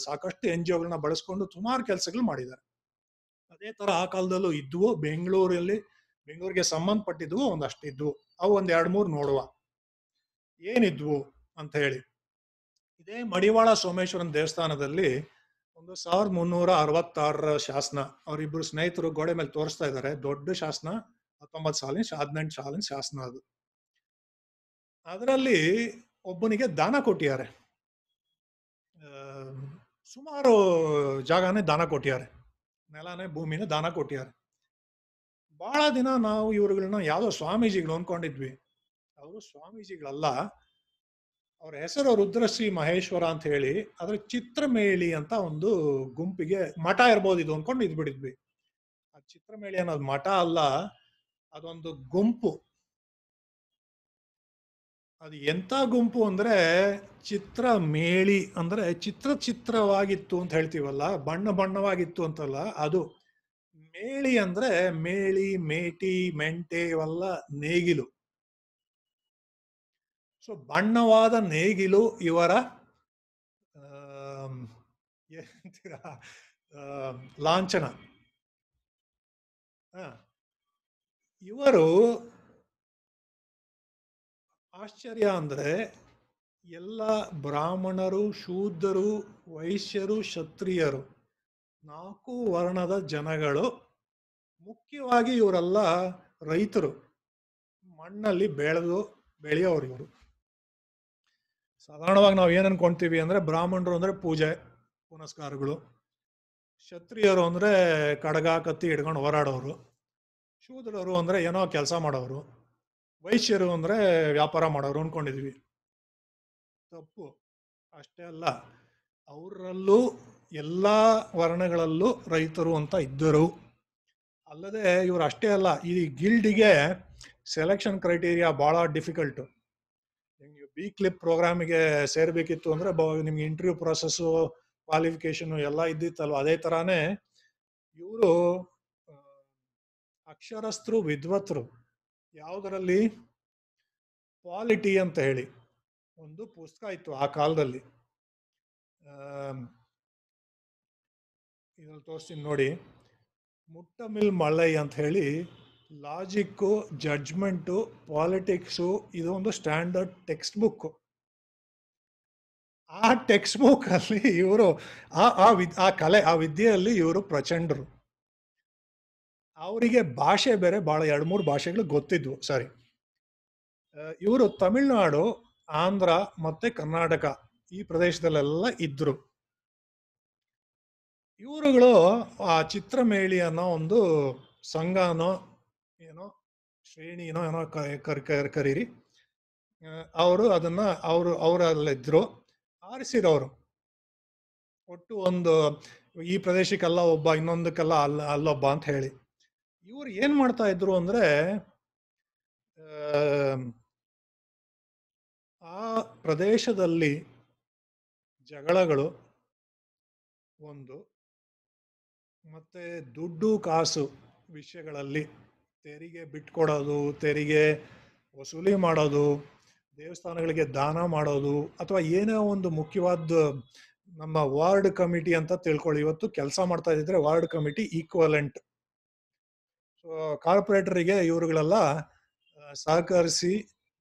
ಸಾಕಷ್ಟು ಎನ್ ಜಿ ಒಗಳನ್ನ ಬಳಸ್ಕೊಂಡು ಸುಮಾರು ಕೆಲಸಗಳು ಮಾಡಿದ್ದಾರೆ ಅದೇ ತರ ಆ ಕಾಲದಲ್ಲೂ ಇದ್ವು ಬೆಂಗಳೂರಲ್ಲಿ ಬೆಂಗಳೂರಿಗೆ ಸಂಬಂಧಪಟ್ಟಿದ್ವು ಒಂದಷ್ಟು ಇದ್ವು ಅವು ಒಂದ್ ಎರಡ್ ಮೂರು ನೋಡುವ ಏನಿದ್ವು ಅಂತ ಹೇಳಿ ಇದೇ ಮಡಿವಾಳ ಸೋಮೇಶ್ವರನ ದೇವಸ್ಥಾನದಲ್ಲಿ ಒಂದು ಸಾವಿರದ ಮುನ್ನೂರ ಅರವತ್ತಾರರ ಶಾಸನ ಅವರಿಬ್ರು ಸ್ನೇಹಿತರು ಗೋಡೆ ಮೇಲೆ ತೋರಿಸ್ತಾ ಇದ್ದಾರೆ ದೊಡ್ಡ ಶಾಸನ ಹತ್ತೊಂಬತ್ತು ಸಾಲಿನ ಹದಿನೆಂಟು ಸಾಲಿನ ಶಾಸನ ಅದು ಅದರಲ್ಲಿ ಒಬ್ಬನಿಗೆ ದಾನ ಕೊಟ್ಟಿದ್ದಾರೆ ಸುಮಾರು ಜಾಗನೇ ದಾನ ಕೊಟ್ಟಿದ್ದಾರೆ ನೆಲನೇ ಭೂಮಿನ ದಾನ ಕೊಟ್ಟಿದ್ದಾರೆ ಭಾಳ ದಿನ ನಾವು ಇವರುಗಳನ್ನ ಯಾವುದೋ ಸ್ವಾಮೀಜಿಗಳು ಅಂದ್ಕೊಂಡಿದ್ವಿ ಅವರು ಸ್ವಾಮೀಜಿಗಳಲ್ಲ ಅವ್ರ ಹೆಸರು ರುದ್ರಶ್ರೀ ಮಹೇಶ್ವರ ಅಂತ ಹೇಳಿ ಅದ್ರ ಚಿತ್ರಮೇಳಿ ಅಂತ ಒಂದು ಗುಂಪಿಗೆ ಮಠ ಇರ್ಬೋದು ಇದು ಅಂದ್ಕೊಂಡು ಇದ್ಬಿಟ್ಟಿದ್ವಿ ಆ ಚಿತ್ರಮೇಳಿ ಅನ್ನೋದು ಮಠ ಅಲ್ಲ ಅದೊಂದು ಗುಂಪು ಅದು ಎಂಥ ಗುಂಪು ಅಂದರೆ ಚಿತ್ರ ಮೇಳಿ ಅಂದರೆ ಚಿತ್ರ ಚಿತ್ರವಾಗಿತ್ತು ಅಂತ ಹೇಳ್ತೀವಲ್ಲ ಬಣ್ಣ ಬಣ್ಣವಾಗಿತ್ತು ಅಂತಲ್ಲ ಅದು ಮೇಳಿ ಅಂದರೆ ಮೇಳಿ ಮೇಟಿ ಮೆಂಟೆ ಇವೆಲ್ಲ ನೇಗಿಲು ಸೊ ಬಣ್ಣವಾದ ನೇಗಿಲು ಇವರ ಲಾಂಛನ ಇವರು ಆಶ್ಚರ್ಯ ಅಂದರೆ ಎಲ್ಲ ಬ್ರಾಹ್ಮಣರು ಶೂದ್ರರು ವೈಶ್ಯರು ಕ್ಷತ್ರಿಯರು ನಾಲ್ಕು ವರ್ಣದ ಜನಗಳು ಮುಖ್ಯವಾಗಿ ಇವರೆಲ್ಲ ರೈತರು ಮಣ್ಣಲ್ಲಿ ಬೆಳೆದು ಬೆಳೆಯೋರು ಇವರು ಸಾಧಾರಣವಾಗಿ ನಾವು ಏನು ಅನ್ಕೊಂತೀವಿ ಅಂದರೆ ಬ್ರಾಹ್ಮಣರು ಅಂದರೆ ಪೂಜೆ ಪುನಸ್ಕಾರಗಳು ಕ್ಷತ್ರಿಯರು ಅಂದರೆ ಕಡಗ ಕತ್ತಿ ಹಿಡ್ಕೊಂಡು ಹೋರಾಡೋರು ಶೂದ್ರರು ಅಂದರೆ ಏನೋ ಕೆಲಸ ಮಾಡೋರು ವೈಶ್ಯರು ಅಂದರೆ ವ್ಯಾಪಾರ ಮಾಡೋರು ಅಂದ್ಕೊಂಡಿದ್ವಿ ತಪ್ಪು ಅಷ್ಟೇ ಅಲ್ಲ ಅವರಲ್ಲೂ ಎಲ್ಲ ವರ್ಣಗಳಲ್ಲೂ ರೈತರು ಅಂತ ಇದ್ದರು ಅಲ್ಲದೆ ಇವರು ಅಷ್ಟೇ ಅಲ್ಲ ಈ ಗಿಲ್ಡಿಗೆ ಸೆಲೆಕ್ಷನ್ ಕ್ರೈಟೀರಿಯಾ ಭಾಳ ಡಿಫಿಕಲ್ಟು ನೀವು ಬಿ ಕ್ಲಿಪ್ ಪ್ರೋಗ್ರಾಮಿಗೆ ಸೇರಬೇಕಿತ್ತು ಅಂದರೆ ಬ ನಿಮ್ಗೆ ಇಂಟರ್ವ್ಯೂ ಪ್ರೊಸೆಸ್ಸು ಕ್ವಾಲಿಫಿಕೇಷನು ಎಲ್ಲ ಇದ್ದಿತ್ತಲ್ವ ಅದೇ ತರಾನೇ ಇವರು ಅಕ್ಷರಸ್ಥರು ವಿದ್ವತ್ರು ಯಾವುದರಲ್ಲಿ ಪಾಲಿಟಿ ಅಂತ ಹೇಳಿ ಒಂದು ಪುಸ್ತಕ ಇತ್ತು ಆ ಕಾಲದಲ್ಲಿ ಇದ್ರಲ್ಲಿ ತೋರಿಸ್ತೀನಿ ನೋಡಿ ಮುಟ್ಟಮಿಲ್ ಮಳೈ ಅಂತ ಹೇಳಿ ಲಾಜಿಕ್ಕು ಜಡ್ಜ್ಮೆಂಟು ಪಾಲಿಟಿಕ್ಸು ಇದೊಂದು ಸ್ಟ್ಯಾಂಡರ್ಡ್ ಟೆಕ್ಸ್ಟ್ ಬುಕ್ಕು ಆ ಟೆಕ್ಸ್ಟ್ ಬುಕ್ಕಲ್ಲಿ ಇವರು ಆ ಆ ಆ ಕಲೆ ಆ ವಿದ್ಯೆಯಲ್ಲಿ ಇವರು ಪ್ರಚಂಡರು ಅವರಿಗೆ ಭಾಷೆ ಬೇರೆ ಭಾಳ ಎರಡು ಮೂರು ಭಾಷೆಗಳು ಗೊತ್ತಿದ್ವು ಸಾರಿ ಇವರು ತಮಿಳುನಾಡು ಆಂಧ್ರ ಮತ್ತು ಕರ್ನಾಟಕ ಈ ಪ್ರದೇಶದಲ್ಲೆಲ್ಲ ಇದ್ದರು ಇವರುಗಳು ಆ ಚಿತ್ರಮೇಳಿ ಅನ್ನೋ ಒಂದು ಸಂಘನೋ ಏನೋ ಶ್ರೇಣಿನೋ ಏನೋ ಕರಿ ಕರೀರಿ ಅವರು ಅದನ್ನು ಅವರು ಅವರಲ್ಲಿದ್ದರು ಆರಿಸಿರೋರು ಒಟ್ಟು ಒಂದು ಈ ಪ್ರದೇಶಕ್ಕೆಲ್ಲ ಒಬ್ಬ ಇನ್ನೊಂದಕ್ಕೆಲ್ಲ ಅಲ್ಲ ಅಲ್ಲೊಬ್ಬ ಅಂತ ಹೇಳಿ ಇವರು ಏನು ಮಾಡ್ತಾ ಇದ್ರು ಅಂದರೆ ಆ ಪ್ರದೇಶದಲ್ಲಿ ಜಗಳಗಳು ಒಂದು ಮತ್ತೆ ದುಡ್ಡು ಕಾಸು ವಿಷಯಗಳಲ್ಲಿ ತೆರಿಗೆ ಬಿಟ್ಕೊಡೋದು ತೆರಿಗೆ ವಸೂಲಿ ಮಾಡೋದು ದೇವಸ್ಥಾನಗಳಿಗೆ ದಾನ ಮಾಡೋದು ಅಥವಾ ಏನೋ ಒಂದು ಮುಖ್ಯವಾದ ನಮ್ಮ ವಾರ್ಡ್ ಕಮಿಟಿ ಅಂತ ತಿಳ್ಕೊಳ್ಳಿ ಇವತ್ತು ಕೆಲಸ ಮಾಡ್ತಾ ಇದ್ರೆ ವಾರ್ಡ್ ಕಮಿಟಿ ಈಕ್ವಲೆಂಟ್ ಕಾರ್ಪೊರೇಟರಿಗೆ ಇವರುಗಳೆಲ್ಲ ಸಹಕರಿಸಿ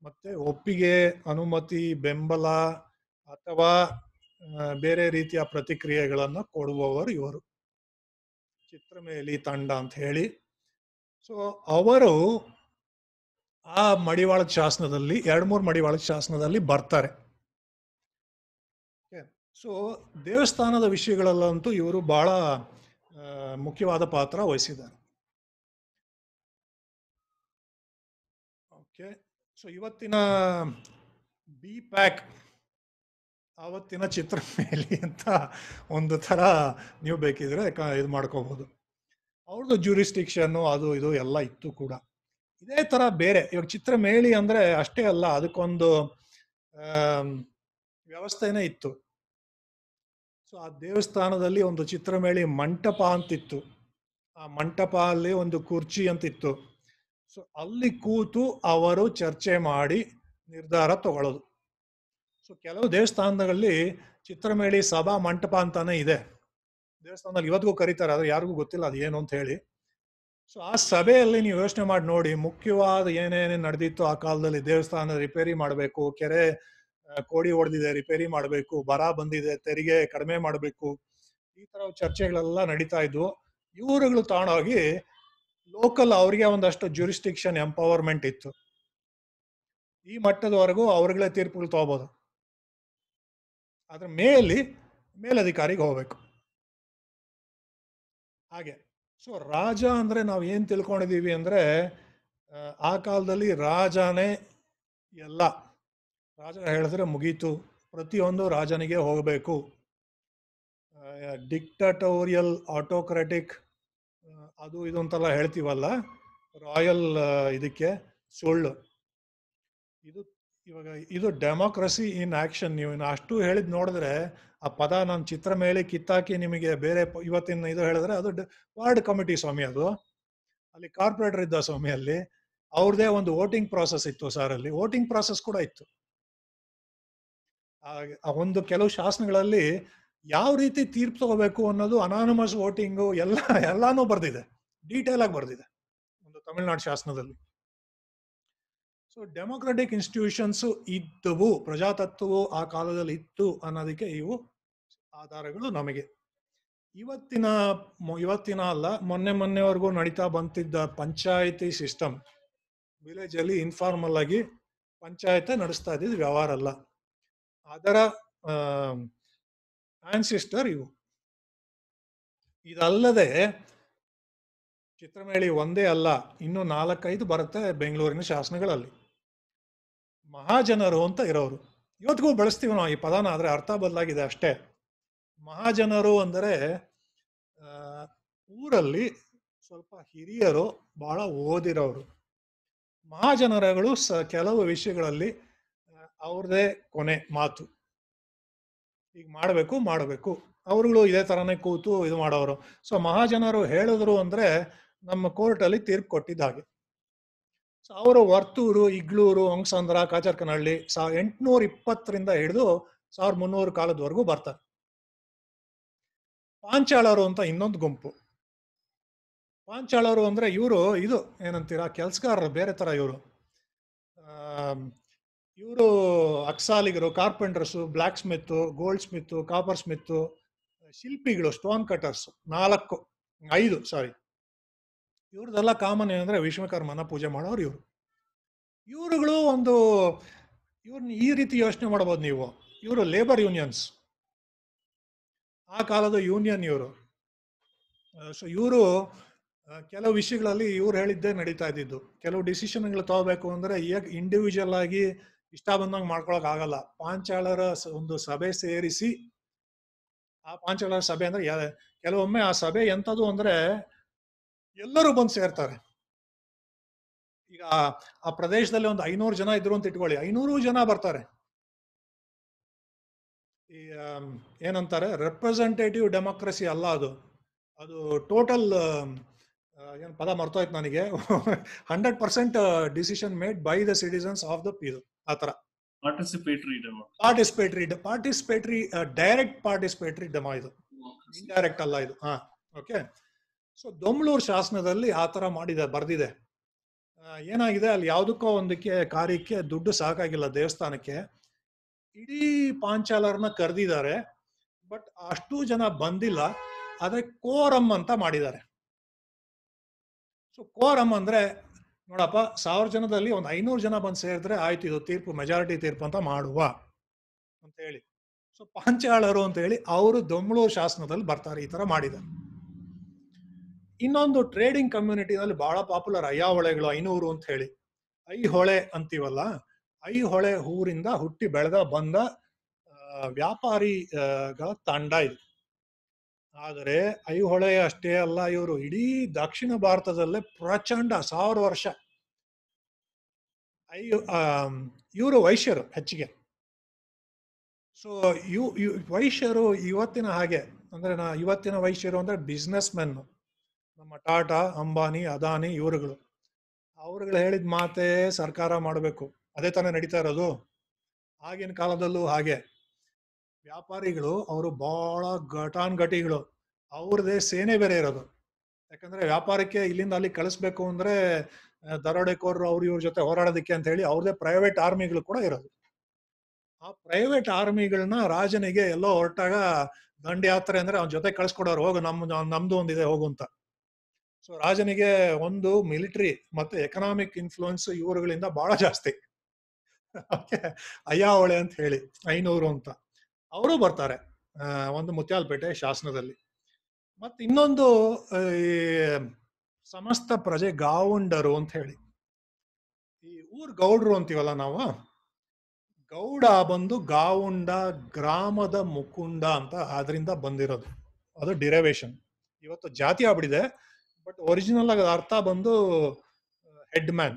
ಮತ್ತೆ ಒಪ್ಪಿಗೆ ಅನುಮತಿ ಬೆಂಬಲ ಅಥವಾ ಬೇರೆ ರೀತಿಯ ಪ್ರತಿಕ್ರಿಯೆಗಳನ್ನು ಕೊಡುವವರು ಇವರು ಚಿತ್ರಮೇಲಿ ತಂಡ ಅಂತ ಹೇಳಿ ಸೊ ಅವರು ಆ ಮಡಿವಾಳದ ಶಾಸನದಲ್ಲಿ ಎರಡು ಮೂರು ಮಡಿವಾಳ ಶಾಸನದಲ್ಲಿ ಬರ್ತಾರೆ ಸೊ ದೇವಸ್ಥಾನದ ವಿಷಯಗಳಲ್ಲಂತೂ ಇವರು ಬಹಳ ಮುಖ್ಯವಾದ ಪಾತ್ರ ವಹಿಸಿದ್ದಾರೆ ಓಕೆ ಸೊ ಇವತ್ತಿನ ಬಿ ಪ್ಯಾಕ್ ಆವತ್ತಿನ ಚಿತ್ರ ಮೇಲೆ ಅಂತ ಒಂದು ಥರ ನೀವು ಬೇಕಿದ್ರೆ ಇದು ಮಾಡ್ಕೋಬೋದು ಅವ್ರದ್ದು ಜ್ಯೂರಿಸ್ಟಿಕ್ಷನ್ನು ಅದು ಇದು ಎಲ್ಲ ಇತ್ತು ಕೂಡ ಇದೇ ಥರ ಬೇರೆ ಇವಾಗ ಚಿತ್ರ ಮೇಳಿ ಅಂದರೆ ಅಷ್ಟೇ ಅಲ್ಲ ಅದಕ್ಕೊಂದು ವ್ಯವಸ್ಥೆನೇ ಇತ್ತು ಸೊ ಆ ದೇವಸ್ಥಾನದಲ್ಲಿ ಒಂದು ಚಿತ್ರಮೇಳಿ ಮಂಟಪ ಅಂತಿತ್ತು ಆ ಮಂಟಪ ಅಲ್ಲಿ ಒಂದು ಕುರ್ಚಿ ಅಂತಿತ್ತು ಸೊ ಅಲ್ಲಿ ಕೂತು ಅವರು ಚರ್ಚೆ ಮಾಡಿ ನಿರ್ಧಾರ ತಗೊಳ್ಳೋದು ಸೊ ಕೆಲವು ದೇವಸ್ಥಾನಗಳಲ್ಲಿ ಚಿತ್ರಮೇಳಿ ಸಭಾ ಮಂಟಪ ಅಂತಾನೆ ಇದೆ ದೇವಸ್ಥಾನದಲ್ಲಿ ಇವತ್ತಿಗೂ ಕರೀತಾರೆ ಆದರೆ ಯಾರಿಗೂ ಗೊತ್ತಿಲ್ಲ ಅದು ಏನು ಅಂತ ಹೇಳಿ ಸೊ ಆ ಸಭೆಯಲ್ಲಿ ನೀವು ಯೋಚನೆ ಮಾಡಿ ನೋಡಿ ಮುಖ್ಯವಾದ ಏನೇನೇ ನಡೆದಿತ್ತು ಆ ಕಾಲದಲ್ಲಿ ದೇವಸ್ಥಾನ ರಿಪೇರಿ ಮಾಡಬೇಕು ಕೆರೆ ಕೋಡಿ ಹೊಡೆದಿದೆ ರಿಪೇರಿ ಮಾಡಬೇಕು ಬರ ಬಂದಿದೆ ತೆರಿಗೆ ಕಡಿಮೆ ಮಾಡಬೇಕು ಈ ಥರ ಚರ್ಚೆಗಳೆಲ್ಲ ನಡೀತಾ ಇದ್ವು ಇವರುಗಳು ತಾಣೋಗಿ ಲೋಕಲ್ ಅವ್ರಿಗೆ ಒಂದಷ್ಟು ಜ್ಯೂರಿಸ್ಟಿಕ್ಷನ್ ಎಂಪವರ್ಮೆಂಟ್ ಇತ್ತು ಈ ಮಟ್ಟದವರೆಗೂ ಅವ್ರಗಳೇ ತೀರ್ಪುಗಳು ತಗೋಬೋದು ಆದ್ರೆ ಮೇಲಿ ಮೇಲಧಿಕಾರಿಗೆ ಹೋಗ್ಬೇಕು ಹಾಗೆ ಸೊ ರಾಜ ಅಂದ್ರೆ ನಾವು ಏನು ತಿಳ್ಕೊಂಡಿದೀವಿ ಅಂದ್ರೆ ಆ ಕಾಲದಲ್ಲಿ ರಾಜನೇ ಎಲ್ಲ ರಾಜ ಹೇಳಿದ್ರೆ ಮುಗೀತು ಪ್ರತಿಯೊಂದು ರಾಜನಿಗೆ ಹೋಗಬೇಕು ಡಿಕ್ಟಟೋರಿಯಲ್ ಆಟೋಕ್ರೆಟಿಕ್ ಅದು ಇದು ಅಂತೆಲ್ಲ ಹೇಳ್ತೀವಲ್ಲ ರಾಯಲ್ ಇದಕ್ಕೆ ಸುಳ್ಳು ಇದು ಇವಾಗ ಇದು ಡೆಮೋಕ್ರಸಿ ಇನ್ ಆ್ಯಕ್ಷನ್ ನೀವು ಅಷ್ಟು ಹೇಳಿದ್ ನೋಡಿದ್ರೆ ಆ ಪದ ನಾನು ಚಿತ್ರ ಮೇಲೆ ಕಿತ್ತಾಕಿ ನಿಮಗೆ ಬೇರೆ ಇವತ್ತಿನ ಇದು ಹೇಳಿದ್ರೆ ಅದು ವಾರ್ಡ್ ಕಮಿಟಿ ಸ್ವಾಮಿ ಅದು ಅಲ್ಲಿ ಕಾರ್ಪೊರೇಟರ್ ಇದ್ದ ಸ್ವಾಮಿ ಅಲ್ಲಿ ಅವ್ರದೇ ಒಂದು ವೋಟಿಂಗ್ ಪ್ರಾಸೆಸ್ ಇತ್ತು ಸರ್ ಅಲ್ಲಿ ವೋಟಿಂಗ್ ಪ್ರೊಸೆಸ್ ಕೂಡ ಇತ್ತು ಆ ಒಂದು ಕೆಲವು ಶಾಸನಗಳಲ್ಲಿ ಯಾವ ರೀತಿ ತೀರ್ಪು ತಗೋಬೇಕು ಅನ್ನೋದು ಅನಾನಮಸ್ ವೋಟಿಂಗು ಎಲ್ಲ ಎಲ್ಲಾನು ಬರ್ದಿದೆ ಡೀಟೇಲ್ ಆಗಿ ಬರ್ದಿದೆ ಒಂದು ತಮಿಳ್ನಾಡು ಶಾಸನದಲ್ಲಿ ಸೊ ಡೆಮೊಕ್ರೆಟಿಕ್ ಇನ್ಸ್ಟಿಟ್ಯೂಷನ್ಸ್ ಇದ್ದವು ಪ್ರಜಾತತ್ವವು ಆ ಕಾಲದಲ್ಲಿ ಇತ್ತು ಅನ್ನೋದಕ್ಕೆ ಇವು ಆಧಾರಗಳು ನಮಗೆ ಇವತ್ತಿನ ಇವತ್ತಿನ ಅಲ್ಲ ಮೊನ್ನೆ ಮೊನ್ನೆವರೆಗೂ ನಡೀತಾ ಬಂತಿದ್ದ ಪಂಚಾಯಿತಿ ಸಿಸ್ಟಮ್ ವಿಲೇಜ್ ಅಲ್ಲಿ ಇನ್ಫಾರ್ಮಲ್ ಆಗಿ ಪಂಚಾಯತ್ ನಡೆಸ್ತಾ ಇದ್ದಿದ್ದು ವ್ಯವಹಾರ ಅಲ್ಲ ಅದರ ಆನ್ಸಿಸ್ಟರ್ ಇವು ಇದಲ್ಲದೆ ಚಿತ್ರಮೇಳಿ ಒಂದೇ ಅಲ್ಲ ಇನ್ನೂ ನಾಲ್ಕೈದು ಬರುತ್ತೆ ಬೆಂಗಳೂರಿನ ಶಾಸನಗಳಲ್ಲಿ ಮಹಾಜನರು ಅಂತ ಇರೋರು ಇವತ್ತಿಗೂ ಬಳಸ್ತೀವಿ ನಾವು ಈ ಪದನ ಆದರೆ ಅರ್ಥ ಬದಲಾಗಿದೆ ಅಷ್ಟೇ ಮಹಾಜನರು ಅಂದರೆ ಊರಲ್ಲಿ ಸ್ವಲ್ಪ ಹಿರಿಯರು ಬಹಳ ಓದಿರೋರು ಮಹಾಜನರಗಳು ಸ ಕೆಲವು ವಿಷಯಗಳಲ್ಲಿ ಅವ್ರದೇ ಕೊನೆ ಮಾತು ಈಗ ಮಾಡಬೇಕು ಮಾಡಬೇಕು ಅವರುಗಳು ಇದೇ ಥರನೇ ಕೂತು ಇದು ಮಾಡೋರು ಸೊ ಮಹಾಜನರು ಹೇಳಿದ್ರು ಅಂದರೆ ನಮ್ಮ ಕೋರ್ಟಲ್ಲಿ ತೀರ್ಪು ಕೊಟ್ಟಿದ್ದ ಹಾಗೆ ಸೊ ಅವರು ವರ್ತೂರು ಇಗ್ಲೂರು ಅಂಗಸಂದ್ರ ಕಾಚರ್ಕನಹಳ್ಳಿ ಸಾವಿರದ ಎಂಟುನೂರ ಇಪ್ಪತ್ತರಿಂದ ಹಿಡಿದು ಸಾವಿರದ ಮುನ್ನೂರು ಕಾಲದವರೆಗೂ ಬರ್ತಾರೆ ಪಾಂಚಾಳರು ಅಂತ ಇನ್ನೊಂದು ಗುಂಪು ಪಾಂಚಾಳರು ಅಂದ್ರೆ ಇವರು ಇದು ಏನಂತೀರಾ ಕೆಲ್ಸಗಾರರು ಬೇರೆ ತರ ಇವರು ಇವರು ಅಕ್ಸಾಲಿಗರು carpenters blacksmith goldsmith coppersmith ಶಿಲ್ಪಿಗಳು ಸ್ಟೋನ್ ಕಟರ್ಸ್ ನಾಲ್ಕು ಐದು ಸಾರಿ ಇವ್ರದ್ದೆಲ್ಲ ಕಾಮನ್ ಏನಂದ್ರೆ ವಿಶ್ವಕರ್ಮನ ಪೂಜೆ ಮಾಡೋರು ಇವರು ಇವರುಗಳು ಒಂದು ಇವ್ರನ್ನ ಈ ರೀತಿ ಯೋಚನೆ ಮಾಡ್ಬೋದು ನೀವು ಇವರು ಲೇಬರ್ ಯೂನಿಯನ್ಸ್ ಆ ಕಾಲದ ಯೂನಿಯನ್ ಇವರು ಸೊ ಇವರು ಕೆಲವು ವಿಷಯಗಳಲ್ಲಿ ಇವ್ರು ಹೇಳಿದ್ದೇ ನಡೀತಾ ಇದ್ದಿದ್ದು ಕೆಲವು ಡಿಸಿಷನ್ಗಳು ತಗೋಬೇಕು ಅಂದರೆ ಈಗ ಇಂಡಿವಿಜುವಲ್ ಆಗಿ ಇಷ್ಟ ಬಂದಂಗೆ ಮಾಡ್ಕೊಳಕ್ ಆಗಲ್ಲ ಪಾಂಚಾಳರ ಒಂದು ಸಭೆ ಸೇರಿಸಿ ಆ ಪಾಂಚಾಳರ ಸಭೆ ಅಂದ್ರೆ ಕೆಲವೊಮ್ಮೆ ಆ ಸಭೆ ಎಂಥದ್ದು ಅಂದ್ರೆ ಎಲ್ಲರೂ ಬಂದು ಸೇರ್ತಾರೆ ಈಗ ಆ ಪ್ರದೇಶದಲ್ಲಿ ಒಂದು ಐನೂರು ಜನ ಇದ್ರು ಅಂತ ಇಟ್ಕೊಳ್ಳಿ ಐನೂರು ಜನ ಬರ್ತಾರೆ ಈ ಏನಂತಾರೆ ರೆಪ್ರೆಸೆಂಟೇಟಿವ್ ಡೆಮೋಕ್ರಸಿ ಅಲ್ಲ ಅದು ಅದು ಟೋಟಲ್ ಏನು ಪದ ಮರ್ತೋಯ್ತು ನನಗೆ hundred percent decision made by the citizens of the people ಆ ತರ ಪಾರ್ಟಿಸಿಪೇಟರಿ ಪಾರ್ಟಿಸಿಪೇಟರಿ ಡೈರೆಕ್ಟ್ ಪಾರ್ಟಿಸಿಪೇಟರಿ ಡಮ ಇದು ಇಂಡೈರೆಕ್ಟ್ ಅಲ್ಲ ಇದು ಹಾ ಓಕೆ ಸೊ ದೊಮ್ಳೂರ್ ಶಾಸನದಲ್ಲಿ ಆ ತರ ಮಾಡಿದೆ ಬರ್ದಿದೆ ಏನಾಗಿದೆ ಅಲ್ಲಿ ಯಾವುದಕ್ಕೋ ಒಂದಕ್ಕೆ ಕಾರ್ಯಕ್ಕೆ ದುಡ್ಡು ಸಾಕಾಗಿಲ್ಲ ದೇವಸ್ಥಾನಕ್ಕೆ ಇಡೀ ಪಾಂಚಾಲರ್ನ ಕರೆದಿದ್ದಾರೆ ಬಟ್ ಅಷ್ಟು ಜನ ಬಂದಿಲ್ಲ ಅದೇ ಕೋರಂ ಅಂತ ಮಾಡಿದ್ದಾರೆ ಸೊ ಕೋರಮ್ ಅಂದರೆ ನೋಡಪ್ಪ ಸಾವಿರ ಜನದಲ್ಲಿ ಒಂದು ಐನೂರು ಜನ ಬಂದು ಸೇರಿದ್ರೆ ಆಯ್ತು ಇದು ತೀರ್ಪು ಮೆಜಾರಿಟಿ ತೀರ್ಪು ಅಂತ ಮಾಡುವ ಅಂತ ಹೇಳಿ ಸೊ ಪಾಂಚಾಳರು ಅಂತ ಹೇಳಿ ಅವರು ದೊಮ್ಳೂರು ಶಾಸನದಲ್ಲಿ ಬರ್ತಾರೆ ಈ ತರ ಮಾಡಿದ್ದಾರೆ ಇನ್ನೊಂದು ಟ್ರೇಡಿಂಗ್ ಕಮ್ಯುನಿಟಿನಲ್ಲಿ ಬಹಳ ಪಾಪ್ಯುಲರ್ ಅಯ್ಯಹೊಳೆಗಳು ಐನೂರು ಅಂತ ಹೇಳಿ ಐಹೊಳೆ ಅಂತೀವಲ್ಲ ಐಹೊಳೆ ಊರಿಂದ ಹುಟ್ಟಿ ಬೆಳೆದ ಬಂದ ವ್ಯಾಪಾರಿಗಳ ತಂಡ ಇದು ಆದರೆ ಐಹೊಳೆ ಅಷ್ಟೇ ಅಲ್ಲ ಇವರು ಇಡೀ ದಕ್ಷಿಣ ಭಾರತದಲ್ಲೇ ಪ್ರಚಂಡ ಸಾವಿರ ವರ್ಷ ಐ ಇವರು ವೈಶ್ಯರು ಹೆಚ್ಚಿಗೆ ಸೊ ಇವ್ ವೈಶ್ಯರು ಇವತ್ತಿನ ಹಾಗೆ ಅಂದರೆ ನಾ ಇವತ್ತಿನ ವೈಶ್ಯರು ಅಂದರೆ ಬಿಸ್ನೆಸ್ ಮೆನ್ ನಮ್ಮ ಟಾಟಾ ಅಂಬಾನಿ ಅದಾನಿ ಇವರುಗಳು ಅವ್ರುಗಳು ಹೇಳಿದ ಮಾತೇ ಸರ್ಕಾರ ಮಾಡಬೇಕು ಅದೇ ತಾನೇ ನಡೀತಾ ಇರೋದು ಆಗಿನ ಕಾಲದಲ್ಲೂ ಹಾಗೆ ವ್ಯಾಪಾರಿಗಳು ಅವರು ಬಹಳ ಘಟಿಗಳು ಅವ್ರದೇ ಸೇನೆ ಬೇರೆ ಇರೋದು ಯಾಕಂದ್ರೆ ವ್ಯಾಪಾರಕ್ಕೆ ಇಲ್ಲಿಂದ ಅಲ್ಲಿ ಕಳಿಸ್ಬೇಕು ಅಂದ್ರೆ ದರೋಡೆಕೋರರು ಅವ್ರ ಇವ್ರ ಜೊತೆ ಹೋರಾಡೋದಕ್ಕೆ ಅಂತ ಹೇಳಿ ಅವ್ರದೇ ಪ್ರೈವೇಟ್ ಆರ್ಮಿಗಳು ಕೂಡ ಇರೋದು ಆ ಪ್ರೈವೇಟ್ ಆರ್ಮಿಗಳನ್ನ ರಾಜನಿಗೆ ಎಲ್ಲೋ ಹೊರಟಾಗ ದಂಡಯಾತ್ರೆ ಅಂದ್ರೆ ಅವ್ನ ಜೊತೆ ಕಳ್ಸ್ಕೊಡೋರು ಹೋಗು ನಮ್ ನಮ್ದು ಒಂದಿದೆ ಹೋಗು ಅಂತ ಸೊ ರಾಜನಿಗೆ ಒಂದು ಮಿಲಿಟರಿ ಮತ್ತೆ ಎಕನಾಮಿಕ್ ಇನ್ಫ್ಲೂಯೆನ್ಸ್ ಇವರುಗಳಿಂದ ಬಹಳ ಜಾಸ್ತಿ ಅಯ್ಯಾವಳೆ ಅಂತ ಹೇಳಿ ಐನೂರು ಅಂತ ಅವರು ಬರ್ತಾರೆ ಒಂದು ಮುತ್ಯಾಲ್ಪೇಟೆ ಶಾಸನದಲ್ಲಿ ಮತ್ತೆ ಇನ್ನೊಂದು ಈ ಸಮಸ್ತ ಪ್ರಜೆ ಗಾವುಂಡರು ಅಂತ ಹೇಳಿ ಈ ಊರ್ ಗೌಡ್ರು ಅಂತೀವಲ್ಲ ನಾವು ಗೌಡ ಬಂದು ಗಾವುಂಡ ಗ್ರಾಮದ ಮುಕುಂಡ ಅಂತ ಅದರಿಂದ ಬಂದಿರೋದು ಅದು ಡಿರೈವೇಷನ್ ಇವತ್ತು ಜಾತಿ ಆಗ್ಬಿಟ್ಟಿದೆ ಬಟ್ ಒರಿಜಿನಲ್ ಆಗಿ ಅರ್ಥ ಬಂದು ಹೆಡ್ ಮ್ಯಾನ್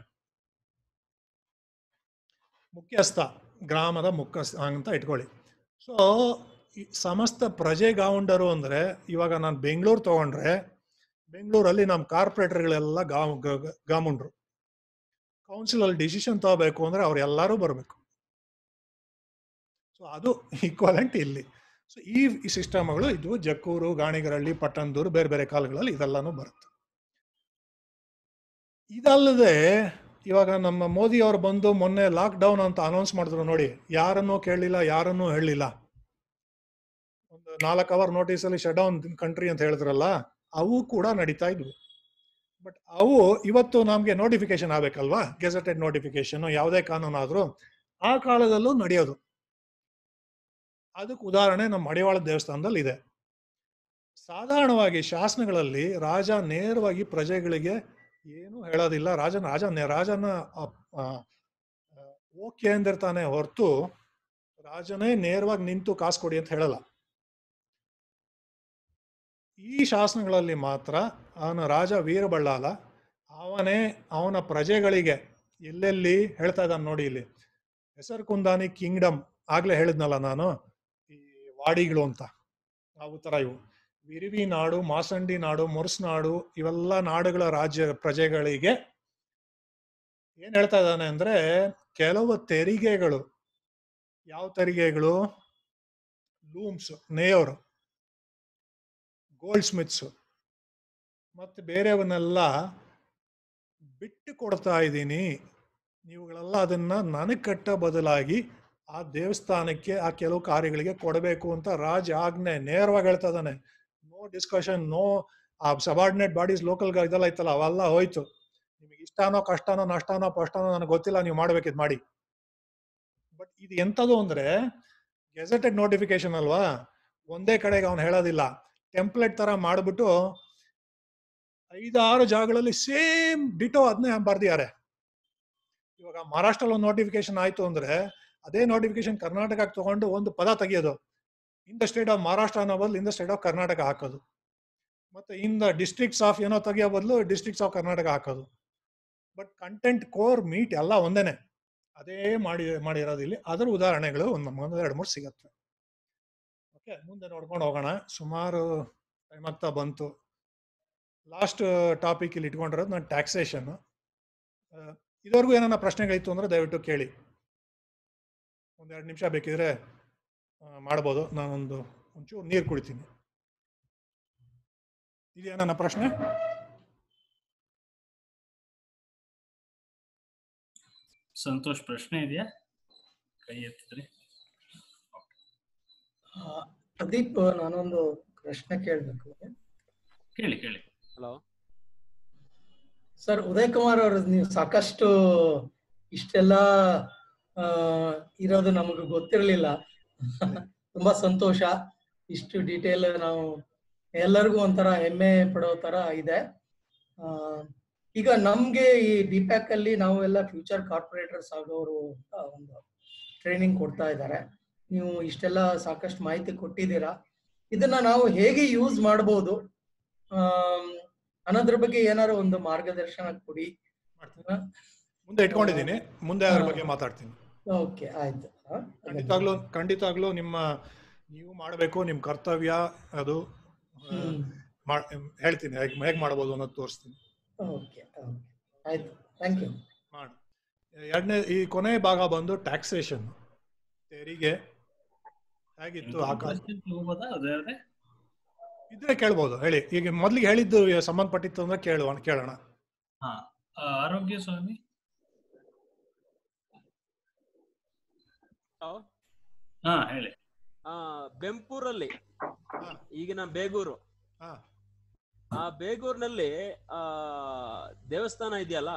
ಮುಖ್ಯಸ್ಥ ಗ್ರಾಮದ ಮುಖ್ಯಸ್ಥ ಅಂತ ಇಟ್ಕೊಳ್ಳಿ ಸೊ ಸಮಸ್ತ ಪ್ರಜೆ ಗಾಮುಂಡರು ಅಂದರೆ ಇವಾಗ ನಾನು ಬೆಂಗಳೂರು ತಗೊಂಡ್ರೆ ಬೆಂಗಳೂರಲ್ಲಿ ನಮ್ಮ ಕಾರ್ಪೊರೇಟರ್ಗಳೆಲ್ಲ ಗಾ ಗಾಮುಂಡ್ರು ಕೌನ್ಸಿಲಲ್ಲಿ ಡಿಸಿಷನ್ ತಗೋಬೇಕು ಅಂದರೆ ಅವರೆಲ್ಲರೂ ಬರಬೇಕು ಸೊ ಅದು ಈಕ್ವಲೆಂಟ್ ಇಲ್ಲಿ ಸೊ ಈ ಸಿಸ್ಟಮ್ಗಳು ಇದು ಜಕ್ಕೂರು ಗಾಣಿಗರಹಳ್ಳಿ ಪಟ್ಟಣದೂರು ಬೇರೆ ಬೇರೆ ಕಾಲಗಳಲ್ಲಿ ಇದೆಲ್ಲನೂ ಬರುತ್ತೆ ಇದಲ್ಲದೆ ಇವಾಗ ನಮ್ಮ ಮೋದಿ ಅವರು ಬಂದು ಮೊನ್ನೆ ಲಾಕ್ ಡೌನ್ ಅಂತ ಅನೌನ್ಸ್ ಮಾಡಿದ್ರು ನೋಡಿ ಯಾರನ್ನೂ ಕೇಳಲಿಲ್ಲ ಯಾರನ್ನೂ ಹೇಳಲಿಲ್ಲ ಒಂದು ನಾಲ್ಕು ಅವರ್ ನೋಟಿಸ್ ಅಲ್ಲಿ ಶಟ್ ಡೌನ್ ಕಂಟ್ರಿ ಅಂತ ಹೇಳಿದ್ರಲ್ಲ ಅವು ಕೂಡ ನಡೀತಾ ಇದ್ವು ಬಟ್ ಅವು ಇವತ್ತು ನಮಗೆ ನೋಟಿಫಿಕೇಶನ್ ಆಗಬೇಕಲ್ವಾ ಗೆಜೆಟೆಡ್ ನೋಟಿಫಿಕೇಶನ್ ಯಾವುದೇ ಕಾನೂನಾದರೂ ಆ ಕಾಲದಲ್ಲೂ ನಡೆಯೋದು ಅದಕ್ಕೆ ಉದಾಹರಣೆ ನಮ್ಮ ಮಡಿವಾಳ ದೇವಸ್ಥಾನದಲ್ಲಿ ಇದೆ ಸಾಧಾರಣವಾಗಿ ಶಾಸನಗಳಲ್ಲಿ ರಾಜ ನೇರವಾಗಿ ಪ್ರಜೆಗಳಿಗೆ ಏನು ಹೇಳೋದಿಲ್ಲ ರಾಜನ ರಾಜನ ರಾಜನ ಓಕೆ ಅಂದಿರ್ತಾನೆ ಹೊರತು ರಾಜನೇ ನೇರವಾಗಿ ನಿಂತು ಕಾಸು ಕೊಡಿ ಅಂತ ಹೇಳಲ್ಲ ಈ ಶಾಸನಗಳಲ್ಲಿ ಮಾತ್ರ ಅವನ ರಾಜ ವೀರಬಳ್ಳಾಲ ಅವನೇ ಅವನ ಪ್ರಜೆಗಳಿಗೆ ಎಲ್ಲೆಲ್ಲಿ ಹೇಳ್ತಾ ಇದ್ದಾನೆ ನೋಡಿ ಇಲ್ಲಿ ಹೆಸರು ಕುಂದಾನಿ ಕಿಂಗ್ಡಮ್ ಆಗ್ಲೇ ಹೇಳಿದ್ನಲ್ಲ ನಾನು ಈ ವಾಡಿಗಳು ಅಂತ ಆ ಉತ್ತರ ಇವು ಬಿರಿವಿ ನಾಡು ಮಾಸಂಡಿ ನಾಡು ನಾಡು ಇವೆಲ್ಲ ನಾಡುಗಳ ರಾಜ್ಯ ಪ್ರಜೆಗಳಿಗೆ ಏನ್ ಹೇಳ್ತಾ ಇದ್ದಾನೆ ಅಂದ್ರೆ ಕೆಲವು ತೆರಿಗೆಗಳು ಯಾವ ತೆರಿಗೆಗಳು ಲೂಮ್ಸ್ ನೇಯೋರು ಗೋಲ್ಡ್ ಸ್ಮಿತ್ಸ್ ಮತ್ತು ಬೇರೆಯವನ್ನೆಲ್ಲ ಬಿಟ್ಟು ಕೊಡ್ತಾ ಇದ್ದೀನಿ ನೀವುಗಳೆಲ್ಲ ಅದನ್ನು ನನಗೆ ಕಟ್ಟ ಬದಲಾಗಿ ಆ ದೇವಸ್ಥಾನಕ್ಕೆ ಆ ಕೆಲವು ಕಾರ್ಯಗಳಿಗೆ ಕೊಡಬೇಕು ಅಂತ ರಾಜ ಆಜ್ಞೆ ನೇರವಾಗಿ ಹೇಳ್ತಾ ಇದ್ದಾನೆ ನೋ ಡಿಸ್ಕಷನ್ ನೋ ಆ ಸಬಾರ್ಡಿನೇಟ್ ಬಾಡೀಸ್ ಲೋಕಲ್ ಇದೆಲ್ಲ ಇತ್ತಲ್ಲ ಅವೆಲ್ಲ ಹೋಯ್ತು ನಿಮಗೆ ಇಷ್ಟನೋ ಕಷ್ಟನೋ ನಷ್ಟನೋ ಪಷ್ಟನೋ ನನಗೆ ಗೊತ್ತಿಲ್ಲ ನೀವು ಮಾಡ್ಬೇಕಿದ್ ಮಾಡಿ ಬಟ್ ಇದು ಎಂಥದ್ದು ಅಂದ್ರೆ ಗೆಜೆಟೆಡ್ ನೋಟಿಫಿಕೇಶನ್ ಅಲ್ವಾ ಒಂದೇ ಕಡೆಗೆ ಅವ್ನು ಹೇಳೋದಿಲ್ಲ ಟೆಂಪ್ಲೆಟ್ ತರ ಮಾಡಿಬಿಟ್ಟು ಐದಾರು ಜಾಗಗಳಲ್ಲಿ ಸೇಮ್ ಡಿಟೋ ಅದನ್ನೇ ಬರ್ದಿದ್ದಾರೆ ಇವಾಗ ಮಹಾರಾಷ್ಟ್ರಲ್ಲಿ ಒಂದು ನೋಟಿಫಿಕೇಶನ್ ಆಯ್ತು ಅಂದ್ರೆ ಅದೇ ನೋಟಿಫಿಕೇಶನ್ ಕರ್ನಾಟಕಕ್ಕೆ ತಗೊಂಡು ಒಂದು ಪದ ತೆಗಿಯೋದು in the state of Maharashtra ಅನ್ನೋ ಬದಲು in the state of Karnataka ಹಾಕೋದು ಮತ್ತೆ ಇನ್ ದ ಡಿಸ್ಟ್ರಿಕ್ಟ್ಸ್ ಆಫ್ ಏನೋ ತೆಗಿಯೋ ಬದಲು ಡಿಸ್ಟ್ರಿಕ್ಟ್ಸ್ ಆಫ್ ಕರ್ನಾಟಕ ಹಾಕೋದು ಬಟ್ ಕಂಟೆಂಟ್ ಕೋರ್ ಮೀಟ್ ಎಲ್ಲ ಒಂದೇನೆ ಅದೇ ಮಾಡಿ ಮಾಡಿರೋದು ಇಲ್ಲಿ ಅದರ ಉದಾಹರಣೆಗಳು ಒಂದು ಒಂದು ಎರಡು ಮೂರು ಸಿಗುತ್ತೆ ಓಕೆ ಮುಂದೆ ನೋಡ್ಕೊಂಡು ಹೋಗೋಣ ಸುಮಾರು ಟೈಮ್ ಆಗ್ತಾ ಬಂತು ಲಾಸ್ಟ್ ಟಾಪಿಕ್ ಇಲ್ಲಿ ಇಟ್ಕೊಂಡಿರೋದು ನಾನು ಟ್ಯಾಕ್ಸೇಷನ್ನು ಇದುವರೆಗೂ ಏನಾರ ಪ್ರಶ್ನೆಗಳಿತ್ತು ಅಂದರೆ ದಯವಿಟ್ಟು ಕೇಳಿ ಒಂದೆರಡು ನಿಮಿಷ ಬೇಕಿದ್ರೆ ಮಾಡ್ಬೋದು ನಾನೊಂದು ಒಂಚೂರು ನೀರು ಕುಡಿತೀನಿ ಇದೆಯಾ ನನ್ನ ಪ್ರಶ್ನೆ ಸಂತೋಷ್ ಪ್ರಶ್ನೆ ಇದೆಯಾ ಕೈ ಎತ್ತಿದ್ರಿ ಪ್ರದೀಪ್ ನಾನೊಂದು ಪ್ರಶ್ನೆ ಕೇಳಬೇಕು ಕೇಳಿ ಕೇಳಿ ಹಲೋ ಸರ್ ಉದಯ್ ಕುಮಾರ್ ಅವರು ನೀವು ಸಾಕಷ್ಟು ಇಷ್ಟೆಲ್ಲ ಇರೋದು ನಮಗೆ ಗೊತ್ತಿರಲಿಲ್ಲ ತುಂಬಾ ಸಂತೋಷ ಇಷ್ಟು ಡೀಟೇಲ್ ನಾವು ಎಲ್ಲರಿಗೂ ಒಂಥರ ಹೆಮ್ಮೆ ಪಡೋ ತರ ಇದೆ ಈಗ ನಮ್ಗೆ ಈ ಡಿಪ್ಯಾಕ್ ಅಲ್ಲಿ ನಾವೆಲ್ಲ ಫ್ಯೂಚರ್ ಕಾರ್ಪೊರೇಟರ್ಸ್ ಆಗೋರು ಒಂದು ಟ್ರೈನಿಂಗ್ ಕೊಡ್ತಾ ಇದ್ದಾರೆ ನೀವು ಇಷ್ಟೆಲ್ಲ ಸಾಕಷ್ಟು ಮಾಹಿತಿ ಕೊಟ್ಟಿದ್ದೀರಾ ಇದನ್ನ ನಾವು ಹೇಗೆ ಯೂಸ್ ಮಾಡಬಹುದು ಅನ್ನೋದ್ರ ಬಗ್ಗೆ ಏನಾದ್ರು ಒಂದು ಮಾರ್ಗದರ್ಶನ ಕೊಡಿ ಮುಂದೆ ಇಟ್ಕೊಂಡಿದ್ದೀನಿ ಮುಂದೆ ಅದ್ರ ಬಗ್ಗೆ ಮಾತಾಡ್ತೀನಿ ಓಕೆ ಆಯ್ತು ಖಂಡಿತಾಗ್ಲೂ ಖಂಡಿತಾಗ್ಲೂ ನಿಮ್ಮ ನೀವು ಮಾಡಬೇಕು ನಿಮ್ ಕರ್ತವ್ಯ ಅದು ಹೇಳ್ತೀನಿ ಹೇಗ್ ಮಾಡಬಹುದು ಅನ್ನೋದು ತೋರಿಸ್ತೀನಿ ಮಾಡ್ ಎರಡನೇ ಈ ಕೊನೆ ಭಾಗ ಬಂದು ಟ್ಯಾಕ್ಸೇಷನ್ ತೆರಿಗೆ ಹೇಗಿತ್ತು ಇದ್ರೆ ಕೇಳ್ಬೋದು ಹೇಳಿ ಈಗ ಮೊದ್ಲಿಗೆ ಹೇಳಿದ್ದು ಸಂಬಂಧಪಟ್ಟಿತ್ತು ಅಂದ್ರೆ ಕೇಳುವ ಕೇಳೋಣ ಆರೋಗ್ಯ ಸ್ವಾಮಿ ಹೇಳಿ ಆ ಬೆಂಪೂರಲ್ಲಿ ಈಗಿನ ಬೇಗೂರು ಆ ಬೇಗೂರ್ನಲ್ಲಿ ಆ ದೇವಸ್ಥಾನ ಇದೆಯಲ್ಲ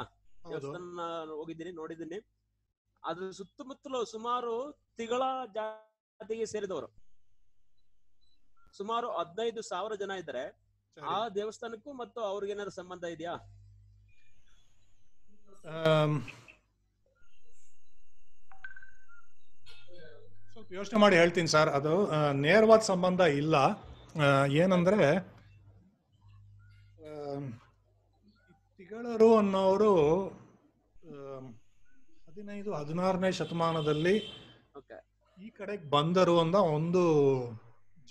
ದೇವಸ್ಥಾನ ಹೋಗಿದ್ದೀನಿ ನೋಡಿದ್ದೀನಿ ಅದ್ರ ಸುತ್ತಮುತ್ತಲು ಸುಮಾರು ತಿಗಳ ಜಾತಿಗೆ ಸೇರಿದವರು ಸುಮಾರು ಹದಿನೈದು ಸಾವಿರ ಜನ ಇದ್ದಾರೆ ಆ ದೇವಸ್ಥಾನಕ್ಕೂ ಮತ್ತು ಅವ್ರಿಗೇನಾದ್ರು ಸಂಬಂಧ ಇದೆಯಾ ಸ್ವಲ್ಪ ಯೋಚನೆ ಮಾಡಿ ಹೇಳ್ತೀನಿ ಸರ್ ಅದು ನೇರವಾದ ಸಂಬಂಧ ಇಲ್ಲ ಏನಂದ್ರೆ ತಿಗಳರು ಅನ್ನೋರು ಹದಿನೈದು ಹದಿನಾರನೇ ಶತಮಾನದಲ್ಲಿ ಈ ಕಡೆಗೆ ಬಂದರು ಅಂತ ಒಂದು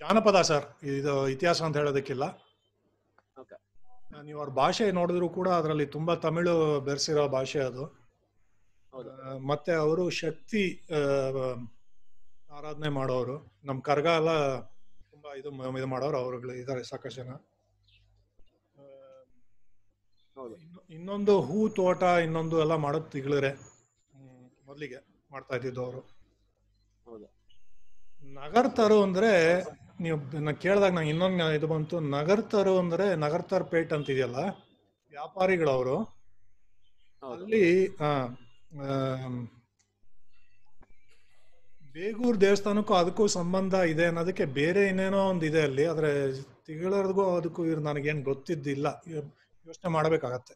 ಜಾನಪದ ಸರ್ ಇದು ಇತಿಹಾಸ ಅಂತ ಹೇಳೋದಕ್ಕಿಲ್ಲ ನೀವು ಅವ್ರ ಭಾಷೆ ನೋಡಿದ್ರು ಕೂಡ ಅದರಲ್ಲಿ ತುಂಬಾ ತಮಿಳು ಬೆರೆಸಿರೋ ಭಾಷೆ ಅದು ಮತ್ತೆ ಅವರು ಶಕ್ತಿ ಆರಾಧನೆ ಮಾಡೋರು ನಮ್ಮ ಕರ್ಗ ಎಲ್ಲ ತುಂಬಾ ಇದು ಇದು ಮಾಡೋರು ಅವರುಗಳು ಇದ್ದಾರೆ ಸಾಕಷ್ಟು ಜನ ಇನ್ನೊಂದು ಹೂ ತೋಟ ಇನ್ನೊಂದು ಎಲ್ಲ ಮಾಡೋದು ತಿಳಿದ್ರೆ ಮೊದಲಿಗೆ ಮಾಡ್ತಾ ಇದ್ದಿದ್ದು ಅವರು ತರು ಅಂದ್ರೆ ನೀವು ಕೇಳಿದಾಗ ನಂಗೆ ಇನ್ನೊಂದು ಇದು ಬಂತು ತರು ಅಂದ್ರೆ ತರ್ ಪೇಟ್ ಅಂತ ಇದೆಯಲ್ಲ ವ್ಯಾಪಾರಿಗಳವರು ಅಲ್ಲಿ ಬೇಗೂರ್ ದೇವಸ್ಥಾನಕ್ಕೂ ಅದಕ್ಕೂ ಸಂಬಂಧ ಇದೆ ಅನ್ನೋದಕ್ಕೆ ಬೇರೆ ಇನ್ನೇನೋ ಒಂದು ಇದೆ ಅಲ್ಲಿ ಆದ್ರೆ ತಿಗಳರ್ಗೂ ಅದಕ್ಕೂ ಇವ್ರು ನನಗೇನು ಗೊತ್ತಿದ್ದಿಲ್ಲ ಯೋಚನೆ ಮಾಡಬೇಕಾಗತ್ತೆ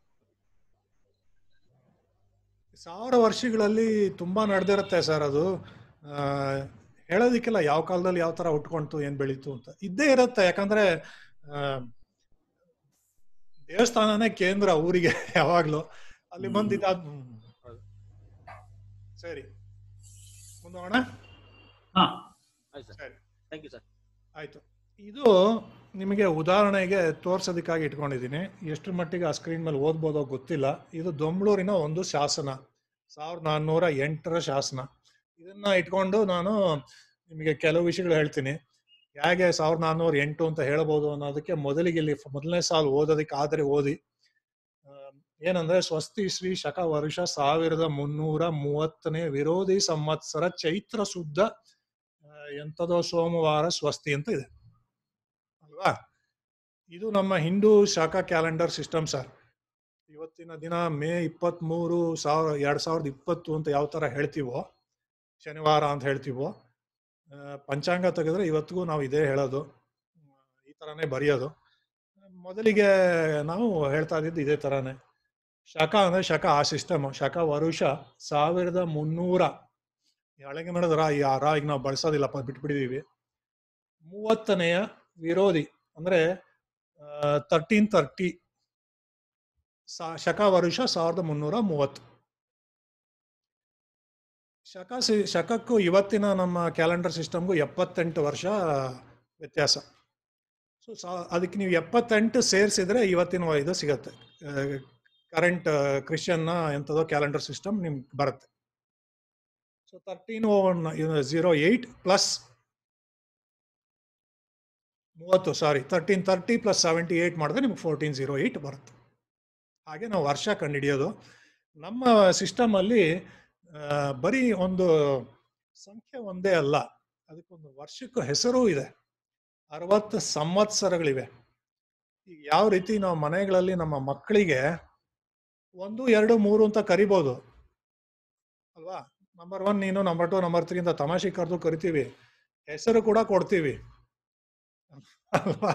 ಸಾವಿರ ವರ್ಷಗಳಲ್ಲಿ ತುಂಬಾ ನಡೆದಿರುತ್ತೆ ಸರ್ ಅದು ಹೇಳೋದಿಕ್ಕಿಲ್ಲ ಯಾವ ಕಾಲದಲ್ಲಿ ಯಾವ ತರ ಉಟ್ಕೊಂತು ಏನ್ ಬೆಳೀತು ಅಂತ ಇದ್ದೇ ಇರುತ್ತೆ ಯಾಕಂದ್ರೆ ದೇವಸ್ಥಾನನೇ ಕೇಂದ್ರ ಊರಿಗೆ ಯಾವಾಗ್ಲೂ ಅಲ್ಲಿ ಬಂದಿದ್ದ ಸರಿ ಮುಂದೋಣ ಆಯ್ತು ಇದು ನಿಮಗೆ ಉದಾಹರಣೆಗೆ ತೋರ್ಸೋದಕ್ಕಾಗಿ ಇಟ್ಕೊಂಡಿದ್ದೀನಿ ಎಷ್ಟು ಮಟ್ಟಿಗೆ ಆ ಸ್ಕ್ರೀನ್ ಮೇಲೆ ಓದ್ಬೋದೋ ಗೊತ್ತಿಲ್ಲ ಇದು ದೊಂಬಳೂರಿನ ಒಂದು ಶಾಸನ ಸಾವಿರದ ನಾನ್ನೂರ ಎಂಟರ ಶಾಸನ ಇದನ್ನ ಇಟ್ಕೊಂಡು ನಾನು ನಿಮಗೆ ಕೆಲವು ವಿಷಯಗಳು ಹೇಳ್ತೀನಿ ಹೇಗೆ ಸಾವಿರದ ನಾನ್ನೂರ ಎಂಟು ಅಂತ ಹೇಳ್ಬೋದು ಅನ್ನೋದಕ್ಕೆ ಮೊದಲಿಗೆ ಇಲ್ಲಿ ಮೊದಲನೇ ಸಾಲ್ ಓದೋದಕ್ಕೆ ಆದರೆ ಓದಿ ಏನಂದ್ರೆ ಸ್ವಸ್ತಿ ಶ್ರೀ ಶಕ ವರ್ಷ ಸಾವಿರದ ಮುನ್ನೂರ ಮೂವತ್ತನೇ ವಿರೋಧಿ ಸಂವತ್ಸರ ಚೈತ್ರ ಶುದ್ಧ ಎಂಥದೋ ಸೋಮವಾರ ಸ್ವಸ್ತಿ ಅಂತ ಇದೆ ಅಲ್ವಾ ಇದು ನಮ್ಮ ಹಿಂದೂ ಶಾಖಾ ಕ್ಯಾಲೆಂಡರ್ ಸಿಸ್ಟಮ್ ಸರ್ ಇವತ್ತಿನ ದಿನ ಮೇ ಇಪ್ಪತ್ತ್ ಸಾವಿರ ಎರಡು ಸಾವಿರದ ಇಪ್ಪತ್ತು ಅಂತ ಯಾವ ಥರ ಹೇಳ್ತೀವೋ ಶನಿವಾರ ಅಂತ ಹೇಳ್ತೀವೋ ಪಂಚಾಂಗ ತೆಗೆದ್ರೆ ಇವತ್ತಿಗೂ ನಾವು ಇದೇ ಹೇಳೋದು ಈ ಥರನೇ ಬರೆಯೋದು ಮೊದಲಿಗೆ ನಾವು ಹೇಳ್ತಾ ಇದ್ದಿದ್ದು ಇದೇ ತರಾನೇ ಶಕ ಅಂದರೆ ಶಕ ಆ ಸಿಸ್ಟಮ್ ಶಕ ವರುಷ ಸಾವಿರದ ಮುನ್ನೂರ ಈ ಹಳೆಗನ್ನಡದ ರಾ ಈ ಆ ರಾ ಈಗ ನಾವು ಬಳಸೋದಿಲ್ಲಪ್ಪ ಬಿಟ್ಬಿಟ್ಟಿದೀವಿ ಮೂವತ್ತನೆಯ ವಿರೋಧಿ ಅಂದ್ರೆ ತರ್ಟೀನ್ ತರ್ಟಿ ಶಕ ವರುಷ ಸಾವಿರದ ಮುನ್ನೂರ ಮೂವತ್ತು ಶಕ ಸಿ ಶಕಕ್ಕೂ ಇವತ್ತಿನ ನಮ್ಮ ಕ್ಯಾಲೆಂಡರ್ ಸಿಸ್ಟಮ್ಗೂ ಎಪ್ಪತ್ತೆಂಟು ವರ್ಷ ವ್ಯತ್ಯಾಸ ಸೊ ಅದಕ್ಕೆ ನೀವು ಎಪ್ಪತ್ತೆಂಟು ಸೇರಿಸಿದ್ರೆ ಇವತ್ತಿನ ಇದು ಸಿಗತ್ತೆ ಕರೆಂಟ್ ಕ್ರಿಶ್ಚಿಯನ್ನ ಎಂಥದೋ ಕ್ಯಾಲೆಂಡರ್ ಸಿಸ್ಟಮ್ ನಿಮ್ಗೆ ಬರುತ್ತೆ So 08 plus 30 sorry thirteen thirty plus seventy eight ಮಾಡಿದ್ರೆ ನಿಮ್ಗೆ ಫೋರ್ಟೀನ್ ಜೀರೋ ಏಯ್ಟ್ ಬರುತ್ತೆ ಹಾಗೆ ನಾವು ವರ್ಷ ಕಂಡು ಹಿಡಿಯೋದು ನಮ್ಮ ಸಿಸ್ಟಮಲ್ಲಿ ಬರೀ ಒಂದು ಸಂಖ್ಯೆ ಒಂದೇ ಅಲ್ಲ ಅದಕ್ಕೊಂದು ವರ್ಷಕ್ಕೂ ಹೆಸರೂ ಇದೆ ಅರವತ್ತು ಸಂವತ್ಸರಗಳಿವೆ ಈಗ ಯಾವ ರೀತಿ ನಾವು ಮನೆಗಳಲ್ಲಿ ನಮ್ಮ ಮಕ್ಕಳಿಗೆ ಒಂದು ಎರಡು ಮೂರು ಅಂತ ಕರಿಬೋದು ಅಲ್ವಾ ನಂಬರ್ ಒನ್ ನೀನು ನಂಬರ್ ಟು ನಂಬರ್ ತ್ರೀ ಅಂತ ತಮಾಷೆ ಕರೆದು ಕರಿತೀವಿ ಹೆಸರು ಕೂಡ ಕೊಡ್ತೀವಿ ಅಲ್ವಾ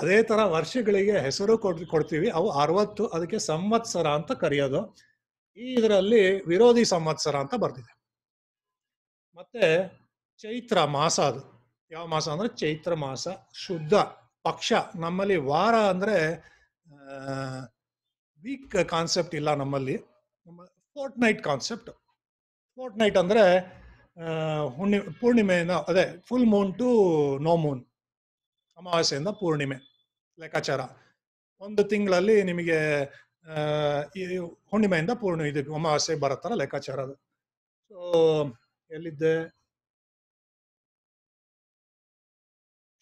ಅದೇ ತರ ವರ್ಷಗಳಿಗೆ ಹೆಸರು ಕೊಡ್ತೀವಿ ಅವು ಅರವತ್ತು ಅದಕ್ಕೆ ಸಂವತ್ಸರ ಅಂತ ಕರೆಯೋದು ಈ ಇದರಲ್ಲಿ ವಿರೋಧಿ ಸಂವತ್ಸರ ಅಂತ ಬರ್ತಿದೆ ಮತ್ತೆ ಚೈತ್ರ ಮಾಸ ಅದು ಯಾವ ಮಾಸ ಅಂದ್ರೆ ಚೈತ್ರ ಮಾಸ ಶುದ್ಧ ಪಕ್ಷ ನಮ್ಮಲ್ಲಿ ವಾರ ಅಂದ್ರೆ ವೀಕ್ ಕಾನ್ಸೆಪ್ಟ್ ಇಲ್ಲ ನಮ್ಮಲ್ಲಿ ನಮ್ಮ fortnight concept fortnight ಅಂದರೆ ಹುಣ್ಣಿ ಪೂರ್ಣಿಮೆಯಿಂದ ಅದೇ full moon to no moon ಅಮಾವಾಸ್ಯೆಯಿಂದ ಪೂರ್ಣಿಮೆ ಲೆಕ್ಕಾಚಾರ ಒಂದು ತಿಂಗಳಲ್ಲಿ ನಿಮಗೆ ಈ ಹುಣ್ಣಿಮೆಯಿಂದ ಪೂರ್ಣಿಮೆ ಇದು ಅಮಾವಾಸ್ಯೆ ಬರೋ ಲೆಕ್ಕಾಚಾರ ಅದು ಸೊ ಎಲ್ಲಿದ್ದೆ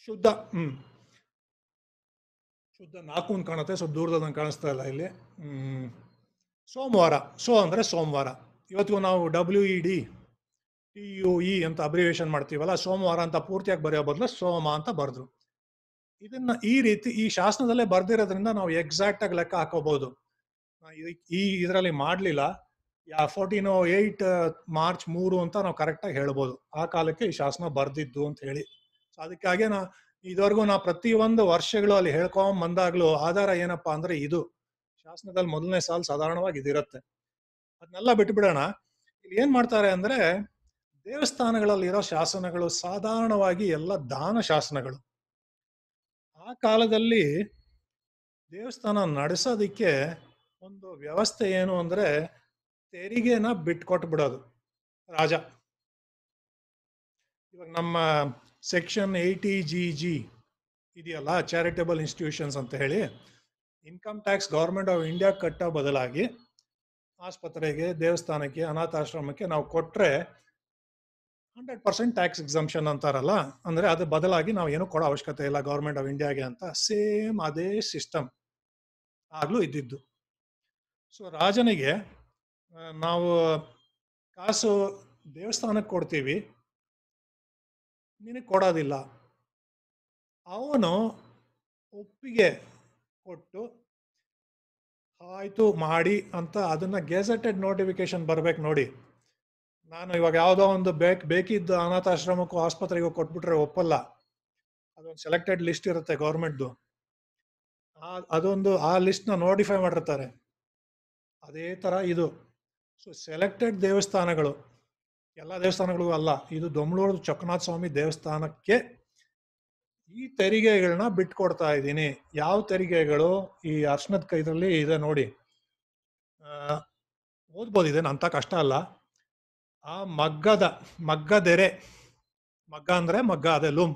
ಶುದ್ಧ ಹ್ಞೂ ಶುದ್ಧ ನಾಲ್ಕು ಅಂತ ಕಾಣುತ್ತೆ ಸ್ವಲ್ಪ ದೂರದಂಗೆ ಕಾಣಿಸ್ತಾ ಇಲ್ಲ ಇಲ್ಲಿ ಸೋಮವಾರ ಸೋ ಅಂದರೆ ಸೋಮವಾರ ಇವತ್ತಿಗೂ ನಾವು W E D T U E ಅಂತ ಅಬ್ರಿವೇಶನ್ ಮಾಡ್ತೀವಲ್ಲ ಸೋಮವಾರ ಅಂತ ಪೂರ್ತಿಯಾಗಿ ಬರೆಯೋ ಬದಲು ಸೋಮ ಅಂತ ಬರೆದ್ರು ಇದನ್ನ ಈ ರೀತಿ ಈ ಶಾಸನದಲ್ಲೇ ಬರ್ದಿರೋದ್ರಿಂದ ನಾವು ಎಕ್ಸಾಕ್ಟ್ ಆಗಿ ಲೆಕ್ಕ ಹಾಕೋಬಹುದು ಈ ಇದರಲ್ಲಿ ಮಾಡಲಿಲ್ಲ ಯಾ ಫೋರ್ಟೀನ್ ಏಯ್ಟ್ ಮಾರ್ಚ್ ಮೂರು ಅಂತ ನಾವು ಕರೆಕ್ಟಾಗಿ ಹೇಳ್ಬೋದು ಆ ಕಾಲಕ್ಕೆ ಈ ಶಾಸನ ಬರ್ದಿದ್ದು ಅಂತ ಹೇಳಿ ಸೊ ಅದಕ್ಕಾಗಿ ನಾ ಇದುವರೆಗೂ ನಾ ಪ್ರತಿಯೊಂದು ವರ್ಷಗಳು ಅಲ್ಲಿ ಹೇಳ್ಕೊಂಬಂದಾಗ್ಲೂ ಆಧಾರ ಏನಪ್ಪಾ ಅಂದ್ರೆ ಇದು ಶಾಸನದಲ್ಲಿ ಮೊದಲನೇ ಸಾಲ ಸಾಧಾರಣವಾಗಿ ಇದಿರುತ್ತೆ ಅದನ್ನೆಲ್ಲ ಬಿಟ್ಬಿಡೋಣ ಇಲ್ಲಿ ಏನ್ ಮಾಡ್ತಾರೆ ಅಂದ್ರೆ ದೇವಸ್ಥಾನಗಳಲ್ಲಿರೋ ಶಾಸನಗಳು ಸಾಧಾರಣವಾಗಿ ಎಲ್ಲ ದಾನ ಶಾಸನಗಳು ಆ ಕಾಲದಲ್ಲಿ ದೇವಸ್ಥಾನ ನಡೆಸೋದಿಕ್ಕೆ ಒಂದು ವ್ಯವಸ್ಥೆ ಏನು ಅಂದ್ರೆ ತೆರಿಗೆನ ಬಿಟ್ಕೊಟ್ಟು ಬಿಡೋದು ರಾಜ ಇವಾಗ ನಮ್ಮ ಸೆಕ್ಷನ್ ಏಯ್ಟಿ ಜಿ ಜಿ ಇದೆಯಲ್ಲ ಚಾರಿಟೇಬಲ್ ಇನ್ಸ್ಟಿಟ್ಯೂಷನ್ಸ್ ಅಂತ ಹೇಳಿ income tax government of India ಕಟ್ಟೋ ಬದಲಾಗಿ ಆಸ್ಪತ್ರೆಗೆ ದೇವಸ್ಥಾನಕ್ಕೆ ಅನಾಥಾಶ್ರಮಕ್ಕೆ ನಾವು ಕೊಟ್ಟರೆ ಹಂಡ್ರೆಡ್ ಪರ್ಸೆಂಟ್ ಟ್ಯಾಕ್ಸ್ ಎಕ್ಸಾಮ್ಷನ್ ಅಂತಾರಲ್ಲ ಅಂದರೆ ಅದು ಬದಲಾಗಿ ನಾವು ಏನೂ ಕೊಡೋ ಅವಶ್ಯಕತೆ ಇಲ್ಲ ಗೌರ್ಮೆಂಟ್ ಆಫ್ ಇಂಡಿಯಾಗೆ ಅಂತ ಸೇಮ್ ಅದೇ ಸಿಸ್ಟಮ್ ಆಗಲೂ ಇದ್ದಿದ್ದು ಸೊ ರಾಜನಿಗೆ ನಾವು ಕಾಸು ದೇವಸ್ಥಾನಕ್ಕೆ ಕೊಡ್ತೀವಿ ನಿನಗೆ ಕೊಡೋದಿಲ್ಲ ಅವನು ಒಪ್ಪಿಗೆ ಕೊಟ್ಟು ಆಯಿತು ಮಾಡಿ ಅಂತ ಅದನ್ನು ಗೆಜೆಟೆಡ್ ನೋಟಿಫಿಕೇಶನ್ ಬರಬೇಕು ನೋಡಿ ನಾನು ಇವಾಗ ಯಾವುದೋ ಒಂದು ಬೇಕ್ ಬೇಕಿದ್ದ ಅನಾಥಾಶ್ರಮಕ್ಕೂ ಆಸ್ಪತ್ರೆಗೂ ಕೊಟ್ಬಿಟ್ರೆ ಒಪ್ಪಲ್ಲ ಅದೊಂದು ಸೆಲೆಕ್ಟೆಡ್ ಲಿಸ್ಟ್ ಇರುತ್ತೆ ಗೌರ್ಮೆಂಟ್ದು ಆ ಅದೊಂದು ಆ ಲಿಸ್ಟ್ನ ನೋಟಿಫೈ ಮಾಡಿರ್ತಾರೆ ಅದೇ ಥರ ಇದು ಸೊ ಸೆಲೆಕ್ಟೆಡ್ ದೇವಸ್ಥಾನಗಳು ಎಲ್ಲ ದೇವಸ್ಥಾನಗಳಿಗೂ ಅಲ್ಲ ಇದು ದೊಮ್ಳೂರು ಚೊಕ್ಕನಾಥ ಸ್ವಾಮಿ ದೇವಸ್ಥಾನಕ್ಕೆ ಈ ತೆರಿಗೆಗಳನ್ನ ಬಿಟ್ಕೊಡ್ತಾ ಇದ್ದೀನಿ ಯಾವ ತೆರಿಗೆಗಳು ಈ ಅರ್ಶನದ ಕೈದರಲ್ಲಿ ಇದೆ ನೋಡಿ ಓದ್ಬೋದು ಇದೆ ಅಂತ ಕಷ್ಟ ಅಲ್ಲ ಆ ಮಗ್ಗದ ಮಗ್ಗದೆರೆ ಮಗ್ಗ ಅಂದರೆ ಮಗ್ಗ ಅದೇ ಲೂಮ್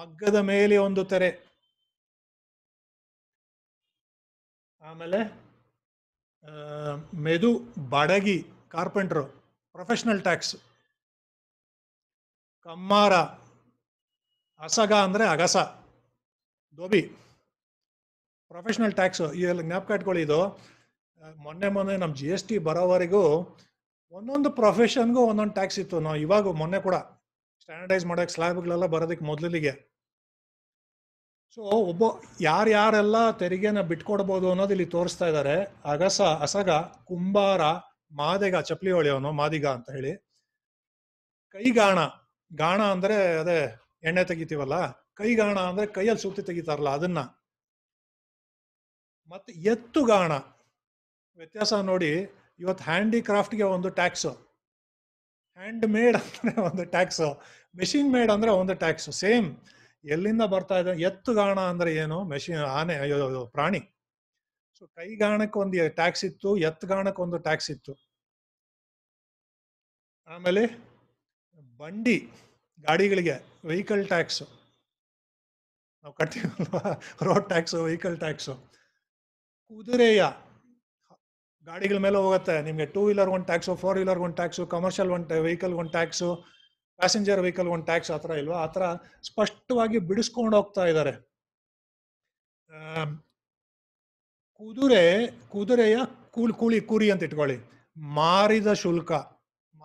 ಮಗ್ಗದ ಮೇಲೆ ಒಂದು ತೆರೆ ಆಮೇಲೆ ಮೆದು ಬಡಗಿ ಕಾರ್ಪೆಂಟ್ರು ಪ್ರೊಫೆಷನಲ್ ಟ್ಯಾಕ್ಸ್ ಕಮ್ಮಾರ ಅಸಗ ಅಂದರೆ ಅಗಸ ದೋಬಿ ಪ್ರೊಫೆಷ್ನಲ್ ಟ್ಯಾಕ್ಸು ಇದೆಲ್ಲ ಜ್ಞಾಪಕ ಇಟ್ಕೊಳ್ಳಿ ಇದು ಮೊನ್ನೆ ಮೊನ್ನೆ ನಮ್ಮ ಜಿ ಎಸ್ ಟಿ ಬರೋವರೆಗೂ ಒಂದೊಂದು ಪ್ರೊಫೆಷನ್ಗೂ ಒಂದೊಂದು ಟ್ಯಾಕ್ಸ್ ಇತ್ತು ನಾವು ಇವಾಗ ಮೊನ್ನೆ ಕೂಡ ಸ್ಟ್ಯಾಂಡರ್ಡೈಸ್ ಮಾಡೋಕ್ಕೆ ಸ್ಲ್ಯಾಬ್ಗಳೆಲ್ಲ ಬರೋದಕ್ಕೆ ಮೊದಲಿಗೆ ಸೊ ಒಬ್ಬ ಯಾರ್ಯಾರೆಲ್ಲ ತೆರಿಗೆನ ಬಿಟ್ಕೊಡ್ಬೋದು ಅನ್ನೋದು ಇಲ್ಲಿ ತೋರಿಸ್ತಾ ಇದ್ದಾರೆ ಅಗಸ ಅಸಗ ಕುಂಬಾರ ಮಾದೆಗ ಚಪ್ಪಲಿ ಹೊಳೆಯವನು ಮಾದಿಗ ಅಂತ ಹೇಳಿ ಕೈಗಾಣ ಗಾಣ ಅಂದರೆ ಅದೇ ಎಣ್ಣೆ ತೆಗಿತೀವಲ್ಲ ಕೈಗಾಣ ಅಂದ್ರೆ ಕೈಯಲ್ಲಿ ಸುತ್ತಿ ತೆಗಿತಾರಲ್ಲ ಅದನ್ನ ಮತ್ತೆ ಎತ್ತುಗಾಣ ವ್ಯತ್ಯಾಸ ನೋಡಿ ಇವತ್ತು ಹ್ಯಾಂಡಿಕ್ರಾಫ್ಟ್ಗೆ ಒಂದು ಟ್ಯಾಕ್ಸ್ ಹ್ಯಾಂಡ್ ಮೇಡ್ ಅಂದ್ರೆ ಒಂದು ಟ್ಯಾಕ್ಸ್ ಮೆಷಿನ್ ಮೇಡ್ ಅಂದ್ರೆ ಒಂದು ಟ್ಯಾಕ್ಸ್ ಸೇಮ್ ಎಲ್ಲಿಂದ ಬರ್ತಾ ಇದೆ ಎತ್ತುಗಾಣ ಅಂದ್ರೆ ಏನು ಮೆಷಿನ್ ಆನೆ ಪ್ರಾಣಿ ಸೊ ಕೈಗಾಣಕ್ಕೆ ಒಂದು ಟ್ಯಾಕ್ಸ್ ಇತ್ತು ಎತ್ತುಗಾಣಕ್ಕೆ ಒಂದು ಟ್ಯಾಕ್ಸ್ ಇತ್ತು ಆಮೇಲೆ ಬಂಡಿ ಗಾಡಿಗಳಿಗೆ ವೆಹಿಕಲ್ ಟ್ಯಾಕ್ಸು ನಾವು ಕಟ್ತೀವಲ್ವಾ ರೋಡ್ ಟ್ಯಾಕ್ಸು ವೆಹಿಕಲ್ ಟ್ಯಾಕ್ಸು ಕುದುರೆಯ ಗಾಡಿಗಳ ಮೇಲೆ ಹೋಗುತ್ತೆ ನಿಮಗೆ ಟೂ ವೀಲರ್ ಒಂದು ಟ್ಯಾಕ್ಸು ಫೋರ್ ವೀಲರ್ ಒಂದು ಟ್ಯಾಕ್ಸು ಕಮರ್ಷಿಯಲ್ ಒಂದು ವೆಹಿಕಲ್ ಒಂದು ಟ್ಯಾಕ್ಸು ಪ್ಯಾಸೆಂಜರ್ ವೆಹಿಕಲ್ ಒಂದು ಟ್ಯಾಕ್ಸ್ ಆ ಥರ ಇಲ್ವಾ ಆ ಥರ ಸ್ಪಷ್ಟವಾಗಿ ಬಿಡಿಸ್ಕೊಂಡು ಹೋಗ್ತಾ ಇದ್ದಾರೆ ಕುದುರೆ ಕುದುರೆಯ ಕೂಲಿ ಕೂಲಿ ಕುರಿ ಅಂತ ಇಟ್ಕೊಳ್ಳಿ ಮಾರಿದ ಶುಲ್ಕ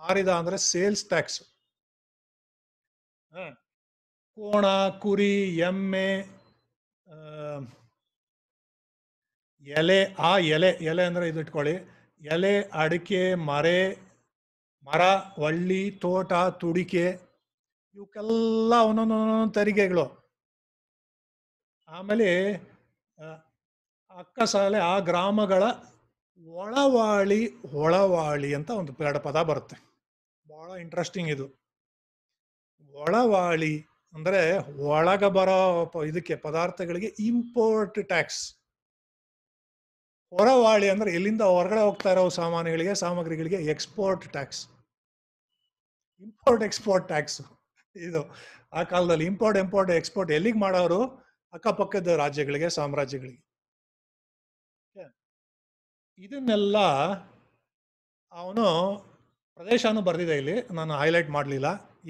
ಮಾರಿದ ಅಂದರೆ ಸೇಲ್ಸ್ ಟ್ಯಾಕ್ಸ್ ಕೋಣ ಕುರಿ ಎಮ್ಮೆ ಎಲೆ ಆ ಎಲೆ ಎಲೆ ಅಂದರೆ ಇದು ಎಲೆ ಅಡಿಕೆ ಮರೆ ಮರ ಒಳ್ಳಿ ತೋಟ ತುಡಿಕೆ ಇವಕ್ಕೆಲ್ಲ ಒಂದೊಂದು ತೆರಿಗೆಗಳು ಆಮೇಲೆ ಅಕ್ಕಸಾಲೆ ಆ ಗ್ರಾಮಗಳ ಒಳವಾಳಿ ಹೊಳವಾಳಿ ಅಂತ ಒಂದು ಎರಡು ಪದ ಬರುತ್ತೆ ಭಾಳ ಇಂಟ್ರೆಸ್ಟಿಂಗ್ ಇದು ಒಳವಾಳಿ ಅಂದರೆ ಒಳಗ ಬರೋ ಇದಕ್ಕೆ ಪದಾರ್ಥಗಳಿಗೆ ಇಂಪೋರ್ಟ್ ಟ್ಯಾಕ್ಸ್ ಹೊರವಾಳಿ ಅಂದರೆ ಎಲ್ಲಿಂದ ಹೊರಗಡೆ ಹೋಗ್ತಾ ಇರೋ ಸಾಮಾನುಗಳಿಗೆ ಸಾಮಗ್ರಿಗಳಿಗೆ export tax import export tax ಇದು ಆ ಕಾಲದಲ್ಲಿ ಇಂಪೋರ್ಟ್ ಇಂಪೋರ್ಟ್ ಎಕ್ಸ್ಪೋರ್ಟ್ ಎಲ್ಲಿಗೆ ಮಾಡೋರು ಅಕ್ಕಪಕ್ಕದ ರಾಜ್ಯಗಳಿಗೆ ಸಾಮ್ರಾಜ್ಯಗಳಿಗೆ ಇದನ್ನೆಲ್ಲ ಅವನು ಪ್ರದೇಶನೂ ಬರೆದಿದೆ ಇಲ್ಲಿ ನಾನು ಹೈಲೈಟ್ ಮಾಡಲಿಲ್ಲ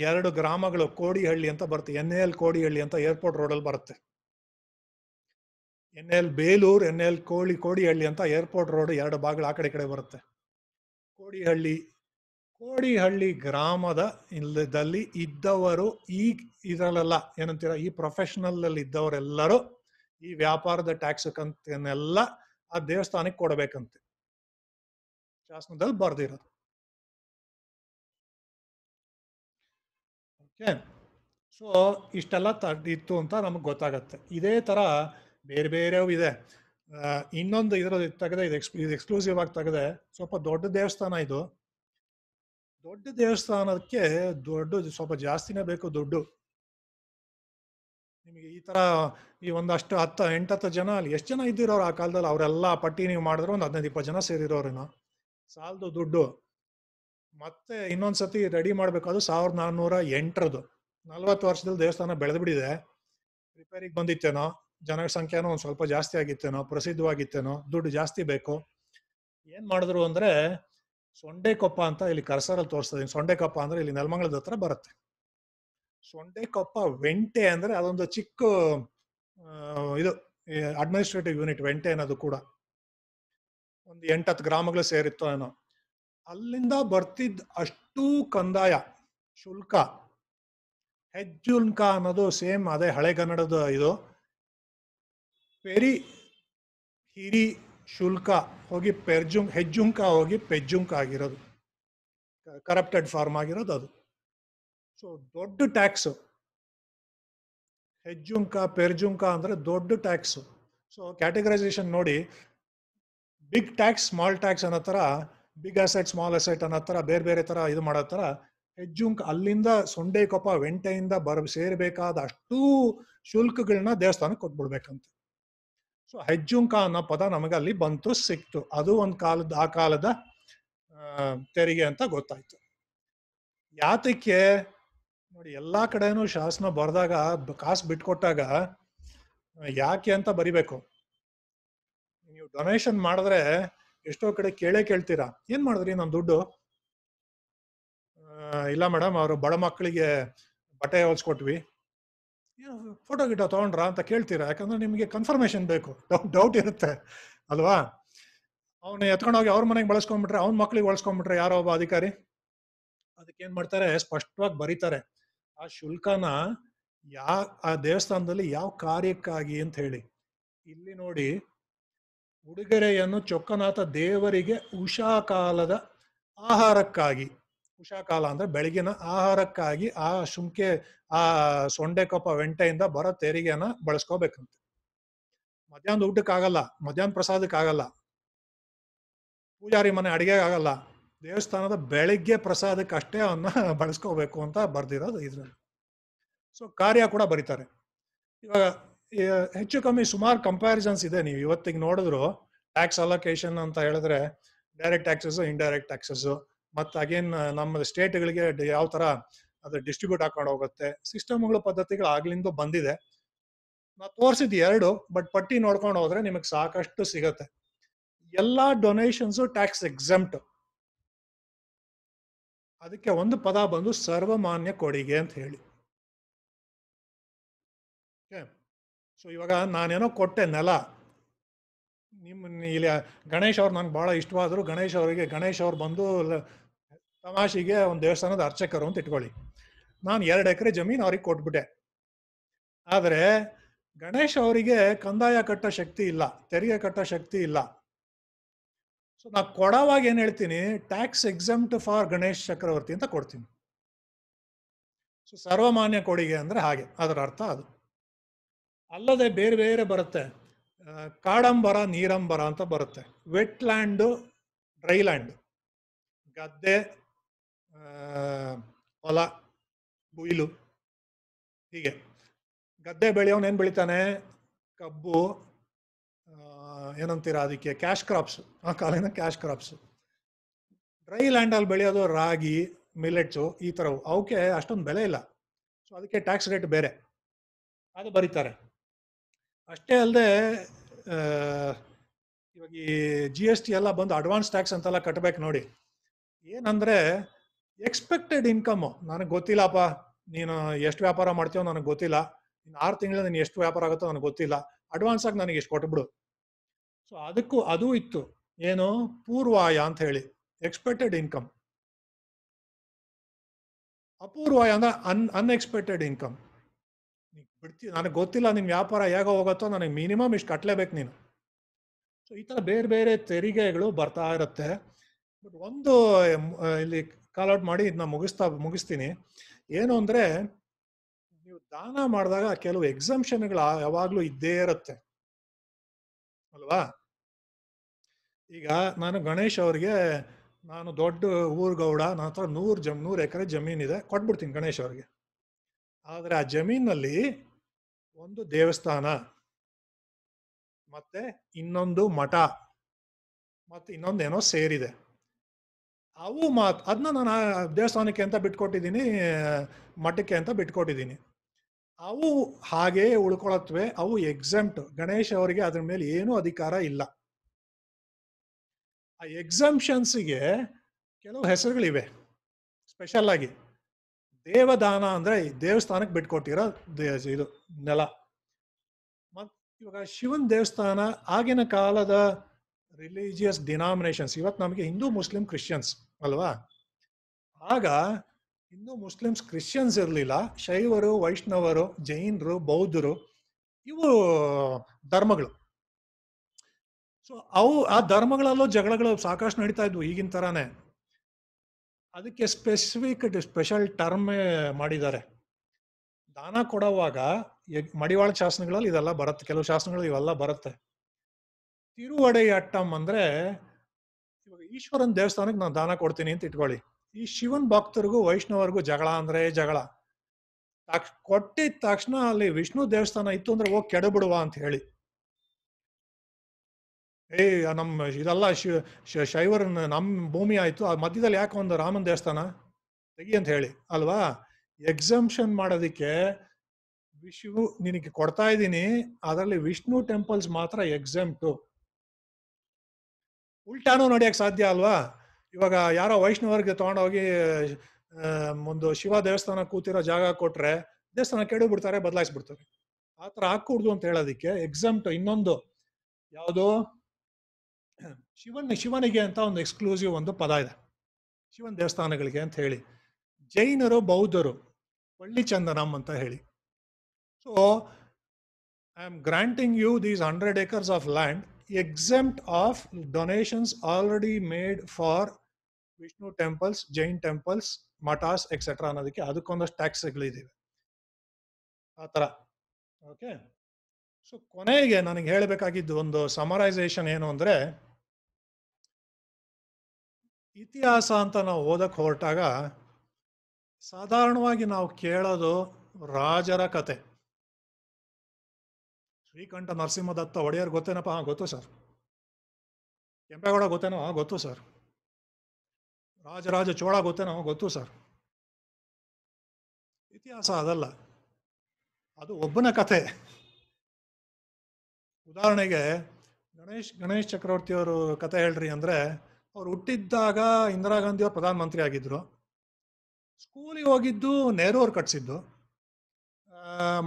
ಎರಡು ಗ್ರಾಮಗಳು ಕೋಡಿಹಳ್ಳಿ ಅಂತ ಬರುತ್ತೆ ಎನ್ ಎಲ್ ಕೋಡಿಹಳ್ಳಿ ಅಂತ ಏರ್ಪೋರ್ಟ್ ರೋಡಲ್ಲಿ ಬರುತ್ತೆ N L Belur N L ಕೋಳಿ ಕೋಡಿಹಳ್ಳಿ ಅಂತ ಏರ್ಪೋರ್ಟ್ ರೋಡ್ ಎರಡು ಬಾಗಿಲು ಆ ಕಡೆ ಕಡೆ ಬರುತ್ತೆ ಕೋಡಿಹಳ್ಳಿ ಕೋಡಿಹಳ್ಳಿ ಗ್ರಾಮದ ಇಲ್ಲದಲ್ಲಿ ಇದ್ದವರು ಈ ಇದರಲ್ಲೆಲ್ಲ ಏನಂತೀರ ಈ ಪ್ರೊಫೆಷನಲ್ ಇದ್ದವರೆಲ್ಲರೂ ಈ ವ್ಯಾಪಾರದ ಟ್ಯಾಕ್ಸ್ ಕಂತನ್ನೆಲ್ಲ ಆ ದೇವಸ್ಥಾನಕ್ಕೆ ಕೊಡಬೇಕಂತೆ ಶಾಸನದಲ್ಲಿ ಬರ್ದಿರೋದು ಓಕೆ ಸೊ ಇಷ್ಟೆಲ್ಲ ತ ಅಂತ ನಮಗೆ ಗೊತ್ತಾಗತ್ತೆ ಇದೇ ಥರ ಬೇರೆ ಬೇರೆವು ಇದೆ ಇನ್ನೊಂದು ಇದರ ತೆಗೆದೆ ಇದು ಎಕ್ಸ್ ಇದು ಎಕ್ಸ್ಕ್ಲೂಸಿವ್ ಆಗಿ ತೆಗೆದೆ ಸ್ವಲ್ಪ ದೊಡ್ಡ ದೇವಸ್ಥಾನ ಇದು ದೊಡ್ಡ ದೇವಸ್ಥಾನಕ್ಕೆ ದೊಡ್ಡ ಸ್ವಲ್ಪ ಜಾಸ್ತಿನೇ ಬೇಕು ದುಡ್ಡು ನಿಮಗೆ ಈ ಥರ ಈ ಒಂದಷ್ಟು ಹತ್ತು ಎಂಟತ್ತು ಜನ ಅಲ್ಲಿ ಎಷ್ಟು ಜನ ಇದ್ದಿರೋರು ಆ ಕಾಲದಲ್ಲಿ ಅವರೆಲ್ಲ ಪಟ್ಟಿ ನೀವು ಮಾಡಿದ್ರು ಒಂದು ಹದಿನೈದು ಇಪ್ಪತ್ತು ಜನ ಸೇರಿರೋರೇನೋ ಸಾಲದು ದುಡ್ಡು ಮತ್ತೆ ಇನ್ನೊಂದ್ಸತಿ ರೆಡಿ ಮಾಡ್ಬೇಕಾದ್ರು ಸಾವಿರದ ನಾನ್ನೂರ ಎಂಟರದು ನಲ್ವತ್ತು ವರ್ಷದಲ್ಲಿ ದೇವಸ್ಥಾನ ಬೆಳೆದ್ಬಿಟ್ಟಿದೆ ರಿಪೇರಿಗೆ ಬಂದಿತ್ತೇನೋ ಜನರ ಒಂದು ಸ್ವಲ್ಪ ಜಾಸ್ತಿ ಆಗಿತ್ತೇನೋ ಪ್ರಸಿದ್ಧವಾಗಿತ್ತೇನೋ ದುಡ್ಡು ಜಾಸ್ತಿ ಬೇಕು ಏನು ಮಾಡಿದ್ರು ಅಂದರೆ ಸೊಂಡೆಕೊಪ್ಪ ಅಂತ ಇಲ್ಲಿ ಕರ್ಸರಲ್ಲಿ ತೋರಿಸ್ತಾ ಸೊಂಡೆಕೊಪ್ಪ ಅಂದರೆ ಇಲ್ಲಿ ನೆಲಮಂಗಲದ ಹತ್ರ ಬರುತ್ತೆ ಸೊಂಡೆಕೊಪ್ಪ ವೆಂಟೆ ಅಂದರೆ ಅದೊಂದು ಚಿಕ್ಕ ಇದು ಅಡ್ಮಿನಿಸ್ಟ್ರೇಟಿವ್ ಯೂನಿಟ್ ವೆಂಟೆ ಅನ್ನೋದು ಕೂಡ ಒಂದು ಎಂಟತ್ತು ಗ್ರಾಮಗಳು ಸೇರಿತ್ತೋ ಏನೋ ಅಲ್ಲಿಂದ ಬರ್ತಿದ್ದ ಅಷ್ಟು ಕಂದಾಯ ಶುಲ್ಕ ಹೆಜ್ಜುಲ್ಕ ಅನ್ನೋದು ಸೇಮ್ ಅದೇ ಕನ್ನಡದ ಇದು ಪೆರಿ ಹಿರಿ ಶುಲ್ಕ ಹೋಗಿ ಪೆರ್ಜುಂಕ್ ಹೆಜ್ಜುಂಕ ಹೋಗಿ ಪೆಜ್ಜುಂಕ ಆಗಿರೋದು ಕರಪ್ಟೆಡ್ ಫಾರ್ಮ್ ಆಗಿರೋದು ಅದು ಸೊ ದೊಡ್ಡ ಟ್ಯಾಕ್ಸ್ ಹೆಜ್ಜುಂಕ ಪೆರ್ಜುಂಕ ಅಂದರೆ ದೊಡ್ಡ ಟ್ಯಾಕ್ಸ್ ಸೊ ಕ್ಯಾಟಗರೈಸೇಷನ್ ನೋಡಿ ಬಿಗ್ ಟ್ಯಾಕ್ಸ್ ಸ್ಮಾಲ್ ಟ್ಯಾಕ್ಸ್ ಅನ್ನೋ ಥರ ಬಿಗ್ ಅಸೆಟ್ ಸ್ಮಾಲ್ ಅಸೆಟ್ ಅನ್ನೋ ಥರ ಬೇರೆ ಬೇರೆ ಥರ ಇದು ಮಾಡೋ ಥರ ಹೆಜ್ಜುಂಕ್ ಅಲ್ಲಿಂದ ಸೊಂಡೆ ಕೊಪ್ಪ ವೆಂಟೆಯಿಂದ ಬರ್ ಸೇರಬೇಕಾದ ಅಷ್ಟೂ ಶುಲ್ಕಗಳನ್ನ ದೇವಸ್ಥಾನಕ್ಕೆ ಕೊಟ್ಬಿಡ್ಬೇಕಂತ ಸೊ ಹೆಜ್ಜುಂಕ ಅನ್ನೋ ಪದ ನಮಗೆ ಅಲ್ಲಿ ಬಂತು ಸಿಕ್ತು ಅದು ಒಂದು ಕಾಲದ ಆ ಕಾಲದ ತೆರಿಗೆ ಅಂತ ಗೊತ್ತಾಯ್ತು ಯಾತಕ್ಕೆ ನೋಡಿ ಎಲ್ಲ ಕಡೆನೂ ಶಾಸನ ಬರೆದಾಗ ಕಾಸು ಬಿಟ್ಕೊಟ್ಟಾಗ ಯಾಕೆ ಅಂತ ಬರಿಬೇಕು ನೀವು ಡೊನೇಷನ್ ಮಾಡಿದ್ರೆ ಎಷ್ಟೋ ಕಡೆ ಕೇಳೇ ಕೇಳ್ತೀರಾ ಏನ್ ಮಾಡಿದ್ರಿ ನನ್ನ ದುಡ್ಡು ಇಲ್ಲ ಮೇಡಮ್ ಅವರು ಬಡ ಮಕ್ಕಳಿಗೆ ಬಟ್ಟೆ ಹೊಲ್ಸ್ಕೊಟ್ವಿ ಫೋಟೋ ಗಿಟೋ ತಗೊಂಡ್ರಾ ಅಂತ ಕೇಳ್ತೀರಾ ಯಾಕಂದ್ರೆ ನಿಮಗೆ ಕನ್ಫರ್ಮೇಶನ್ ಬೇಕು ಡೌಟ್ ಇರುತ್ತೆ ಅಲ್ವಾ ಅವನು ಎತ್ಕೊಂಡೋಗಿ ಅವ್ರ ಮನೆಗೆ ಬಳಸ್ಕೊಂಡ್ಬಿಟ್ರೆ ಅವ್ನ ಮಕ್ಳಿಗೆ ಬಳಸ್ಕೊಂಡ್ಬಿಟ್ರೆ ಯಾರೋ ಒಬ್ಬ ಅಧಿಕಾರಿ ಅದಕ್ಕೆ ಏನ್ ಮಾಡ್ತಾರೆ ಸ್ಪಷ್ಟವಾಗಿ ಬರೀತಾರೆ ಆ ಶುಲ್ಕನ ಯಾ ಆ ದೇವಸ್ಥಾನದಲ್ಲಿ ಯಾವ ಕಾರ್ಯಕ್ಕಾಗಿ ಅಂತ ಹೇಳಿ ಇಲ್ಲಿ ನೋಡಿ ಉಡುಗೆರೆಯನ್ನು ಚೊಕ್ಕನಾಥ ದೇವರಿಗೆ ಉಷಾಕಾಲದ ಆಹಾರಕ್ಕಾಗಿ ಉಷಾಕಾಲ ಅಂದ್ರೆ ಬೆಳಗಿನ ಆಹಾರಕ್ಕಾಗಿ ಆ ಶುಂಕೆ ಆ ಸೊಂಡೆ ಕೊಪ್ಪ ವೆಂಟೆಯಿಂದ ಬರೋ ತೆರಿಗೆನ ಬಳಸ್ಕೋಬೇಕಂತೆ ಮಧ್ಯಾಹ್ನದ ಊಟಕ್ಕಾಗಲ್ಲ ಮಧ್ಯಾಹ್ನ ಪ್ರಸಾದಕ್ಕಾಗಲ್ಲ ಪೂಜಾರಿ ಮನೆ ಆಗಲ್ಲ ದೇವಸ್ಥಾನದ ಬೆಳಿಗ್ಗೆ ಪ್ರಸಾದಕ್ಕಷ್ಟೇ ಅವನ್ನ ಬಳಸ್ಕೋಬೇಕು ಅಂತ ಬರ್ದಿರೋದು ಇದರಲ್ಲಿ ಸೊ ಕಾರ್ಯ ಕೂಡ ಬರೀತಾರೆ ಇವಾಗ ಹೆಚ್ಚು ಕಮ್ಮಿ ಸುಮಾರು ಕಂಪ್ಯಾರಿಸನ್ಸ್ ಇದೆ ನೀವು ಇವತ್ತಿಗೆ ನೋಡಿದ್ರು ಟ್ಯಾಕ್ಸ್ ಅಲೋಕೇಶನ್ ಅಂತ ಹೇಳಿದ್ರೆ ಡೈರೆಕ್ಟ್ ಟ್ಯಾಕ್ಸಸ್ ಇಂಡೈರೆಕ್ಟ್ ಟ್ಯಾಕ್ಸಸ್ ಮತ್ತೆ ಅಗೇನ್ ನಮ್ಮ ಸ್ಟೇಟ್ಗಳಿಗೆ ಯಾವ ತರ ಅದು ಡಿಸ್ಟ್ರಿಬ್ಯೂಟ್ ಹಾಕೊಂಡು ಹೋಗುತ್ತೆ ಸಿಸ್ಟಮ್ಗಳು ಪದ್ಧತಿಗಳು ಆಗ್ಲಿಂದ ಬಂದಿದೆ ನಾ ತೋರಿಸಿದ್ ಎರಡು ಬಟ್ ಪಟ್ಟಿ ನೋಡ್ಕೊಂಡು ಹೋದ್ರೆ ನಿಮಗೆ ಸಾಕಷ್ಟು ಸಿಗುತ್ತೆ ಎಲ್ಲಾ ಡೊನೇಷನ್ಸು ಟ್ಯಾಕ್ಸ್ ಎಕ್ಸಮ್ಟ್ ಅದಕ್ಕೆ ಒಂದು ಪದ ಬಂದು ಸರ್ವಮಾನ್ಯ ಕೊಡುಗೆ ಅಂತ ಹೇಳಿ ಸೊ ಇವಾಗ ನಾನೇನೋ ಕೊಟ್ಟೆ ನೆಲ ನಿಮ್ಮ ಇಲ್ಲಿ ಗಣೇಶ್ ಅವ್ರು ನನಗೆ ಭಾಳ ಇಷ್ಟವಾದರು ಗಣೇಶ್ ಅವರಿಗೆ ಗಣೇಶ್ ಅವ್ರು ಬಂದು ತಮಾಷೆಗೆ ಒಂದು ದೇವಸ್ಥಾನದ ಅರ್ಚಕರು ಅಂತ ಇಟ್ಕೊಳ್ಳಿ ನಾನು ಎರಡು ಎಕರೆ ಜಮೀನು ಅವ್ರಿಗೆ ಕೊಟ್ಬಿಟ್ಟೆ ಆದರೆ ಗಣೇಶ್ ಅವರಿಗೆ ಕಂದಾಯ ಕಟ್ಟೋ ಶಕ್ತಿ ಇಲ್ಲ ತೆರಿಗೆ ಕಟ್ಟೋ ಶಕ್ತಿ ಇಲ್ಲ ಸೊ ನಾ ಕೊಡೋವಾಗ ಏನು ಹೇಳ್ತೀನಿ tax exempt for Ganesh Chakravarti ಅಂತ ಕೊಡ್ತೀನಿ ಸೊ ಸರ್ವಮಾನ್ಯ ಕೊಡುಗೆ ಅಂದರೆ ಹಾಗೆ ಅದರ ಅರ್ಥ ಅದು ಅಲ್ಲದೆ ಬೇರೆ ಬೇರೆ ಬರುತ್ತೆ ಕಾಡಂಬರ ನೀರಂಬರ ಅಂತ ಬರುತ್ತೆ ವೆಟ್ ಲ್ಯಾಂಡು ಡ್ರೈ ಲ್ಯಾಂಡು ಗದ್ದೆ ಹೊಲ ಬುಯ್ಲು ಹೀಗೆ ಗದ್ದೆ ಬೆಳೆಯೋನು ಏನು ಬೆಳಿತಾನೆ ಕಬ್ಬು ಏನಂತೀರ ಅದಕ್ಕೆ ಕ್ಯಾಶ್ ಕ್ರಾಪ್ಸ್ ಆ ಕಾಲಿನ ಕ್ಯಾಶ್ ಕ್ರಾಪ್ಸು ಡ್ರೈ ಲ್ಯಾಂಡಲ್ಲಿ ಬೆಳೆಯೋದು ರಾಗಿ ಮಿಲೆಟ್ಸು ಈ ಥರವು ಅವಕ್ಕೆ ಅಷ್ಟೊಂದು ಬೆಲೆ ಇಲ್ಲ ಸೊ ಅದಕ್ಕೆ ಟ್ಯಾಕ್ಸ್ ರೇಟ್ ಬೇರೆ ಅದು ಬರೀತಾರೆ ಅಷ್ಟೇ ಅಲ್ಲದೆ ಇವಾಗ ಈ ಜಿ ಎಸ್ ಟಿ ಎಲ್ಲ ಬಂದು ಅಡ್ವಾನ್ಸ್ ಟ್ಯಾಕ್ಸ್ ಅಂತೆಲ್ಲ ಕಟ್ಟಬೇಕು ನೋಡಿ ಏನಂದರೆ ಎಕ್ಸ್ಪೆಕ್ಟೆಡ್ ಇನ್ಕಮ್ ನನಗೆ ಗೊತ್ತಿಲ್ಲಪ್ಪ ನೀನು ಎಷ್ಟು ವ್ಯಾಪಾರ ಮಾಡ್ತೀವೋ ನನಗೆ ಗೊತ್ತಿಲ್ಲ ನೀನು ಆರು ತಿಂಗಳಲ್ಲಿ ನೀನು ಎಷ್ಟು ವ್ಯಾಪಾರ ಆಗುತ್ತೋ ನನಗೆ ಗೊತ್ತಿಲ್ಲ ಅಡ್ವಾನ್ಸ್ ಆಗಿ ನನಗೆ ಎಷ್ಟು ಕೊಟ್ಬಿಡು ಸೊ ಅದಕ್ಕೂ ಅದು ಇತ್ತು ಏನು ಪೂರ್ವಾಯ ಅಂತ ಹೇಳಿ ಎಕ್ಸ್ಪೆಕ್ಟೆಡ್ ಇನ್ಕಮ್ ಅಪೂರ್ವಾಯ ಅಂದ್ರೆ ಅನ್ ಅನ್ಎಕ್ಸ್ಪೆಕ್ಟೆಡ್ ಇನ್ಕಮ್ ಬಿಡ್ತೀವಿ ನನಗೆ ಗೊತ್ತಿಲ್ಲ ನಿಮ್ಮ ವ್ಯಾಪಾರ ಹೇಗೋ ಹೋಗುತ್ತೋ ನನಗೆ ಮಿನಿಮಮ್ ಇಷ್ಟು ಕಟ್ಟಲೇಬೇಕು ನೀನು ಸೊ ಈ ಥರ ಬೇರೆ ಬೇರೆ ತೆರಿಗೆಗಳು ಬರ್ತಾ ಇರುತ್ತೆ ಬಟ್ ಒಂದು ಇಲ್ಲಿ ಕಾಲ್ ಔಟ್ ಮಾಡಿ ಇದನ್ನ ಮುಗಿಸ್ತಾ ಮುಗಿಸ್ತೀನಿ ಏನು ಅಂದರೆ ನೀವು ದಾನ ಮಾಡಿದಾಗ ಕೆಲವು ಎಕ್ಸಾಮ್ಷನ್ಗಳು ಯಾವಾಗಲೂ ಇದ್ದೇ ಇರುತ್ತೆ ಅಲ್ವಾ ಈಗ ನಾನು ಗಣೇಶ್ ಅವ್ರಿಗೆ ನಾನು ದೊಡ್ಡ ಗೌಡ ನನ್ನ ಹತ್ರ ನೂರು ಜಮ್ ನೂರು ಎಕರೆ ಜಮೀನಿದೆ ಕೊಟ್ಬಿಡ್ತೀನಿ ಗಣೇಶ್ ಅವ್ರಿಗೆ ಆದರೆ ಆ ಜಮೀನಲ್ಲಿ ಒಂದು ದೇವಸ್ಥಾನ ಮತ್ತೆ ಇನ್ನೊಂದು ಮಠ ಮತ್ತು ಇನ್ನೊಂದೇನೋ ಸೇರಿದೆ ಅವು ಮಾತು ಅದನ್ನ ನಾನು ದೇವಸ್ಥಾನಕ್ಕೆ ಅಂತ ಬಿಟ್ಕೊಟ್ಟಿದ್ದೀನಿ ಮಠಕ್ಕೆ ಅಂತ ಬಿಟ್ಕೊಟ್ಟಿದ್ದೀನಿ ಅವು ಹಾಗೆಯೇ ಉಳ್ಕೊಳತ್ವೆ ಅವು ಎಕ್ಸೆಂಪ್ಟ್ ಗಣೇಶ್ ಅವರಿಗೆ ಅದ್ರ ಮೇಲೆ ಏನೂ ಅಧಿಕಾರ ಇಲ್ಲ ಆ ಎಕ್ಸಂಪ್ಷನ್ಸಿಗೆ ಕೆಲವು ಹೆಸರುಗಳಿವೆ ಸ್ಪೆಷಲ್ ಆಗಿ ದೇವದಾನ ಅಂದ್ರೆ ಈ ದೇವಸ್ಥಾನಕ್ಕೆ ಬಿಟ್ಕೊಟ್ಟಿರೋ ಇದು ನೆಲ ಮತ್ ಇವಾಗ ಶಿವನ್ ದೇವಸ್ಥಾನ ಆಗಿನ ಕಾಲದ ರಿಲಿಜಿಯಸ್ ಡಿನಾಮಿನೇಷನ್ಸ್ ಇವತ್ತು ನಮಗೆ ಹಿಂದೂ ಮುಸ್ಲಿಂ ಕ್ರಿಶ್ಚಿಯನ್ಸ್ ಅಲ್ವಾ ಆಗ ಹಿಂದೂ ಮುಸ್ಲಿಮ್ಸ್ ಕ್ರಿಶ್ಚಿಯನ್ಸ್ ಇರಲಿಲ್ಲ ಶೈವರು ವೈಷ್ಣವರು ಜೈನರು ಬೌದ್ಧರು ಇವು ಧರ್ಮಗಳು ಸೊ ಅವು ಆ ಧರ್ಮಗಳಲ್ಲೂ ಜಗಳಗಳು ಸಾಕಷ್ಟು ನಡೀತಾ ಇದ್ವು ಈಗಿನ ಥರಾನೇ ಅದಕ್ಕೆ ಸ್ಪೆಸಿಫಿಕ್ ಸ್ಪೆಷಲ್ ಟರ್ಮ್ ಮಾಡಿದ್ದಾರೆ ದಾನ ಕೊಡುವಾಗ ಮಡಿವಾಳ ಶಾಸನಗಳಲ್ಲಿ ಇದೆಲ್ಲ ಬರುತ್ತೆ ಕೆಲವು ಶಾಸನಗಳು ಇವೆಲ್ಲ ಬರುತ್ತೆ ತಿರುವಡೆಯ ಅಟ್ಟಂ ಅಂದ್ರೆ ಇವಾಗ ಈಶ್ವರನ ದೇವಸ್ಥಾನಕ್ಕೆ ನಾನು ದಾನ ಕೊಡ್ತೀನಿ ಅಂತ ಇಟ್ಕೊಳ್ಳಿ ಈ ಶಿವನ್ ಭಕ್ತರಿಗೂ ವೈಷ್ಣವರಿಗೂ ಜಗಳ ಅಂದ್ರೆ ಜಗಳ ಕೊಟ್ಟಿದ ತಕ್ಷಣ ಅಲ್ಲಿ ವಿಷ್ಣು ದೇವಸ್ಥಾನ ಇತ್ತು ಅಂದ್ರೆ ಹೋಗಿ ಕೆಡಬಿಡುವ ಅಂತ ಹೇಳಿ ಏ ನಮ್ಮ ಇದೆಲ್ಲ ಶಿವ ಶೈವರನ್ನ ನಮ್ಮ ಭೂಮಿ ಆಯಿತು ಆ ಮಧ್ಯದಲ್ಲಿ ಯಾಕೆ ಒಂದು ರಾಮನ ದೇವಸ್ಥಾನ ತೆಗಿ ಅಂತ ಹೇಳಿ ಅಲ್ವಾ ಎಕ್ಸಂಪ್ಷನ್ ಮಾಡೋದಕ್ಕೆ ವಿಷ್ಣು ನಿನಗೆ ಕೊಡ್ತಾ ಇದ್ದೀನಿ ಅದರಲ್ಲಿ ವಿಷ್ಣು ಟೆಂಪಲ್ಸ್ ಮಾತ್ರ ಟು ಉಲ್ಟಾನು ನಡೆಯಕ್ಕೆ ಸಾಧ್ಯ ಅಲ್ವಾ ಇವಾಗ ಯಾರೋ ವೈಷ್ಣವರಿಗೆ ತೊಗೊಂಡೋಗಿ ಒಂದು ಶಿವ ದೇವಸ್ಥಾನ ಕೂತಿರೋ ಜಾಗ ಕೊಟ್ರೆ ದೇವಸ್ಥಾನ ಕೆಡು ಬಿಡ್ತಾರೆ ಬದಲಾಯಿಸ್ಬಿಡ್ತಾರೆ ಆ ಥರ ಹಾಕೂಡ್ದು ಅಂತ ಹೇಳೋದಕ್ಕೆ ಟು ಇನ್ನೊಂದು ಯಾವುದು ಶಿವನ ಶಿವನಿಗೆ ಅಂತ ಒಂದು ಎಕ್ಸ್ಕ್ಲೂಸಿವ್ ಒಂದು ಪದ ಇದೆ ಶಿವನ ದೇವಸ್ಥಾನಗಳಿಗೆ ಅಂತ ಹೇಳಿ ಜೈನರು ಬೌದ್ಧರು ಒಳ್ಳಿ ಚಂದನಂ ಅಂತ ಹೇಳಿ so I am granting you these hundred acres of land exempt of donations already made for Vishnu temples Jain temples mathas etcetera ಅನ್ನೋದಕ್ಕೆ ಅದಕ್ಕೊಂದಷ್ಟು ಟ್ಯಾಕ್ಸ್ಗಳಿದ್ದೀವಿ ಆ ಥರ ಓಕೆ ಸೊ ಕೊನೆಗೆ ನನಗೆ ಹೇಳಬೇಕಾಗಿದ್ದು ಒಂದು ಸಮರೈಸೇಷನ್ ಏನು ಅಂದರೆ ಇತಿಹಾಸ ಅಂತ ನಾವು ಓದಕ್ಕೆ ಹೊರಟಾಗ ಸಾಧಾರಣವಾಗಿ ನಾವು ಕೇಳೋದು ರಾಜರ ಕತೆ ಶ್ರೀಕಂಠ ನರಸಿಂಹದತ್ತ ಒಡೆಯರ್ ಗೊತ್ತೇನಪ್ಪ ಹಾಂ ಗೊತ್ತು ಸರ್ ಕೆಂಪೇಗೌಡ ಗೊತ್ತೇನೋ ಹಾಂ ಗೊತ್ತು ಸರ್ ರಾಜರಾಜ ಚೋಳ ಗೊತ್ತೇನೋ ಗೊತ್ತು ಸರ್ ಇತಿಹಾಸ ಅದಲ್ಲ ಅದು ಒಬ್ಬನ ಕತೆ ಉದಾಹರಣೆಗೆ ಗಣೇಶ್ ಗಣೇಶ್ ಚಕ್ರವರ್ತಿಯವರು ಕತೆ ಹೇಳ್ರಿ ಅಂದರೆ ಅವ್ರು ಹುಟ್ಟಿದ್ದಾಗ ಇಂದಿರಾ ಗಾಂಧಿ ಅವರು ಪ್ರಧಾನಮಂತ್ರಿ ಆಗಿದ್ರು ಸ್ಕೂಲಿಗೆ ಹೋಗಿದ್ದು ನೆಹರು ಅವ್ರು ಕಟ್ಸಿದ್ದು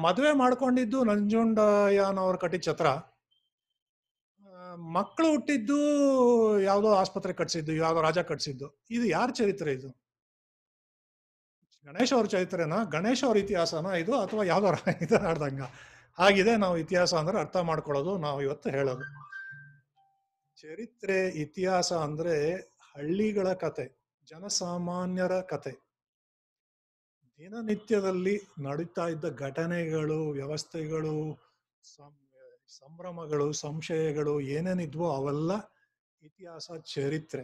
ಮದುವೆ ಮಾಡ್ಕೊಂಡಿದ್ದು ನಂಜುಂಡಯ್ಯನವ್ರು ಕಟ್ಟಿದ ಛತ್ರ ಮಕ್ಕಳು ಹುಟ್ಟಿದ್ದು ಯಾವುದೋ ಆಸ್ಪತ್ರೆ ಕಟ್ಸಿದ್ದು ಯಾವುದೋ ರಾಜ ಕಟ್ಸಿದ್ದು ಇದು ಯಾರ ಚರಿತ್ರೆ ಇದು ಗಣೇಶ ಅವ್ರ ಚರಿತ್ರೆನಾ ಗಣೇಶ ಅವ್ರ ಇತಿಹಾಸನ ಇದು ಅಥವಾ ಯಾವುದೋ ಇದು ಆಡ್ದಂಗ ಆಗಿದೆ ನಾವು ಇತಿಹಾಸ ಅಂದ್ರೆ ಅರ್ಥ ಮಾಡ್ಕೊಳ್ಳೋದು ನಾವು ಇವತ್ತು ಹೇಳೋದು ಚರಿತ್ರೆ ಇತಿಹಾಸ ಅಂದ್ರೆ ಹಳ್ಳಿಗಳ ಕತೆ ಜನಸಾಮಾನ್ಯರ ಕತೆ ದಿನನಿತ್ಯದಲ್ಲಿ ನಡೀತಾ ಇದ್ದ ಘಟನೆಗಳು ವ್ಯವಸ್ಥೆಗಳು ಸಂಭ್ರಮಗಳು ಸಂಶಯಗಳು ಏನೇನಿದ್ವೋ ಅವೆಲ್ಲ ಇತಿಹಾಸ ಚರಿತ್ರೆ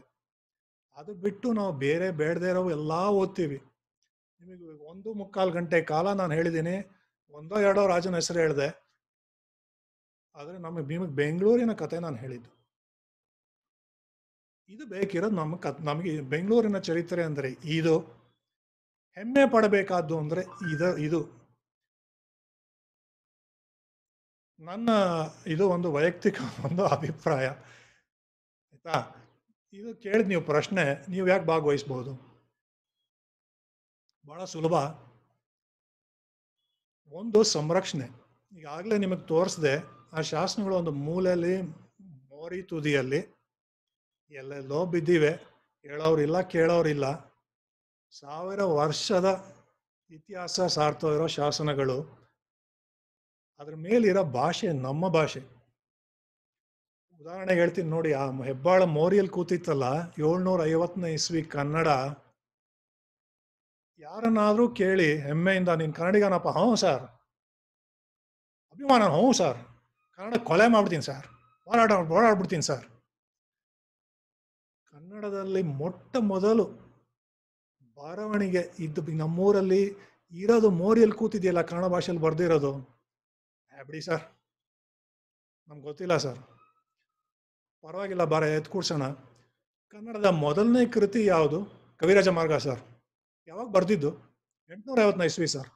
ಅದು ಬಿಟ್ಟು ನಾವು ಬೇರೆ ಬೇಡದೆ ಇರೋ ಎಲ್ಲ ಓದ್ತೀವಿ ನಿಮಗೆ ಒಂದು ಮುಕ್ಕಾಲು ಗಂಟೆ ಕಾಲ ನಾನು ಹೇಳಿದ್ದೀನಿ ಒಂದೋ ಎರಡೋ ರಾಜನ ಹೆಸರು ಹೇಳಿದೆ ಆದರೆ ನಮಗೆ ನಿಮಗೆ ಬೆಂಗಳೂರಿನ ಕತೆ ನಾನು ಹೇಳಿದ್ದು ಇದು ಬೇಕಿರೋದು ನಮ್ಮ ನಮಗೆ ಬೆಂಗಳೂರಿನ ಚರಿತ್ರೆ ಅಂದರೆ ಇದು ಹೆಮ್ಮೆ ಪಡಬೇಕಾದ್ದು ಅಂದರೆ ಇದು ಇದು ನನ್ನ ಇದು ಒಂದು ವೈಯಕ್ತಿಕ ಒಂದು ಅಭಿಪ್ರಾಯ ಆಯಿತಾ ಇದು ಕೇಳಿದ ನೀವು ಪ್ರಶ್ನೆ ನೀವು ಯಾಕೆ ಭಾಗವಹಿಸ್ಬೋದು ಭಾಳ ಸುಲಭ ಒಂದು ಸಂರಕ್ಷಣೆ ಈಗಾಗಲೇ ನಿಮಗೆ ತೋರಿಸ್ದೆ ಆ ಶಾಸನಗಳು ಒಂದು ಮೂಲೆಯಲ್ಲಿ ಮೋರಿ ತುದಿಯಲ್ಲಿ ಎಲ್ಲೆಲ್ಲೋ ಬಿದ್ದಿವೆ ಹೇಳೋರಿಲ್ಲ ಕೇಳೋರಿಲ್ಲ ಸಾವಿರ ವರ್ಷದ ಇತಿಹಾಸ ಸಾರ್ಥ ಇರೋ ಶಾಸನಗಳು ಅದ್ರ ಮೇಲಿರೋ ಭಾಷೆ ನಮ್ಮ ಭಾಷೆ ಉದಾಹರಣೆಗೆ ಹೇಳ್ತೀನಿ ನೋಡಿ ಆ ಹೆಬ್ಬಾಳ ಮೋರಿಯಲ್ ಕೂತಿತ್ತಲ್ಲ ಏಳ್ನೂರ ಐವತ್ತನೇ ಇಸ್ವಿ ಕನ್ನಡ ಯಾರನ್ನಾದರೂ ಕೇಳಿ ಹೆಮ್ಮೆಯಿಂದ ನೀನು ಕನ್ನಡಿಗನಪ್ಪ ಹ್ಞೂ ಸರ್ ಅಭಿಮಾನ ಹ್ಞೂ ಸರ್ ಕನ್ನಡ ಕೊಲೆ ಮಾಡ್ಬಿಡ್ತೀನಿ ಸರ್ ಹೋರಾಟ ಹೋರಾಡ್ಬಿಡ್ತೀನಿ ಸರ್ ಕನ್ನಡದಲ್ಲಿ ಮೊಟ್ಟ ಮೊದಲು ಬರವಣಿಗೆ ಇದ್ದು ನಮ್ಮೂರಲ್ಲಿ ಇರೋದು ಮೋರಿಯಲ್ಲಿ ಕೂತಿದೆಯಲ್ಲ ಕನ್ನಡ ಭಾಷೆಯಲ್ಲಿ ಬರ್ದಿರೋದು ಬಿಡಿ ಸರ್ ನಮ್ಗೆ ಗೊತ್ತಿಲ್ಲ ಸರ್ ಪರವಾಗಿಲ್ಲ ಬಾರ ಎತ್ ಕೂಡ್ಸೋಣ ಕನ್ನಡದ ಮೊದಲನೇ ಕೃತಿ ಯಾವುದು ಕವಿರಾಜ ಮಾರ್ಗ ಸರ್ ಯಾವಾಗ ಬರೆದಿದ್ದು ಎಂಟುನೂರ ಐವತ್ತನೇ ಇಸ್ವಿ ಸರ್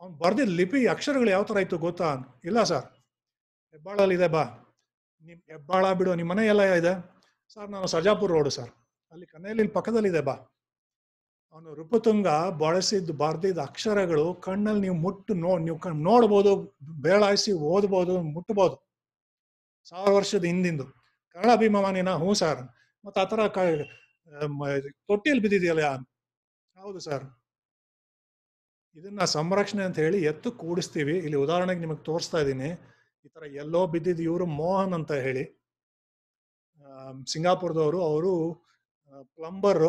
ಅವ್ನು ಬರ್ದಿದ್ದ ಲಿಪಿ ಅಕ್ಷರಗಳು ಯಾವ ಥರ ಇತ್ತು ಗೊತ್ತಾ ಇಲ್ಲ ಸರ್ ಹೆಬ್ಬಾಳಲ್ಲಿ ಇದೆ ಬಾ ನಿಮ್ಮ ಹೆಬ್ಬಾಳ ಬಿಡು ನಿಮ್ಮ ಮನೆ ಎಲ್ಲ ಇದೆ ಸರ್ ನಾನು ಸರ್ಜಾಪುರ್ ರೋಡು ಸರ್ ಅಲ್ಲಿ ಪಕ್ಕದಲ್ಲಿ ಪಕ್ಕದಲ್ಲಿದೆ ಬಾ ಅವನು ರುಪುತುಂಗ ಬಳಸಿದ್ದು ಬರ್ದಿದ್ದ ಅಕ್ಷರಗಳು ಕಣ್ಣಲ್ಲಿ ನೀವು ಮುಟ್ಟು ನೋ ನೀವು ಕಣ್ ನೋಡ್ಬೋದು ಬೇಳಾಯಿಸಿ ಓದ್ಬೋದು ಮುಟ್ಬೋದು ಸಾವಿರ ವರ್ಷದ ಹಿಂದಿಂದು ಕನ್ನಡ ಅಭಿಮಾನಿನ ಹ್ಞೂ ಸರ್ ಮತ್ತು ಆ ಥರ ಕ ತೊಟ್ಟಿಯಲ್ಲಿ ಬಿದ್ದಿದೆಯಲ್ಲ ಹೌದು ಸರ್ ಇದನ್ನ ಸಂರಕ್ಷಣೆ ಅಂತ ಹೇಳಿ ಎತ್ತು ಕೂಡಿಸ್ತೀವಿ ಇಲ್ಲಿ ಉದಾಹರಣೆಗೆ ನಿಮಗೆ ತೋರಿಸ್ತಾ ಇದ್ದೀನಿ ಈ ಥರ ಎಲ್ಲೋ ಬಿದ್ದಿದ್ದು ಇವರು ಮೋಹನ್ ಅಂತ ಹೇಳಿ ಸಿಂಗಾಪುರದವರು ಅವರು ಪ್ಲಂಬರ್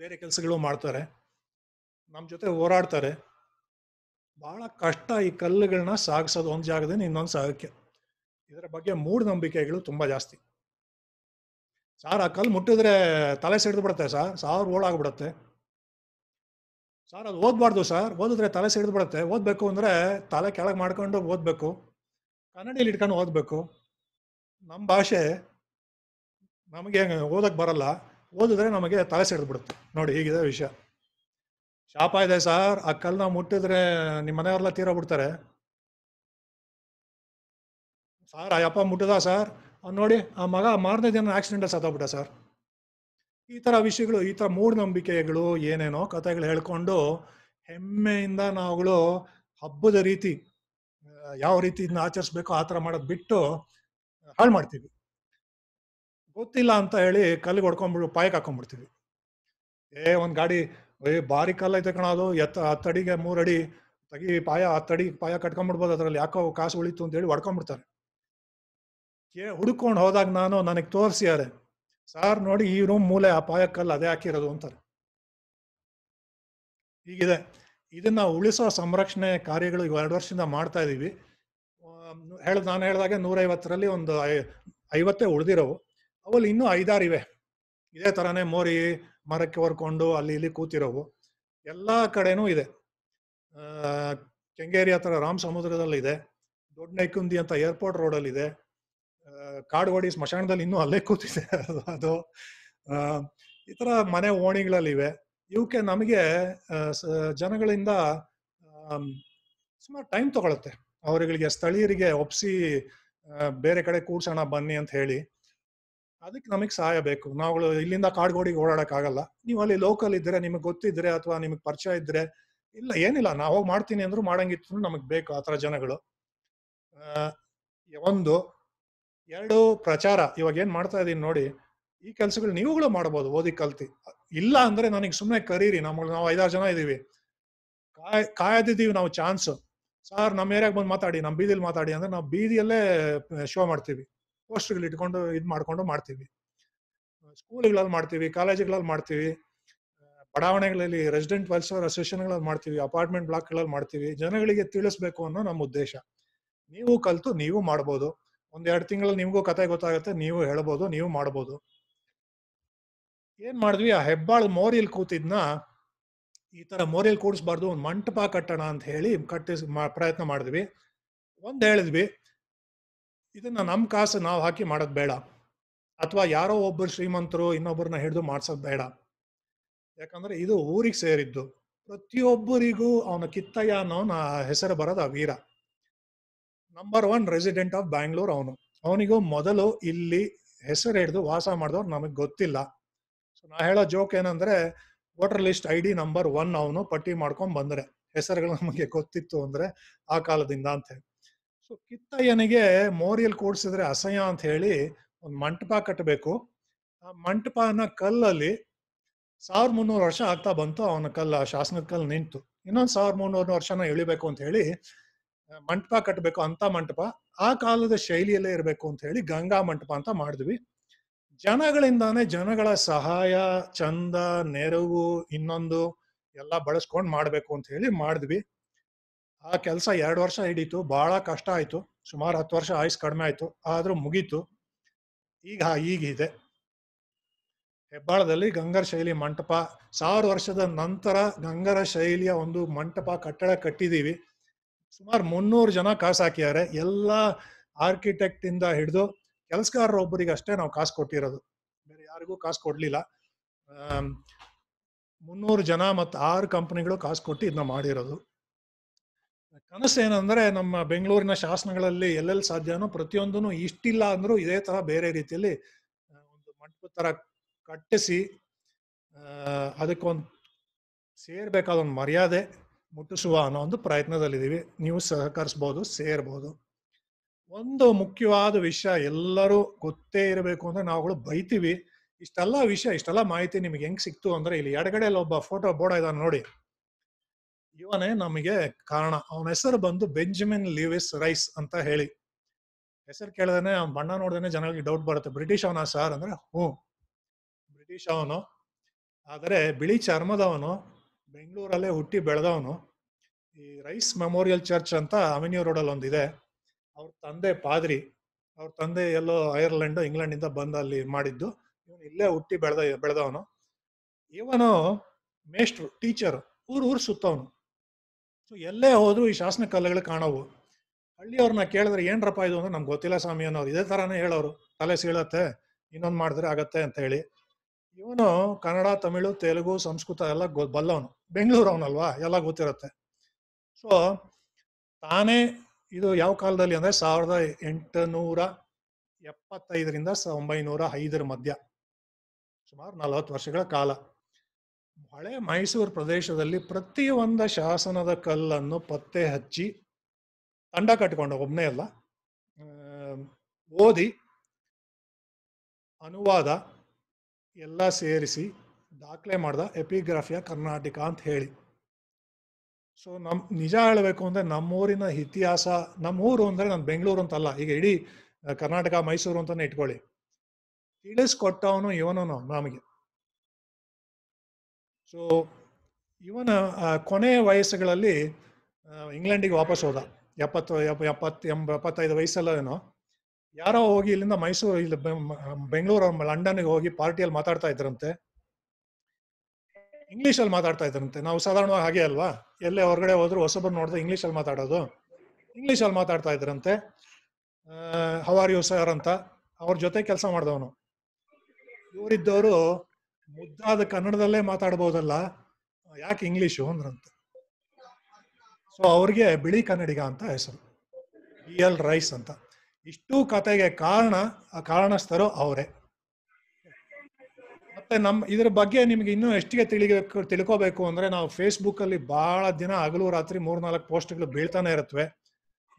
ಬೇರೆ ಕೆಲಸಗಳು ಮಾಡ್ತಾರೆ ನಮ್ಮ ಜೊತೆ ಹೋರಾಡ್ತಾರೆ ಬಹಳ ಕಷ್ಟ ಈ ಕಲ್ಲುಗಳನ್ನ ಸಾಗಿಸೋದು ಒಂದು ಜಾಗದಿಂದ ಇನ್ನೊಂದು ಸಾಗಕ್ಕೆ ಇದರ ಬಗ್ಗೆ ಮೂಢನಂಬಿಕೆಗಳು ತುಂಬ ಜಾಸ್ತಿ ಸಾರ್ ಆ ಕಲ್ಲು ಮುಟ್ಟಿದ್ರೆ ತಲೆ ಸಿಡಿದು ಬಿಡುತ್ತೆ ಸಾರ್ ಸಾವಿರ ಓಳಾಗ್ಬಿಡತ್ತೆ ಸಾರ್ ಅದು ಓದ್ಬಾರ್ದು ಸರ್ ಓದಿದ್ರೆ ತಲೆ ಸಿಡಿದು ಬಿಡುತ್ತೆ ಓದಬೇಕು ಅಂದರೆ ತಲೆ ಕೆಳಗೆ ಮಾಡ್ಕೊಂಡು ಓದಬೇಕು ಕನ್ನಡಿಯಲ್ಲಿ ಇಟ್ಕೊಂಡು ಓದಬೇಕು ನಮ್ಮ ಭಾಷೆ ನಮಗೆ ಓದಕ್ಕೆ ಬರಲ್ಲ ಓದಿದ್ರೆ ನಮಗೆ ತಲೆ ಸಿಡ್ದು ನೋಡಿ ಹೀಗಿದೆ ವಿಷಯ ಶಾಪ ಇದೆ ಸರ್ ಆ ಕಲ್ನ ಮುಟ್ಟಿದ್ರೆ ನಿಮ್ಮ ಮನೆಯವರೆಲ್ಲ ಬಿಡ್ತಾರೆ ಸಾರ್ ಆ ಅಪ್ಪ ಮುಟ್ಟದ ಸರ್ ಅವ್ನು ನೋಡಿ ಆ ಮಗ ಮಾರನೇ ದಿನ ಆಕ್ಸಿಡೆಂಟ್ ಸತ್ತೋಗ್ಬಿಟ್ಟ ಸರ್ ಈ ಥರ ವಿಷಯಗಳು ಈ ಥರ ಮೂಢನಂಬಿಕೆಗಳು ಏನೇನೋ ಕಥೆಗಳು ಹೇಳ್ಕೊಂಡು ಹೆಮ್ಮೆಯಿಂದ ನಾವುಗಳು ಹಬ್ಬದ ರೀತಿ ಯಾವ ರೀತಿ ಇದನ್ನ ಆಚರಿಸ್ಬೇಕು ಆ ಥರ ಮಾಡೋದು ಬಿಟ್ಟು ಹಾಳು ಮಾಡ್ತೀವಿ ಗೊತ್ತಿಲ್ಲ ಅಂತ ಹೇಳಿ ಕಲ್ಲಿಗೆ ಹೊಡ್ಕೊಂಡ್ಬಿಡ್ ಪಾಯಕ್ ಹಾಕೊಂಡ್ಬಿಡ್ತೀವಿ ಏ ಒಂದು ಗಾಡಿ ಏ ಬಾರಿ ಕಲ್ಲ ಐತೆ ಕಣ ಅದು ಎತ್ತ ಹತ್ತಡಿಗೆ ಅಡಿ ತಗಿ ಪಾಯ ಹತ್ತಡಿ ಪಾಯ ಕಟ್ಕೊಂಡ್ಬಿಡ್ಬೋದು ಅದರಲ್ಲಿ ಯಾಕೋ ಕಾಸು ಉಳಿತು ಅಂತ ಹೇಳಿ ಹೊಡ್ಕೊಂಡ್ಬಿಡ್ತಾರೆ ಏ ಹುಡ್ಕೊಂಡು ಹೋದಾಗ ನಾನು ನನಗೆ ತೋರಿಸಿದ್ದಾರೆ ಸಾರ್ ನೋಡಿ ಈ ರೂಮ್ ಮೂಲೆ ಆ ಕಲ್ಲು ಅದೇ ಹಾಕಿರೋದು ಅಂತಾರೆ ಹೀಗಿದೆ ಇದನ್ನ ಉಳಿಸೋ ಸಂರಕ್ಷಣೆ ಕಾರ್ಯಗಳು ಎರಡು ವರ್ಷದಿಂದ ಮಾಡ್ತಾ ಇದೀವಿ ಹೇಳ ನಾನು ಹೇಳಿದಾಗೆ ನೂರೈವತ್ತರಲ್ಲಿ ಒಂದು ಐವತ್ತೇ ಉಳಿದಿರೋವು ಅವಲ್ಲಿ ಇನ್ನೂ ಐದಾರು ಇವೆ ಇದೇ ಥರನೇ ಮೋರಿ ಮರಕ್ಕೆ ಹೊರ್ಕೊಂಡು ಅಲ್ಲಿ ಇಲ್ಲಿ ಕೂತಿರೋವು ಎಲ್ಲ ಕಡೆನೂ ಇದೆ ಕೆಂಗೇರಿ ಹತ್ರ ರಾಮ್ ದೊಡ್ಡ ನೈಕುಂದಿ ಅಂತ ಏರ್ಪೋರ್ಟ್ ರೋಡಲ್ಲಿದೆ ಕಾಡುಗೋಡಿ ಸ್ಮಶಾನದಲ್ಲಿ ಇನ್ನೂ ಅಲ್ಲೇ ಕೂತಿದೆ ಅದು ಈ ಥರ ಮನೆ ಓಣಿಗಳಲ್ಲಿವೆ ಇವಕ್ಕೆ ನಮಗೆ ಜನಗಳಿಂದ ಸುಮಾರು ಟೈಮ್ ತಗೊಳ್ಳುತ್ತೆ ಅವರುಗಳಿಗೆ ಸ್ಥಳೀಯರಿಗೆ ಒಪ್ಸಿ ಬೇರೆ ಕಡೆ ಕೂರ್ಸೋಣ ಬನ್ನಿ ಅಂತ ಹೇಳಿ ಅದಕ್ಕೆ ನಮಗೆ ಸಹಾಯ ಬೇಕು ನಾವು ಇಲ್ಲಿಂದ ಕಾಡ್ಗೋಡಿಗೆ ಆಗಲ್ಲ ನೀವು ಅಲ್ಲಿ ಲೋಕಲ್ ಇದ್ರೆ ನಿಮಗೆ ಗೊತ್ತಿದ್ರೆ ಅಥವಾ ನಿಮಗೆ ಪರಿಚಯ ಇದ್ರೆ ಇಲ್ಲ ಏನಿಲ್ಲ ನಾವು ಮಾಡ್ತೀನಿ ಅಂದ್ರೂ ಮಾಡಂಗಿತ್ತು ನಮಗೆ ಬೇಕು ಆ ಥರ ಜನಗಳು ಒಂದು ಎರಡು ಪ್ರಚಾರ ಇವಾಗ ಏನ್ ಮಾಡ್ತಾ ಇದೀನಿ ನೋಡಿ ಈ ಕೆಲಸಗಳು ನೀವುಗಳು ಮಾಡ್ಬೋದು ಓದಿ ಕಲ್ತಿ ಇಲ್ಲ ಅಂದ್ರೆ ನನಗೆ ಸುಮ್ಮನೆ ಕರೀರಿ ನಮ್ಗೆ ನಾವು ಐದಾರು ಜನ ಇದೀವಿ ಕಾಯ್ ಕಾಯದಿದ್ದೀವಿ ನಾವು ಚಾನ್ಸು ಸರ್ ನಮ್ಮ ಏರಿಯಾಗ ಬಂದು ಮಾತಾಡಿ ನಮ್ಮ ಬೀದಿಲಿ ಮಾತಾಡಿ ಅಂದ್ರೆ ನಾವು ಬೀದಿಯಲ್ಲೇ ಶೋ ಮಾಡ್ತೀವಿ ಪೋಸ್ಟರ್ಗಳು ಇಟ್ಕೊಂಡು ಇದು ಮಾಡ್ಕೊಂಡು ಮಾಡ್ತೀವಿ ಸ್ಕೂಲ್ಗಳಲ್ಲಿ ಮಾಡ್ತೀವಿ ಕಾಲೇಜುಗಳಲ್ಲಿ ಮಾಡ್ತೀವಿ ಬಡಾವಣೆಗಳಲ್ಲಿ ರೆಸಿಡೆಂಟ್ ವೆಲ್ಫೇರ್ ಅಸೋಸಿಯೇಷನ್ಗಳಲ್ಲಿ ಮಾಡ್ತೀವಿ ಅಪಾರ್ಟ್ಮೆಂಟ್ ಬ್ಲಾಕ್ಗಳಲ್ಲಿ ಮಾಡ್ತೀವಿ ಜನಗಳಿಗೆ ತಿಳಿಸ್ಬೇಕು ಅನ್ನೋ ನಮ್ಮ ಉದ್ದೇಶ ನೀವು ಕಲ್ತು ನೀವು ಮಾಡ್ಬೋದು ಒಂದೆರಡು ತಿಂಗಳಲ್ಲಿ ನಿಮಗೂ ಕತೆ ಗೊತ್ತಾಗುತ್ತೆ ನೀವು ಹೇಳ್ಬೋದು ನೀವು ಮಾಡ್ಬೋದು ಏನ್ ಮಾಡಿದ್ವಿ ಆ ಹೆಬ್ಬಾಳ್ ಮೋರಿಲ್ ಕೂತಿದ್ನ ಈ ತರ ಮೋರಿಯಲ್ಲಿ ಕೂಡಿಸ್ಬಾರ್ದು ಒಂದು ಮಂಟಪ ಕಟ್ಟೋಣ ಅಂತ ಹೇಳಿ ಕಟ್ಟಿಸ್ ಪ್ರಯತ್ನ ಮಾಡಿದ್ವಿ ಒಂದು ಹೇಳಿದ್ವಿ ಇದನ್ನ ನಮ್ಮ ಕಾಸು ನಾವು ಹಾಕಿ ಮಾಡೋದು ಬೇಡ ಅಥವಾ ಯಾರೋ ಒಬ್ಬರು ಶ್ರೀಮಂತರು ಇನ್ನೊಬ್ಬರನ್ನ ಹಿಡಿದು ಮಾಡ್ಸೋದು ಬೇಡ ಯಾಕಂದ್ರೆ ಇದು ಊರಿಗೆ ಸೇರಿದ್ದು ಪ್ರತಿಯೊಬ್ಬರಿಗೂ ಅವನ ಕಿತ್ತಯ್ಯ ಅನ್ನೋನ ಹೆಸರು ಬರೋದು ಆ Veera number one resident of Bangalore ಅವನು ಅವನಿಗೂ ಮೊದಲು ಇಲ್ಲಿ ಹೆಸರು ಹಿಡಿದು ವಾಸ ಮಾಡಿದವ್ರು ನಮಗ್ ಗೊತ್ತಿಲ್ಲ ಸೊ ನಾ ಹೇಳೋ ಜೋಕ್ ಏನಂದ್ರೆ voter list I D number one ಅವನು ಪಟ್ಟಿ ಮಾಡ್ಕೊಂಡ್ ಬಂದ್ರೆ ಹೆಸರುಗಳು ನಮಗೆ ಗೊತ್ತಿತ್ತು ಅಂದ್ರೆ ಆ ಕಾಲದಿಂದ ಅಂತ ಹೇಳಿ ಸೊ ಕಿತ್ತಯ್ಯನಿಗೆ ಮೋರಿಯಲ್ ಕೂಡಿಸಿದ್ರೆ ಅಸಹ್ಯ ಅಂತ ಹೇಳಿ ಒಂದು ಮಂಟಪ ಕಟ್ಟಬೇಕು ಆ ಮಂಟಪನ ಕಲ್ಲಲ್ಲಿ ಸಾವಿರದ ಮುನ್ನೂರು ವರ್ಷ ಆಗ್ತಾ ಬಂತು ಅವನ ಕಲ್ಲ ಶಾಸನದ ಕಲ್ಲು ನಿಂತು ಇನ್ನೊಂದು ಸಾವಿರ ಮುನ್ನೂರು ವರ್ಷನ ಇಳಿಬೇಕು ಅಂತ ಹೇಳಿ ಮಂಟಪ ಕಟ್ಟಬೇಕು ಅಂತ ಮಂಟಪ ಆ ಕಾಲದ ಶೈಲಿಯಲ್ಲೇ ಇರಬೇಕು ಅಂತ ಹೇಳಿ ಗಂಗಾ ಮಂಟಪ ಅಂತ ಮಾಡಿದ್ವಿ ಜನಗಳಿಂದಾನೇ ಜನಗಳ ಸಹಾಯ ಚಂದ ನೆರವು ಇನ್ನೊಂದು ಎಲ್ಲ ಬಳಸ್ಕೊಂಡು ಮಾಡಬೇಕು ಅಂತ ಹೇಳಿ ಮಾಡಿದ್ವಿ ಆ ಕೆಲಸ ಎರಡು ವರ್ಷ ಹಿಡೀತು ಬಹಳ ಕಷ್ಟ ಆಯ್ತು ಸುಮಾರು ಹತ್ತು ವರ್ಷ ಆಯುಸ್ ಕಡಿಮೆ ಆಯ್ತು ಆದ್ರೂ ಮುಗೀತು ಈಗ ಈಗಿದೆ ಹೆಬ್ಬಾಳದಲ್ಲಿ ಗಂಗರ ಶೈಲಿ ಮಂಟಪ ಸಾವಿರ ವರ್ಷದ ನಂತರ ಗಂಗರ ಶೈಲಿಯ ಒಂದು ಮಂಟಪ ಕಟ್ಟಡ ಕಟ್ಟಿದೀವಿ ಸುಮಾರು ಮುನ್ನೂರು ಜನ ಕಾಸು ಹಾಕಿದ್ದಾರೆ ಎಲ್ಲ ಆರ್ಕಿಟೆಕ್ಟ್ ಇಂದ ಹಿಡಿದು ಕೆಲಸಗಾರರ ಒಬ್ಬರಿಗೆ ಅಷ್ಟೇ ನಾವು ಕಾಸು ಕೊಟ್ಟಿರೋದು ಬೇರೆ ಯಾರಿಗೂ ಕಾಸು ಕೊಡಲಿಲ್ಲ ಮುನ್ನೂರು ಜನ ಮತ್ತು ಆರು ಕಂಪನಿಗಳು ಕಾಸು ಕೊಟ್ಟು ಇದನ್ನ ಮಾಡಿರೋದು ಕನಸು ಏನಂದ್ರೆ ನಮ್ಮ ಬೆಂಗಳೂರಿನ ಶಾಸನಗಳಲ್ಲಿ ಎಲ್ಲೆಲ್ಲಿ ಸಾಧ್ಯನೋ ಪ್ರತಿಯೊಂದೂ ಇಷ್ಟಿಲ್ಲ ಅಂದ್ರೂ ಇದೇ ತರ ಬೇರೆ ರೀತಿಯಲ್ಲಿ ಒಂದು ಮಂಟಪದ ತರ ಕಟ್ಟಿಸಿ ಅದಕ್ಕೊಂದು ಸೇರ್ಬೇಕಾದ ಒಂದು ಮರ್ಯಾದೆ ಮುಟ್ಟಿಸುವ ಅನ್ನೋ ಒಂದು ಪ್ರಯತ್ನದಲ್ಲಿದ್ದೀವಿ ನೀವು ಸಹಕರಿಸ್ಬೋದು ಸೇರ್ಬೋದು ಒಂದು ಮುಖ್ಯವಾದ ವಿಷಯ ಎಲ್ಲರೂ ಗೊತ್ತೇ ಇರಬೇಕು ಅಂದ್ರೆ ನಾವುಗಳು ಬೈತೀವಿ ಇಷ್ಟೆಲ್ಲ ವಿಷಯ ಇಷ್ಟೆಲ್ಲ ಮಾಹಿತಿ ನಿಮಗೆ ಹೆಂಗ್ ಸಿಕ್ತು ಅಂದ್ರೆ ಇಲ್ಲಿ ಎಡಗಡೆಯಲ್ಲಿ ಒಬ್ಬ ಫೋಟೋ ಬೋರ್ಡ್ ಇದ್ದಾನೆ ನೋಡಿ ಇವನೇ ನಮಗೆ ಕಾರಣ ಅವನ ಹೆಸರು ಬಂದು ಬೆಂಜಮಿನ್ ಲೀವಿಸ್ ರೈಸ್ ಅಂತ ಹೇಳಿ ಹೆಸರು ಕೇಳಿದ್ರೆ ಅವ್ನ ಬಣ್ಣ ನೋಡಿದ್ರೆ ಜನಗಳಿಗೆ ಡೌಟ್ ಬರುತ್ತೆ ಬ್ರಿಟಿಷ್ ಅವನ ಸರ್ ಅಂದ್ರೆ ಹ್ಞೂ ಬ್ರಿಟಿಷ್ ಅವನು ಆದರೆ ಬಿಳಿ ಚರ್ಮದವನು ಬೆಂಗಳೂರಲ್ಲೇ ಹುಟ್ಟಿ ಬೆಳೆದವನು ಈ ರೈಸ್ ಮೆಮೋರಿಯಲ್ ಚರ್ಚ್ ಅಂತ ಅವೆನ್ಯೂ ರೋಡಲ್ಲಿ ಒಂದಿದೆ ಅವ್ರ ತಂದೆ ಪಾದ್ರಿ ಅವ್ರ ತಂದೆ ಎಲ್ಲೋ ಐರ್ಲೆಂಡ್ ಇಂಗ್ಲೆಂಡಿಂದ ಬಂದು ಅಲ್ಲಿ ಮಾಡಿದ್ದು ಇವನು ಇಲ್ಲೇ ಹುಟ್ಟಿ ಬೆಳೆದ ಬೆಳೆದವನು ಇವನು ಮೇಷ್ಟ್ರು ಟೀಚರು ಊರು ಊರು ಸುತ್ತವನು ಸೊ ಎಲ್ಲೇ ಹೋದ್ರು ಈ ಶಾಸನ ಕಲ್ಲುಗಳು ಕಾಣವು ಹಳ್ಳಿಯವ್ರನ್ನ ಕೇಳಿದ್ರೆ ಏನ್ರಪ್ಪ ಇದು ಅಂದ್ರೆ ನಮ್ಗೆ ಗೊತ್ತಿಲ್ಲ ಸ್ವಾಮಿ ಅನ್ನೋರು ಇದೇ ಥರನೇ ಹೇಳೋರು ತಲೆ ಸೀಳತ್ತೆ ಇನ್ನೊಂದು ಮಾಡಿದ್ರೆ ಆಗತ್ತೆ ಅಂತ ಹೇಳಿ ಇವನು ಕನ್ನಡ ತಮಿಳು ತೆಲುಗು ಸಂಸ್ಕೃತ ಎಲ್ಲ ಗೊ ಬಲ್ಲವನು ಬೆಂಗಳೂರು ಅವನಲ್ವಾ ಎಲ್ಲ ಗೊತ್ತಿರುತ್ತೆ ಸೊ ತಾನೇ ಇದು ಯಾವ ಕಾಲದಲ್ಲಿ ಅಂದರೆ ಸಾವಿರದ ಎಂಟುನೂರ ಎಪ್ಪತ್ತೈದರಿಂದ ಒಂಬೈನೂರ ಐದರ ಮಧ್ಯ ಸುಮಾರು ನಲವತ್ತು ವರ್ಷಗಳ ಕಾಲ ಹಳೆ ಮೈಸೂರು ಪ್ರದೇಶದಲ್ಲಿ ಪ್ರತಿಯೊಂದು ಶಾಸನದ ಕಲ್ಲನ್ನು ಪತ್ತೆ ಹಚ್ಚಿ ತಂಡ ಕಟ್ಕೊಂಡು ಒಬ್ಬನೇ ಅಲ್ಲ ಓದಿ ಅನುವಾದ ಎಲ್ಲ ಸೇರಿಸಿ ದಾಖಲೆ ಮಾಡ್ದ ಎಪಿಗ್ರಾಫಿಯ ಕರ್ನಾಟಕ ಅಂತ ಹೇಳಿ ಸೊ ನಮ್ ನಿಜ ಹೇಳಬೇಕು ಅಂದ್ರೆ ನಮ್ಮೂರಿನ ಇತಿಹಾಸ ನಮ್ಮೂರು ಅಂದ್ರೆ ನಾನು ಬೆಂಗಳೂರು ಅಂತಲ್ಲ ಈಗ ಇಡೀ ಕರ್ನಾಟಕ ಮೈಸೂರು ಅಂತಾನೆ ಇಟ್ಕೊಳ್ಳಿ ತಿಳಿಸ್ಕೊಟ್ಟವನು ಇವನನು ನಮಗೆ ಸೊ ಇವನ ಕೊನೆ ವಯಸ್ಸುಗಳಲ್ಲಿ ಇಂಗ್ಲೆಂಡಿಗೆ ವಾಪಸ್ ಹೋದ ಎಪ್ಪತ್ತು ಎಪ್ಪತ್ತು ಎಂಬ ಎಪ್ಪತ್ತೈದು ವಯಸ್ಸಲ್ಲೇನೋ ಯಾರೋ ಹೋಗಿ ಇಲ್ಲಿಂದ ಮೈಸೂರು ಇಲ್ಲಿ ಬೆಂಗಳೂರು ಲಂಡನ್ಗೆ ಹೋಗಿ ಪಾರ್ಟಿಯಲ್ಲಿ ಮಾತಾಡ್ತಾ ಇದ್ರಂತೆ ಇಂಗ್ಲಿಷ್ ಅಲ್ಲಿ ಮಾತಾಡ್ತಾ ಇದ್ರಂತೆ ನಾವು ಸಾಧಾರಣವಾಗಿ ಹಾಗೆ ಅಲ್ವಾ ಎಲ್ಲೇ ಹೊರಗಡೆ ಹೋದ್ರು ಹೊಸಬ್ರು ನೋಡಿದ್ರೆ ಇಂಗ್ಲಿಷ್ ಅಲ್ಲಿ ಮಾತಾಡೋದು ಇಂಗ್ಲಿಷ್ ಅಲ್ಲಿ ಮಾತಾಡ್ತಾ ಇದ್ರಂತೆ ಹವಾರ್ ಯು ಸರ್ ಅಂತ ಅವ್ರ ಜೊತೆ ಕೆಲಸ ಮಾಡಿದವನು ಇವರಿದ್ದವರು ಮುದ್ದಾದ ಕನ್ನಡದಲ್ಲೇ ಮಾತಾಡ್ಬೋದಲ್ಲ ಯಾಕೆ ಇಂಗ್ಲಿಷು ಅಂದ್ರಂತೆ ಸೊ ಅವ್ರಿಗೆ ಬಿಳಿ ಕನ್ನಡಿಗ ಅಂತ ಹೆಸರು ಬಿ ಎಲ್ ರೈಸ್ ಅಂತ ಇಷ್ಟು ಕತೆಗೆ ಕಾರಣ ಆ ಕಾರಣಸ್ಥರು ಅವರೇ ನಮ್ಮ ಇದ್ರ ಬಗ್ಗೆ ನಿಮ್ಗೆ ಇನ್ನೂ ಎಷ್ಟಿಗೆ ತಿಳಿಬೇಕು ತಿಳ್ಕೋಬೇಕು ಅಂದ್ರೆ ನಾವು ಫೇಸ್ಬುಕ್ ಅಲ್ಲಿ ಬಹಳ ದಿನ ಹಗಲು ರಾತ್ರಿ ಮೂರ್ನಾಲ್ಕು ಪೋಸ್ಟ್ಗಳು ಬೀಳ್ತಾನೆ ಇರುತ್ತವೆ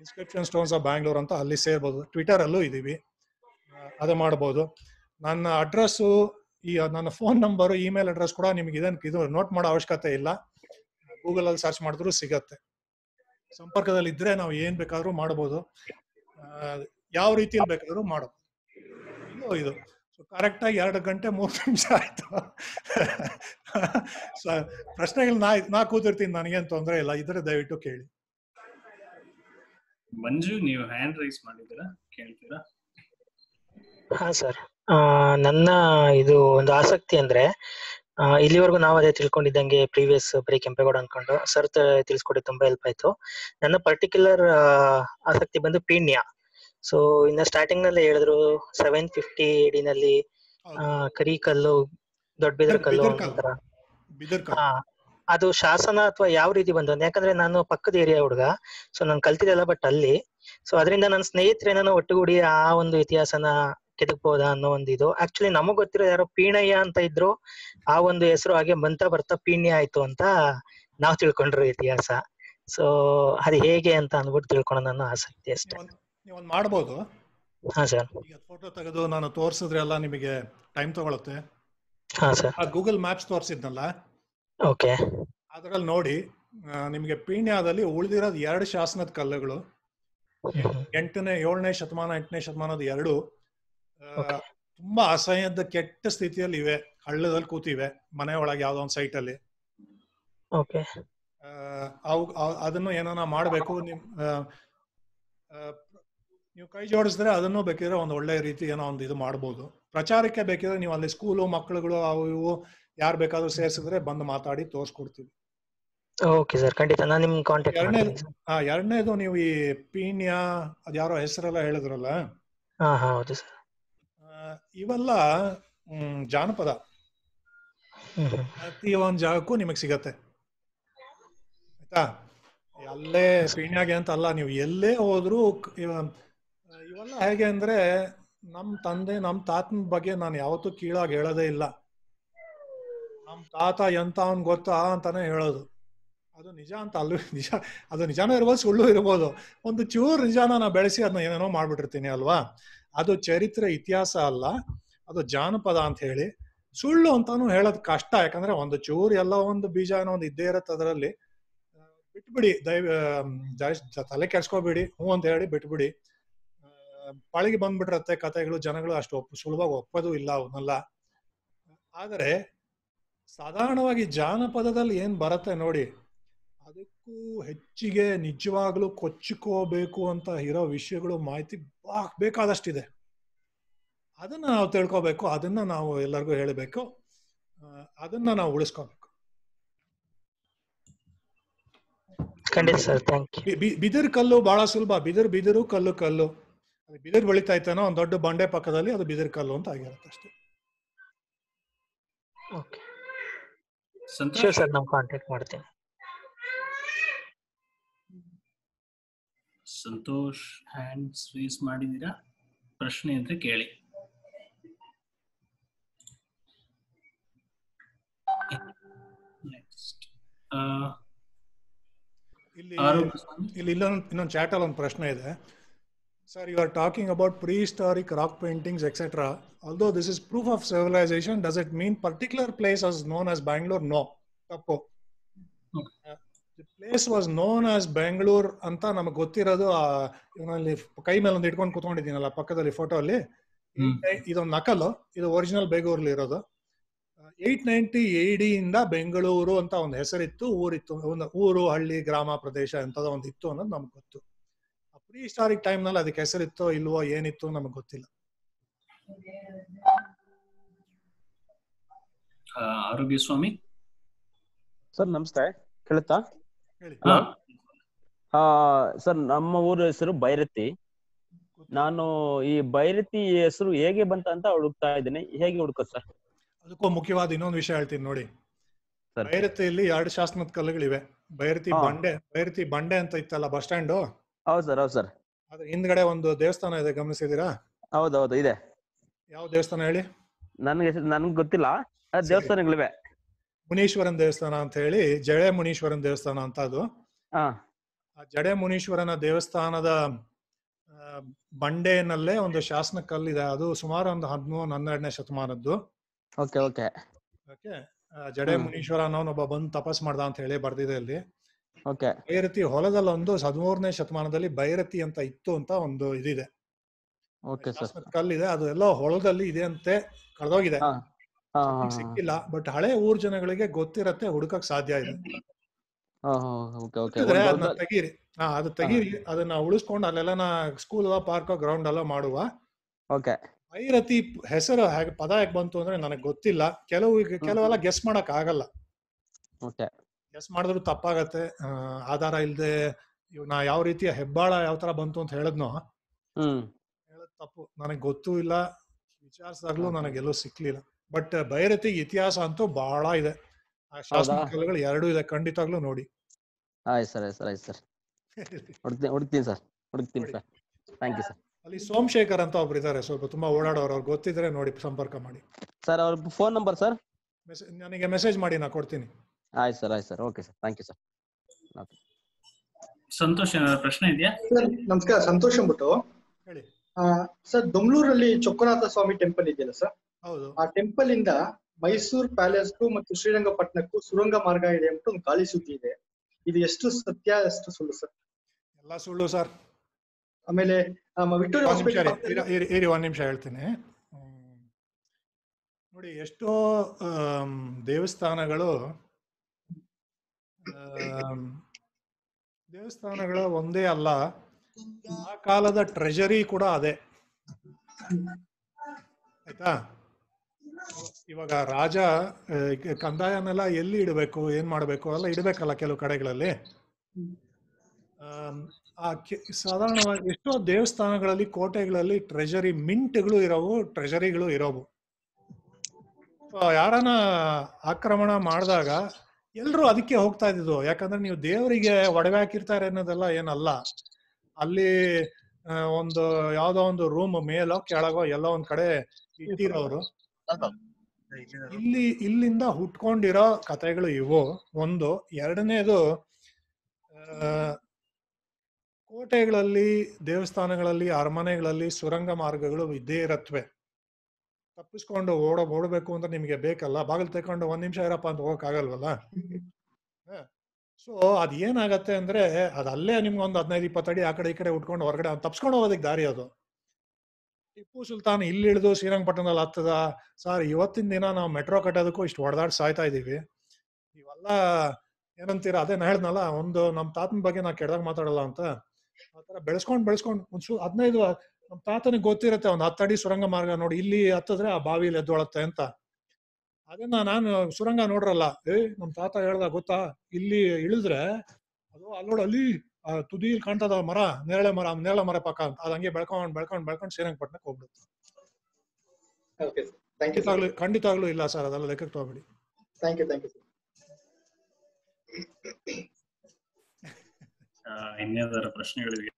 ಇನ್ಸ್ಕ್ರಿಪ್ಷನ್ ಸ್ಟೋನ್ಸ್ ಆಫ್ ಬ್ಯಾಂಗ್ಳೂರ್ ಅಂತ ಅಲ್ಲಿ ಸೇರ್ಬೋದು ಟ್ವಿಟರ್ ಅಲ್ಲೂ ಇದೀವಿ ಅದು ಮಾಡ್ಬೋದು ನನ್ನ ಅಡ್ರೆಸ್ಸು ಈ ನನ್ನ ಫೋನ್ ನಂಬರ್ ಇಮೇಲ್ ಅಡ್ರೆಸ್ ಕೂಡ ನಿಮ್ಗೆ ಇದನ್ ಇದು ನೋಟ್ ಮಾಡೋ ಅವಶ್ಯಕತೆ ಇಲ್ಲ ಗೂಗಲ್ ಅಲ್ಲಿ ಸರ್ಚ್ ಮಾಡಿದ್ರು ಸಿಗತ್ತೆ ಸಂಪರ್ಕದಲ್ಲಿ ಇದ್ರೆ ನಾವು ಏನ್ ಬೇಕಾದ್ರೂ ಮಾಡ್ಬೋದು ಯಾವ ರೀತಿಯಲ್ಲಿ ಬೇಕಾದ್ರೂ ಮಾಡಬಹುದು ಇದು ಸೊ ಆಗಿ ಎರಡು ಗಂಟೆ ಮೂರು ನಿಮಿಷ ಆಯ್ತು ಸೊ ಪ್ರಶ್ನೆಗಳು ನಾ ನಾ ಕೂತಿರ್ತೀನಿ ನನಗೇನು ತೊಂದರೆ ಇಲ್ಲ ಇದ್ರೆ ದಯವಿಟ್ಟು ಕೇಳಿ ಮಂಜು ನೀವು ಹ್ಯಾಂಡ್ ರೈಸ್ ಮಾಡಿದ್ದೀರಾ ಕೇಳ್ತೀರಾ ಹಾ ಸರ್ ನನ್ನ ಇದು ಒಂದು ಆಸಕ್ತಿ ಅಂದ್ರೆ ಇಲ್ಲಿವರೆಗೂ ನಾವು ಅದೇ ತಿಳ್ಕೊಂಡಿದ್ದಂಗೆ ಪ್ರೀವಿಯಸ್ ಬರೀ ಕೆಂಪೇಗೌಡ ಅನ್ಕೊಂಡು ಸರ್ ತಿಳಿಸ್ಕೊಡಿ ತುಂಬಾ ಹೆಲ್ಪ್ ಆಯ್ತು ನನ್ನ ಪರ್ಟಿಕ್ಯುಲರ್ ಆಸಕ್ತಿ ಬಂದು ಪೀಣ್ಯ ಸೊ ಇನ್ನ ಸ್ಟಾರ್ಟಿಂಗ್ ನಲ್ಲಿ ಹೇಳಿದ್ರು ಸೆವೆನ್ ಫಿಫ್ಟಿ ನಲ್ಲಿ ಕರಿ ಕಲ್ಲು ದೊಡ್ಡ ಬಿದರ್ ಕಲ್ಲು ಅದು ಶಾಸನ ಅಥವಾ ಯಾವ ರೀತಿ ಬಂದ ಯಾಕಂದ್ರೆ ನಾನು ಪಕ್ಕದ ಏರಿಯಾ ಹುಡುಗ ಸೊ ನಾನು ಕಲ್ತಿದ್ದಲ್ಲ ಬಟ್ ಅಲ್ಲಿ ಸೊ ಅದರಿಂದ ನನ್ನ ಸ್ನೇಹಿತರೇನೋ ಒಟ್ಟುಗೂಡಿ ಆ ಒಂದು ಇತಿಹಾಸನ ಕೆದಕ್ಬೋದಾ ಅನ್ನೋ ಒಂದು ಇದು ಆಕ್ಚುಲಿ ನಮಗ್ ಗೊತ್ತಿರೋ ಯಾರೋ ಪೀಣಯ್ಯ ಅಂತ ಇದ್ರು ಆ ಒಂದು ಹೆಸರು ಹಾಗೆ ಬಂತಾ ಬರ್ತಾ ಪೀಣ್ಯ ಆಯ್ತು ಅಂತ ನಾವ್ ತಿಳ್ಕೊಂಡ್ರು ಇತಿಹಾಸ ಸೊ ಅದು ಹೇಗೆ ಅಂತ ಅನ್ಬಿಟ್ಟು ತಿಳ್ಕೊಳೋ ನನ್ನ ಆಸಕ್ತಿ ಅಷ್ಟೇ ನೀವು ಒಂದು ಮಾಡ್ಬೋದು ಹಾಂ ಸರ್ ಈಗ ಫೋಟೋ ತೆಗೆದು ನಾನು ತೋರಿಸಿದ್ರೆ ಎಲ್ಲ ನಿಮಗೆ ಟೈಮ್ ತಗೊಳುತ್ತೆ ಹಾಂ ಸರ್ ಆ ಗೂಗಲ್ ಮ್ಯಾಪ್ಸ್ ತೋರಿಸಿದ್ನಲ್ಲ ಓಕೆ ಅದರಲ್ಲಿ ನೋಡಿ ನಿಮಗೆ ಪೀಣ್ಯದಲ್ಲಿ ಉಳಿದಿರೋದು ಎರಡು ಶಾಸನದ ಕಲ್ಲುಗಳು ಎಂಟನೇ ಏಳನೇ ಶತಮಾನ ಎಂಟನೇ ಶತಮಾನದ ಎರಡು ತುಂಬಾ ಅಸಹ್ಯದ ಕೆಟ್ಟ ಸ್ಥಿತಿಯಲ್ಲಿ ಇವೆ ಹಳ್ಳದಲ್ಲಿ ಕೂತಿವೆ ಮನೆ ಒಳಗೆ ಯಾವ್ದೋ ಒಂದು ಸೈಟ್ ಅಲ್ಲಿ ಅದನ್ನು ಏನಾನ ಮಾಡಬೇಕು ನಿಮ್ ನೀವು ಕೈ ಜೋಡಿಸಿದ್ರೆ ಅದನ್ನು ಬೇಕಿದ್ರೆ ಒಂದು ಒಳ್ಳೆ ರೀತಿ ಏನೋ ಒಂದು ಇದು ಮಾಡ್ಬೋದು ಪ್ರಚಾರಕ್ಕೆ ಬೇಕಿದ್ರೆ ನೀವು ಅಲ್ಲಿ ಸ್ಕೂಲು ಮಕ್ಕಳುಗಳು ಅವು ಇವು ಯಾರು ಬೇಕಾದ್ರೂ ಸೇರಿಸಿದ್ರೆ ಬಂದು ಮಾತಾಡಿ ತೋರಿಸ್ಕೊಡ್ತೀವಿ ಓಕೆ ಸರ್ ಖಂಡಿತ ನಾನು ನಿಮ್ಮ ಕಾಂಟ್ಯಾಕ್ಟ್ ಎರಡನೇ ಎರಡನೇದು ನೀವು ಈ ಪೀಣ್ಯ ಅದು ಯಾರೋ ಹೆಸರೆಲ್ಲ ಹೇಳಿದ್ರಲ್ಲ ಹಾ ಹಾ ಹೌದು ಸರ್ ಇವೆಲ್ಲ ಜಾನಪದ ಪ್ರತಿಯೊಂದು ಜಾಗಕ್ಕೂ ನಿಮಗೆ ಸಿಗತ್ತೆ ಆಯ್ತಾ ಅಲ್ಲೇ ಪೀಣ್ಯಾಗೆ ಅಂತ ಅಲ್ಲ ನೀವು ಎಲ್ಲೇ ಹೋದ್ರೂ ಹೇಗೆ ಅಂದ್ರೆ ನಮ್ ತಂದೆ ನಮ್ ತಾತನ ಬಗ್ಗೆ ನಾನು ಯಾವತ್ತೂ ಕೀಳಾಗಿ ಹೇಳೋದೇ ಇಲ್ಲ ನಮ್ ತಾತ ಎಂತ ಅವನ್ ಗೊತ್ತಾ ಅಂತಾನೆ ಹೇಳೋದು ಅದು ನಿಜ ಅಂತ ಅಲ್ಲೂ ನಿಜ ಅದು ನಿಜಾನೂ ಇರ್ಬೋದು ಸುಳ್ಳು ಇರ್ಬೋದು ಒಂದು ಚೂರು ನಿಜಾನ ನಾನು ಬೆಳೆಸಿ ಅದನ್ನ ಏನೇನೋ ಮಾಡ್ಬಿಟ್ಟಿರ್ತೀನಿ ಅಲ್ವಾ ಅದು ಚರಿತ್ರೆ ಇತಿಹಾಸ ಅಲ್ಲ ಅದು ಜಾನಪದ ಅಂತ ಹೇಳಿ ಸುಳ್ಳು ಅಂತಾನು ಹೇಳೋದು ಕಷ್ಟ ಯಾಕಂದ್ರೆ ಒಂದು ಚೂರು ಎಲ್ಲ ಒಂದು ಬೀಜ ಏನೋ ಒಂದು ಇದ್ದೇ ಇರತ್ತೆ ಅದರಲ್ಲಿ ಬಿಟ್ಬಿಡಿ ದಯ ತಲೆ ಕೆಡ್ಸ್ಕೊಬೇಡಿ ಹ್ಞೂ ಅಂತ ಹೇಳಿ ಬಿಟ್ಬಿಡಿ ಪಾಳಿಗೆ ಬಂದ್ಬಿಟ್ಟಿರತ್ತೆ ಕಥೆಗಳು ಜನಗಳು ಅಷ್ಟು ಒಪ್ಪು ಸುಲಭವಾಗಿ ಒಪ್ಪೋದು ಇಲ್ಲ ಅವನ್ನೆಲ್ಲ ಆದರೆ ಸಾಧಾರಣವಾಗಿ ಜಾನಪದದಲ್ಲಿ ಏನು ಬರುತ್ತೆ ನೋಡಿ ಅದಕ್ಕೂ ಹೆಚ್ಚಿಗೆ ನಿಜವಾಗ್ಲೂ ಕೊಚ್ಚಿಕೋಬೇಕು ಅಂತ ಇರೋ ವಿಷಯಗಳು ಮಾಹಿತಿ ಬೇಕಾದಷ್ಟಿದೆ ಅದನ್ನ ನಾವು ತಿಳ್ಕೊಬೇಕು ಅದನ್ನ ನಾವು ಎಲ್ಲರಿಗೂ ಹೇಳಬೇಕು ಅದನ್ನ ನಾವು ಉಳಿಸ್ಕೋಬೇಕು ಬಿದಿರು ಕಲ್ಲು ಬಹಳ ಸುಲಭ ಬಿದಿರು ಬಿದಿರು ಕಲ್ಲು ಕಲ್ಲು ಅದು ಬಿದಿರು ಬೆಳಿತಾ ಇತ್ತಾನೋ ಒಂದು ದೊಡ್ಡ ಬಂಡೆ ಪಕ್ಕದಲ್ಲಿ ಅದು ಬಿದಿರು ಕಲ್ಲು ಅಂತ ಆಗಿರುತ್ತೆ ಅಷ್ಟೇ ಓಕೆ ಸಂತೋಷ ಸರ್ ನಾವು ಕಾಂಟ್ಯಾಕ್ಟ್ ಮಾಡ್ತೀನಿ ಸಂತೋಷ್ ಹ್ಯಾಂಡ್ ಸ್ವೀಸ್ ಮಾಡಿದೀರಾ ಪ್ರಶ್ನೆ ಇದ್ರೆ ಕೇಳಿ ನೆಕ್ಸ್ಟ್ ಇಲ್ಲಿ ಇಲ್ಲಿ ಇನ್ನೊಂದು ಚಾಟಲ್ ಒಂದು ಪ್ರಶ್ನೆ ಇದೆ sir you are talking about prehistoric rock paintings, etc. Although this is proof of civilization, does it mean particular place is known as Bangalore? No. Tappo. Place was known as Bengaluru ಅಂತ ನಮಗೆ ಗೊತ್ತಿರೋದು ಇವನಲ್ಲಿ ಕೈ ಮೇಲೆ ಒಂದು ಇಟ್ಕೊಂಡು ಕುತ್ಕೊಂಡಿದ್ದೀನಲ್ಲ ಪಕ್ಕದಲ್ಲಿ ಫೋಟೋ ಅಲ್ಲಿ ಇದೊಂದು ನಕಲು ಇದು ಒರಿಜಿನಲ್ ಬೇಗೂರ್ಲಿ ಇರೋದು ಏಟ್ ನೈಂಟಿ ಏಡಿ ಇಂದ ಬೆಂಗಳೂರು ಅಂತ ಒಂದು ಹೆಸರಿತ್ತು ಊರಿತ್ತು ಒಂದು ಊರು ಹಳ್ಳಿ ಗ್ರಾಮ ಪ್ರದೇಶ ಅಂತದ ಒಂದು ಇತ್ತು ಅನ್ನೋದು ನಮ್ಗೆ ಗೊತ್ತು ಪ್ರೀ ಹಿಸ್ಟಾರಿಕ್ ಟೈಮ್ ನಲ್ಲಿ ಅದಕ್ಕೆ ಹೆಸರಿತ್ತೋ ಇಲ್ವೋ ಏನಿತ್ತು ನಮಗೆ ಗೊತ್ತಿಲ್ಲ ಆರೋಗ್ಯ ಸ್ವಾಮಿ ಸರ್ ನಮಸ್ತೆ ಕೇಳುತ್ತಾ ಸರ್ ನಮ್ಮ ಊರ ಹೆಸರು ಬೈರತಿ ನಾನು ಈ ಬೈರತಿ ಹೆಸರು ಹೇಗೆ ಬಂತ ಅಂತ ಹುಡುಕ್ತಾ ಇದ್ದೀನಿ ಹೇಗೆ ಹುಡುಕೋದು ಸರ್ ಅದಕ್ಕೂ ಮುಖ್ಯವಾದ ಇನ್ನೊಂದು ವಿಷಯ ಹೇಳ್ತೀನಿ ನೋಡಿ ಬೈರತಿಯಲ್ಲಿ ಎರಡು ಶಾಸನದ ಕಲ್ಲುಗಳಿವೆ ಬೈರತಿ ಬಂಡೆ ಬೈರತಿ ಬಂಡೆ ಅಂತ ಇತ್ತಲ್ಲ ಬಸ್ ಸ್ಟ್ಯಾಂಡು ಹೌದು ಸರ್ ಹೌದು ಸರ್ ಅದ್ರ ಹಿಂದ್ಗಡೆ ಒಂದು ದೇವಸ್ಥಾನ ಇದೆ ಗಮನಿಸಿದೀರಾ ಹೌದು ಹೌದು ಇದೆ ಯಾವ ದೇವಸ್ಥಾನ ಹೇಳಿ ನನಗೆ ನನ್ಗೆ ಗೊತ್ತಿಲ್ಲ ದೇವಸ್ಥಾನಗಳಿವೆ ಮುನೀಶ್ವರನ್ ದೇವಸ್ಥಾನ ಅಂತ ಹೇಳಿ ಜಡೆ ಮುನೀಶ್ವರನ್ ದೇವಸ್ಥಾನ ಅಂತ ಅದು ಆ ಜಡೆ ಮುನೀಶ್ವರನ ದೇವಸ್ಥಾನದ ಆ, ಬಂಡೆನಲ್ಲೇ ಒಂದು ಶಾಸನ ಕಲ್ಲಿದೆ ಅದು ಸುಮಾರು ಒಂದು ಹದಿಮೂರು ಹನ್ನೆರಡನೇ ಶತಮಾನದ್ದು ಓಕೆ ಓಕೆ ಓಕೆ ಜಡೆ ಮುನೀಶ್ವರ ಅನ್ನೋನ್ ಒಬ್ಬ ಬಂದು ತಪಸ್ ಮಾಡ್ದ ಅಂತ ಹೇಳಿ ಬರ್ದಿದೆ ಅಲ್ಲಿ ಭೈರತಿ ಹೊಲದಲ್ಲಿ ಒಂದು ಹದಿಮೂರನೇ ಶತಮಾನದಲ್ಲಿ ಭೈರತಿ ಅಂತ ಇತ್ತು ಅಂತ ಒಂದು ಇದಿದೆ ಕಲ್ಲಿದೆ ಅದು ಎಲ್ಲ ಹೊಲದಲ್ಲಿ ಇದೆ ಅಂತೆ ಕಳೆದೋಗಿದೆ ಸಿಕ್ಕಿಲ್ಲ ಬಟ್ ಹಳೆ ಊರ್ ಜನಗಳಿಗೆ ಗೊತ್ತಿರತ್ತೆ ಹುಡುಕಕ್ ಸಾಧ್ಯ ಇದೆ ಅದನ್ನ ತೆಗೀರಿ ಹಾ ಅದು ತೆಗೀರಿ ಅದನ್ನ ಉಳಿಸ್ಕೊಂಡು ಅಲ್ಲೆಲ್ಲ ಸ್ಕೂಲ್ ಪಾರ್ಕ್ ಗ್ರೌಂಡ್ ಎಲ್ಲ ಮಾಡುವ ಭೈರತಿ ಹೆಸರು ಪದ ಹೇಗೆ ಬಂತು ಅಂದ್ರೆ ನನಗೆ ಗೊತ್ತಿಲ್ಲ ಕೆಲವು ಕೆಲವೆಲ್ಲ ಗೆಸ್ ಮಾಡಕ್ ಆಗಲ್ಲ ಎಸ್ ಮಾಡಿದ್ರು ತಪ್ಪಾಗತ್ತೆ ಆಧಾರ ಇಲ್ಲದೆ ನಾ ಯಾವ ರೀತಿಯ ಹೆಬ್ಬಾಳ ಯಾವ ತರ ಬಂತು ಅಂತ ಹೇಳದ್ನೋ ಹೇಳದ್ ತಪ್ಪು ನನಗೆ ಗೊತ್ತೂ ಇಲ್ಲ ವಿಚಾರಿಸಿದಾಗ್ಲೂ ಎಲ್ಲೂ ಸಿಕ್ಲಿಲ್ಲ ಬಟ್ ಭೈರತಿ ಇತಿಹಾಸ ಅಂತೂ ಬಹಳ ಇದೆ ಆ ಶಾಸನ ಕಲೆಗಳು ಎರಡೂ ಇದೆ ಖಂಡಿತಾಗ್ಲೂ ನೋಡಿ ಸರ್ ಯು ಸರ್ ಅಲ್ಲಿ ಸೋಮಶೇಖರ್ ಅಂತ ಒಬ್ರು ಇದಾರೆ ಸ್ವಲ್ಪ ತುಂಬಾ ಓಡಾಡೋರು ಅವ್ರು ಗೊತ್ತಿದ್ರೆ ನೋಡಿ ಸಂಪರ್ಕ ಮಾಡಿ ಸರ್ ಅವ್ರ ಫೋನ್ ನಂಬರ್ ಸರ್ ನನಗೆ ಮೆಸೇಜ್ ಮಾಡಿ ನಾ ಕೊಡ್ತೀನಿ ಆಯ್ತು ಸರ್ ಆಯ್ತು sir okay sir thank you sir Santosh ಪ್ರಶ್ನೆ ಇದೆಯಾ ಸರ್ ನಮಸ್ಕಾರ ಸಂತೋಷ್ ಅಂದ್ಬಿಟ್ಟು ಹೇಳಿ ಸರ್ ದೊಮ್ಲೂರಲ್ಲಿ ಚೊಕ್ಕನಾಥ ಸ್ವಾಮಿ ಟೆಂಪಲ್ ಇದೆಯಲ್ಲ ಸರ್ ಹೌದು ಆ ಟೆಂಪಲ್ ಇಂದ ಮೈಸೂರು ಪ್ಯಾಲೇಸ್ಗೂ ಮತ್ತು ಶ್ರೀರಂಗಪಟ್ಟಣಕ್ಕೂ ಸುರಂಗ ಮಾರ್ಗ ಇದೆ ಅಂತ ಒಂದು ಗಾಳಿ ಸುದ್ದಿ ಇದೆ ಇದು ಎಷ್ಟು ಸತ್ಯ ಎಷ್ಟು ಸುಳ್ಳು ಸರ್ ಎಲ್ಲ ಸುಳ್ಳು ಸರ್ ಆಮೇಲೆ ವಿಕ್ಟೋರಿಯಾ ಒಂದ್ ನಿಮಿಷ ಹೇಳ್ತೀನಿ ನೋಡಿ ಎಷ್ಟೋ ದೇವಸ್ಥಾನಗಳು ದೇವಸ್ಥಾನಗಳ ಒಂದೇ ಅಲ್ಲ ಆ ಕಾಲದ ಟ್ರೆಜರಿ ಕೂಡ ಅದೇ ಆಯ್ತಾ ಇವಾಗ ರಾಜ ಕಂದಾಯನೆಲ್ಲ ಎಲ್ಲಿ ಇಡಬೇಕು ಏನ್ ಮಾಡಬೇಕು ಅಲ್ಲ ಇಡಬೇಕಲ್ಲ ಕೆಲವು ಕಡೆಗಳಲ್ಲಿ ಆ ಸಾಧಾರಣವಾಗಿ ಎಷ್ಟೋ ದೇವಸ್ಥಾನಗಳಲ್ಲಿ ಕೋಟೆಗಳಲ್ಲಿ ಟ್ರೆಜರಿ ಮಿಂಟ್ಗಳು ಇರೋವು ಟ್ರೆಜರಿಗಳು ಇರೋವು ಯಾರನ್ನ ಆಕ್ರಮಣ ಮಾಡಿದಾಗ ಎಲ್ಲರೂ ಅದಕ್ಕೆ ಹೋಗ್ತಾ ಇದ್ದಿದ್ದು ಯಾಕಂದ್ರೆ ನೀವು ದೇವರಿಗೆ ಒಡವೆ ಹಾಕಿರ್ತಾರೆ ಅನ್ನೋದೆಲ್ಲ ಏನಲ್ಲ ಅಲ್ಲಿ ಒಂದು ಯಾವ್ದೋ ಒಂದು ರೂಮ್ ಮೇಲೋ ಕೆಳಗೋ ಎಲ್ಲೋ ಒಂದ್ ಕಡೆ ಇಟ್ಟಿರೋರು ಇಲ್ಲಿ ಇಲ್ಲಿಂದ ಹುಟ್ಕೊಂಡಿರೋ ಕಥೆಗಳು ಇವು ಒಂದು ಎರಡನೇದು ಕೋಟೆಗಳಲ್ಲಿ ದೇವಸ್ಥಾನಗಳಲ್ಲಿ ಅರಮನೆಗಳಲ್ಲಿ ಸುರಂಗ ಮಾರ್ಗಗಳು ಇದ್ದೇ ಇರತ್ವೆ ತಪ್ಪಿಸ್ಕೊಂಡು ಓಡ ಓಡಬೇಕು ಅಂದ್ರೆ ನಿಮಗೆ ಬೇಕಲ್ಲ ಬಾಗಿಲು ತಗೊಂಡು ಒಂದ್ ನಿಮಿಷ ಇರಪ್ಪ ಅಂತ ಹೋಗಕ್ಕಾಗಲ್ವಲ್ಲ ಸೊ ಅದೇನಾಗತ್ತೆ ಏನಾಗತ್ತೆ ಅಂದ್ರೆ ಅದಲ್ಲೇ ನಿಮ್ಗೆ ಒಂದು ಹದಿನೈದು ಇಪ್ಪತ್ತಡಿ ಆ ಕಡೆ ಈ ಕಡೆ ಉಟ್ಕೊಂಡು ಹೊರಗಡೆ ತಪ್ಸ್ಕೊಂಡು ಹೋಗೋದಕ್ಕೆ ದಾರಿ ಅದು ಟಿಪ್ಪು ಸುಲ್ತಾನ್ ಇಲ್ಲಿ ಇಳಿದು ಶ್ರೀರಂಗಪಟ್ಟಣದಲ್ಲಿ ಹತ್ತದ ಸರ್ ಇವತ್ತಿನ ದಿನ ನಾವು ಮೆಟ್ರೋ ಕಟ್ಟೋದಕ್ಕೂ ಇಷ್ಟು ಹೊಡೆದಾಡ್ ಸಾಯ್ತಾ ಇದೀವಿ ಇವೆಲ್ಲ ಏನಂತೀರಾ ಅದೇ ನಾ ಹೇಳ್ದಲ್ಲ ಒಂದು ನಮ್ಮ ತಾತನ ಬಗ್ಗೆ ನಾ ಕೆಡ್ದಾಗ ಮಾತಾಡಲ್ಲ ಅಂತ ಆತರ ಥರ ಬೆಳೆಸ್ಕೊಂಡು ಬೆಳೆಸ್ಕೊಂಡು ಒಂದು ಹದಿನೈದು ನಮ್ಮ ತಾತನಿಗೆ ಗೊತ್ತಿರುತ್ತೆ ಒಂದು ಹತ್ತಡಿ ಸುರಂಗ ಮಾರ್ಗ ನೋಡಿ ಇಲ್ಲಿ ಹತ್ತಿದ್ರೆ ಆ ಬಾವಿಲಿ ಎದ್ದೊಳತ್ತೆ ಅಂತ ಅದನ್ನ ನಾನು ಸುರಂಗ ನೋಡ್ರಲ್ಲ ಏ ನಮ್ಮ ತಾತ ಹೇಳ್ದ ಗೊತ್ತಾ ಇಲ್ಲಿ ಇಳಿದ್ರೆ ಅದು ಅಲ್ಲೋಡ ಅಲ್ಲಿ ತುದಿಲ್ ಕಾಣ್ತದ ಮರ ನೇರಳೆ ಮರ ನೇರಳೆ ಮರ ಪಕ್ಕ ಅಂತ ಅದ ಹಂಗೆ ಬೆಳ್ಕೊಂಡ್ ಬೆಳ್ಕೊಂಡ್ ಬೆಳ್ಕೊಂಡ್ ಶ್ರೀರಂಗಪಟ್ಟಣಕ್ಕೆ ಹೋಗ್ಬಿಡುತ್ತೆ ಖಂಡಿತಾಗ್ಲೂ ಇಲ್ಲ ಸರ್ ಅದೆಲ್ಲ ಲೆಕ್ಕಕ್ಕೆ ತಗೋಬೇಡಿ ಥ್ಯಾಂಕ್ ಯು ಪ್ರಶ್ನೆಗಳಿವೆ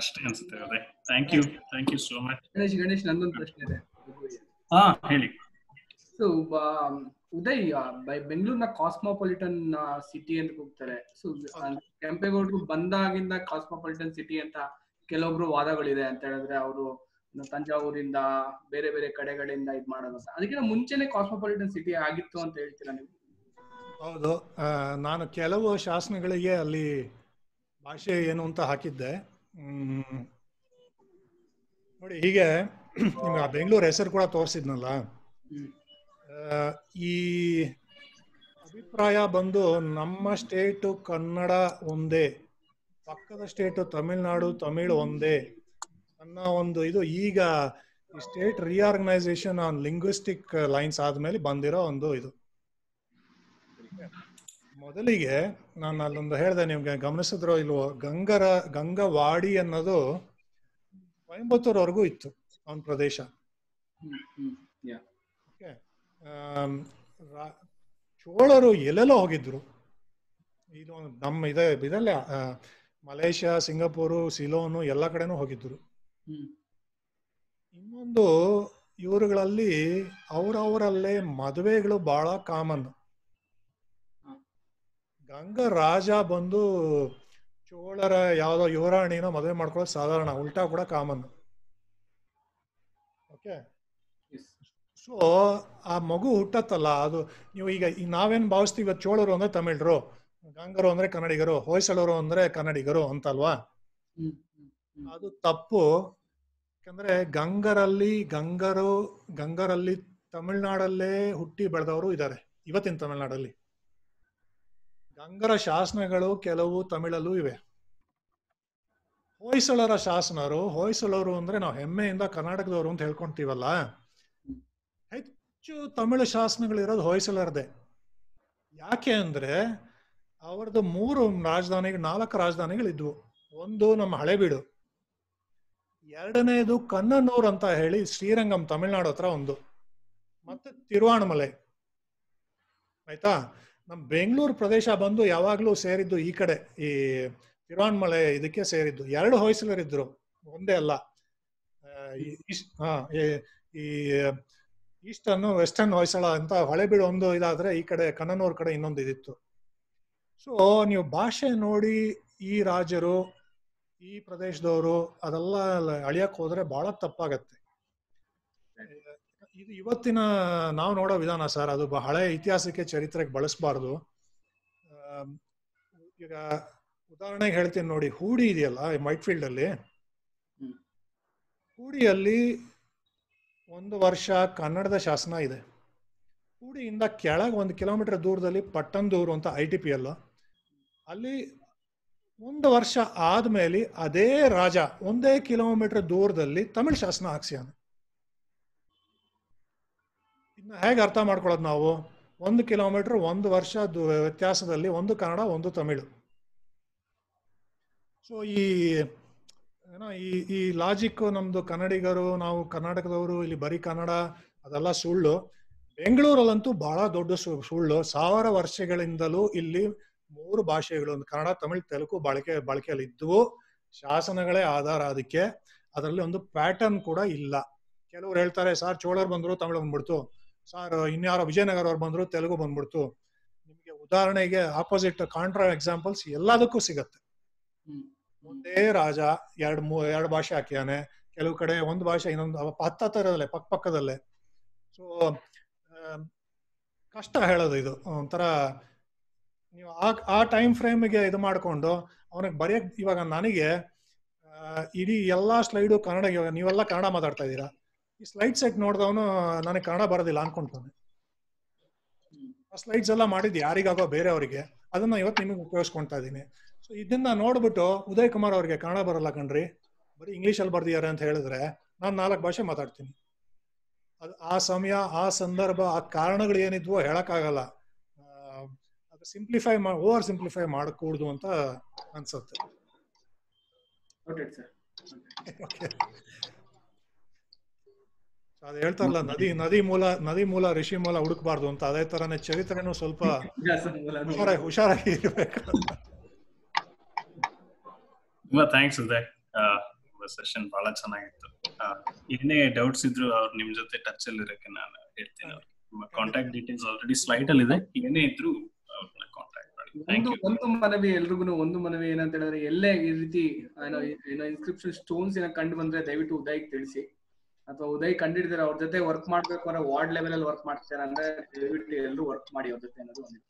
ಅಷ್ಟೇ ಅನ್ಸುತ್ತೆ ಅದೇ thank you thank you so much Ganesh Ganesh ನಂದೊಂದು ಪ್ರಶ್ನೆ ಇದೆ ಹಾ ಹೇಳಿ ಸೊ ಉದಯ್ ಬೆಂಗಳೂರಿನ ಕಾಸ್ಮೋಪಾಲಿಟನ್ ಸಿಟಿ ಅಂತ ಹೋಗ್ತಾರೆ ಸೊ ಕೆಂಪೇಗೌಡರು ಬಂದಾಗಿಂದ ಕಾಸ್ಮೋಪಾಲಿಟನ್ ಸಿಟಿ ಅಂತ ಕೆಲವೊಬ್ರು ವಾದಗಳಿದೆ ಅಂತ ಹೇಳಿದ್ರೆ ಅವರು ತಂಜಾವೂರಿಂದ ಬೇರೆ ಬೇರೆ ಕಡೆಗಳಿಂದ ಇದ್ ಮಾಡೋದಂತ ಅದಕ್ಕಿಂತ ಮುಂಚೆನೆ ಕಾಸ್ಮೋಪಾಲಿಟನ್ ಸಿಟಿ ಆಗಿತ್ತು ಅಂತ ಹೇಳ್ತೀರಾ ನೀವು ಹೌದು ನಾನು ಕೆಲವು ಶಾಸನಗಳಿಗೆ ಅಲ್ಲಿ ಭಾಷೆ ಏನು ಅಂತ ಹಾಕಿದ್ದೆ ನೋಡಿ ಹೀಗೆ ನಿಮ್ಗೆ ಆ ಬೆಂಗಳೂರು ಹೆಸರು ಕೂಡ ತೋರಿಸಿದ್ನಲ್ಲ ಈ ಅಭಿಪ್ರಾಯ ಬಂದು ನಮ್ಮ ಸ್ಟೇಟು ಕನ್ನಡ ಒಂದೇ ಪಕ್ಕದ ಸ್ಟೇಟು ತಮಿಳ್ನಾಡು ತಮಿಳು ಒಂದೇ ಅನ್ನೋ ಒಂದು ಇದು ಈಗ ಈ state reorganisation on linguistic lines ಆದ್ಮೇಲೆ ಬಂದಿರೋ ಒಂದು ಇದು ಮೊದಲಿಗೆ ನಾನು ಅಲ್ಲೊಂದು ಹೇಳಿದೆ ನಿಮ್ಗೆ ಗಮನಿಸಿದ್ರೋ ಇಲ್ವೋ ಗಂಗರ ಗಂಗವಾಡಿ ಅನ್ನೋದು ಕೊಯಂಬತ್ತೂರ್ವರೆಗೂ ಇತ್ತು ಅವನ ಪ್ರದೇಶ ಚೋಳರು ಎಲ್ಲೆಲ್ಲೋ ಹೋಗಿದ್ರು ಇದು ನಮ್ಮ ಇದೇ ಇದಲ್ಲೇ ಮಲೇಷ್ಯಾ ಸಿಂಗಾಪುರು ಸಿಲೋನು ಎಲ್ಲ ಕಡೆನೂ ಹೋಗಿದ್ರು ಇನ್ನೊಂದು ಇವರುಗಳಲ್ಲಿ ಅವರವರಲ್ಲೇ ಮದುವೆಗಳು ಬಹಳ ಕಾಮನ್ ಹಂಗ ರಾಜ ಬಂದು ಚೋಳರ ಯಾವುದೋ ಯುವರಾಣಿನ ಮದುವೆ ಮಾಡ್ಕೊಳ್ಳೋದು ಸಾಧಾರಣ ಉಲ್ಟಾ ಕೂಡ ಕಾಮನ್ ಓಕೆ ಸೊ ಆ ಮಗು ಹುಟ್ಟತ್ತಲ್ಲ ಅದು ನೀವು ಈಗ ನಾವೇನ್ ನಾವೇನು ಭಾವಿಸ್ತೀವಿ ಇವತ್ತು ಚೋಳರು ಅಂದ್ರೆ ತಮಿಳರು ಗಂಗರು ಅಂದ್ರೆ ಕನ್ನಡಿಗರು ಹೊಯ್ಸಳರು ಅಂದ್ರೆ ಕನ್ನಡಿಗರು ಅಂತಲ್ವಾ ಅದು ತಪ್ಪು ಯಾಕಂದ್ರೆ ಗಂಗರಲ್ಲಿ ಗಂಗರು ಗಂಗರಲ್ಲಿ ತಮಿಳ್ನಾಡಲ್ಲೇ ಹುಟ್ಟಿ ಬೆಳೆದವರು ಇದ್ದಾರೆ ಇವತ್ತಿನ ತಮಿಳ್ನಾಡಲ್ಲಿ ಗಂಗರ ಶಾಸನಗಳು ಕೆಲವು ತಮಿಳಲ್ಲೂ ಇವೆ ಹೊಯ್ಸಳರ ಶಾಸನರು ಹೊಯ್ಸಳರು ಅಂದ್ರೆ ನಾವು ಹೆಮ್ಮೆಯಿಂದ ಕರ್ನಾಟಕದವರು ಅಂತ ಹೇಳ್ಕೊಂತೀವಲ್ಲ ಹೆಚ್ಚು ತಮಿಳು ಶಾಸನಗಳಿರೋದು ಹೊಯ್ಸಳರದೇ ಯಾಕೆ ಅಂದ್ರೆ ಅವ್ರದ್ದು ಮೂರು ರಾಜಧಾನಿಗೆ ನಾಲ್ಕು ರಾಜಧಾನಿಗಳಿದ್ವು ಒಂದು ನಮ್ಮ ಹಳೆಬೀಡು ಎರಡನೇದು ಕನ್ನನೂರ್ ಅಂತ ಹೇಳಿ ಶ್ರೀರಂಗಂ ತಮಿಳ್ನಾಡು ಹತ್ರ ಒಂದು ಮತ್ತೆ ತಿರುವಾಣಮಲೆ ಆಯ್ತಾ ನಮ್ಮ ಬೆಂಗಳೂರು ಪ್ರದೇಶ ಬಂದು ಯಾವಾಗಲೂ ಸೇರಿದ್ದು ಈ ಕಡೆ ಈ ತಿರುವಾಣ್ಮಲೆ ಇದಕ್ಕೆ ಸೇರಿದ್ದು ಎರಡು ಹೊಯ್ಸಳರಿದ್ರು ಒಂದೇ ಅಲ್ಲ ಈ ಈಸ್ಟರ್ನು ವೆಸ್ಟರ್ನ್ ಹೊಯ್ಸಳ ಅಂತ ಹೊಳೆಬೀಡು ಒಂದು ಇದಾದ್ರೆ ಈ ಕಡೆ ಕಣ್ಣನೂರ್ ಕಡೆ ಇನ್ನೊಂದು ಇದಿತ್ತು ಸೊ ನೀವು ಭಾಷೆ ನೋಡಿ ಈ ರಾಜರು ಈ ಪ್ರದೇಶದವರು ಅದೆಲ್ಲ ಅಳಿಯಕ್ಕೆ ಹೋದ್ರೆ ಬಹಳ ತಪ್ಪಾಗತ್ತೆ ಇದು ಇವತ್ತಿನ ನಾವು ನೋಡೋ ವಿಧಾನ ಸರ್ ಅದು ಹಳೆ ಇತಿಹಾಸಕ್ಕೆ ಚರಿತ್ರೆಗೆ ಬಳಸಬಾರ್ದು ಈಗ ಉದಾಹರಣೆಗೆ ಹೇಳ್ತೀನಿ ನೋಡಿ ಹೂಡಿ ಇದೆಯಲ್ಲ ವೈಟ್ ಫೀಲ್ಡ್ ಅಲ್ಲಿ ಹೂಡಿಯಲ್ಲಿ ಒಂದು ವರ್ಷ ಕನ್ನಡದ ಶಾಸನ ಇದೆ ಹೂಡಿಯಿಂದ ಕೆಳಗೆ ಒಂದು ಕಿಲೋಮೀಟರ್ ದೂರದಲ್ಲಿ ಪಟ್ಟಂದೂರು ಅಂತ ಐ ಟಿ ಪಿ ಅಲ್ಲ ಅಲ್ಲಿ ಒಂದು ವರ್ಷ ಆದ್ಮೇಲೆ ಅದೇ ರಾಜ ಒಂದೇ ಕಿಲೋಮೀಟರ್ ದೂರದಲ್ಲಿ ತಮಿಳ್ ಶಾಸನ ಹಾಕ್ಸ್ಯಾನ ಹೇಗೆ ಅರ್ಥ ಮಾಡ್ಕೊಳ್ಳೋದು ನಾವು ಒಂದು ಕಿಲೋಮೀಟರ್ ಒಂದು ವರ್ಷ ವ್ಯತ್ಯಾಸದಲ್ಲಿ ಒಂದು ಕನ್ನಡ ಒಂದು ತಮಿಳು ಸೊ ಈ ಏನೋ ಈ ಈ ಲಾಜಿಕ್ಕು ನಮ್ಮದು ಕನ್ನಡಿಗರು ನಾವು ಕರ್ನಾಟಕದವರು ಇಲ್ಲಿ ಬರೀ ಕನ್ನಡ ಅದೆಲ್ಲ ಸುಳ್ಳು ಬೆಂಗಳೂರಲ್ಲಂತೂ ಬಹಳ ದೊಡ್ಡ ಸುಳ್ಳು ಸಾವಿರ ವರ್ಷಗಳಿಂದಲೂ ಇಲ್ಲಿ ಮೂರು ಭಾಷೆಗಳು ಒಂದು ಕನ್ನಡ ತಮಿಳು ತೆಲುಗು ಬಳಕೆ ಬಳಕೆಯಲ್ಲಿ ಇದ್ದವು ಶಾಸನಗಳೇ ಆಧಾರ ಅದಕ್ಕೆ ಅದರಲ್ಲಿ ಒಂದು ಪ್ಯಾಟರ್ನ್ ಕೂಡ ಇಲ್ಲ ಕೆಲವರು ಹೇಳ್ತಾರೆ ಸರ್ ಚೋಳರು ಬಂದರು ತಮಿಳು ಬಂದ್ಬಿಡ್ತು ಸಾರ್ ಇನ್ಯಾರೋ ವಿಜಯನಗರ ಅವ್ರು ಬಂದ್ರು ತೆಲುಗು ಬಂದ್ಬಿಡ್ತು ನಿಮಗೆ ಉದಾಹರಣೆಗೆ ಆಪೋಸಿಟ್ ಕಾಂಟ್ರಾ ಎಕ್ಸಾಂಪಲ್ಸ್ ಎಲ್ಲದಕ್ಕೂ ಸಿಗತ್ತೆ ಒಂದೇ ರಾಜ ಎರಡು ಮೂ ಎರಡು ಭಾಷೆ ಹಾಕಿದಾನೆ ಕೆಲವು ಕಡೆ ಒಂದು ಭಾಷೆ ಇನ್ನೊಂದು ಹತ್ತತ್ತರದಲ್ಲೇ ಪಕ್ಕ ಪಕ್ಕದಲ್ಲೇ ಸೊ ಕಷ್ಟ ಹೇಳೋದು ಇದು ಒಂಥರ ನೀವು ಆ ಆ ಟೈಮ್ ಗೆ ಇದು ಮಾಡಿಕೊಂಡು ಅವನಿಗೆ ಬರೆಯಕ್ ಇವಾಗ ನನಗೆ ಇಡೀ ಎಲ್ಲಾ ಸ್ಲೈಡು ಕನ್ನಡ ನೀವೆಲ್ಲ ಕನ್ನಡ ಮಾತಾಡ್ತಾ ಇದ್ದೀರಾ ಈ ಸ್ಲೈಡ್ ಸೆಟ್ ನೋಡಿದವನು ನನಗೆ ಕನ್ನಡ ಬರೋದಿಲ್ಲ ಅನ್ಕೊಂತಾನೆ ಆ ಸ್ಲೈಡ್ಸ್ ಎಲ್ಲ ಮಾಡಿದ್ದು ಯಾರಿಗಾಗೋ ಬೇರೆಯವರಿಗೆ ಅದನ್ನ ಇವತ್ತು ನಿಮಗೆ ಉಪಯೋಗಿಸ್ಕೊಂತ ಇದ್ದೀನಿ ಸೊ ಇದನ್ನ ನೋಡ್ಬಿಟ್ಟು ಉದಯ್ ಕುಮಾರ್ ಅವರಿಗೆ ಕನ್ನಡ ಬರಲ್ಲ ಕಣ್ರಿ ಬರೀ ಇಂಗ್ಲೀಷಲ್ಲಿ ಬರ್ದಿದ್ದಾರೆ ಅಂತ ಹೇಳಿದ್ರೆ ನಾನು ನಾಲ್ಕು ಭಾಷೆ ಮಾತಾಡ್ತೀನಿ ಅದು ಆ ಸಮಯ ಆ ಸಂದರ್ಭ ಆ ಕಾರಣಗಳು ಏನಿದ್ವು ಹೇಳೋಕ್ಕಾಗಲ್ಲ ಅದು ಸಿಂಪ್ಲಿಫೈ ಮಾ ಓವರ್ ಸಿಂಪ್ಲಿಫೈ ಮಾಡಕೂಡ್ದು ಅಂತ ಅನ್ಸುತ್ತೆ ಅದು ಹೇಳ್ತಾರಲ್ಲ ನದಿ ನದಿ ಮೂಲ ನದಿ ಮೂಲ ಋಷಿ ಮೂಲ ಹುಡುಕ್ಬಾರ್ದು ಅಂತ ಅದೇ ತರನೇ ಚರಿತ್ರೆನೂ ಸ್ವಲ್ಪ ಹುಷಾರಾಗಿ ಹುಷಾರಾಗಿ ಇರ್ಬೇಕು ತುಂಬಾ ಥ್ಯಾಂಕ್ಸ್ ಇದೆ ಸೆಷನ್ ಬಹಳ ಚೆನ್ನಾಗಿತ್ತು ಏನೇ ಡೌಟ್ಸ್ ಇದ್ರು ಅವ್ರು ನಿಮ್ ಜೊತೆ ಟಚ್ ಅಲ್ಲಿ ಇರಕ್ಕೆ ನಾನು ಹೇಳ್ತೀನಿ ನಿಮ್ಮ ಕಾಂಟ್ಯಾಕ್ಟ್ ಡೀಟೇಲ್ಸ್ ಆಲ್ರೆಡಿ ಸ್ಲೈಡ್ ಅಲ್ಲಿ ಇದೆ ಏನೇ ಇದ್ರು ಅವ್ರನ್ನ ಕಾಂಟ್ಯಾಕ್ಟ್ ಮಾಡಿ ಒಂದು ಮನವಿ ಎಲ್ರಿಗೂ ಒಂದು ಮನವಿ ಏನಂತ ಹೇಳಿದ್ರೆ ಎಲ್ಲೇ ಈ ರೀತಿ ಏನೋ ಇನ್ಸ್ಕ್ರಿಪ್ಷನ್ ಸ್ಟೋನ್ಸ್ ಏನ ಕಂಡು ಬಂದ್ರೆ ದಯವಿಟ್ಟು ಉದಯಕ್ಕೆ ತಿಳಿಸಿ ಅಥವಾ ಉದಯ್ ಕಂಡಿಡಿದಾರೆ ಅವ್ರ ಜೊತೆ ವರ್ಕ್ ಮಾಡ್ಬೇಕು ಅಂದ್ರೆ ವಾರ್ಡ್ ಲೆವೆಲ್ ಅಲ್ಲಿ ವರ್ಕ್ ಮಾಡ್ತೀರಾ ಅಂದ್ರೆ ದಯವಿಟ್ಟು ಎಲ್ಲರೂ ವರ್ಕ್ ಮಾಡಿ ಅವ್ರ ಜೊತೆ ಅನ್ನೋದು ಒಂದು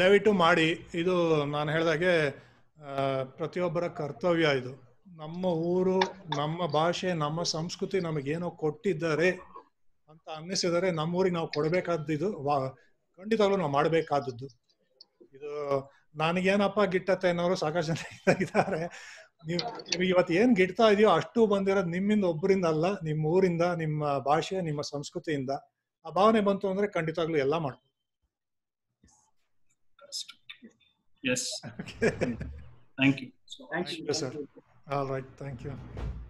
ದಯವಿಟ್ಟು ಮಾಡಿ ಇದು ನಾನು ಹೇಳ್ದಾಗೆ ಪ್ರತಿಯೊಬ್ಬರ ಕರ್ತವ್ಯ ಇದು ನಮ್ಮ ಊರು ನಮ್ಮ ಭಾಷೆ ನಮ್ಮ ಸಂಸ್ಕೃತಿ ಏನೋ ಕೊಟ್ಟಿದ್ದಾರೆ ಅಂತ ಅನ್ನಿಸಿದರೆ ನಮ್ಮೂರಿಗೆ ನಾವು ಕೊಡಬೇಕಾದ್ದು ವಾ ಖಂಡಿತವಾಗ್ಲೂ ನಾವು ಮಾಡಬೇಕಾದದ್ದು ಇದು ನನಗೇನಪ್ಪ ಗಿಟ್ಟತ್ತೆ ಅನ್ನೋರು ಸಾಕಷ್ಟು ಜನ ಇದ್ದಾರೆ ನೀವು ನಿಮಗೆ ಇವತ್ತು ಏನ್ ಗಿಡ್ತಾ ಇದೆಯೋ ಅಷ್ಟು ಬಂದಿರೋದು ನಿಮ್ಮಿಂದ ಒಬ್ಬರಿಂದ ಅಲ್ಲ ನಿಮ್ಮ ಊರಿಂದ ನಿಮ್ಮ ಭಾಷೆ ನಿಮ್ಮ ಸಂಸ್ಕೃತಿಯಿಂದ ಆ ಭಾವನೆ ಬಂತು ಅಂದ್ರೆ ಖಂಡಿತವಾಗ್ಲೂ ಎಲ್ಲ ಮಾಡ್ಬೋದು yes thank you sir all right thank you